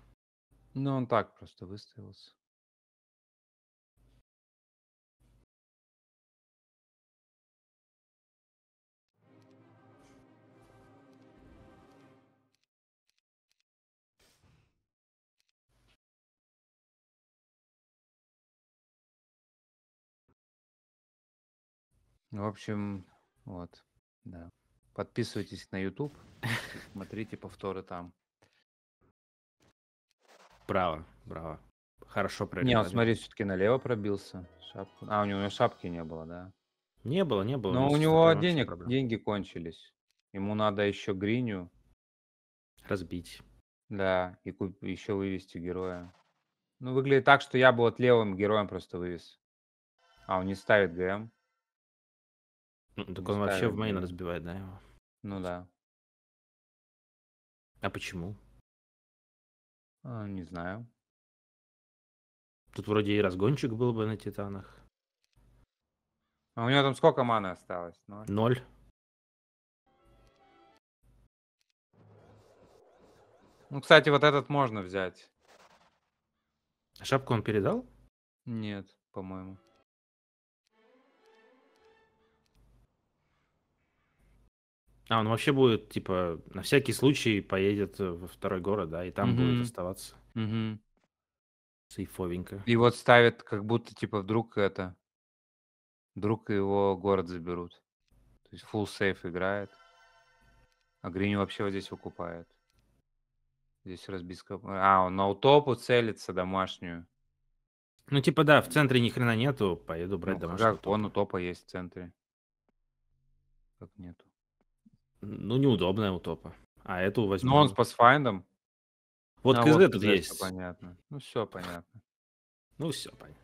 Ну, он так просто выставился. В общем, вот, да. Подписывайтесь на YouTube, смотрите повторы там. Право, право. Хорошо пролетали. Не, он, смотри, все-таки налево пробился. Шапку. А, у него шапки не было, да? Не было, не было. Но ну, у него денег, деньги кончились. Ему надо еще гриню. Разбить. Да, и куп... еще вывести героя. Ну, выглядит так, что я бы вот левым героем просто вывез. А, он не ставит ГМ. Ну, так он вообще в мейн разбивает, да, его? Ну да. А почему? А, не знаю. Тут вроде и разгончик был бы на Титанах. А у него там сколько маны осталось? Ноль. Ноль. Ну, кстати, вот этот можно взять. А шапку он передал? Нет, по-моему. А, он вообще будет, типа, на всякий случай поедет э, во второй город, да, и там угу. будет оставаться. Угу. Сейфовенько. И вот ставят, как будто, типа, вдруг это... Вдруг его город заберут. То есть full сейф играет. А Гриню вообще вот здесь выкупает. Здесь разбиска... А, он на утопу целится домашнюю. Ну, типа, да, в центре ни хрена нету, поеду брать ну, домашнюю. Как? Утопу. Вон утопа есть в центре. Как нету. Ну, неудобная утопа. А эту возьму. Ну, он с пасфайндом. Вот а КЗ тут есть. понятно. Ну, все понятно. Ну, все понятно.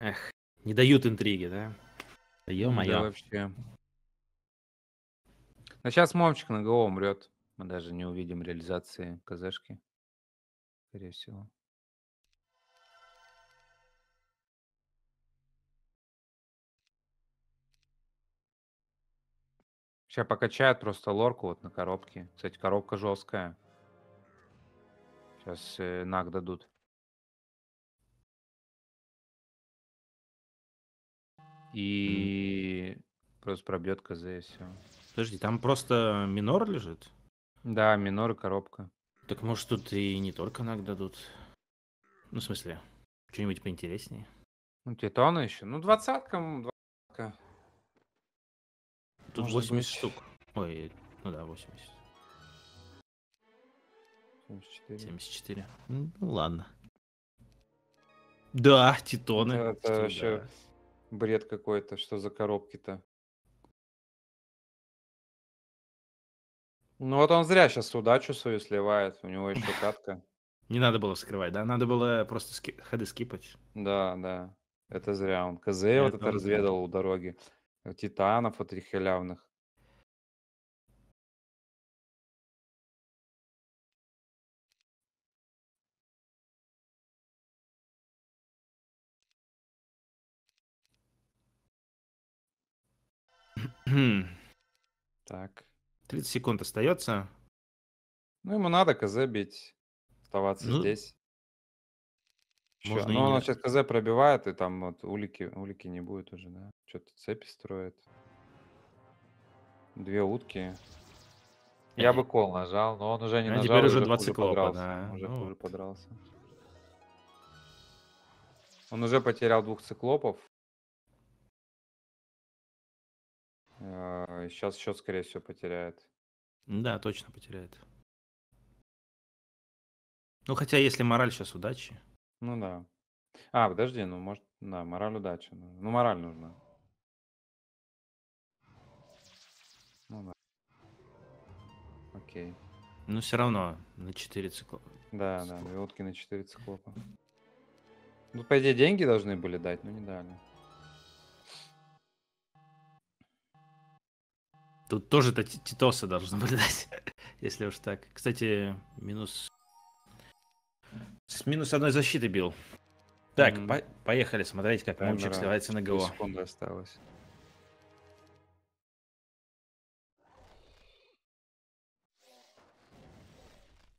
Эх, не дают интриги, да? Да ё-моё. Да вообще. Но ну, сейчас Момчик на ГО умрет. Мы даже не увидим реализации КЗшки. Скорее всего. Сейчас покачают просто лорку вот на коробке. Кстати, коробка жесткая. Сейчас э, наг дадут. И mm. просто пробьет КЗ и все. Подожди, там просто минор лежит? Да, минор и коробка. Так может тут и не только наг дадут? Ну, в смысле, что-нибудь поинтереснее? Ну, титана еще. Ну, двадцатка, двадцатка. Тут Может 80 штук. Ой, ну да, 80. 74. 74. Ну ладно. Да, титоны. Это, это вообще да. бред какой-то, что за коробки-то. Ну вот он зря сейчас удачу свою сливает, у него еще катка. Не надо было скрывать, да? Надо было просто ски... ходы скипать. Да, да. Это зря он. КЗ э, вот это разведал у дороги. Э, титанов вот этих халявных. так. 30 секунд остается. Ну, ему надо КЗ бить. Оставаться ну, здесь. Еще. Можно Но оно сейчас КЗ пробивает, и там вот улики, улики не будет уже, да? Что-то цепи строит. Две утки. Я бы кол нажал, но он уже не а нажал. Теперь уже два циклопа, да. Уже ну, хуже вот. подрался. Он уже потерял двух циклопов. Сейчас а, счет скорее всего, потеряет. Да, точно потеряет. Ну, хотя, если мораль сейчас удачи. Ну да. А, подожди, ну может, да, мораль удачи. Ну, мораль нужна. Ну да. Окей. Ну все равно на 4 циклопа. Да, да, Циклоп. две утки на 4 циклопа. Ну, по идее, деньги должны были дать, но не дали. Тут тоже -то титосы должны были дать, если уж так. Кстати, минус с минус одной защиты бил. Так, mm. по поехали смотреть, как Таймера мумчик сливается на ГО. осталось.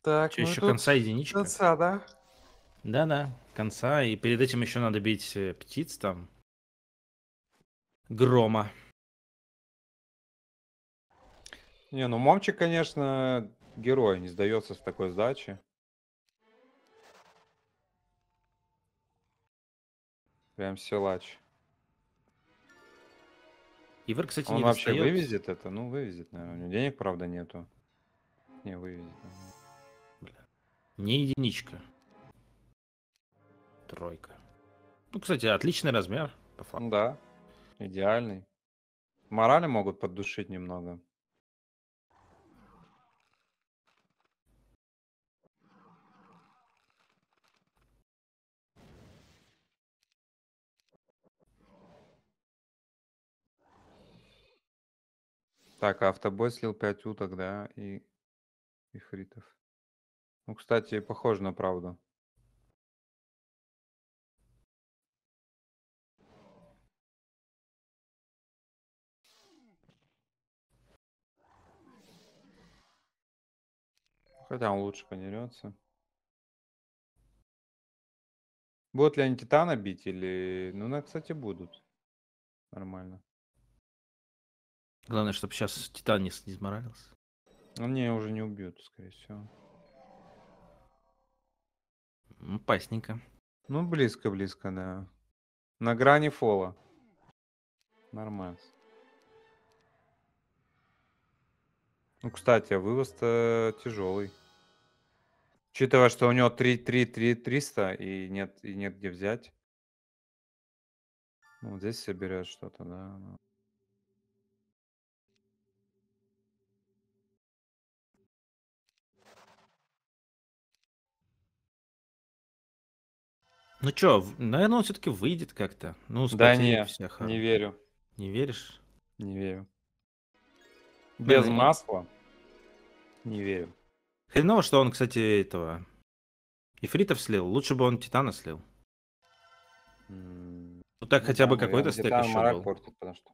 Так, Че, ну еще конца единичка? Конца, да? Да-да, конца. И перед этим еще надо бить э, птиц там. Грома. Не, ну Момчик, конечно, герой, не сдается с такой сдачи. Прям силач. Ивер, кстати, Он не вообще достает. вывезет это? Ну, вывезет, наверное. У него денег, правда, нету. Не, вывезет. Не единичка. Тройка. Ну, кстати, отличный размер. По факту. Да, идеальный. Морали могут поддушить немного. Так, а автобой слил 5 уток, да, и ифритов. Ну, кстати, похоже на правду. Хотя он лучше понерется. Будут ли они Титана бить или... Ну, на, кстати, будут. Нормально. Главное, чтобы сейчас Титан не, с- не изморалился. мне уже не убьют, скорее всего. М, Опасненько. Ну, близко-близко, да. На грани фола. Нормально. Ну, кстати, а вывоз-то тяжелый. Учитывая, что у него 3, 3, 3, 300 и нет, и нет где взять. Ну, вот здесь соберет что-то, да. ну. Ну что, наверное, он все-таки выйдет как-то. Ну, да не, всех, не верю. Не веришь? Не верю. Ну, Без Блин. масла? Не верю. Хреново, что он, кстати, этого... Ифритов слил. Лучше бы он Титана слил. Mm. Ну так ну, хотя бы какой-то стек Титан еще мораль был. портит, потому что...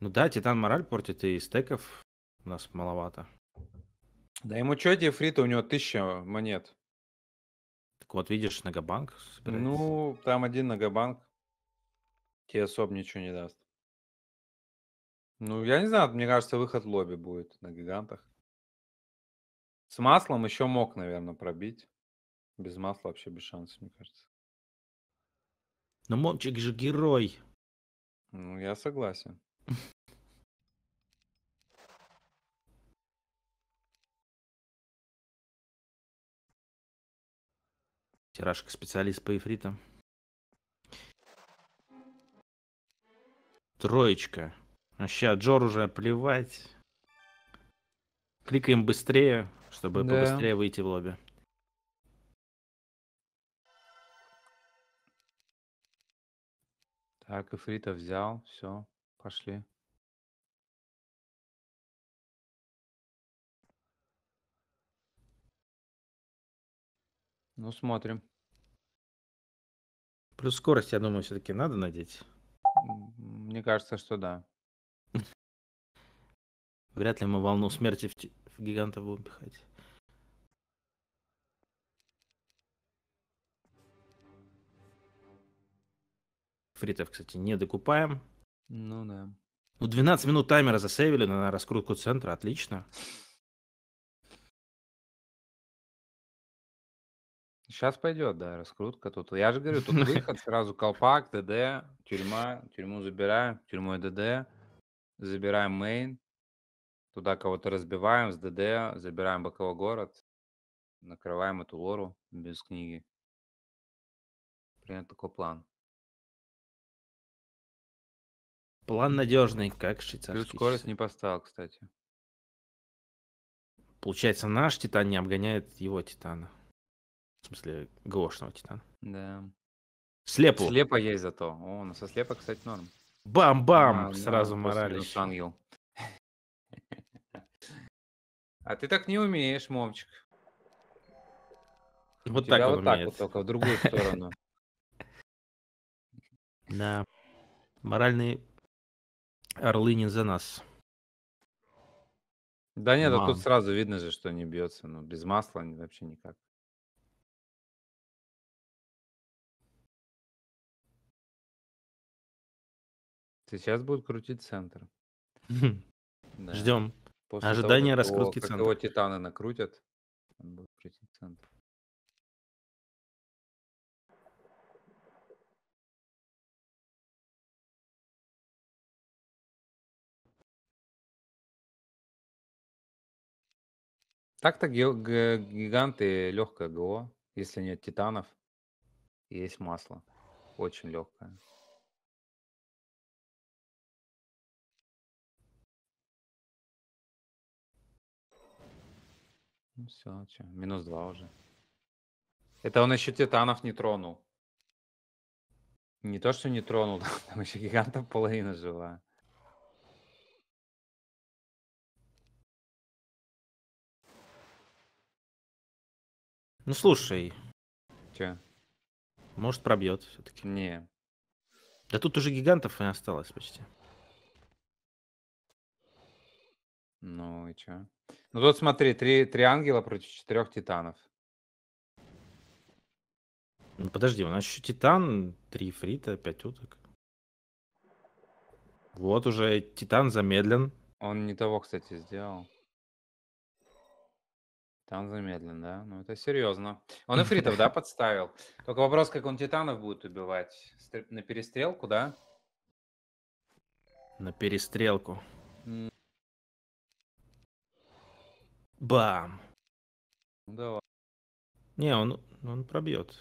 Ну да, Титан мораль портит, и стеков у нас маловато. Да ему что, Дефрита, у него тысяча монет. Так вот, видишь, Нагобанк собирается. Ну, там один Нагобанк. Тебе особо ничего не даст. Ну, я не знаю, мне кажется, выход лобби будет на гигантах. С маслом еще мог, наверное, пробить. Без масла вообще без шансов, мне кажется. Но Мончик же герой. Ну, я согласен. Тирашка специалист по эфритам. Троечка. А сейчас Джор уже плевать. Кликаем быстрее, чтобы да. побыстрее выйти в лобби. Так, эфрита взял, все, пошли. Ну, смотрим. Плюс скорость, я думаю, все-таки надо надеть. Мне кажется, что да. Вряд ли мы волну смерти в, в гиганта будем пихать. Фритов, кстати, не докупаем. Ну да. Ну, 12 минут таймера засейвили на раскрутку центра, отлично. Сейчас пойдет, да, раскрутка тут. Я же говорю, тут выход, сразу колпак, ДД, тюрьма, тюрьму забираем, тюрьмой ДД, забираем мейн, туда кого-то разбиваем с ДД, забираем боковой город, накрываем эту лору без книги. Принят такой план. План надежный, как швейцарский. Плюс скорость часы. не поставил, кстати. Получается, наш Титан не обгоняет его Титана. В смысле, ГОшного Титана. Да. Слепу. Слепо есть зато. О, ну со слепо, кстати, норм. Бам-бам! А, Сразу да, морали. Ангел. А ты так не умеешь, мовчик. Вот Тебя так вот так вот только в другую сторону. Да. Моральные орлы не за нас. Да нет, а тут сразу видно же, что не бьется. Ну, без масла вообще никак. Сейчас будут крутить центр. Да. Ждем. После Ожидание того, раскрутки центра. Как его титаны накрутят, он будет крутить центр. Так-то гиганты легкое ГО, если нет титанов, есть масло. Очень легкое. Ну все, че? минус два уже. Это он еще титанов не тронул. Не то, что не тронул, там еще гигантов половина жила. Ну слушай. Че? Может пробьет все-таки. Не. Да тут уже гигантов и осталось почти. Ну и чё? Ну тут смотри, три, три ангела против четырех титанов. Ну, подожди, у нас еще Титан, три фрита, пять уток. Вот уже Титан замедлен. Он не того, кстати, сделал. Титан замедлен, да? Ну, это серьезно. Он и фритов, да, подставил? Только вопрос, как он Титанов будет убивать? На перестрелку, да? На перестрелку. Бам. Давай. Не, он, он пробьет.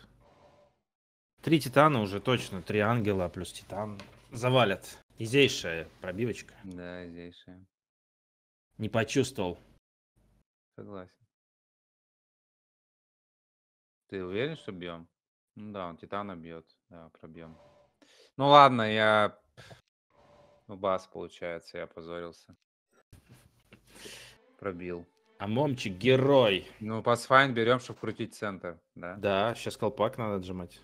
Три титана уже точно, три ангела плюс титан завалят. Изейшая пробивочка. Да, изейшая. Не почувствовал. Согласен. Ты уверен, что бьем? Ну да, он титана бьет. Да, пробьем. Ну ладно, я... Ну, бас, получается, я опозорился. Пробил. А Момчик герой. Ну, пасфайн берем, чтобы крутить центр. Да. да, сейчас колпак надо отжимать.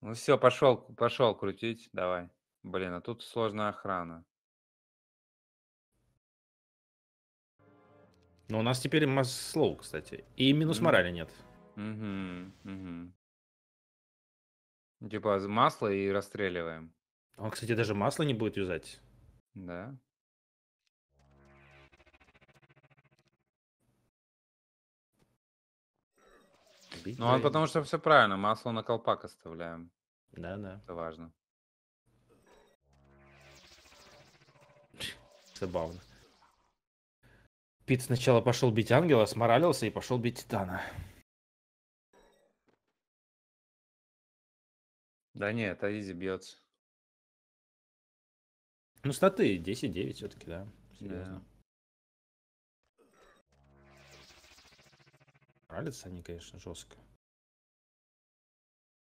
Ну все, пошел, пошел крутить, давай. Блин, а тут сложная охрана. Ну у нас теперь масс-слоу, кстати. И минус mm. морали нет. Угу, угу. Типа масло и расстреливаем. Он, кстати, даже масло не будет юзать. Да. Ну, а он потому что все правильно, масло на колпак оставляем. Да, да. Это важно. Забавно. Пит сначала пошел бить ангела, сморалился и пошел бить титана. Да нет, Аизи бьется. Ну, статы 10-9 все-таки, да. Серьезно. Ралятся они, конечно, жестко.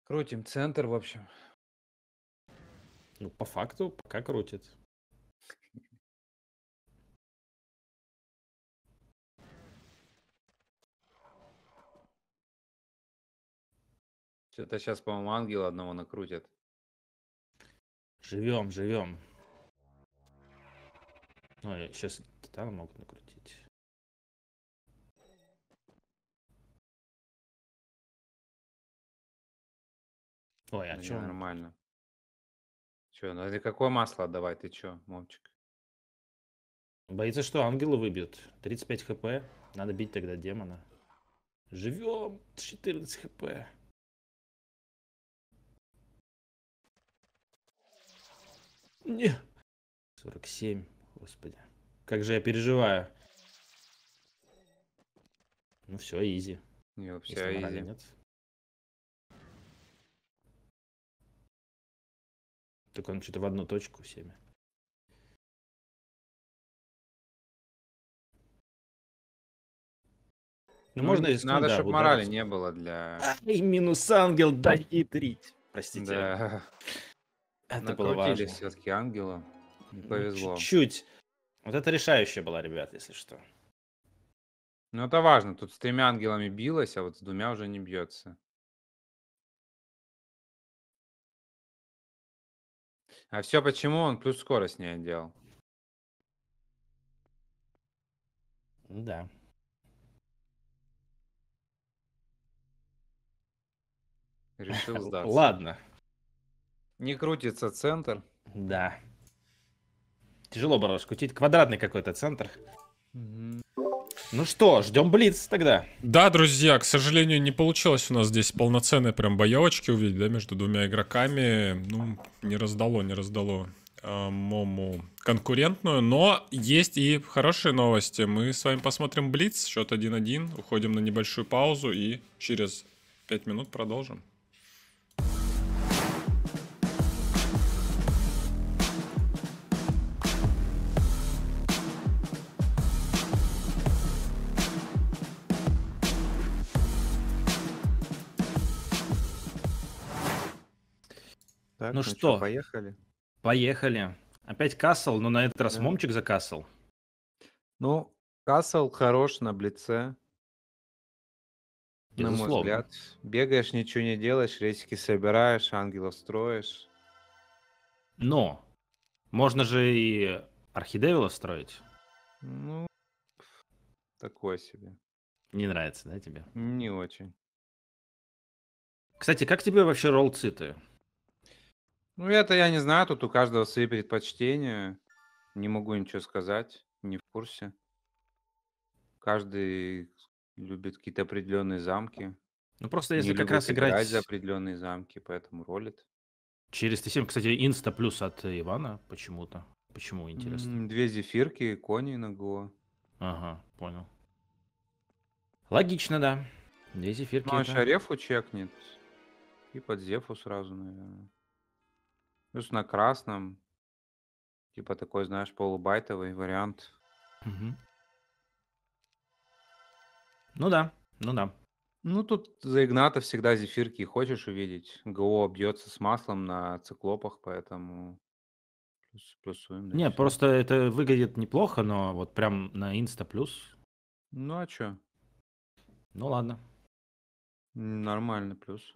Крутим центр, в общем. Ну, по факту, пока крутит. Что-то сейчас, по-моему, ангела одного накрутят. Живем, живем. Ой, сейчас титана могут накрутить. Ой, а Ну, чем? ненормально. Че, ну это какое масло давай Ты че, мовчик? Боится, что ангела выбьют. 35 хп. Надо бить тогда демона. Живем! 14 хп. Не. 47. Господи. Как же я переживаю. Ну все, изи. Не, вообще морали изи. нет. Так он что-то в одну точку всеми. Ну, ну можно рискнуть, Надо, да, чтобы морали не было для... Ай минус ангел, да трить. Простите. Да. Это было важно. все-таки ангела. Не ну, повезло. чуть-чуть. Вот это решающая была, ребят, если что. Ну это важно. Тут с тремя ангелами билось, а вот с двумя уже не бьется. А все почему он плюс скорость не делал? Да. Решил сдаться. Ладно. Не крутится центр. Да. Тяжело было крутить Квадратный какой-то центр. Угу. Ну что, ждем Блиц тогда. Да, друзья, к сожалению, не получилось у нас здесь полноценной прям боевочки увидеть, да, между двумя игроками. Ну, не раздало, не раздало э, Мому конкурентную, но есть и хорошие новости. Мы с вами посмотрим Блиц, счет 1-1, уходим на небольшую паузу и через 5 минут продолжим. Так, ну, ну что, что, поехали? Поехали. Опять Касл, но на этот раз да. Момчик за Касл. Ну, Касл хорош на Блице. На мой взгляд. Бегаешь, ничего не делаешь, рейсики собираешь, ангелов строишь. Но можно же и архидевилов строить. Ну, такое себе. Не нравится, да, тебе? Не очень. Кстати, как тебе вообще ролл циты? Ну, это я не знаю, тут у каждого свои предпочтения. Не могу ничего сказать, не в курсе. Каждый любит какие-то определенные замки. Ну, просто если не как раз играть... играть за определенные замки, поэтому ролит. Через Т7, кстати, инста плюс от Ивана почему-то. Почему, интересно? Две зефирки, кони на ГО. Ага, понял. Логично, да. Две зефирки. Ну, а это... Шарефу чекнет. И под Зефу сразу, наверное. Плюс на красном, типа такой, знаешь, полубайтовый вариант. Угу. Ну да, ну да. Ну, тут за Игната всегда зефирки хочешь увидеть. ГО бьется с маслом на циклопах, поэтому плюс, плюсуем. Да, Не, просто это выглядит неплохо, но вот прям на инста плюс. Ну, а чё? Ну, ладно. Нормально плюс.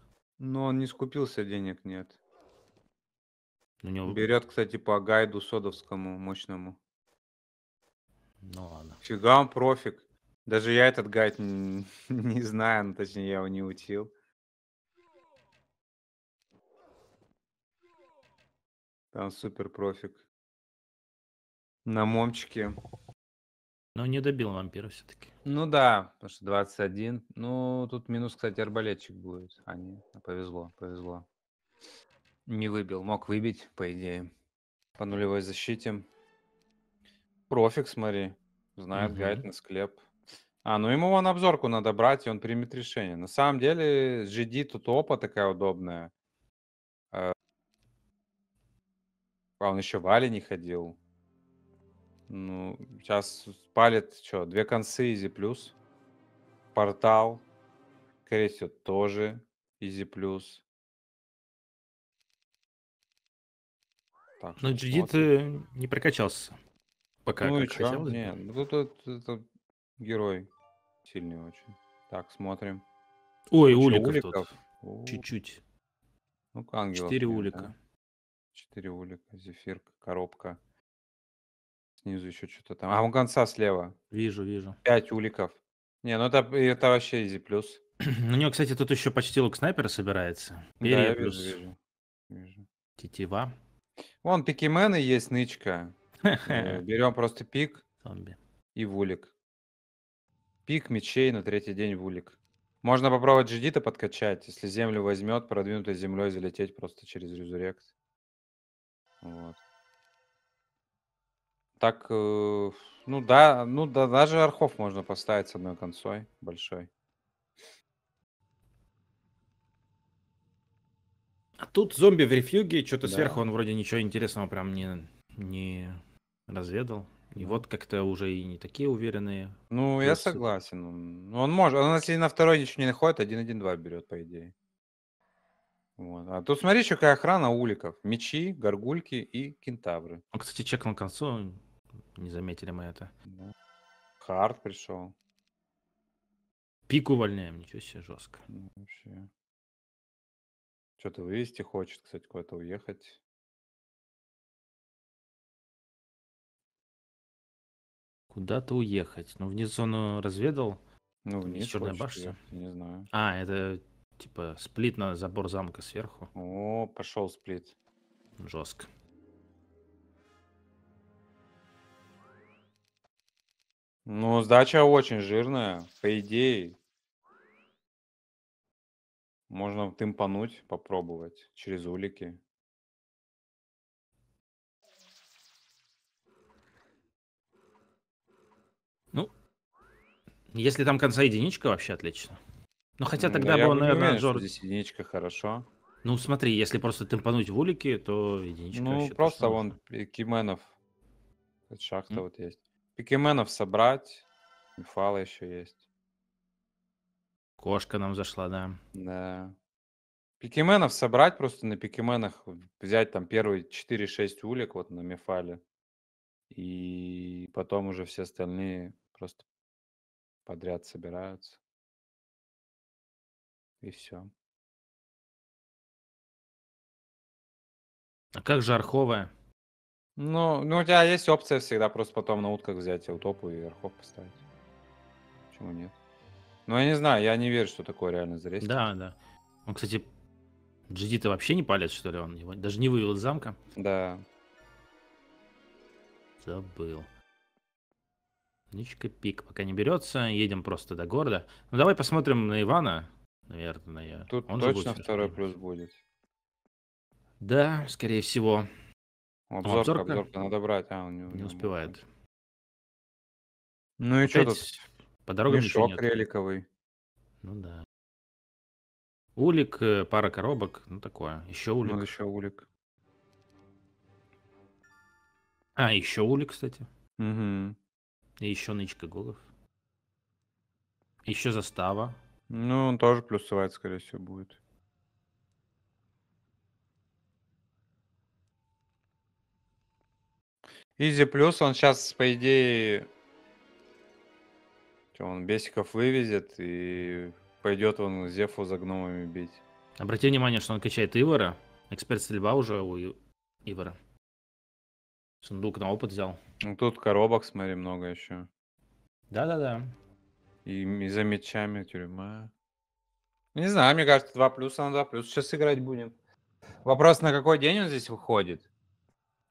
Но он не скупился, денег нет. него... Берет, кстати, по гайду содовскому мощному. Ну ладно. Фига он профик. Даже я этот гайд не, знаю, ну, точнее, я его не учил. Там супер профик. На момчике но не добил вампира все-таки. Ну да, потому что 21. Ну, тут минус, кстати, арбалетчик будет. А не, а повезло, повезло. Не выбил, мог выбить, по идее. По нулевой защите. Профик, смотри. Знает угу. гайд на склеп. А, ну ему вон обзорку надо брать, и он примет решение. На самом деле, GD тут опа такая удобная. А, а он еще в Али не ходил. Ну, сейчас палит что, две концы Изи Плюс. Портал, скорее всего, тоже Изи Плюс. Так, Но Джидит э, не прокачался. Пока ну что? Нет, ну тут это герой сильный очень. Так, смотрим. Ой, Еще уликов, уликов тут. Чуть-чуть. Ну-ка, ангелов. Четыре улика. Да? Четыре улика, зефирка, коробка. Снизу еще что-то там. А у конца слева. Вижу, вижу. пять уликов. Не, ну это, это вообще изи плюс. У него, кстати, тут еще почти лук снайпера собирается. Перья да, плюс. Вижу, вижу, вижу. Тетива. Вон пикимены есть, нычка. Э, Берем просто пик. Зомби. И вулик. Пик мечей на третий день вулик. Можно попробовать джедита подкачать. Если землю возьмет, продвинутой землей залететь просто через резурект. Вот. Так, э, ну да, ну да, даже архов можно поставить с одной концой большой. А тут зомби в рефьюге, что-то да. сверху он вроде ничего интересного прям не, не разведал. И вот как-то уже и не такие уверенные. Ну, Плюс... я согласен. Он, ну, он может. Он, если на второй ничего не находит, 1-1-2 берет, по идее. Вот. А тут смотри, какая охрана уликов. Мечи, горгульки и кентавры. Ну, он, кстати, чекнул концу. Не заметили мы это. Да. Ну, хард пришел. Пик увольняем, ничего себе, жестко. Ну, вообще. Что-то вывести хочет, кстати, куда-то уехать. Куда-то уехать. Ну, вниз он разведал. Ну, вниз. Черная башня. не знаю. А, это типа сплит на забор замка сверху. О, пошел сплит. Жестко. Ну, сдача очень жирная, по идее. Можно тымпануть, попробовать через улики. Ну, если там конца единичка, вообще отлично. Ну, хотя тогда бы он наверное, уверен, Джордж... Здесь единичка хорошо. Ну, смотри, если просто тымпануть в улики то единичка Ну, просто вон Кименов. Шахта mm. вот есть. Пикеменов собрать. Мифала еще есть. Кошка нам зашла, да. Да. Пикеменов собрать просто на пикеменах, взять там первые 4-6 улик вот на мифале. И потом уже все остальные просто подряд собираются. И все. А как же арховая? Ну, ну, у тебя есть опция всегда просто потом на утках взять утопу и верхов поставить. Почему нет? Ну, я не знаю, я не верю, что такое реально зрелище. Да, да. Он, кстати, GD-то вообще не палец, что ли? Он его даже не вывел из замка. Да. Забыл. Ничка пик пока не берется, едем просто до города. Ну давай посмотрим на Ивана, наверное. Тут Он точно второй плюс будет. Да, скорее всего. Ну, обзорка, обзорка, обзорка надо брать, а он не, не успевает. Ну и что тут? По дороге Мешок реликовый. Ну да. Улик, э, пара коробок, ну такое. Еще ну, улик. Ну, еще улик. А, еще улик, кстати. Угу. И еще нычка голов. Еще застава. Ну, он тоже плюсовать, скорее всего, будет. Изи плюс, он сейчас, по идее, он Бесиков вывезет и пойдет он Зефу за гномами бить. Обрати внимание, что он качает Ивара. Эксперт стрельба уже у Ивара. Сундук на опыт взял. Ну тут коробок, смотри, много еще. Да-да-да. И, и за мечами тюрьма. Не знаю, мне кажется, 2 плюса на 2 плюс сейчас играть будем. Вопрос, на какой день он здесь выходит?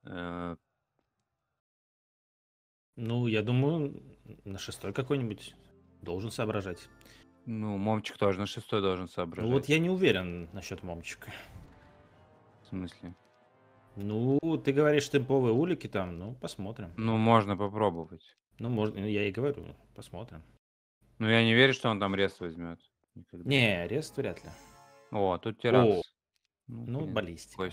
Э, ну, я думаю, на шестой какой-нибудь должен соображать. Ну, Момчик тоже на шестой должен соображать. Ну, вот я не уверен насчет Момчика. В смысле? Ну, ты говоришь темповые улики там, ну, посмотрим. Ну, можно попробовать. Ну, можно, ну, я и говорю, посмотрим. Ну, я не верю, что он там рест возьмет. Никогда. Не, рест вряд ли. О, тут тиранс. О. Ну, ну блин, баллистика.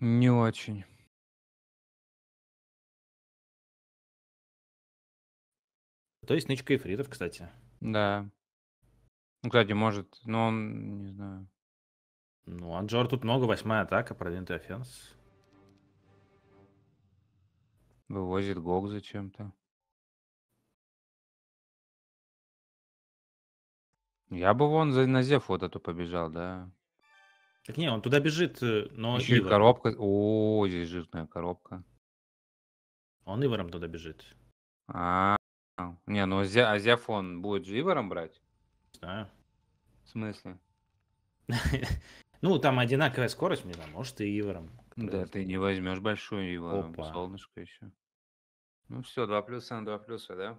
Не очень. То есть нычка эфритов, кстати. Да. Ну, кстати, может, но ну, он, не знаю. Ну, Анджор тут много, восьмая атака, продвинутый офенс. Вывозит Гог зачем-то. Я бы вон за, на Зев вот эту побежал, да. Так не, он туда бежит, э, но... Еще Ивар. коробка. О, здесь жирная коробка. Он Ивором туда бежит. А, а, не, ну Азя- Азиафон будет же Ивором брать? Не знаю. В смысле? Ну, там одинаковая скорость, мне там, может, и Ивором. Да, ты не возьмешь большую Ивором, Опа. солнышко еще. Ну все, два плюса на два плюса, да?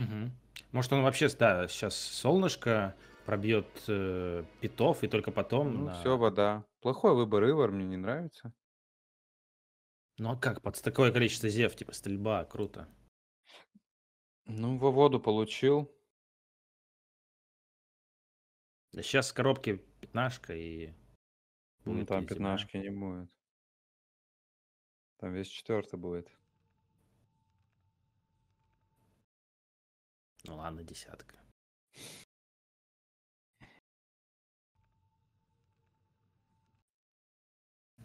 Угу. Может, он вообще, да, сейчас солнышко пробьет э, питов, и только потом... Ну на- все, вода. Плохой выбор Ивар, мне не нравится. Ну, а как, под такое количество зев, типа, стрельба, круто. Ну, во воду получил. Да сейчас с коробки пятнашка и Ну, там видимо. пятнашки не будет. Там весь четвертый будет. Ну ладно, десятка.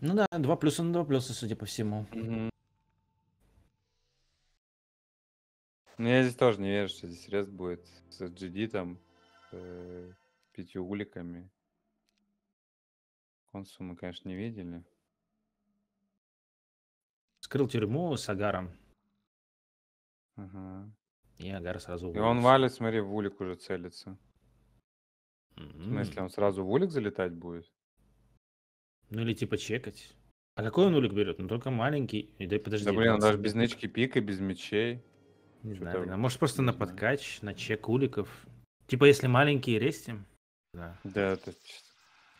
Ну да, два плюса на два плюса, судя по всему. Мгм. Ну, я здесь тоже не верю, что здесь рез будет с GD там, э, пятью уликами. Консу мы, конечно, не видели. Скрыл тюрьму с Агаром. Ага. И Агар сразу И он валит, смотри, в улик уже целится. Mm-hmm. В смысле, он сразу в улик залетать будет? Ну или типа чекать. А какой он улик берет? Ну только маленький. И, да, подожди. Да блин, он даже без нычки пика, без мечей. Не знаю, тогда. может просто на подкач, на чек уликов. Типа если маленькие рестим. Да. Да, это,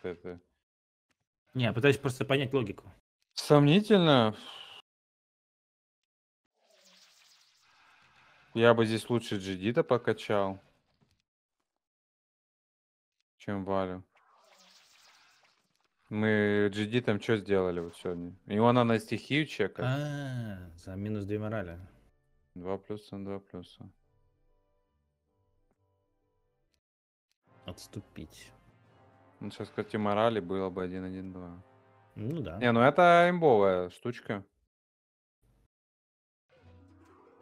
это... Не, пытаюсь просто понять логику. Сомнительно. Я бы здесь лучше GD-то покачал, чем Валю. Мы GD там что сделали вот сегодня? И он на стихию чека. А, за минус две морали. Два плюса два плюса. Отступить. Ну, сейчас, кстати, морали было бы 1-1-2. Ну да. Не, ну это имбовая штучка.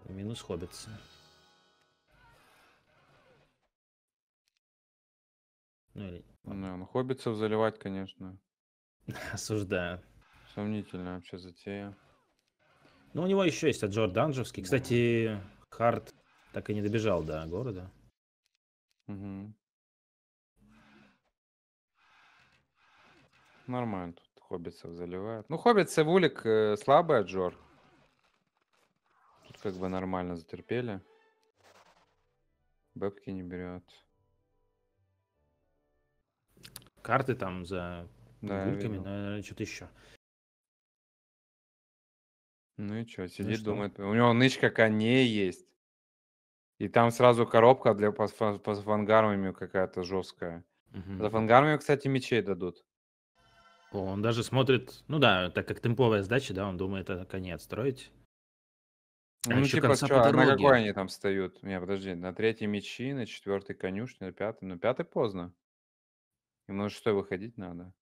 Минус хоббитсы. Ну или... Ну, ну хоббитсов заливать, конечно. Осуждаю. Сомнительная вообще затея. Ну, у него еще есть Аджор Данжевский. Кстати, Харт так и не добежал до города. Угу. Нормально тут хоббитцев заливают. Ну, хоббит Севулик э, слабый Аджор. Тут как бы нормально затерпели. Бэбки не берет. Карты там за да, гульками, наверное, что-то еще. Ну и чё, Ну сидит, что? думает. У него нычка коней есть. И там сразу коробка для по, фа- какая-то жесткая. За Мгм. кстати, мечей дадут. О, он даже смотрит, ну да, так как темповая сдача, да, он думает, это а конец отстроить. А Ну, типа, конца чё, а на какой они там встают? Не, подожди, на третьей мечи, на четвертой конюшне, на пятой. Ну, пятый поздно. Ему что шестой выходить надо.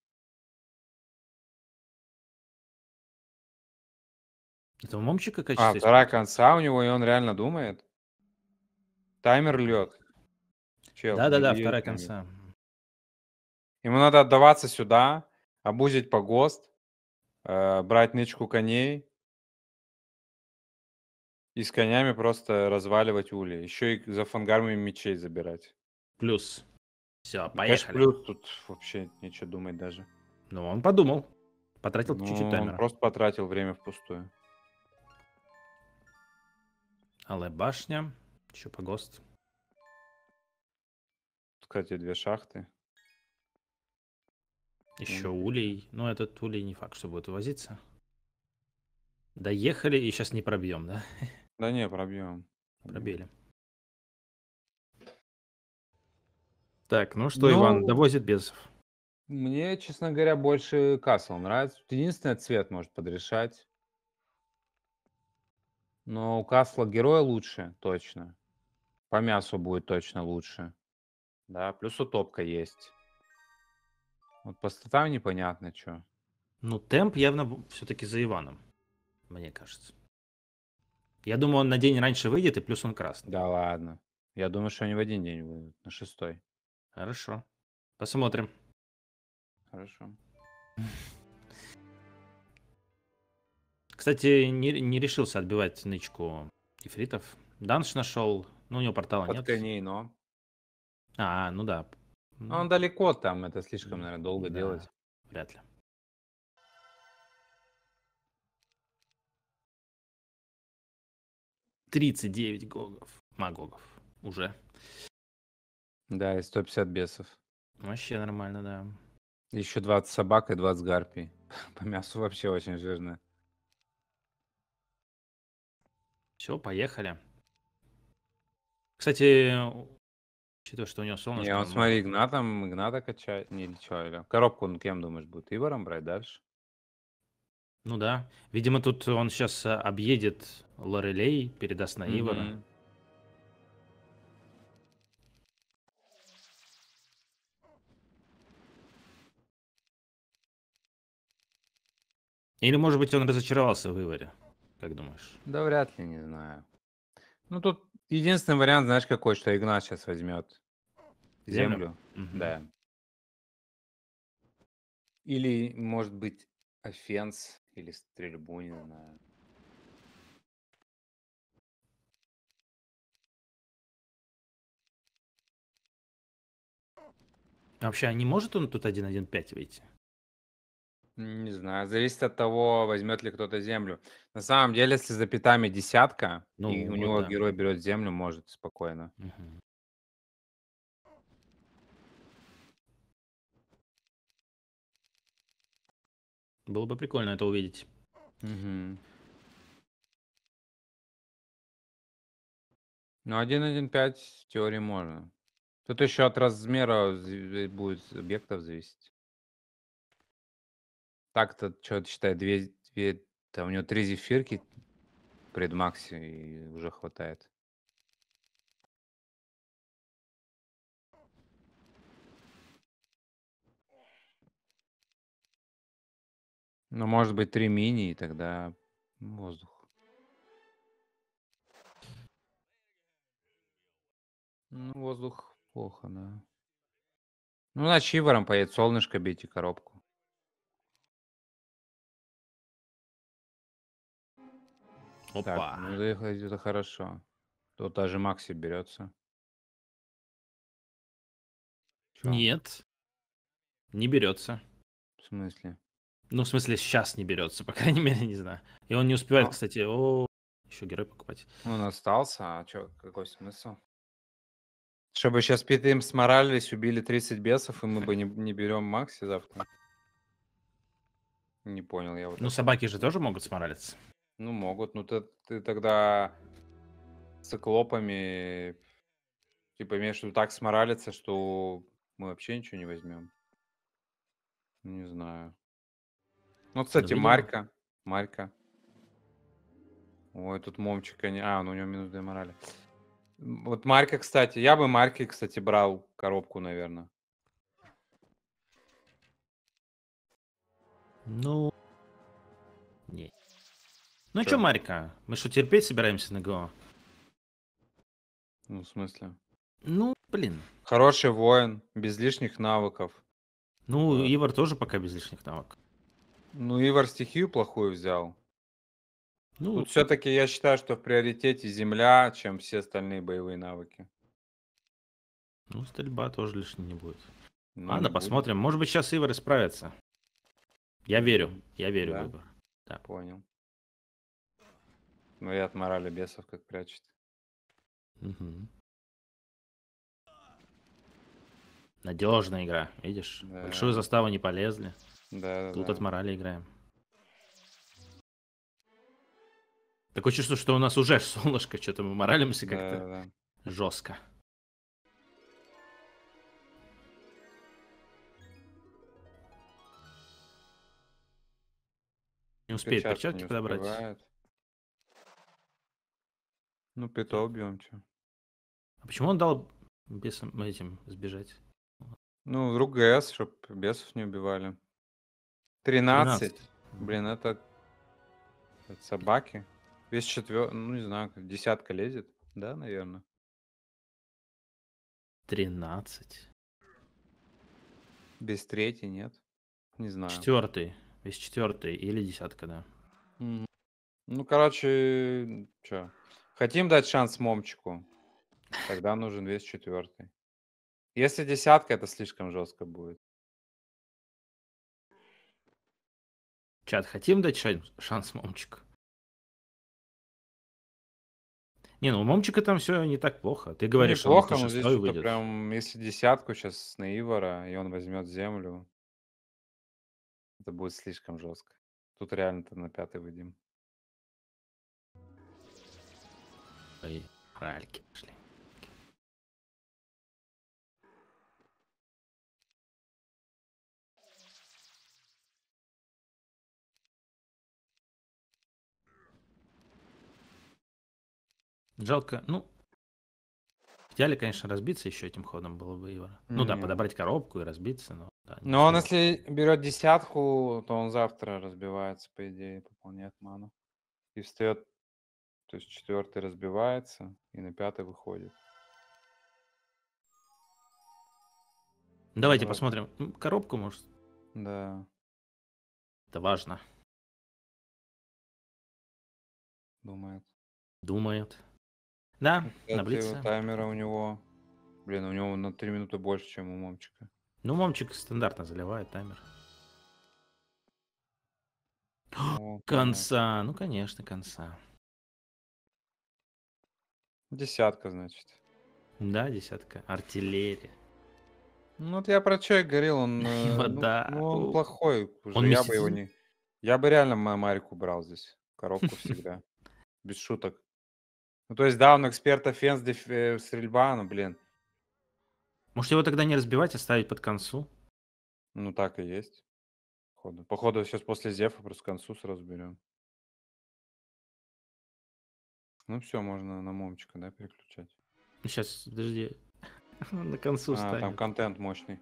Это у мамчика качество? А, вторая конца у него, и он реально думает. Таймер льет. Да-да-да, вторая конца. Ему надо отдаваться сюда, обузить по ГОСТ, э, брать нычку коней и с конями просто разваливать ули. Еще и за фангармами мечей забирать. Плюс. Все, ну, поехали. Конечно, плюс тут вообще нечего думать даже. Ну, он подумал. Потратил ну, чуть-чуть таймера. Он просто потратил время впустую. Але башня, що погост. Кстати, две шахты. Еще mm. улей. Ну, этот улей не факт, что будет возиться. Доехали и сейчас не пробьем, да? Да не, пробьем. Пробили. Так, ну что, ну, Иван, довозит бесов. Мне, честно говоря, больше Касл нравится. Единственное, цвет может подрешать. Но у Касла героя лучше, точно. По мясу будет точно лучше. Да, плюс утопка есть. Вот по статам непонятно, что. Ну, темп явно все-таки за Иваном, мне кажется. Я думаю, он на день раньше выйдет, и плюс он красный. Да ладно. Я думаю, что они в один день выйдут, на шестой. Хорошо. Посмотрим. Хорошо. Кстати, не, не решился отбивать нычку Ифритов. Данш нашел, но у него портала Под нет. Коней, но. А, ну да. Но а он далеко там, это слишком, наверное, долго да, делать. Вряд ли. Тридцать девять гогов. Магогов. Уже. Да, и 150 бесов. Вообще нормально, да. Еще 20 собак и 20 гарпий. По мясу вообще очень жирно. Все, поехали. Кстати, учитывая, что у него солнце? Не, он, может... смотри, Игнатом, Игната качает, не, или что, или... Коробку он ну, кем, думаешь, будет Иваром брать дальше? Ну да. Видимо, тут он сейчас а, объедет Лорелей, передаст на Ивара. Mm-hmm. Или, может быть, он разочаровался в Иваре. Как думаешь? Да вряд ли, не знаю. Ну, тут единственный вариант, знаешь, какой, что Игнат сейчас возьмет землю. землю. Угу. Да. Или, может быть, офенс или стрельбу, не знаю. Вообще, а не может он тут 1-1-5 выйти? Не знаю, зависит от того, возьмет ли кто-то землю. На самом деле, если за пятами десятка, Ну, и у ну, него да. герой берет землю, может спокойно. Мгм. Было бы прикольно это увидеть. Мгм. Ну, 1.1.5 в теории можно. Тут еще от размера будет объектов зависеть. Так-то, что ты считай, две, две, там у него три зефирки предмакси и уже хватает. Ну, может быть, три мини, и тогда воздух. Ну, воздух плохо, да. Ну, на чивором поедет солнышко бейте коробку. Опа. Так, ну это, это хорошо. Тут даже Макси берется. Чё? Нет. Не берется. В смысле? Ну, в смысле, сейчас не берется, по крайней мере, не знаю. И он не успевает, а? кстати, о, еще герой покупать. Он остался, а что, какой смысл? Чтобы сейчас им сморались, убили 30 бесов, и мы бы не, не берем Макси завтра. Не понял я вот. Ну, это. собаки же тоже могут сморалиться. Ну, могут. Ну, ты, ты тогда с циклопами, типа, имеешь что так сморалиться, что мы вообще ничего не возьмем. Ну, не знаю. Ну, ну, кстати, Видимо. Марька. Марька. Ой, тут Момчика не... А, ну у него минус две морали. Вот Марька, кстати. Я бы Марьки, кстати, брал коробку, наверное. Ну... Нет. Ну а чё, Марика, мы что, терпеть собираемся на ГО? Ну, в смысле? Ну, блин. Хороший воин, без лишних навыков. Ну, Ивар тоже пока без лишних навыков. Ну, Ивар стихию плохую взял. Ну, Тут все-таки я считаю, что в приоритете земля, чем все остальные боевые навыки. Ну, стрельба тоже лишней не будет. Ну, Ладно, не посмотрим. Будет. Может быть, сейчас Ивар исправится. Я верю. Я верю да? в Ивар. Да. Понял. Ну и от морали бесов как прячет. Угу. Надежная игра, видишь? Да. Большую заставу не полезли. Да, Тут да. от морали играем. Такое чувство, что у нас уже солнышко, что-то мы моралимся как-то да. жестко. Не успеет перчатки, перчатки не подобрать. Ну, пята убьем, что. А почему он дал бесам этим сбежать? Ну, вдруг ГС, чтобы бесов не убивали. 13. 13. Блин, это... это собаки. Весь четвер... ну не знаю, десятка лезет, да, наверное. 13. Без третьей нет. Не знаю. Четвертый. Весь четвертый или десятка, да. Ну, короче, чё? Хотим дать шанс Момчику. Тогда нужен вес четвертый. Если десятка, это слишком жестко будет. Чат, хотим дать шанс, шанс Момчику? Не, ну Момчика там все не так плохо. Ты ну, говоришь, что плохо, он но здесь выйдет. прям, если десятку сейчас на Ивара, и он возьмет землю, это будет слишком жестко. Тут реально-то на пятый выйдем. Ой, фральки пошли. Жалко, ну, в идеале, конечно, разбиться еще этим ходом было бы, Ивара. Mm-hmm. Ну да, подобрать коробку и разбиться, но... Да, но он, если берет десятку, то он завтра разбивается, по идее, пополняет ману. И встает то есть четвертый разбивается и на пятый выходит. Давайте вот. посмотрим. Коробку, может? Да. Это важно. Думает. Думает. Да, Кстати, на блице. таймера у него... Блин, у него на 3 минуты больше, чем у Момчика. Ну, Момчик стандартно заливает таймер. О, конца. Ну, конечно, конца. Десятка, значит. Да, десятка. Артиллерия. Ну вот я про человек говорил, он, э, вода. Ну, ну, он плохой уже. Он я бы его не. Я бы реально Марику брал здесь. Коробку всегда. Без шуток. Ну, то есть, да, он эксперт офенс, деф... Э, стрельба, ну, блин. Может, его тогда не разбивать, а под концу? Ну, так и есть. Походу, сейчас после Зефа просто концу сразу берем. Ну все, можно на момчика, да, переключать. Сейчас, подожди. на концу а, станет. там контент мощный.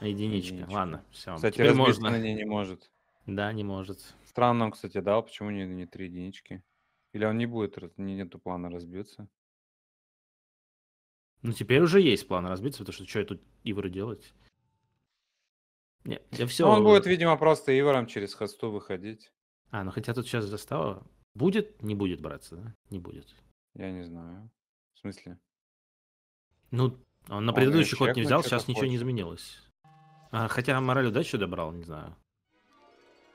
Единичка. Единичка. Ладно, все. Кстати, Теперь можно. на ней не может. Да, не может. Странно он, кстати, дал, почему не, не три единички. Или он не будет, не, нету плана разбиться. Ну, теперь уже есть план разбиться, потому что что я тут Ивру делать? Нет, я все... Ну, он будет, видимо, просто Ивором через хосту выходить. А, ну хотя тут сейчас застава Будет? Не будет браться, да? Не будет. Я не знаю. В смысле? Ну, он а на он а, предыдущий ход не взял, сейчас ничего хочет. не изменилось. А, хотя мораль удачи добрал, не знаю.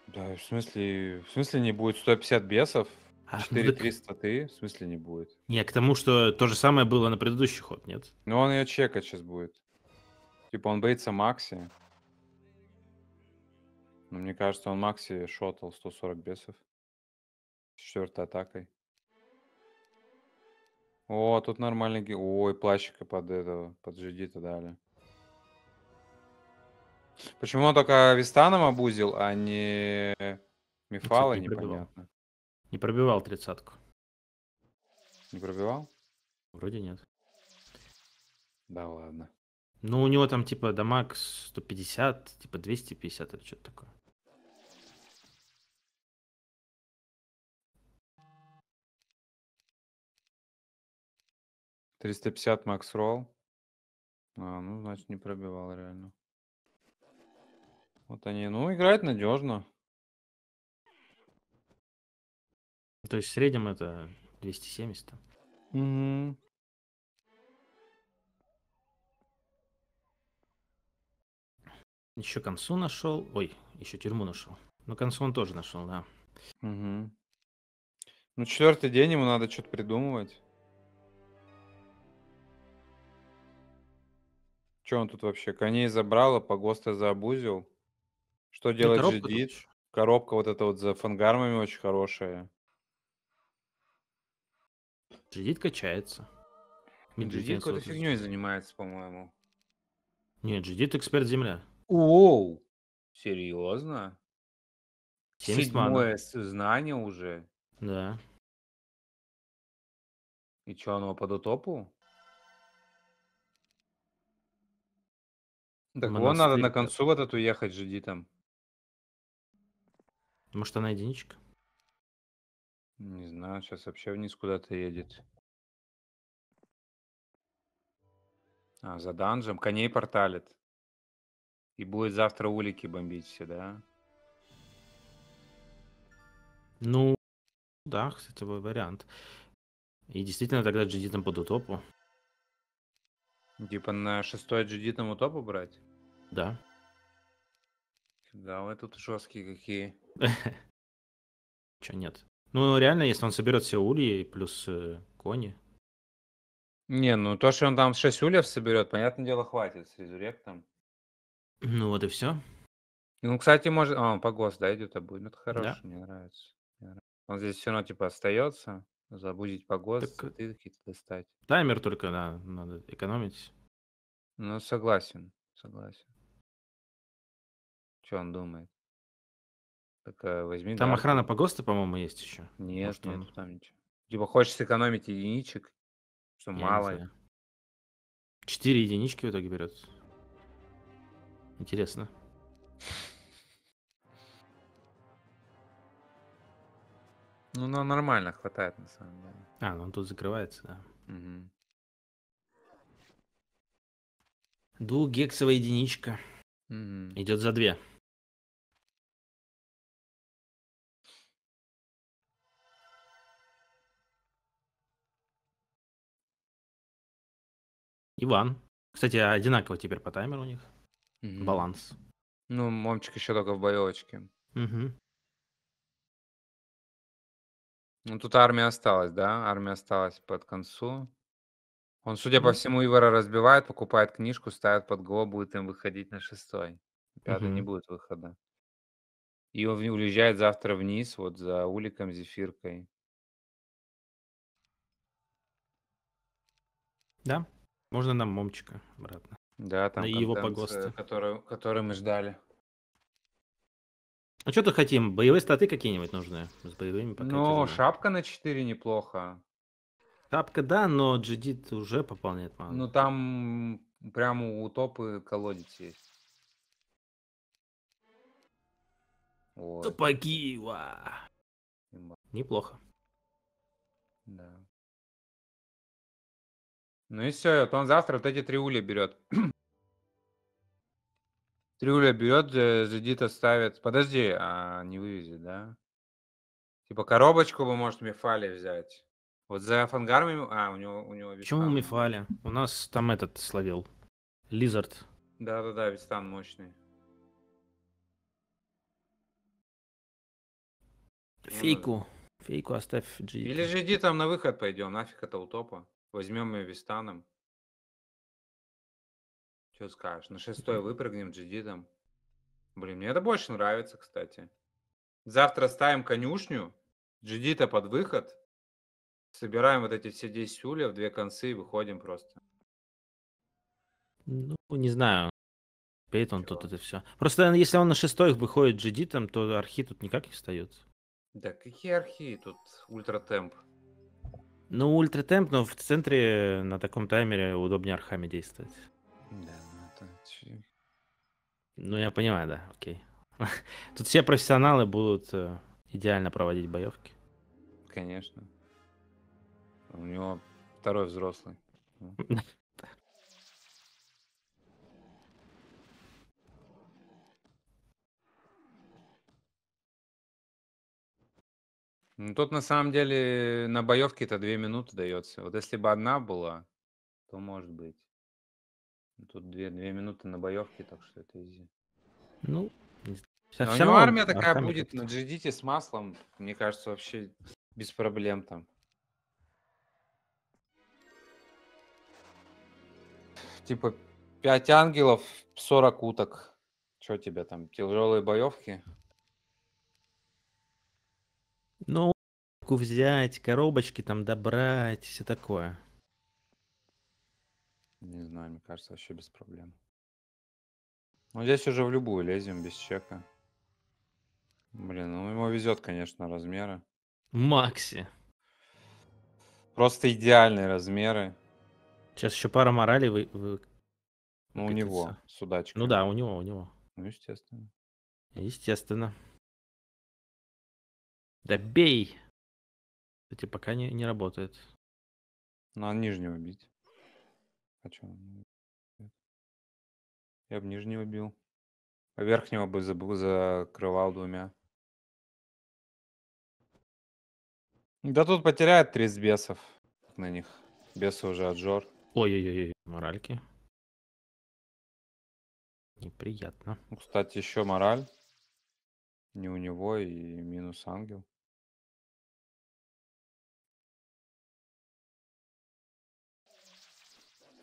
Да, в смысле, в смысле не будет 150 бесов, а 4300 ну, ты, в смысле не будет. Не, к тому, что то же самое было на предыдущий ход, нет? Ну, он ее чекать сейчас будет. Типа он боится Макси. Но мне кажется, он Макси шотал 140 бесов четвертой атакой. О, тут нормальный... Ой, плащика под этого, под GD-то дали. Почему он только Вистаном обузил, а не мифалы не пробивал. Не пробивал тридцатку. Не пробивал? Вроде нет. Да ладно. Ну, у него там типа дамаг 150, типа 250 или что-то такое. 350 макс ролл, А, ну, значит, не пробивал реально. Вот они. Ну, играет надежно. Ну, то есть в среднем это 270. Угу. Еще концу нашел. Ой, еще тюрьму нашел. Ну, концу он тоже нашел, да. Угу. Ну, четвертый день ему надо что-то придумывать. Че он тут вообще? Коней забрал, а погоста заобузил. Что ну, делать ну, Джидит? Тут... Коробка вот эта вот за фангармами очень хорошая. Джидит качается. Джидит какой-то фигней занимается, по-моему. Нет, Джидит эксперт земля. Оу! Серьезно? Седьмое знание уже? Да. И что, оно по дотопу? Так его надо на концу вот эту ехать, жди там. Может она единичка? Не знаю, сейчас вообще вниз куда-то едет. А, за данжем коней порталит. И будет завтра улики бомбить все, да? Ну, да, кстати, вариант. И действительно, тогда GD там под утопу. Типа на шестой там топу брать? Да. Да, вы тут жесткие какие. Че нет? Ну, реально, если он соберет все ульи плюс э, кони. Не, ну то, что он там 6 ульев соберет, понятное дело, хватит с резуректом. Ну вот и все. Ну, кстати, может... А, он да, идет, а будет. Ну, это хорошо, да. мне нравится. Он здесь все равно, типа, остается. Забудить погоду, Так, э, цветы какие-то достать. Таймер только, да, надо экономить. Ну, согласен, согласен. Что он думает? Так э, возьми Там дарк. охрана по ГОСТу, по-моему, есть еще. Нет, Может, он- там ничего. Типа хочешь сэкономить единичек, что я мало. Четыре единички в итоге берет. Интересно. Ну, ну, нормально хватает, на самом деле. А, ну он тут закрывается, да. Угу. Двухгексовая единичка. Угу. Идет за две. Иван. Кстати, одинаково теперь по таймеру у них. Угу. Баланс. Ну, момчик еще только в боевочке. Угу. Ну, тут армия осталась, да? Армия осталась под концу. Он, судя по всему, Ивара разбивает, покупает книжку, ставит под ГО, будет им выходить на шестой. Пятый Мгм. не будет выхода. И он уезжает завтра вниз, вот за уликом, зефиркой. Да? Можно нам момчика обратно. Да, там И его контент, э, погосты. который, который мы ждали. А что тут хотим? Боевые статы какие-нибудь нужны? С боевыми Ну, шапка на 4 неплохо. Шапка, да, но джедит уже пополняет мало. Ну, там прямо у топы колодец есть. Вот. ва. Неплохо. Да. Ну и все, вот он завтра вот эти три ули берет. Триуля бьет, э, Зедита ставит. Подожди, а не вывезет, да? Типа коробочку бы, может, Мифали взять. Вот за фангарами... А, у него... У него Вистан. у Мифали? У нас там этот словил. Лизард. Да-да-да, Вистан мощный. Ну Фейку. Фейку оставь. G. Или GD там на выход пойдем. Нафиг это утопа. Возьмем ее Вистаном. Что скажешь? На шестой выпрыгнем GD там. Блин, мне это больше нравится, кстати. Завтра ставим конюшню, GD-то под выход. Собираем вот эти все 10 сюля в две концы и выходим просто. Ну, не знаю. Пеет он Чего? тут это все. Просто если он на шестой выходит GD, там, то архи тут никак не встают. Да какие архи тут ультратемп? Ну, ультратемп, но в центре на таком таймере удобнее архами действовать. Да. Ну, я понимаю, да, окей. Тут все профессионалы будут э, идеально проводить боевки. Конечно. У него второй взрослый. Ну, тут на самом деле на боевке это две минуты дается. Вот если бы одна была, то может быть. Тут две, две минуты на боевке, так что это изи. Ну, все, все равно армия такая армия будет на GDT с маслом, мне кажется, вообще без проблем там. Типа 5 ангелов, 40 уток. Что тебе там, тяжелые боевки? Ну, взять, коробочки там добрать, все такое. Не знаю, мне кажется, вообще без проблем. Ну, здесь уже в любую лезем, без чека. Блин, ну ему везет, конечно, размеры. Макси. Просто идеальные размеры. Сейчас еще пара морали вы... вы... Ну, у него, судачка. Ну да, у него, у него. Ну, естественно. Естественно. Да бей! Кстати, пока не, не работает. Надо ну, нижнего бить. А что он Я бы нижнего бил. А верхнего бы забыл, закрывал двумя. Да тут потеряет 30 бесов на них. Бесы уже отжор. Ой-ой-ой, моральки. Неприятно. Ну, кстати, еще мораль. Не у него и минус ангел.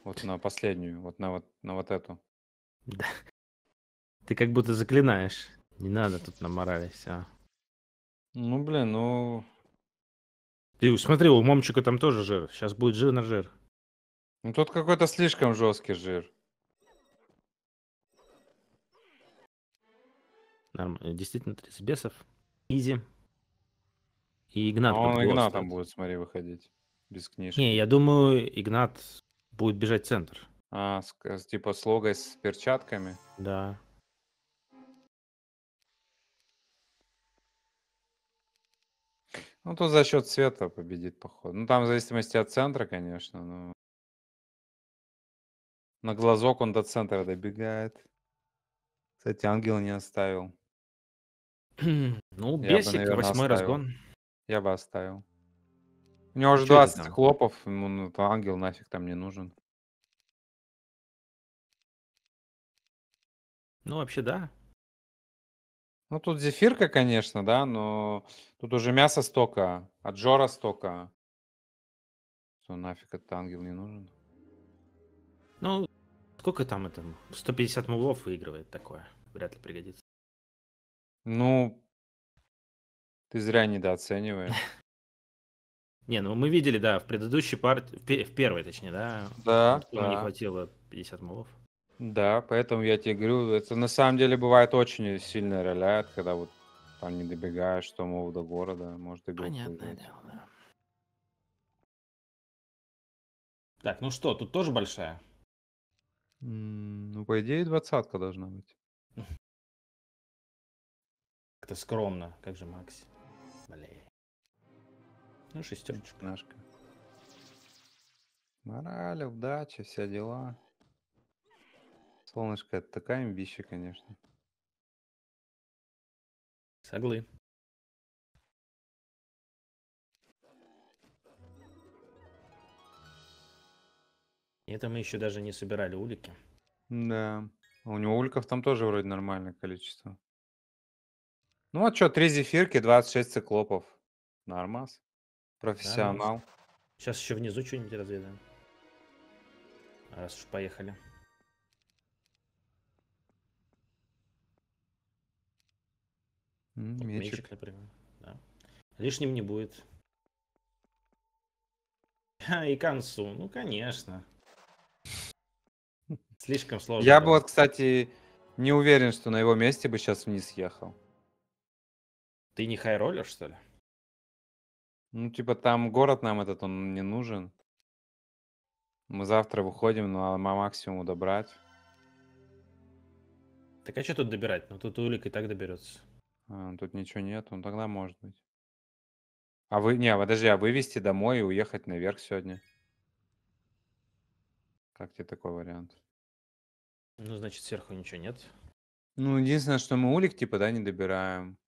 Вот на последнюю, вот на вот, на вот эту. Да. Ты как будто заклинаешь. Не надо тут на морали вся. Ну, блин, ну... Ты смотри, у Момчика там тоже жир. Сейчас будет жир на жир. Ну, тут какой-то слишком жесткий жир. Нормально. Э, действительно, 30 бесов. Изи. И Игнат. А он Игнатом будет, смотри, выходить. Без книжки. Не, я думаю, Игнат Будет бежать центр. А, с, э, с, типа с логой с перчатками? Да. Ну, тут за счет цвета победит, походу. Ну, там в зависимости от центра, конечно, но... На глазок он до центра добегает. Кстати, ангел не оставил. ну, бесик, восьмой разгон. Я бы оставил. У него уже Чё 20 хлопов, ему ангел нафиг там не нужен. Ну, вообще, да. Ну, тут зефирка, конечно, да, но тут уже мясо столько, от Джора столько. Что нафиг этот ангел не нужен? Ну, сколько там это? 150 мулов выигрывает такое. Вряд ли пригодится. Ну, ты зря недооцениваешь. Не, ну мы видели, да, в предыдущей партии, в первой, точнее, да? Да. да. Не хватило 50 мулов. Да, поэтому я тебе говорю, это на самом деле бывает очень сильно роляет, когда вот там не добегаешь, что мол, до города, может и Понятное дело, да. Так, ну что, тут тоже большая? Ну, по идее, двадцатка должна быть. Как-то скромно, как же Макс. Блин. Ну, шестерочка. Нашка. Мораль, удача, все дела. Солнышко, это такая имбища, конечно. Соглы. И это мы еще даже не собирали улики. Да. У него уликов там тоже вроде нормальное количество. Ну а что, три зефирки, 26 циклопов. Нормас. Профессионал. Да, Сейчас еще внизу что-нибудь разведаем. Раз уж поехали. Мечик. Мечик, например. Да. Лишним не будет. А, и концу. Ну, конечно. Слишком сложно. Я было. бы вот, кстати, не уверен, что на его месте бы сейчас вниз ехал. Ты не хайроллер, что ли? Ну, типа там город нам этот, он не нужен. Мы завтра выходим, ну, а максимум добрать. Так а что тут добирать? Ну, тут улик и так доберется. А, ну, тут ничего нет, ну тогда может быть. А вы, не, подожди, а вывести домой и уехать наверх сегодня? Как тебе такой вариант? Ну, значит, сверху ничего нет. Ну, единственное, что мы улик, типа, да, не добираем.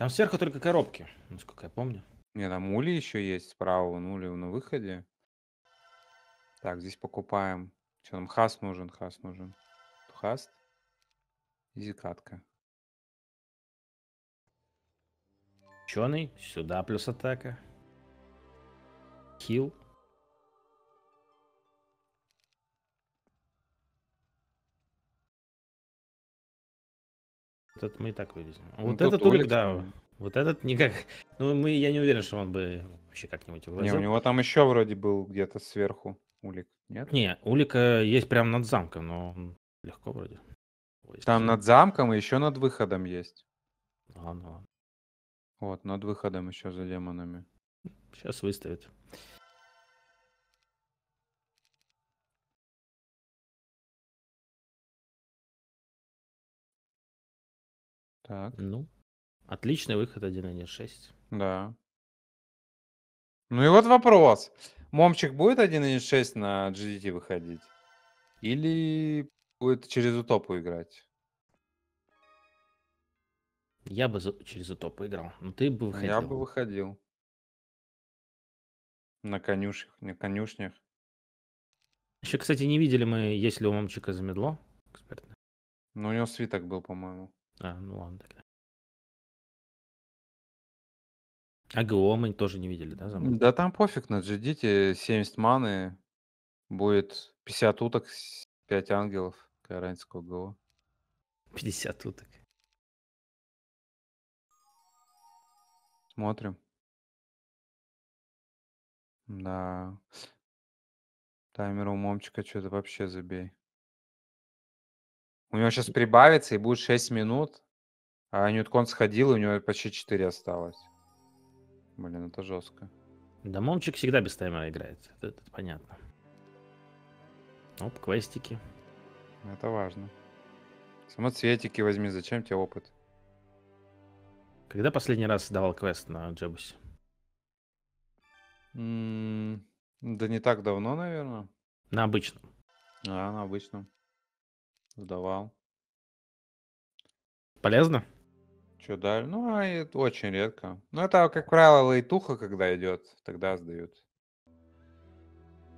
Там сверху только коробки, насколько я помню. Не, там ули еще есть справа, ну ули на выходе. Так, здесь покупаем. Что нам хас нужен, хас нужен. Хаст. Зикатка. Ученый, сюда плюс атака. Хил. Этот мы и так вылезем. Ну, вот этот Олег, да. Ну. Вот этот никак. Ну, мы, я не уверен, что он бы вообще как-нибудь вылазил. Не, у него там еще вроде был где-то сверху улик, нет? Не, улика есть прямо над замком, но легко вроде. Там над замком и еще над выходом есть. Ладно, ладно. Вот, над выходом еще за демонами. Сейчас выставит. Так. Ну, отличный выход 1.1.6. Да. Ну и вот вопрос. Момчик будет 1.1.6 на GDT выходить? Или будет через утопу играть? Я бы за... через утопу играл, но ты бы выходил. Я бы выходил. На конюшнях. На конюшнях. Еще, кстати, не видели мы, есть ли у мамчика замедло экспертное. Ну, у него свиток был, по-моему. А, ну ладно тогда. АГО мы тоже не видели, да, замок? Да там пофиг на джедите, 70 маны, будет 50 уток, 5 ангелов, какая ГО. 50 уток. Смотрим. Да. Таймер у момчика что-то вообще забей. У него сейчас прибавится и будет 6 минут. А Ньюткон сходил, и у него почти 4 осталось. Блин, это жестко. Да Момчик всегда без таймера играет. Это, это понятно. Оп, квестики. Это важно. Самоцветики возьми, зачем тебе опыт? Когда последний раз давал квест на Джебусе? М -м да не так давно, наверное. На обычном. А, на обычном. Сдавал. Полезно? Че дали? Ну, а это очень редко. Ну это, как правило, лейтуха, когда идет, тогда сдают.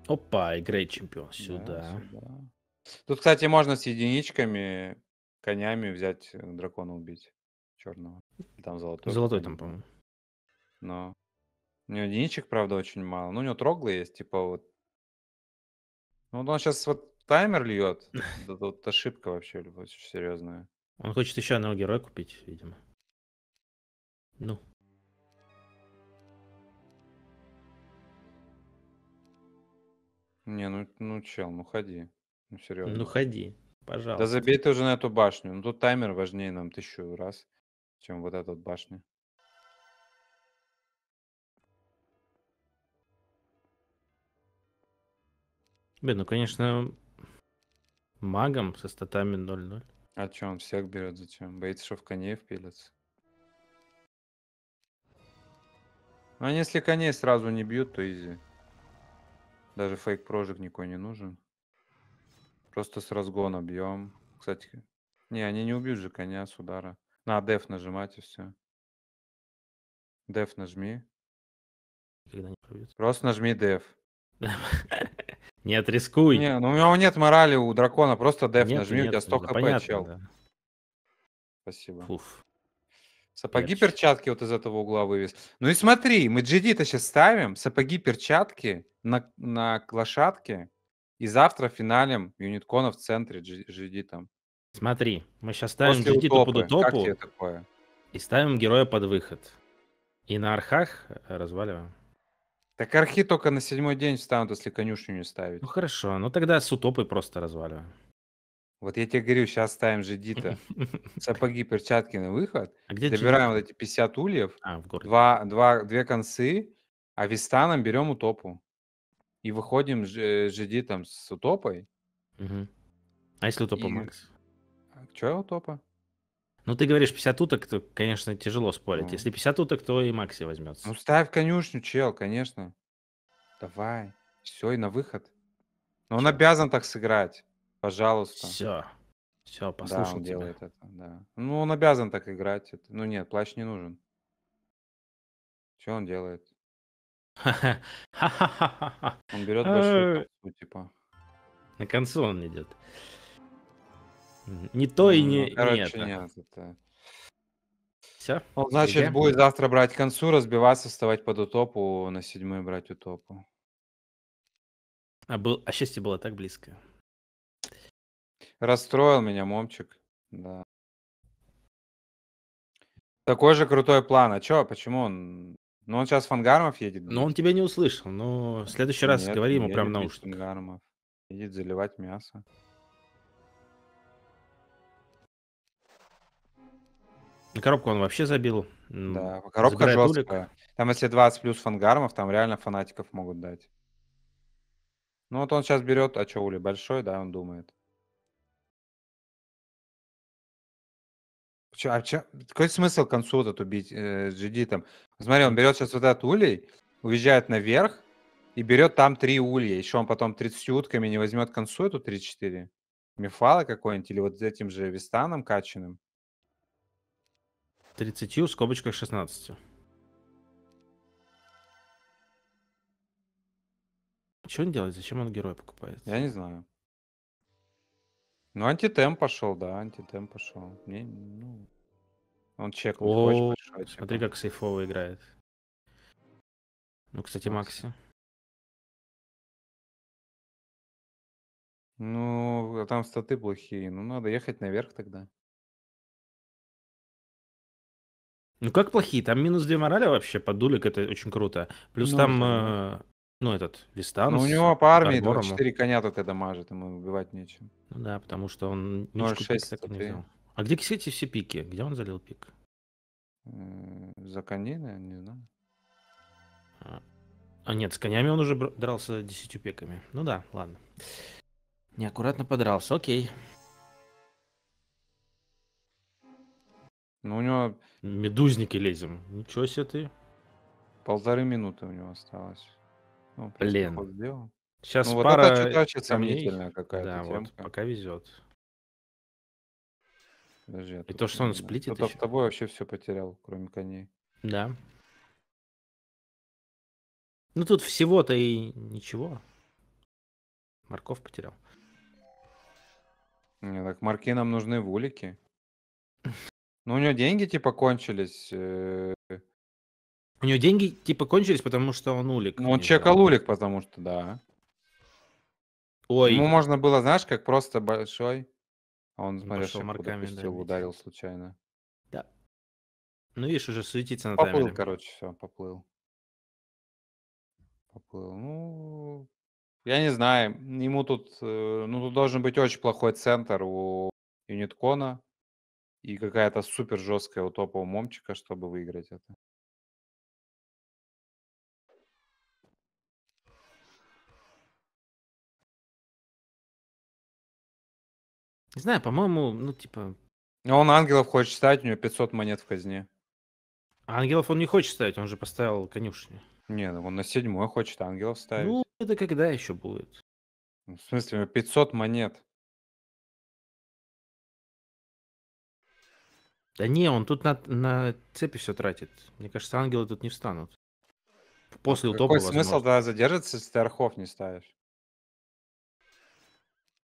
Опа, играй чемпион сюда. Да, сюда. Тут, кстати, можно с единичками, конями взять э, дракона убить. Черного. Там золотой. Золотой там, по-моему. Но. У него единичек, правда, очень мало. Ну, у него троглы есть, типа вот. Ну, он сейчас вот таймер льет. Это вот ошибка вообще очень серьезная. Он хочет еще одного героя купить, видимо. Ну. Не, ну, ну чел, ну ходи. Ну серьезно. Ну ходи, пожалуйста. Да забей ты уже на эту башню. Ну тут таймер важнее нам тысячу раз, чем вот эта вот башня. Блин, ну конечно, Магом со статами 0-0. А чё, он всех берет зачем? Боится, что в коней впилится. Ну, а если коней сразу не бьют, то изи. Даже фейк прожиг никакой не нужен. Просто с разгона бьем. Кстати, не, они не убьют же коня с удара. На деф нажимать и все. Деф нажми. Никогда не пробьют. Просто нажми деф. Нет, рискуй. Не, ну у него нет морали у дракона, просто деф нет, нажми, нет, у тебя 100 да, ну, хп, понятно, чел. Да. Спасибо. Фуф. Сапоги, перчатки вот из этого угла вывез. Ну и смотри, мы GD-то сейчас ставим, сапоги, перчатки на, на лошадке, и завтра финалем юниткона в центре GD там. Смотри, мы сейчас ставим После GD утопы. под утопу и ставим героя под выход. И на архах э, разваливаем. Так архи только на седьмой день встанут, если конюшню не ну, ставить. Ну хорошо, ну тогда с утопой просто разваливаем. Вот я тебе говорю, сейчас ставим же Дита, сапоги, перчатки на выход. А где добираем вот эти 50 ульев, а, в городе. два, два, две концы, а вистаном берем утопу. И выходим жидитом с утопой. Угу. А если утопа и... Макс? А Че утопа? Ну, ты говоришь 50 уток, то, конечно, тяжело спорить. Ну. Если 50 уток, то и Макси возьмется. Ну, ставь конюшню, чел, конечно. Давай. Все, и на выход. Но он обязан так сыграть. Пожалуйста. Все. Все, послушал да, он тебя. делает это, да. Ну, он обязан так играть. Ну, нет, плащ не нужен. Что он делает? Он берет большую, типа. На концу он идет. Не то и ну, не, короче, Нет, это... Все? Ну, значит, будет завтра брать концу, разбиваться, вставать под утопу, на седьмую брать утопу. А, был... а счастье было так близко. Расстроил меня момчик, да. Такой же крутой план. А чё, почему он... Ну, он сейчас Фангармов едет. Ну он тебя не услышал. Ну, в следующий ну раз говори ему прям наушник. Фангармов. Едет заливать мясо. На коробку он вообще забил. Да, коробка Забирает жесткая. Улик. Там если 20 плюс фангармов, там реально фанатиков могут дать. Ну вот он сейчас берет, а что, Ули большой, да, он думает. Че, а че, какой смысл концу этот убить э, GD там? Смотри, он берет сейчас вот этот улей, уезжает наверх и берет там три улья. Еще он потом 30 утками не возьмет концу эту 3-4. Мифала какой-нибудь или вот с этим же Вистаном качаным. 30 в скобочках 16. Что он делает? Зачем он героя покупает? Я не знаю. Ну, антитем пошел, да, антитем пошел. Мне, ну, он чек. Типа. смотри, как сейфово играет. Ну, кстати, Макси. Макси. Ну, а там статы плохие. Ну, надо ехать наверх тогда. Ну как плохие? Там минус две морали вообще, по это очень круто. Плюс ну, там, э, ну этот, Вистан. Ну у него по армии 4 коня тут это дамажит, ему убивать нечем. Ну да, потому что он ну, ничку 06, так не взял. А где, кстати, все пики? Где он залил пик? За коней, наверное, не знаю. А. а, нет, с конями он уже дрался десятью пиками. Ну да, ладно. Неаккуратно подрался, окей. Ну, у него Медузники лезем. Ничего себе ты. полторы минуты у него осталось. Ну, Блин. Сейчас Ну, вот пара это чё сомнительная какая-то Да, вот, пока везет. Подожди, я то, что он не сплитит Кто-то ещё. с тобой вообще все потерял, кроме коней. Да. Ну тут всего-то и ничего. Марков потерял. Не, так марки нам нужны в улике. Ну, у него деньги типа кончились. Э. У него деньги типа кончились, потому что он улик. Ну, он не чекал улик, потому что, да. Ой, Ему можно было, знаешь, как просто большой. А он, смотри, пошел шаг куда марками, да, пустил, бить. ударил случайно. ну видишь, уже суетиться на Поплыл, таймере. короче, все, поплыл. Поплыл. Ну, я не знаю, ему тут, э, ну, тут должен быть очень плохой центр у Юниткона и какая-то супер жесткая утопа у Момчика, чтобы выиграть это. Не знаю, по-моему, ну, типа... Но он ангелов хочет ставить, у него 500 монет в казне. А ангелов он не хочет ставить, он же поставил конюшни. Не, ну, он на седьмой хочет ангелов ставить. Ну, это когда еще будет? Ну, в смысле, 500 монет. Да не, он тут на, на цепи все тратит. Мне кажется, ангелы тут не встанут. После утопа, Какой возможно. смысл тогда задержится, если ты архов не ставишь?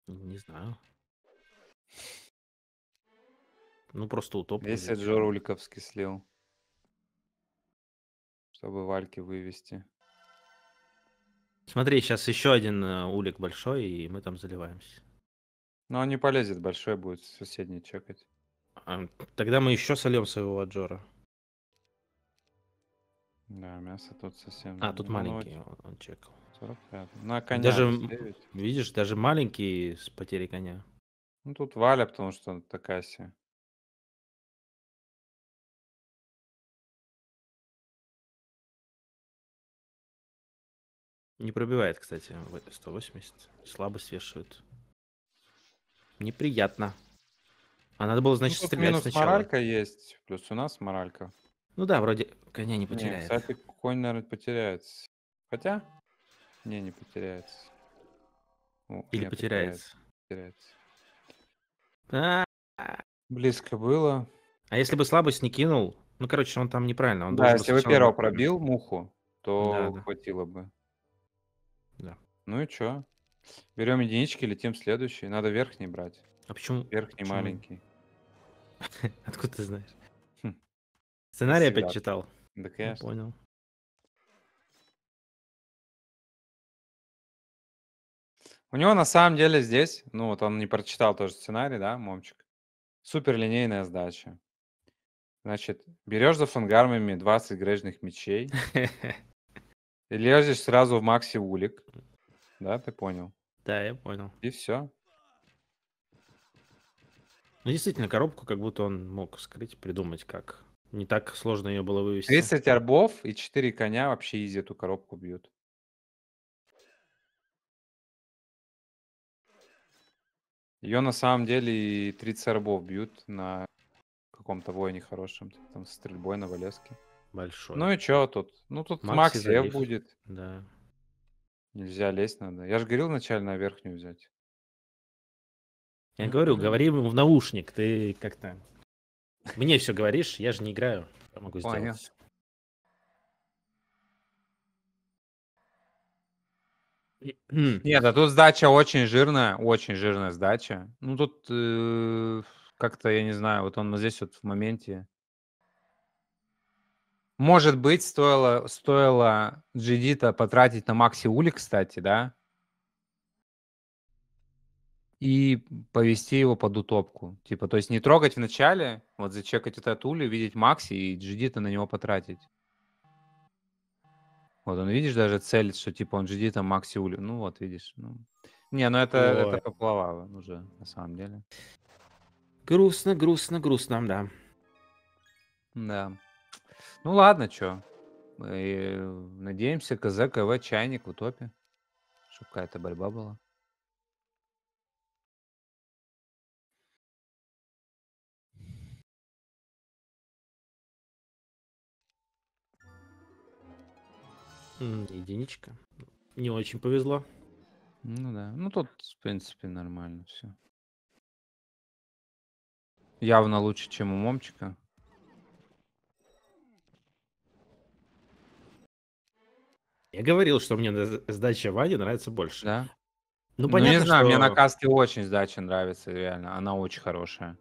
Не знаю. Ну, просто утоп. Если Джо Руликовский слил. Чтобы вальки вывести. Смотри, сейчас еще один э, улик большой, и мы там заливаемся. Но он не полезет, большой будет соседний чекать тогда мы еще сольем своего Аджора. Да, мясо тут совсем... А, тут маленький, он, он чекал. 45. На коня даже, Видишь, даже маленький с потерей коня. Ну, тут Валя, потому что такая себе. Не пробивает, кстати, 180. Слабо свешивает. Неприятно. А надо было, значит, ну, стрелять минус сначала. моралька есть, плюс у нас моралька. Ну да, вроде коня не потеряет. Не, кстати, конь, наверное, потеряется. Хотя, не, не потеряется. О, Или потеряется. Потеряется. А Близко было. А если бы слабость не кинул, ну, короче, он там неправильно. Он да, если бы первого пробил муху, то да, хватило да. бы. Да. Ну и чё? Берем единички, летим в следующий. Надо верхний брать. А почему? Верхний почему? маленький. Откуда ты знаешь? Хм. Сценарий опять читал? Да, конечно. понял. У него на самом деле здесь, ну вот он не прочитал тоже сценарий, да, Момчик? Суперлинейная линейная сдача. Значит, берешь за фангармами 20 грежных мечей и лезешь сразу в макси улик. Да, ты понял? Да, я понял. И все. Ну, действительно, коробку как будто он мог скрыть, придумать как. Не так сложно ее было вывести. 30 арбов и 4 коня вообще изи эту коробку бьют. Ее на самом деле и 30 арбов бьют на каком-то воине хорошем, типа там, с стрельбой на Валеске. Большой. Ну и что тут? Ну тут Макси Макс будет. Да. Нельзя лезть надо. Я же говорил начально верхнюю взять. Я говорю, говори ему в наушник, ты как-то... Мне все говоришь, я же не играю. Я могу сделать. Понял. Хм. Нет, а тут сдача очень жирная, очень жирная сдача. Ну тут э, как-то, я не знаю, вот он здесь вот в моменте. Может быть, стоило, стоило GD-то потратить на Макси Ули, кстати, да? и повести его под утопку. Типа, то есть не трогать вначале, вот зачекать эту атулю, видеть Макси и GD-то на него потратить. Вот он, видишь, даже целит, что типа он GD там Макси улю. Ну вот, видишь. Ну. Не, ну это, Ой. это поплавало уже, на самом деле. Грустно, грустно, грустно, да. Да. Ну ладно, чё. И, э, надеемся, КЗ, КВ, чайник в утопе. Чтобы какая-то борьба была. Единичка. Не очень повезло. Ну да. Ну тут, в принципе, нормально все. Явно лучше, чем у Момчика. Я говорил, что мне сдача Вади нравится больше. Да? Ну, ну понятно, ну, не знаю, что... мне на каске очень сдача нравится, реально. Она очень хорошая.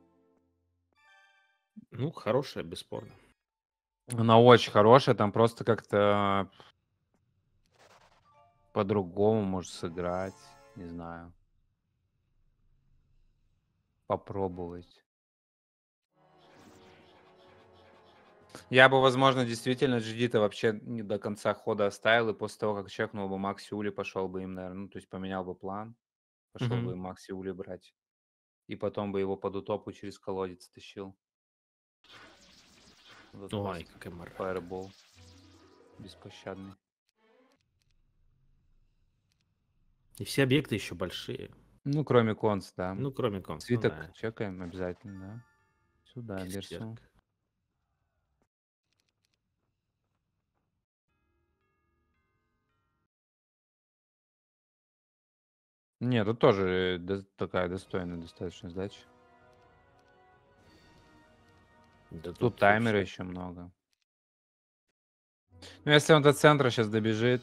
Ну, хорошая, бесспорно. Она очень хорошая, там просто как-то по-другому, может, сыграть, не знаю. Попробовать. Я бы, возможно, действительно Джидита вообще не до конца хода оставил, и после того, как чекнул бы Макси Ули, пошел бы им, наверное, ну, то есть поменял бы план, пошел mm-hmm. бы Макси Ули брать. И потом бы его под утопу через колодец тащил. Ой, какая мораль. Фаербол. Беспощадный. И все объекты еще большие. Ну, кроме конс, да. Ну, кроме конс. Свиток ну, да. чекаем обязательно, да. Сюда, Берсу. Нет, тут тоже э, такая достойная достаточно сдача. Да тут, тут таймера еще много. Ну, если он до центра сейчас добежит,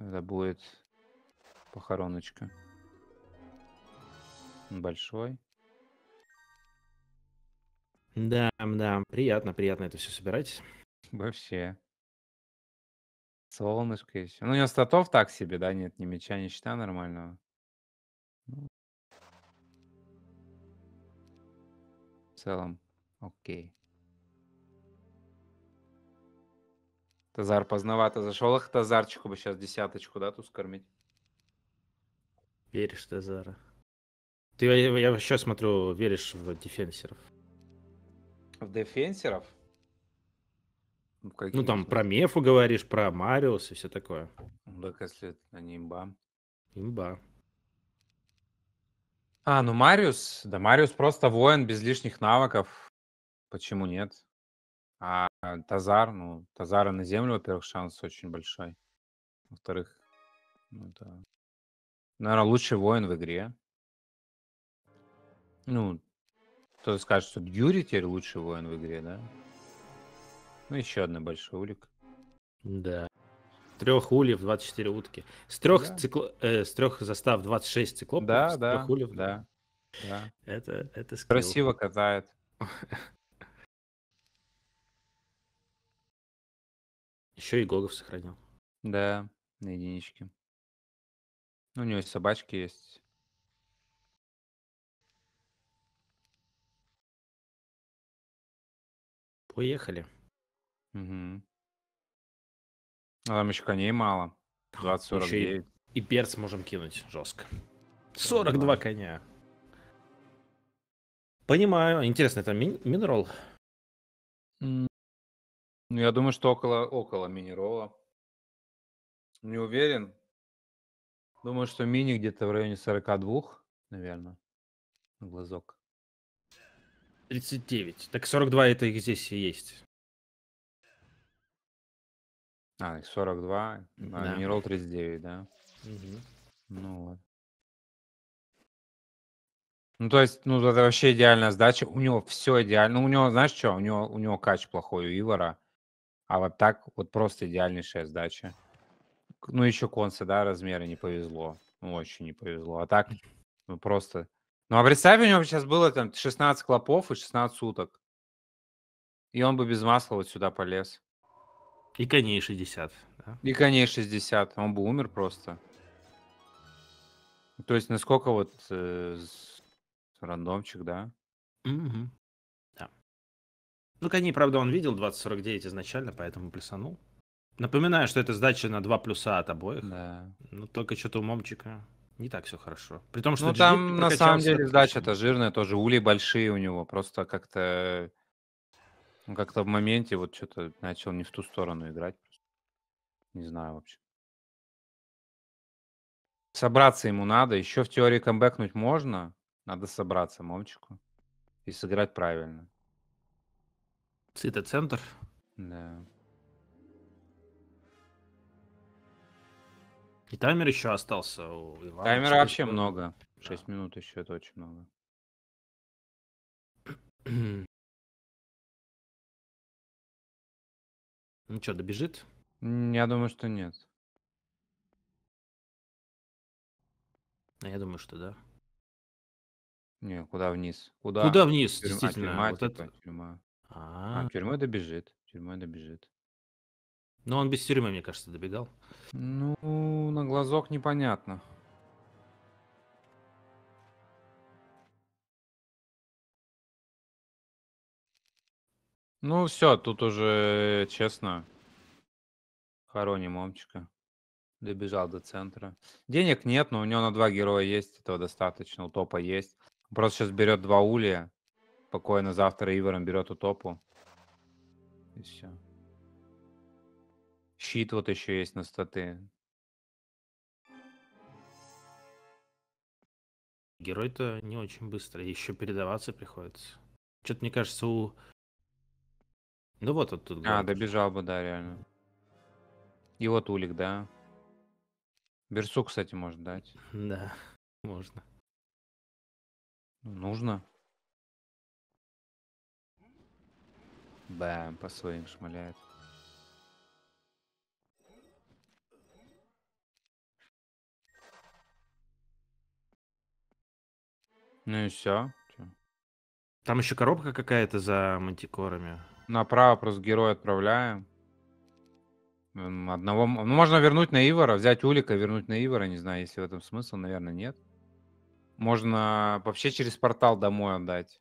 это будет похороночка. Большой. Да, да, приятно, приятно это все собирать. Вообще. Солнышко еще. Ну, у него статов так себе, да? Нет, ни меча, ни щита нормального. Ну. В целом, окей. Тазар поздновато зашел. Эх, Тазарчику бы сейчас десяточку, да, тут скормить. Веришь, Тазара. Ты, я, я еще смотрю, веришь в дефенсеров. В дефенсеров? Ну, ну там про Мефу говоришь, про Мариус и все такое. Ну, так если они имба. Имба. А, ну Мариус, да Мариус просто воин без лишних навыков. Почему нет? А а, Тазар, ну, Тазара на землю, во-первых, шанс очень большой. Во-вторых, ну да. Наверное, лучший воин в игре. Ну, кто-то скажет, что Дьюри теперь лучший воин в игре, да? Ну, еще одна большой улик. Да. Трех ульев, 24 утки. С трех, да. цикл... э, с трех застав 26 циклопов, да, с да, трех ульев. Да, да. Это, это скилл. Красиво катает. Еще и Гогов сохранил. Да, на единичке. Ну, у него есть собачки есть. Поехали. Угу. А там еще коней мало. 20 И, и перц можем кинуть жестко. 42 Понимаю. коня. Понимаю. Интересно, это мин- минерал? Ну, я думаю, что около, около мини-ролла. Не уверен. Думаю, что мини где-то в районе 42, наверное, глазок. 39. Так 42 это их здесь и есть. А, 42, а да. мини-ролл 39, да? Угу. Ну вот. Ну, то есть, ну, это вообще идеальная сдача. У него все идеально. Ну, у него, знаешь что, у него, у него кач плохой у Ивара. А вот так вот просто идеальнейшая сдача. Ну, еще конца, да, размеры не повезло. Ну, очень не повезло. А так, ну, просто... Ну, а представь, у него сейчас было там 16 клопов и 16 суток. И он бы без масла вот сюда полез. И коней 60. Да? И коней 60. Он бы умер просто. То есть, насколько вот э, рандомчик, да? Угу. Ну, коней, правда, он видел 2049 изначально, поэтому плюсанул. Напоминаю, что это сдача на два плюса от обоих. Да. Ну, только что-то у момчика не так все хорошо. При том, что... Ну, там, на самом деле, сдача-то жирная тоже. Ули большие у него. Просто как-то... Ну, как-то в моменте вот что-то начал не в ту сторону играть. Не знаю вообще. Собраться ему надо. Еще в теории камбэкнуть можно. Надо собраться, мамчику. И сыграть правильно. Цитоцентр. Да. И таймер еще остался у Ивана. Таймера вообще что... много. Шесть да. минут еще это очень много. Ну что, добежит? Я думаю, что нет. А я думаю, что да. Не, куда вниз? Куда, куда вниз, тюрьма, действительно. Тюрьма, вот типа, это... тюрьма. А, А. тюрьмой добежит, тюрьмой добежит. Но он без тюрьмы, мне кажется, добегал. Ну, на глазок непонятно. Ну, все, тут уже, честно, хороним Омчика. Добежал до центра. Денег нет, но у него на два героя есть, этого достаточно, у топа есть. просто сейчас берет два улья Спокойно завтра Иворон берет утопу. И все. Щит вот еще есть на статы. Герой-то не очень быстро, еще передаваться приходится. Что-то мне кажется у... Ну вот он тут. А, добежал бы, да, реально. И вот улик, да. Берсу, кстати, может дать. Да, можно. Нужно. Бэм, по своим шмаляет. Ну и все. Там еще коробка какая-то за мантикорами. Направо просто героя отправляем. Одного... Ну, можно вернуть на Ивара, взять Улика, вернуть на Ивара, не знаю, если в этом смысл, наверное, нет. Можно вообще через портал домой отдать.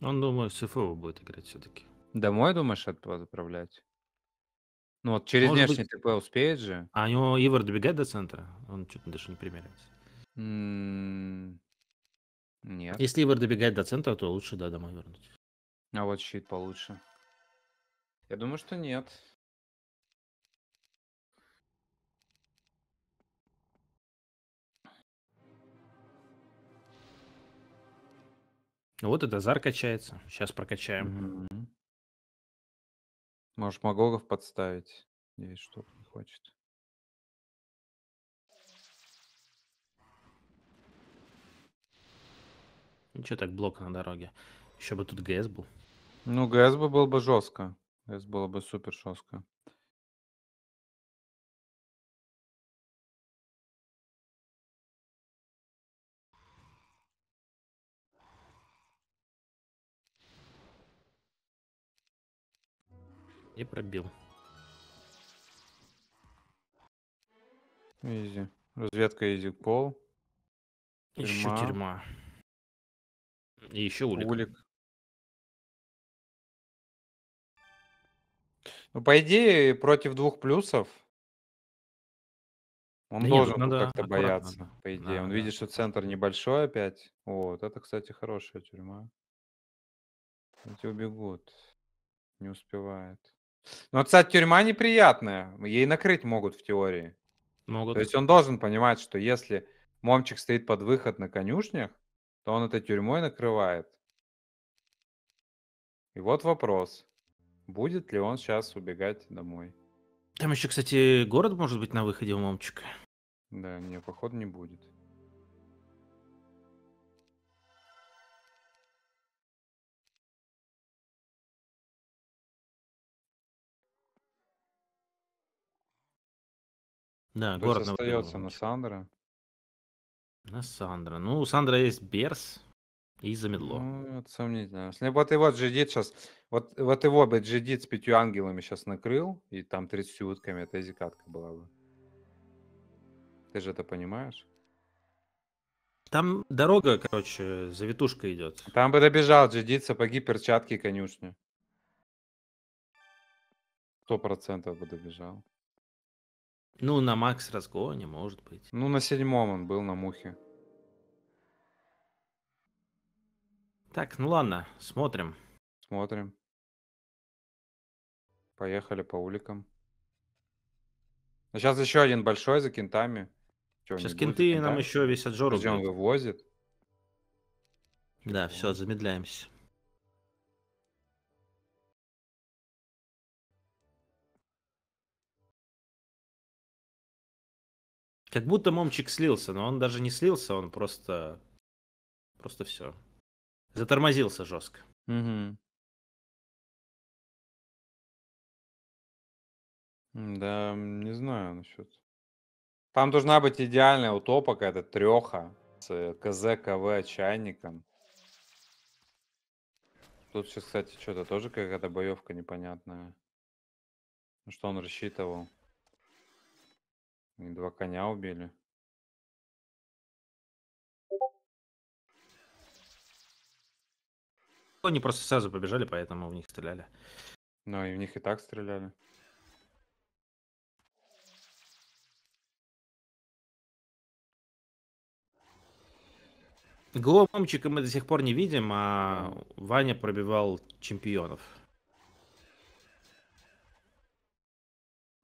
Он, думаю, с будет играть все-таки. Домой, думаешь, отправлять? Ну вот через Может внешний быть... ТП успеет же. А у него Ивар добегает до центра? Он что-то даже не примеряется. Mm... Нет. Если Ивар добегает до центра, то лучше, да, домой вернуть. А вот щит получше. Я думаю, что нет. Вот и Дозар качается. Сейчас прокачаем. Угу. Может, Магогов подставить. Надеюсь, что не хочет. Ничего ну, так блок на дороге. Еще бы тут ГС был. Ну, ГС бы был бы жестко. ГС было бы супер жестко. И пробил. Изи. Разведка изи пол. Тюрьма. Еще тюрьма. И еще улик. улик. Ну, по идее, против двух плюсов он да должен ну как-то аккуратно. бояться, по идее. Да, он да. видит, что центр небольшой опять. Вот, это, кстати, хорошая тюрьма. Эти убегут. Не успевает. Но, ну, кстати, тюрьма неприятная. Ей накрыть могут в теории. Могут. То есть он должен понимать, что если момчик стоит под выход на конюшнях, то он это тюрьмой накрывает. И вот вопрос. Будет ли он сейчас убегать домой? Там еще, кстати, город может быть на выходе у момчика. Да, не, походу не будет. Да, То город есть остается на Сандра. На Сандра. Ну, у Сандра есть Берс и Замедло. Ну, это сомнительно. Вот его джедит сейчас, вот, вот его бы джедит с пятью ангелами сейчас накрыл, и там 30 утками, это изикатка была бы. Ты же это понимаешь? Там дорога, короче, завитушка идет. Там бы добежал джедит, сапоги, перчатки, и конюшню. Сто процентов бы добежал. Ну, на Макс разгоне, может быть. Ну, на седьмом он был на мухе. Так, ну ладно, смотрим. Смотрим. Поехали по уликам. сейчас ну, еще один большой за кентами. Че, сейчас кенты кентами? нам еще весь отжор Ждем вывозит. Да, все, замедляемся. Как будто момчик слился, но он даже не слился, он просто... Просто все. Затормозился жестко. Угу. Да, не знаю насчет. Там должна быть идеальная утопа какая-то, треха с э, КЗ, КВ, чайником. Тут сейчас, кстати, что-то тоже какая-то боевка непонятная. что он рассчитывал? И два коня убили. Они просто сразу побежали, поэтому в них стреляли. Ну и в них и так стреляли. Гломчика мы до сих пор не видим, а Ваня пробивал чемпионов.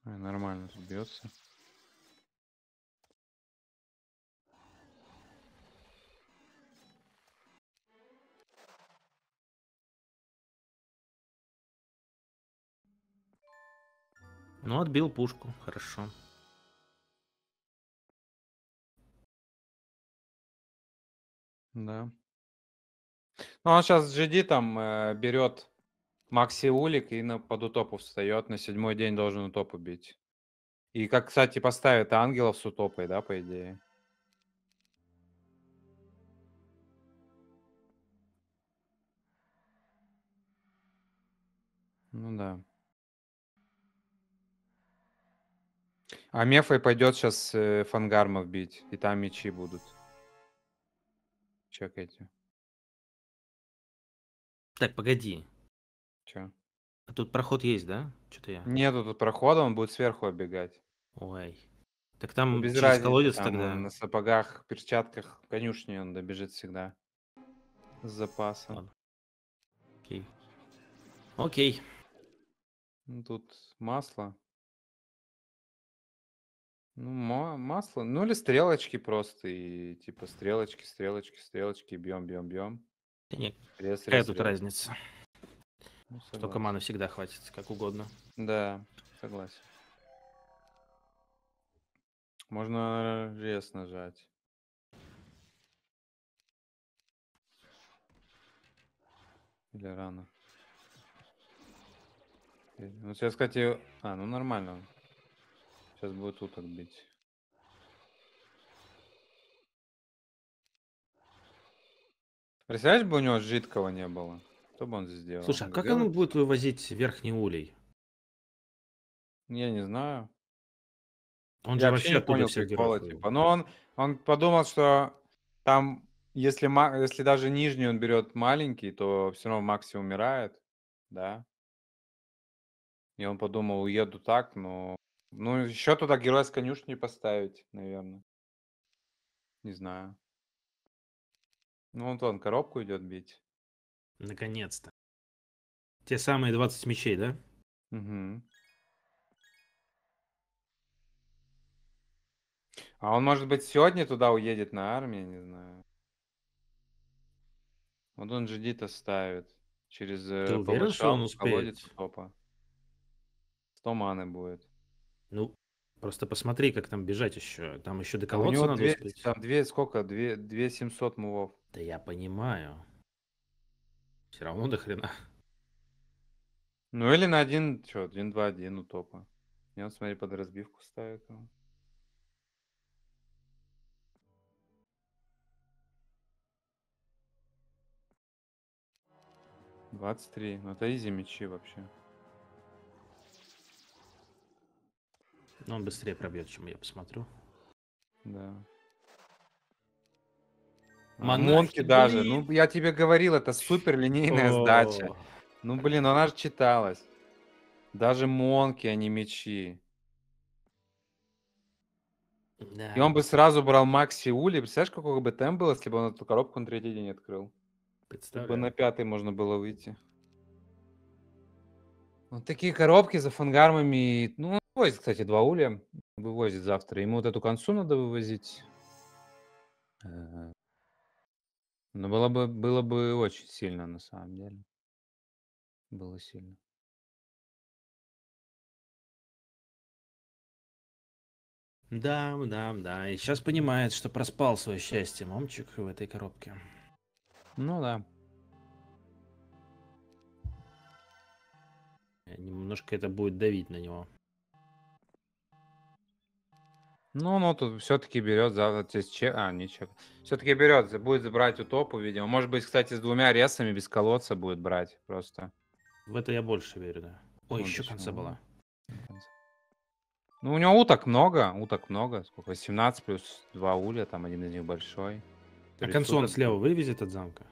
Нормально сбьется. Ну, отбил пушку, хорошо. Да. Ну, он сейчас GD там э, берет Макси Улик и на, под утопу встает. На седьмой день должен утоп убить. И как, кстати, поставит ангелов с утопой, да, по идее? Ну да. А Мефой пойдет сейчас э, фангармов бить, и там мечи будут. Чекайте. Так, погоди. Че? А тут проход есть, да? Что-то я. Нету тут прохода, он будет сверху оббегать. Ой. Так там ну, без через разницы, колодец там тогда. На сапогах, перчатках, конюшне он добежит всегда. С запасом. Ладно. Окей. Окей. Тут масло. Ну, ма- масло. Ну, или стрелочки просто. И типа стрелочки, стрелочки, стрелочки. Бьем, бьем, бьем. Да нет, Срез, какая срез, тут срез. разница? Ну, согласен. Только маны всегда хватит, как угодно. Да, согласен. Можно рез нажать. Или рано. Ну, сейчас, кстати... А, ну нормально. Сейчас будет уток бить. Представляешь, бы у него жидкого не было? Что бы он сделал? Слушай, а как он будет вывозить верхний улей? Я не знаю. Он Я же вообще не понял как прикола, типа. Но ну, он, он подумал, что там, если, если даже нижний он берет маленький, то все равно Макси умирает, да? И он подумал, уеду так, но ну, еще туда героя с конюшни поставить, наверное. Не знаю. Ну, вон он коробку идет бить. Наконец-то. Те самые 20 мечей, да? Угу. А он, может быть, сегодня туда уедет на армию, не знаю. Вот он же Дита ставит. Через э, Ты уверен, что он успеет? Колодец топа. 100 маны будет. Ну, просто посмотри, как там бежать еще. Там еще до колодца а у него надо две, успеть. Там две, сколько? Две, две 700 мувов. Да я понимаю. Все равно до хрена. Ну или на один, что, один, два, один, у топа. И он, смотри, под разбивку ставит. Двадцать три. Ну это изи мячи вообще. Но он быстрее пробьет, чем я посмотрю. Да. Монахи, Монки блин. даже. Ну, я тебе говорил, это супер линейная О. сдача. Ну, блин, она же читалась. Даже монки, а не мечи. Да. И он бы сразу брал Макси Ули. Представляешь, какой бы темп был, если бы он эту коробку на третий день открыл? Представляю. бы на пятый можно было выйти. Вот ну, такие коробки за фангармами. Ну, вывозит, кстати, два уля. Вывозит завтра. Ему вот эту концу надо вывозить. Э, но было бы, было бы очень сильно, на самом деле. Было сильно. Да, да, да. И сейчас понимает, что проспал свое счастье мамчик в этой коробке. Ну да. Э, немножко это будет давить на него. Ну, ну, тут все-таки берет завтра че... А, ничего. Все-таки берет, будет брать у топу, видимо. Может быть, кстати, с двумя ресами без колодца будет брать просто. В это я больше верю, да. Ой, ну, еще конца была. Ну, у него уток много, уток много. Сколько? 18 плюс 2 уля, там один из них большой. А концу он слева вывезет от замка?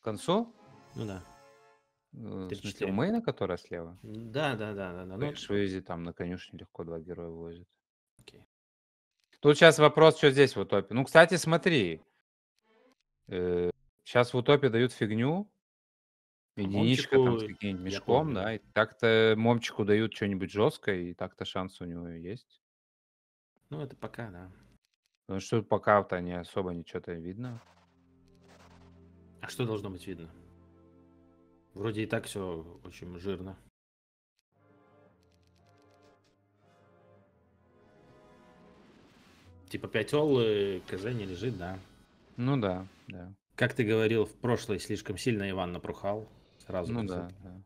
Концу? Ну да. 34. Э, в смысле, мы которая слева? Да, да, да, да. да. Ну, вывезет там на конюшне легко два героя вывозит. Тут сейчас вопрос, что здесь в утопе. Ну, кстати, смотри. Сейчас э, в утопе дают фигню. А Единичка там с каким-нибудь мешком, да. И так-то Момчику дают что-нибудь жесткое, и так-то шанс у него есть. Ну, это пока, да. Ну что пока-то не особо ничего-то видно. А что должно быть видно? Вроде и так все очень жирно. Типа 5 оллы э, КЗ не лежит, да. Ну да, да. Как ты говорил, в прошлой слишком сильно Иван напрухал. Сразу. Ну да, да.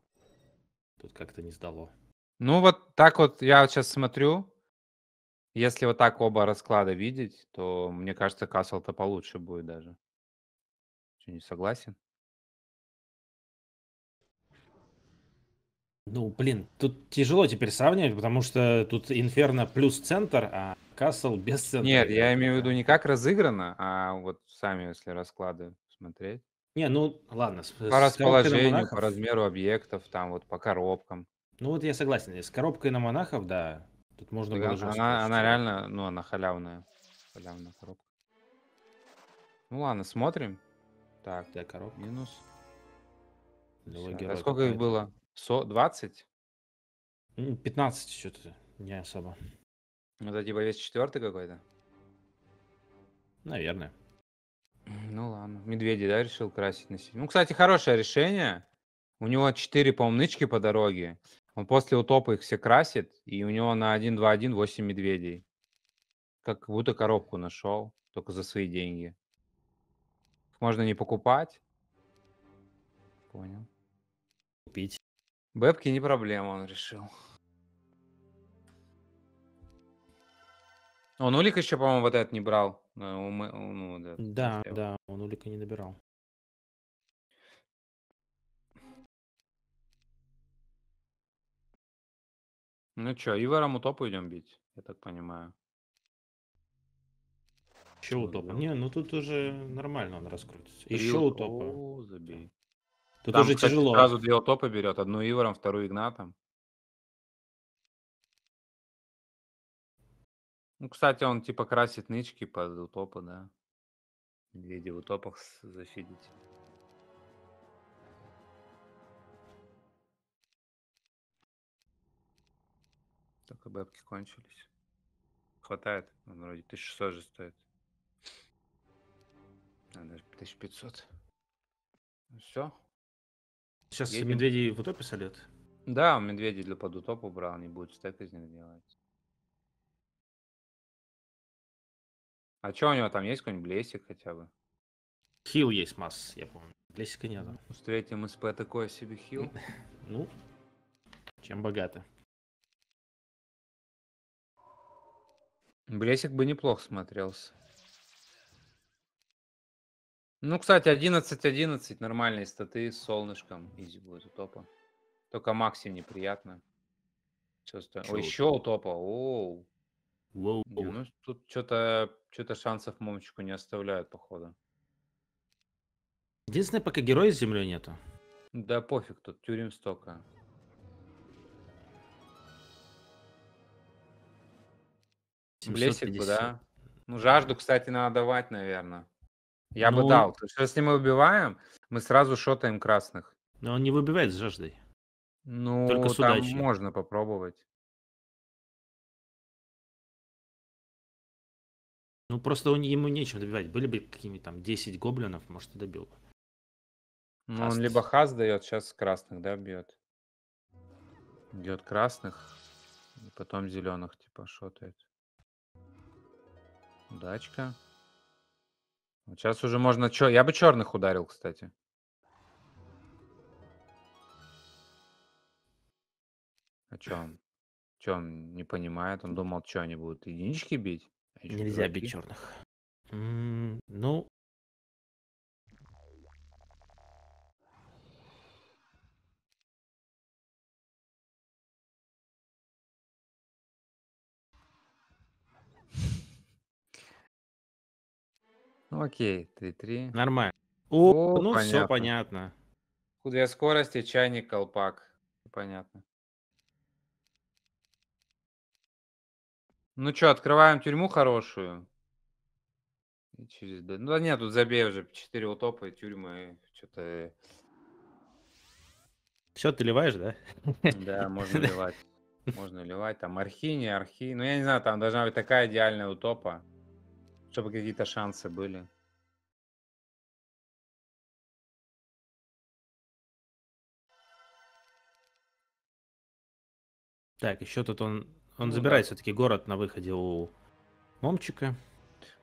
Тут как-то не сдало. Ну вот так вот я сейчас смотрю. Если вот так оба расклада видеть, то мне кажется, Касл-то получше будет даже. Что, не согласен? Ну, блин, тут тяжело теперь сравнивать, потому что тут Инферно плюс центр, а Касл без центра. Нет, я имею в виду не как разыграно, а вот сами, если расклады смотреть. Не, ну ладно. Э, по расположению, монахов, по размеру объектов, там вот по коробкам. Ну вот я согласен, с коробкой на монахов, да, тут можно было... Она, она, она реально, ну она халявная, халявная коробка. Ну ладно, смотрим. Так, да, коробка. Минус. А сколько их было? 100, 20? 15 что-то, не особо. Ну, это типа весь четвертый какой-то? Наверное. Ну ладно. Медведи, да, решил красить на себе. Ну, кстати, хорошее решение. У него четыре помнычки по дороге. Он после утопа их все красит, и у него на 1-2-1 8 медведей. Как будто коробку нашел, только за свои деньги. Их можно не покупать. Понял. Купить. Бэбки не проблема, он решил. Он Улик еще, по-моему, вот этот не брал. Ну, э, мы- ну, вот Да, да, он Улика не добирал. Ну что, Ивара Мутопу идем бить, я так понимаю. Еще утопа. Не, ну тут уже нормально он раскрутится. Еще утопа О, забей. Тут Там, уже кстати, тяжело. сразу две утопы берет. Одну Ивором, вторую Игнатом. Ну, кстати, он типа красит нычки под утопы, да. Медведи в утопах с- зафидить. Только бабки кончились. Хватает, он вроде 1600 же стоит. А, даже 1500. Все. Сейчас Едем. медведи в утопе солет. Да, медведи для подутопа брал, не будет стек из них делать. А что у него там есть какой-нибудь блесик хотя бы? Хил есть масс, я помню. Блесика нет. Ну, с третьим СП такое себе хил. Ну, чем богато. Блесик бы неплохо смотрелся. Ну, кстати, 11-11 нормальные статы с солнышком. Изи будет у топа. Только Макси неприятно. Все сто... О, еще у топа. Оу. Воу. Ну, тут что-то что-то шансов Мумчику не оставляют, походу. Единственное, пока героя с землей нету. Да пофиг тут, тюрем столько. Блесик бы, да? Ну, жажду, кстати, надо давать, наверное. Я ну, бы дал. Сейчас есть, если мы убиваем, мы сразу шотаем красных. Но он не выбивает с жаждой. Ну, Только с там можно попробовать. Ну, просто он, ему нечем добивать. Были бы какими там 10 гоблинов, может, и добил бы. Ну, он либо хас дает, сейчас красных, да, бьет. Бьет красных, и потом зеленых, типа, шотает. Удачка. Сейчас уже можно... Чё... Я бы черных ударил, кстати. О чем? Чем не понимает? Он думал, что они будут единички бить? А Нельзя бить черных. М -м ну. Ну, окей, 3-3. Нормально. О, О ну понятно. все понятно. Две скорости, чайник, колпак. Понятно. Ну что, открываем тюрьму хорошую. И через... Ну да нет, тут забей уже 4 утопа и тюрьмы. Что-то... Все, ты ливаешь, да? Да, можно ливать. Можно ливать. Там архи, не архи. Ну я не знаю, там должна быть такая идеальная утопа, чтобы какие-то шансы были. Так, еще тут он он ну, забирает ну да. все-таки город на выходе у Момчика.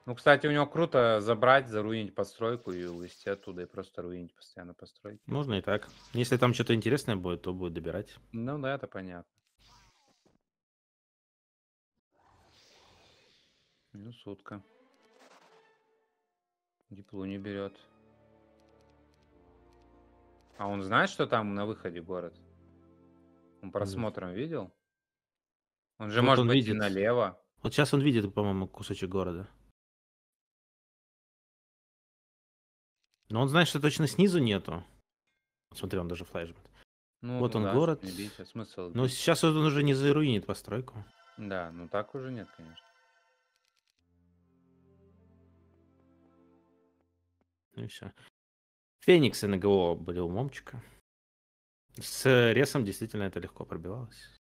Ну, кстати, у него круто забрать, заруинить постройку и увезти оттуда, и просто руинить постоянно постройки. Можно и так. Если там что-то интересное будет, то будет добирать. Ну да, это понятно. Ну, сутка. Диплу не берет. А он знает, что там на выходе город? Он просмотром видел? Он же вот может он быть видит. налево. Вот сейчас он видит, по-моему, кусочек города. Но он знает, что точно снизу нету. Смотри, он даже флешбет. Ну, вот ну, он да, город. Бить, а смысл бить. Но сейчас он уже не заруинит постройку. Да, ну так уже нет, конечно. Ну и все. Феникс и НГО были умомчика. С ресом действительно это легко пробивалось.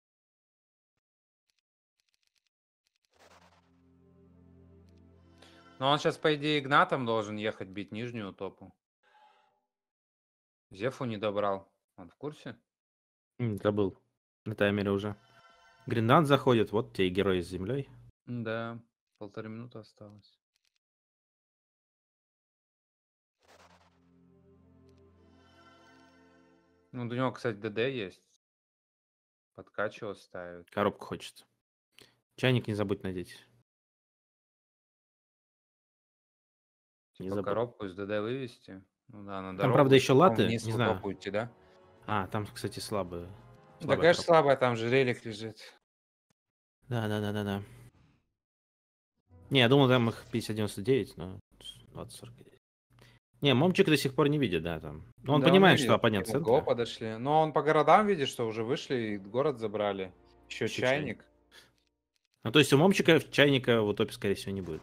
Но он сейчас, по идее, Игнатом должен ехать бить нижнюю топу. Зефу не добрал. Он в курсе? М, Забыл. На таймере уже. Гриндан заходит, вот те герои с землей. Да, полторы минуты осталось. Ну, у него, кстати, ДД есть. Подкачивал ставит. Коробку хочет. Чайник не забудь надеть. Не забыл. коробку из ДД вывести. Ну да, на дорогу. Там, правда, еще латы, вниз не знаю. Будете, да? А, там, кстати, слабые. да, конечно, коробка. слабая, там же релик лежит. Да-да-да-да-да. Не, я думал, там их 59, но 2049. Не, Момчик до сих пор не видит, да, там. Но он да, понимает, он видит, что оппонент центра. подошли. Но он по городам видит, что уже вышли и город забрали. Еще, Еще чайник. чайник. Ну, то есть у Момчика чайника в утопе, скорее всего, не будет.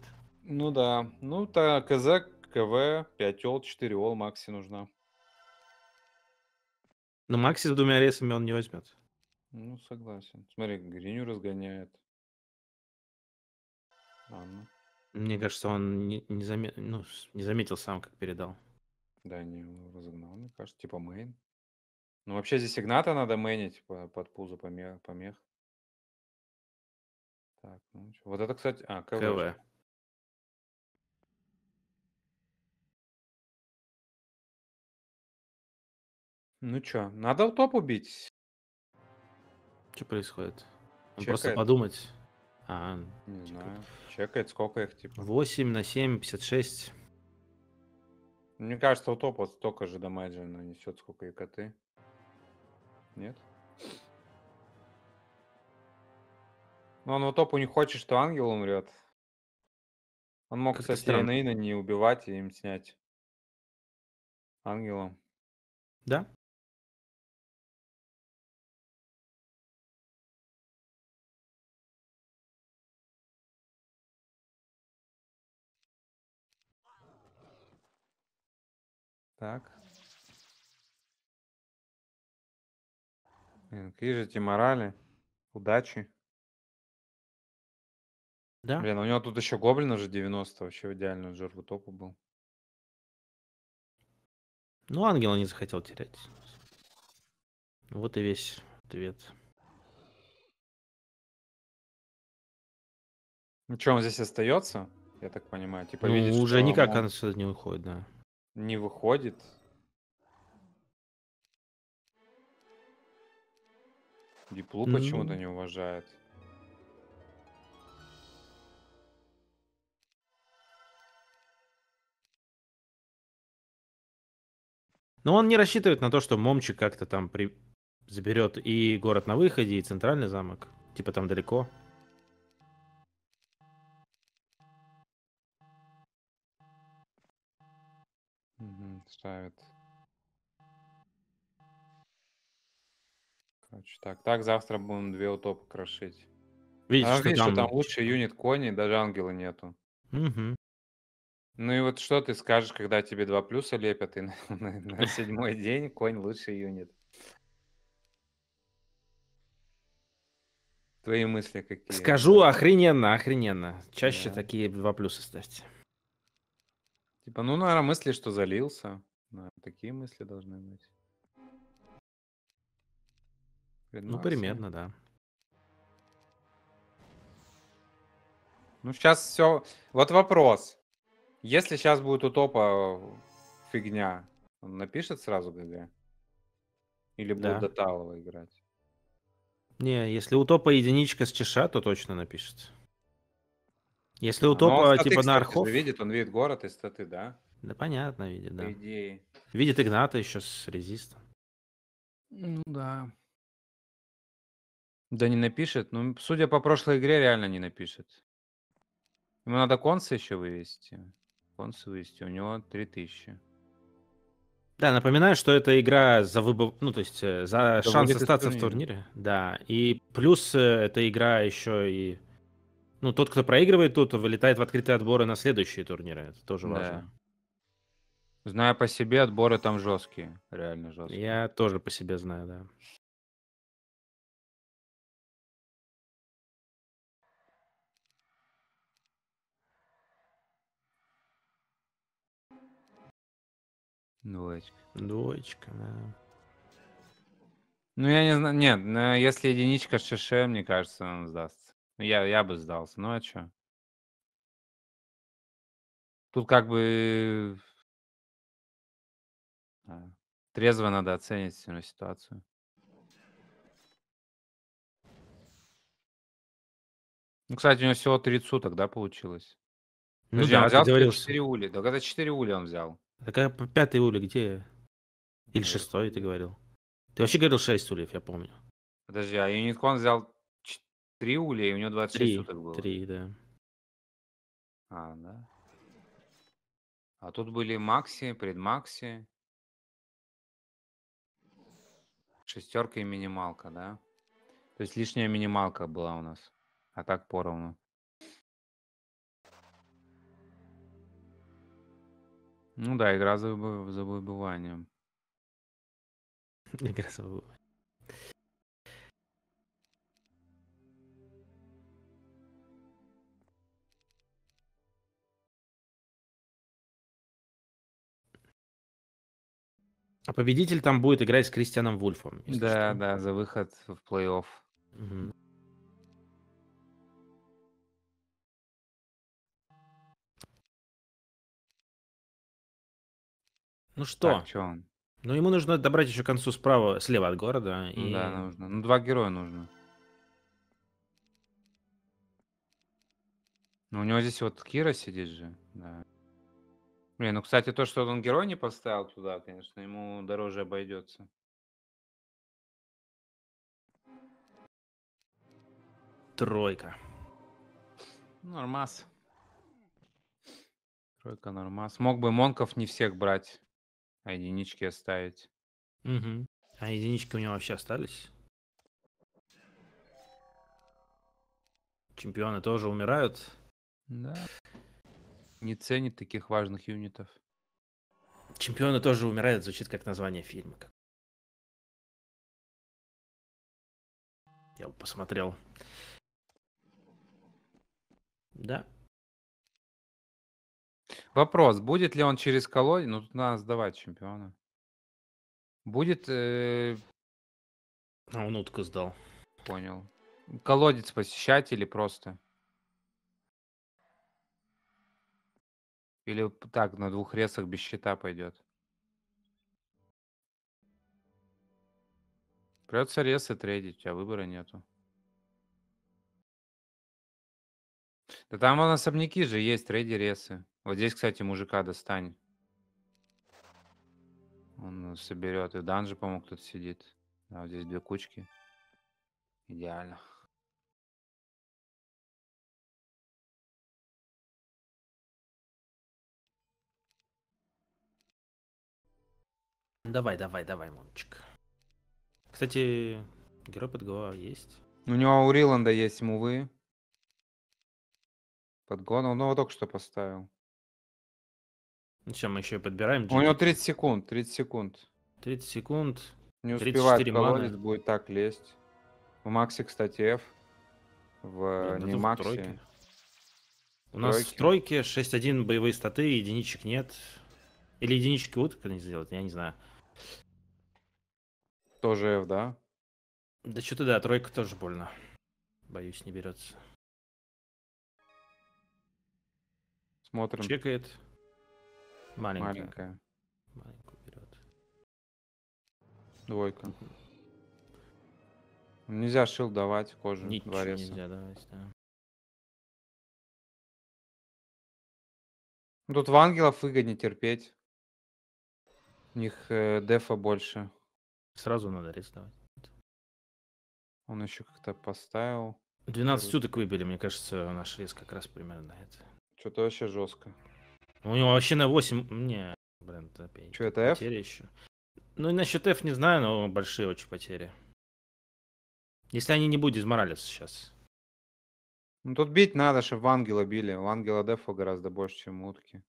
Ну да. Ну, то КЗ, КВ, 5 ол, 4 ол Макси нужна. Но Макси с двумя ресами он не возьмет. Ну, согласен. Смотри, Гриню разгоняет. Ладно. Мне кажется, он не, не, заме... ну, не заметил сам, как передал. Да, не, разогнал, мне кажется. Типа мейн. Ну, вообще здесь Игната надо мейнить по, под пузо помех. помех. Так, ну, что? вот это, кстати... А, КВ. КВ. Ну чё, надо в топ убить. Что происходит? Он просто подумать. А, Не типа... знаю. Чекает, сколько их, типа. 8 на 7, 56. Мне кажется, у топа столько же дамаджа нанесет, сколько и коты. Нет? Ну он в топу не хочет, что ангел умрет. Он мог со стороны на не убивать и им снять ангела. Да? Так. Инквижите морали. Удачи. Да. Блин, а у него тут еще гоблин уже 90 вообще идеальную джоргу топу был. Ну, ангела не захотел терять. Вот и весь ответ. Ну что, он здесь остается? Я так понимаю. Типа, ну, видит, уже никак он... сюда не уходит, да не выходит. Диплу mm-hmm. почему-то не уважает. Но ну, он не рассчитывает на то, что Момчик как-то там при... заберет и город на выходе, и центральный замок. Типа там далеко. ставит. Короче, так, так завтра будем две утопы крошить. Видишь, а, что, видишь там... что там лучший юнит коней, даже ангела нету. Угу. Ну и вот что ты скажешь, когда тебе два плюса лепят, и на, на, на седьмой день конь лучший юнит. Твои мысли какие? Скажу охрененно, охрененно. Чаще да. такие два плюса ставьте. Типа, ну, наверное, мысли, что залился какие мысли должны быть. Предмации. Ну, примерно, да. Ну, сейчас все... Вот вопрос. Если сейчас будет у топа э, фигня, он напишет сразу ГГ? Или да. будет Доталова играть? Не, если у топа единичка с чеша, то точно напишет. Если у ну, а топа, статы, типа, кстати, на архов... Видит, он видит город и статы, да? Да понятно, видит, да. По Видит Игната еще с резистом. Ну да. Да не напишет. Ну, судя по прошлой игре, реально не напишет. Ему надо консы еще вывести. Консы вывести. У него 3000. Да, напоминаю, что это игра за выбор, ну то есть э, за да шанс остаться в турнире. Да, и плюс э, эта игра еще и, ну тот, кто проигрывает, тут вылетает в открытые отборы на следующие турниры. Это тоже да. важно. Зная по себе, отборы там жесткие, реально жесткие. Я тоже по себе знаю, да. Двоечка. Двоечка, да. Ну, я не знаю, нет, ну, если единичка с шише, мне кажется, он сдастся. Ну, я, я бы сдался, ну а что? Тут как бы да. Трезво надо оценить всю ситуацию. Ну, кстати, у него всего 30 суток, да, получилось? Ну Подожди, да, он взял 4 ули. Да когда 4 ули он взял. Так а пятый ули где? Или э, шестой, ты говорил? Ты вообще говорил 6 улей, я помню. Подожди, а Юниткон взял 3 ули и у него 26 3, суток было. 3, да. А, да. А тут были Макси, предмакси. Шестерка и минималка, да? То есть лишняя минималка была у нас, а так поровну. Ну да, игра за, за выбыванием. Игра за выбыванием. А победитель там будет играть с Кристианом Вульфом. Да, что. да, за выход в плей-офф. Угу. Ну что? Так, что он? Ну, ему нужно добрать еще к концу справа, слева от города. И... Да, нужно. Ну, два героя нужно. Ну, у него здесь вот Кира сидит же. Да. Не, ну, кстати, то, что он герой не поставил туда, конечно, ему дороже обойдется. Тройка. Нормас. Тройка нормас. Мог бы Монков не всех брать, а единички оставить. Угу. А единички у него вообще остались? Чемпионы тоже умирают. Да не ценит таких важных юнитов. Чемпионы тоже умирают, звучит как название фильма. Я посмотрел. Да. Вопрос, будет ли он через колонию? Ну, тут надо сдавать чемпиона. Будет... Э... А он утку сдал. Понял. Колодец посещать или просто? Или так, на двух ресах без щита пойдет. Придется ресы трейдить, у а тебя выбора нету. Да там у нас особняки же есть, трейди ресы. Вот здесь, кстати, мужика достань. Он соберет. И Дан же, по-моему, кто-то сидит. А вот здесь две кучки. Идеально. Давай, давай, давай, Мончик. Кстати, герой под подгова есть. Ну, у него у Риланда есть мувы. Под Подгон, ну, он его только что поставил. Ну что, мы еще и подбираем. У него 30 секунд, 30 секунд. 30 секунд. Не успевает колодец, будет так лезть. В Максе, кстати, F. В да, не Максе. В тройке. У нас в тройке 6-1 боевые статы, единичек нет. Или единички утка не сделать, я не знаю. Тоже F, да? Да что-то да, тройка тоже больно. Боюсь, не берется. Смотрим. Чекает. Маленькая. Маленькая. Маленькую берет. Двойка. Нельзя шил давать кожу Ничего дворец. нельзя давать, да. Тут в ангелов выгоднее терпеть. У них э, дефа больше. Сразу надо арестовать. Он еще как-то поставил. 12 суток выбили, мне кажется, наш рез как раз примерно это. Что-то вообще жестко. У него вообще на 8... Не, блин, опять. Что, это F? Потери еще. Ну, насчет F не знаю, но большие очень потери. Если они не будут изморалиться сейчас. Ну, тут бить надо, чтобы в ангела били. В ангела дефа гораздо больше, чем утки.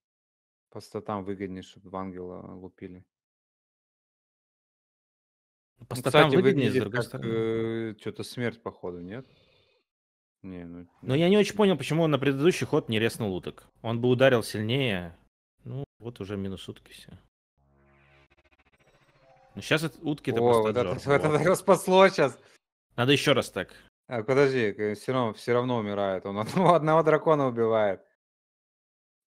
По статам выгоднее, чтобы в ангела лупили. По ну, статам выглядит с как, Э, что-то смерть, походу, нет? Не, ну... Но я не очень понял, почему он на предыдущий ход не резнул уток. Он бы ударил сильнее. Ну, вот уже минус утки все. Ну, сейчас это утки-то О, просто вот это, его спасло сейчас. Надо еще раз так. А, подожди, все равно, все равно умирает. Он одного, одного дракона убивает.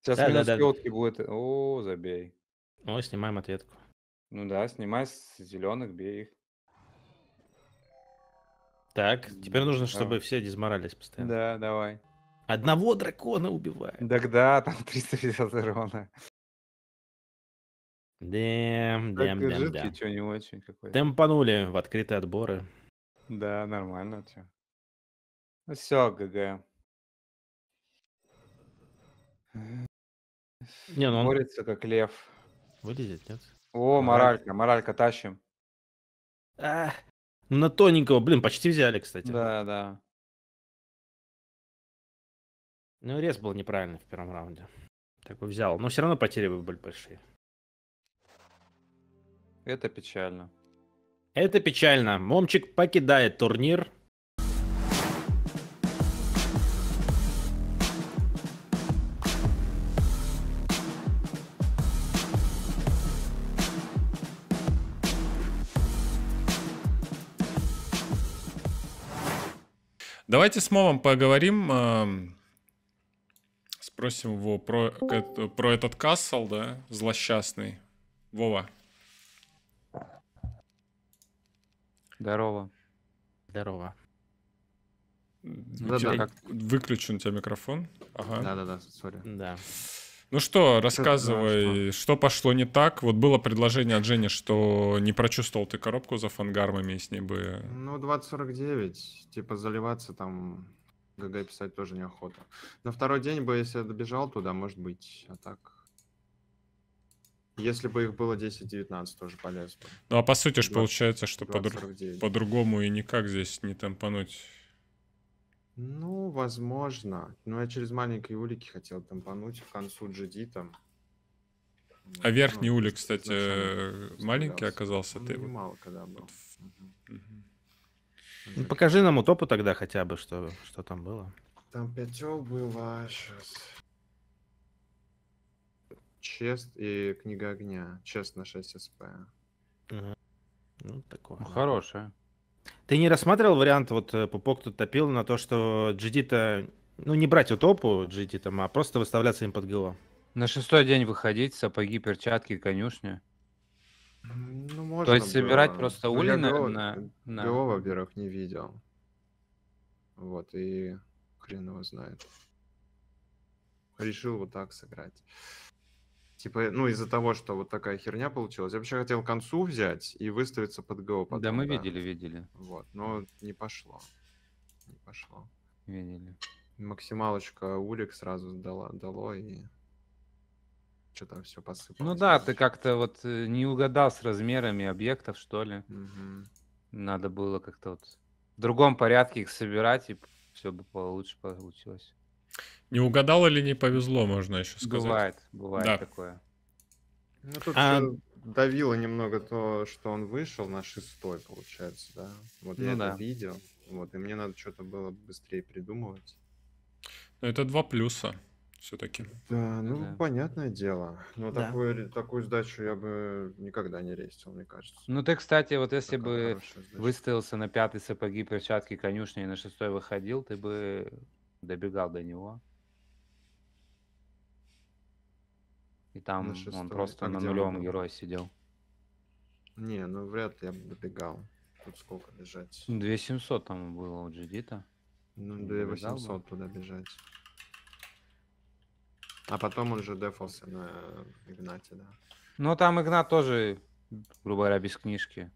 Сейчас да, минус да, да. утки будет. О, забей. Ну, снимаем ответку. Ну да, снимай с зеленых, бей их. Так, теперь нужно, чтобы все дезморались постоянно. Да, давай. Одного дракона убиваем. да, там 350 урона. Дэм, дэм, дэм, жидкий, да. что не очень какой -то. Темпанули в открытые отборы. Да, нормально все. Ну все, ГГ. Не, ну он... Борется как лев. Вылезет, нет? О, моралька, моралька, моралька тащим. А, на тоненького, блин, почти взяли, кстати. Да, да. Ну, рез был неправильный в первом раунде. Так бы взял. Но все равно потери бы были большие. Это печально. Это печально. Момчик покидает турнир. Давайте с Мовом поговорим. А, спросим его про, про этот кассел, да, злосчастный. Вова. Здорово. Здорово. Да, да, как... Выключен у тебя микрофон. Ага. Да, да, да, сори. Да. Ну что, рассказывай, знаю, что. что пошло не так? Вот было предложение от Жени, что не прочувствовал ты коробку за фангармами, и с ней бы... Ну, 2049, типа заливаться там ГГ писать тоже неохота. На второй день бы, если я добежал туда, может быть, а так... Если бы их было 10-19, тоже полез бы. Ну, а по сути же получается, что по-другому и никак здесь не темпануть. Ну, возможно. Но я через маленькие улики хотел там тампануть в концу GD там. А ну, верхний ну, улик, кстати, Зачем маленький оказался. Он ну, ты мало когда был. Угу. Ну, покажи нам утопу тогда хотя бы, что, что там было. Там пятёв было, сейчас. А Чест и книга огня. Чест на 6 СП. Угу. Ну, такое. Ну, хорошая. Ты не рассматривал вариант, вот э, Пупок тут топил на то, что GD-то, ну не брать утопу GD там, а просто выставляться им под ГО? На шестой день выходить, сапоги, перчатки, конюшня. Ну, можно То есть было. собирать просто ну, ули, наверное. на... ГО, во-первых, не видел. Вот, и хрен его знает. Решил вот так сыграть. Типа, ну, из-за того, что вот такая херня получилась. Я вообще хотел концу взять и выставиться под ГО потом. Да, мы да. видели, видели. Вот, но не пошло. Не пошло. Видели. Максималочка улик сразу дала, дало и что там все посыпалось. Ну да, ты как-то вот э, не угадал с размерами объектов, что ли. Угу. Надо было как-то вот в другом порядке их собирать, и все бы получше получилось. Не угадал или не повезло, можно еще сказать. Бывает, бывает да. такое. Ну, тут а... давило немного то, что он вышел на шестой, получается, да? Вот ну, я да. это видел. Вот, и мне надо что-то было быстрее придумывать. Ну это два плюса все-таки. Да, ну да. понятное дело. Но да. такую, такую сдачу я бы никогда не рейсил, мне кажется. Ну ты, кстати, вот если Такая бы выставился на пятый сапоги перчатки конюшни и на шестой выходил, ты бы добегал до него. И там он просто а на нулевом герое сидел. Не, ну вряд ли я бы добегал. Тут сколько бежать? 2700 там было у Джидита. Ну, 2800 туда бежать. А потом он же дефался на Игнате, да. Ну, там Игнат тоже, грубо говоря, без книжки.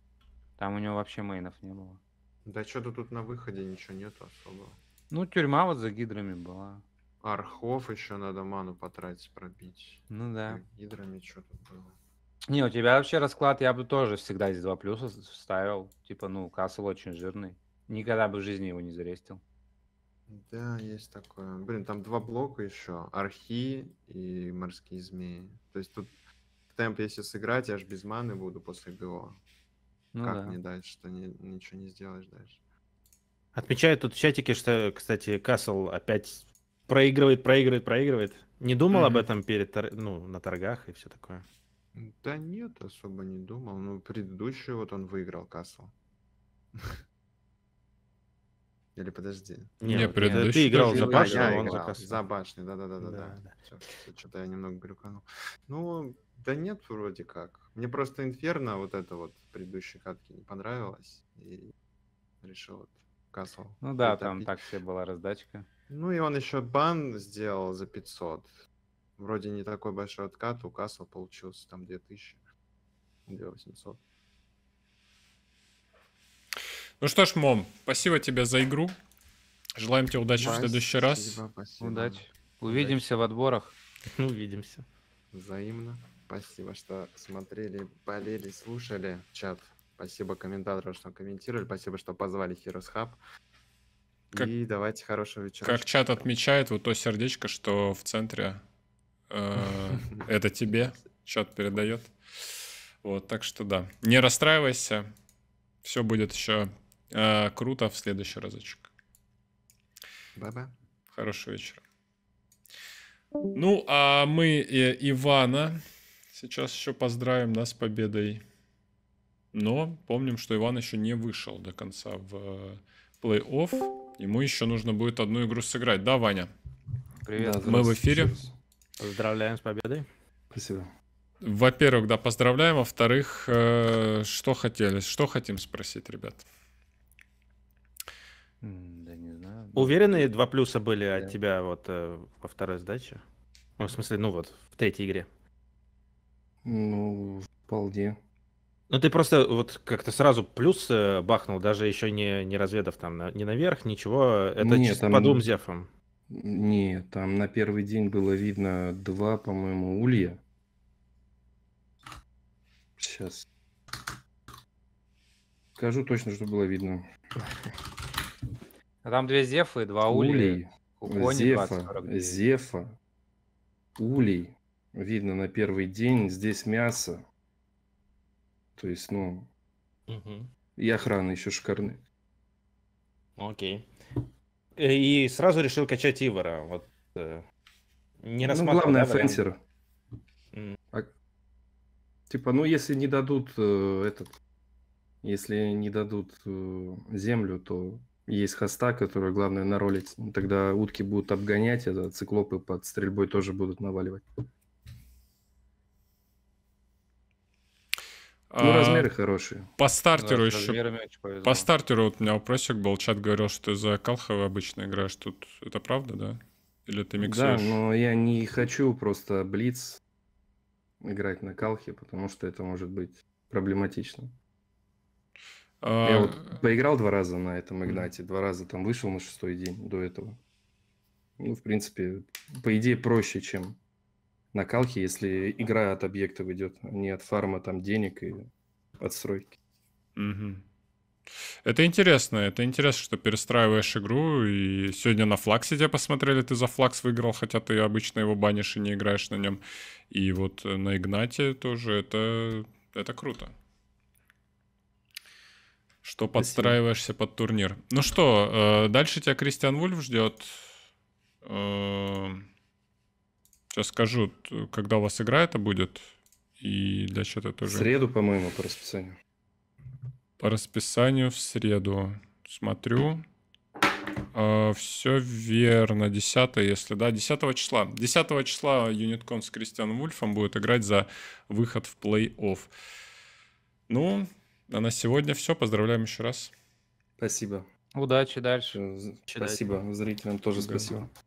Там у него вообще мейнов не было. Да что-то тут на выходе ничего нету особого. Ну, тюрьма вот за гидрами была. Архов еще надо ману потратить, пробить. Ну да. И гидрами что тут было. Не, у тебя вообще расклад, я бы тоже всегда здесь два плюса ставил. Типа, ну, Касл очень жирный. Никогда бы в жизни его не зарестил. Да, есть такое. Блин, там два блока еще. Архи и морские змеи. То есть тут темп, если сыграть, я аж без маны буду после БО. Ну как да. мне дальше, что не, ничего не сделаешь дальше. Отмечают тут в чатике, что, кстати, Касл опять проигрывает, проигрывает, проигрывает. Не думал mm-hmm. об этом перед, ну, на торгах и все такое? Да нет, особо не думал. Ну, предыдущий вот он выиграл Касл. Или подожди. Нет, нет предыдущий. Ты играл а за башню, а он играл. за Касл. За башню, да-да-да. да. Что-то я немного глюканул. Ну, да нет, вроде как. Мне просто Инферно вот это вот предыдущей катки не понравилось. И решил вот показывал. Ну да, Это... там так все была раздачка. Ну и он еще бан сделал за 500. Вроде не такой большой откат, у Касла получился там 2000, 2800. Ну что ж, Мом, спасибо тебе за игру. Желаем тебе удачи спасибо, в следующий раз. спасибо. Удачи. Увидимся удачи. в отборах. Увидимся. Взаимно. Спасибо, что смотрели, болели, слушали чат. Спасибо комментаторам, что комментировали. Спасибо, что позвали Heroes Hub. Как, и давайте хорошего вечера. Как чат отмечает, вот то сердечко, что в центре, э, это тебе чат передает. Вот, так что да. Не расстраивайся. Все будет еще э, круто в следующий разочек. Баба. Хорошего вечера. Ну, а мы Ивана сейчас еще поздравим нас с победой. Но помним, что Иван еще не вышел до конца в э, плей-офф. Ему еще нужно будет одну игру сыграть. Да, Ваня? Привет. Мы в эфире. Поздравляем с победой. Спасибо. Во-первых, да, поздравляем. Во-вторых, э, что хотели, что хотим спросить, ребят? Да не знаю. Ну, Уверены, два плюса были да. от тебя вот э, во второй сдаче? Ну, в смысле, ну вот, в третьей игре. Ну, вполне. Ну, ты просто вот как-то сразу плюс э, бахнул, даже еще не, не разведав там, на, не наверх, ничего. Это Нет, чисто там... по двум зефам. Не, там на первый день было видно два, по-моему, улья. Сейчас. Скажу точно, что было видно. А там две зефы и два улья. Улей, зефа, зефа, улей. Видно на первый день. Здесь мясо. То есть, ну, угу. и охрана еще шикарная. Окей. И сразу решил качать Ивара. Вот э, не рассматривал. Ну, главное, да, фенсер. Mm. А, типа, ну, если не дадут э, этот, если не дадут э, землю, то есть хоста, которую главное наролить. Тогда утки будут обгонять, это циклопы под стрельбой тоже будут наваливать. Ну, а, размеры хорошие. По стартеру да, еще. По стартеру вот у меня вопросик был. Чат говорил, что ты за Калхова обычно играешь. Тут это правда, да? Или ты миксуешь? Да, но я не хочу просто блиц играть на Калхе, потому что это может быть проблематично. А... Я вот поиграл два раза на этом Игнате, два раза там вышел на шестой день до этого. Ну, в принципе, по идее проще, чем на калке если игра от объектов идет, а не от фарма там денег и отстройки. Угу. Это интересно, это интересно, что перестраиваешь игру, и сегодня на флаксе тебя посмотрели, ты за флакс выиграл, хотя ты обычно его банишь и не играешь на нем. И вот э, на Игнате тоже это, это круто. Что Спасибо. подстраиваешься под турнир. Ну что, э, дальше тебя Кристиан Вульф ждет. Э, Сейчас скажу, когда у вас игра это будет, и для чего-то тоже... В среду, по-моему, по расписанию. По расписанию в среду. Смотрю. А, все верно. 10 если да, 10 числа. 10 числа Юнитком с Кристианом Ульфом будет играть за выход в плей-офф. Ну, а на сегодня все. Поздравляем еще раз. Спасибо. Удачи дальше. Спасибо. Удачи. Зрителям тоже спасибо. спасибо.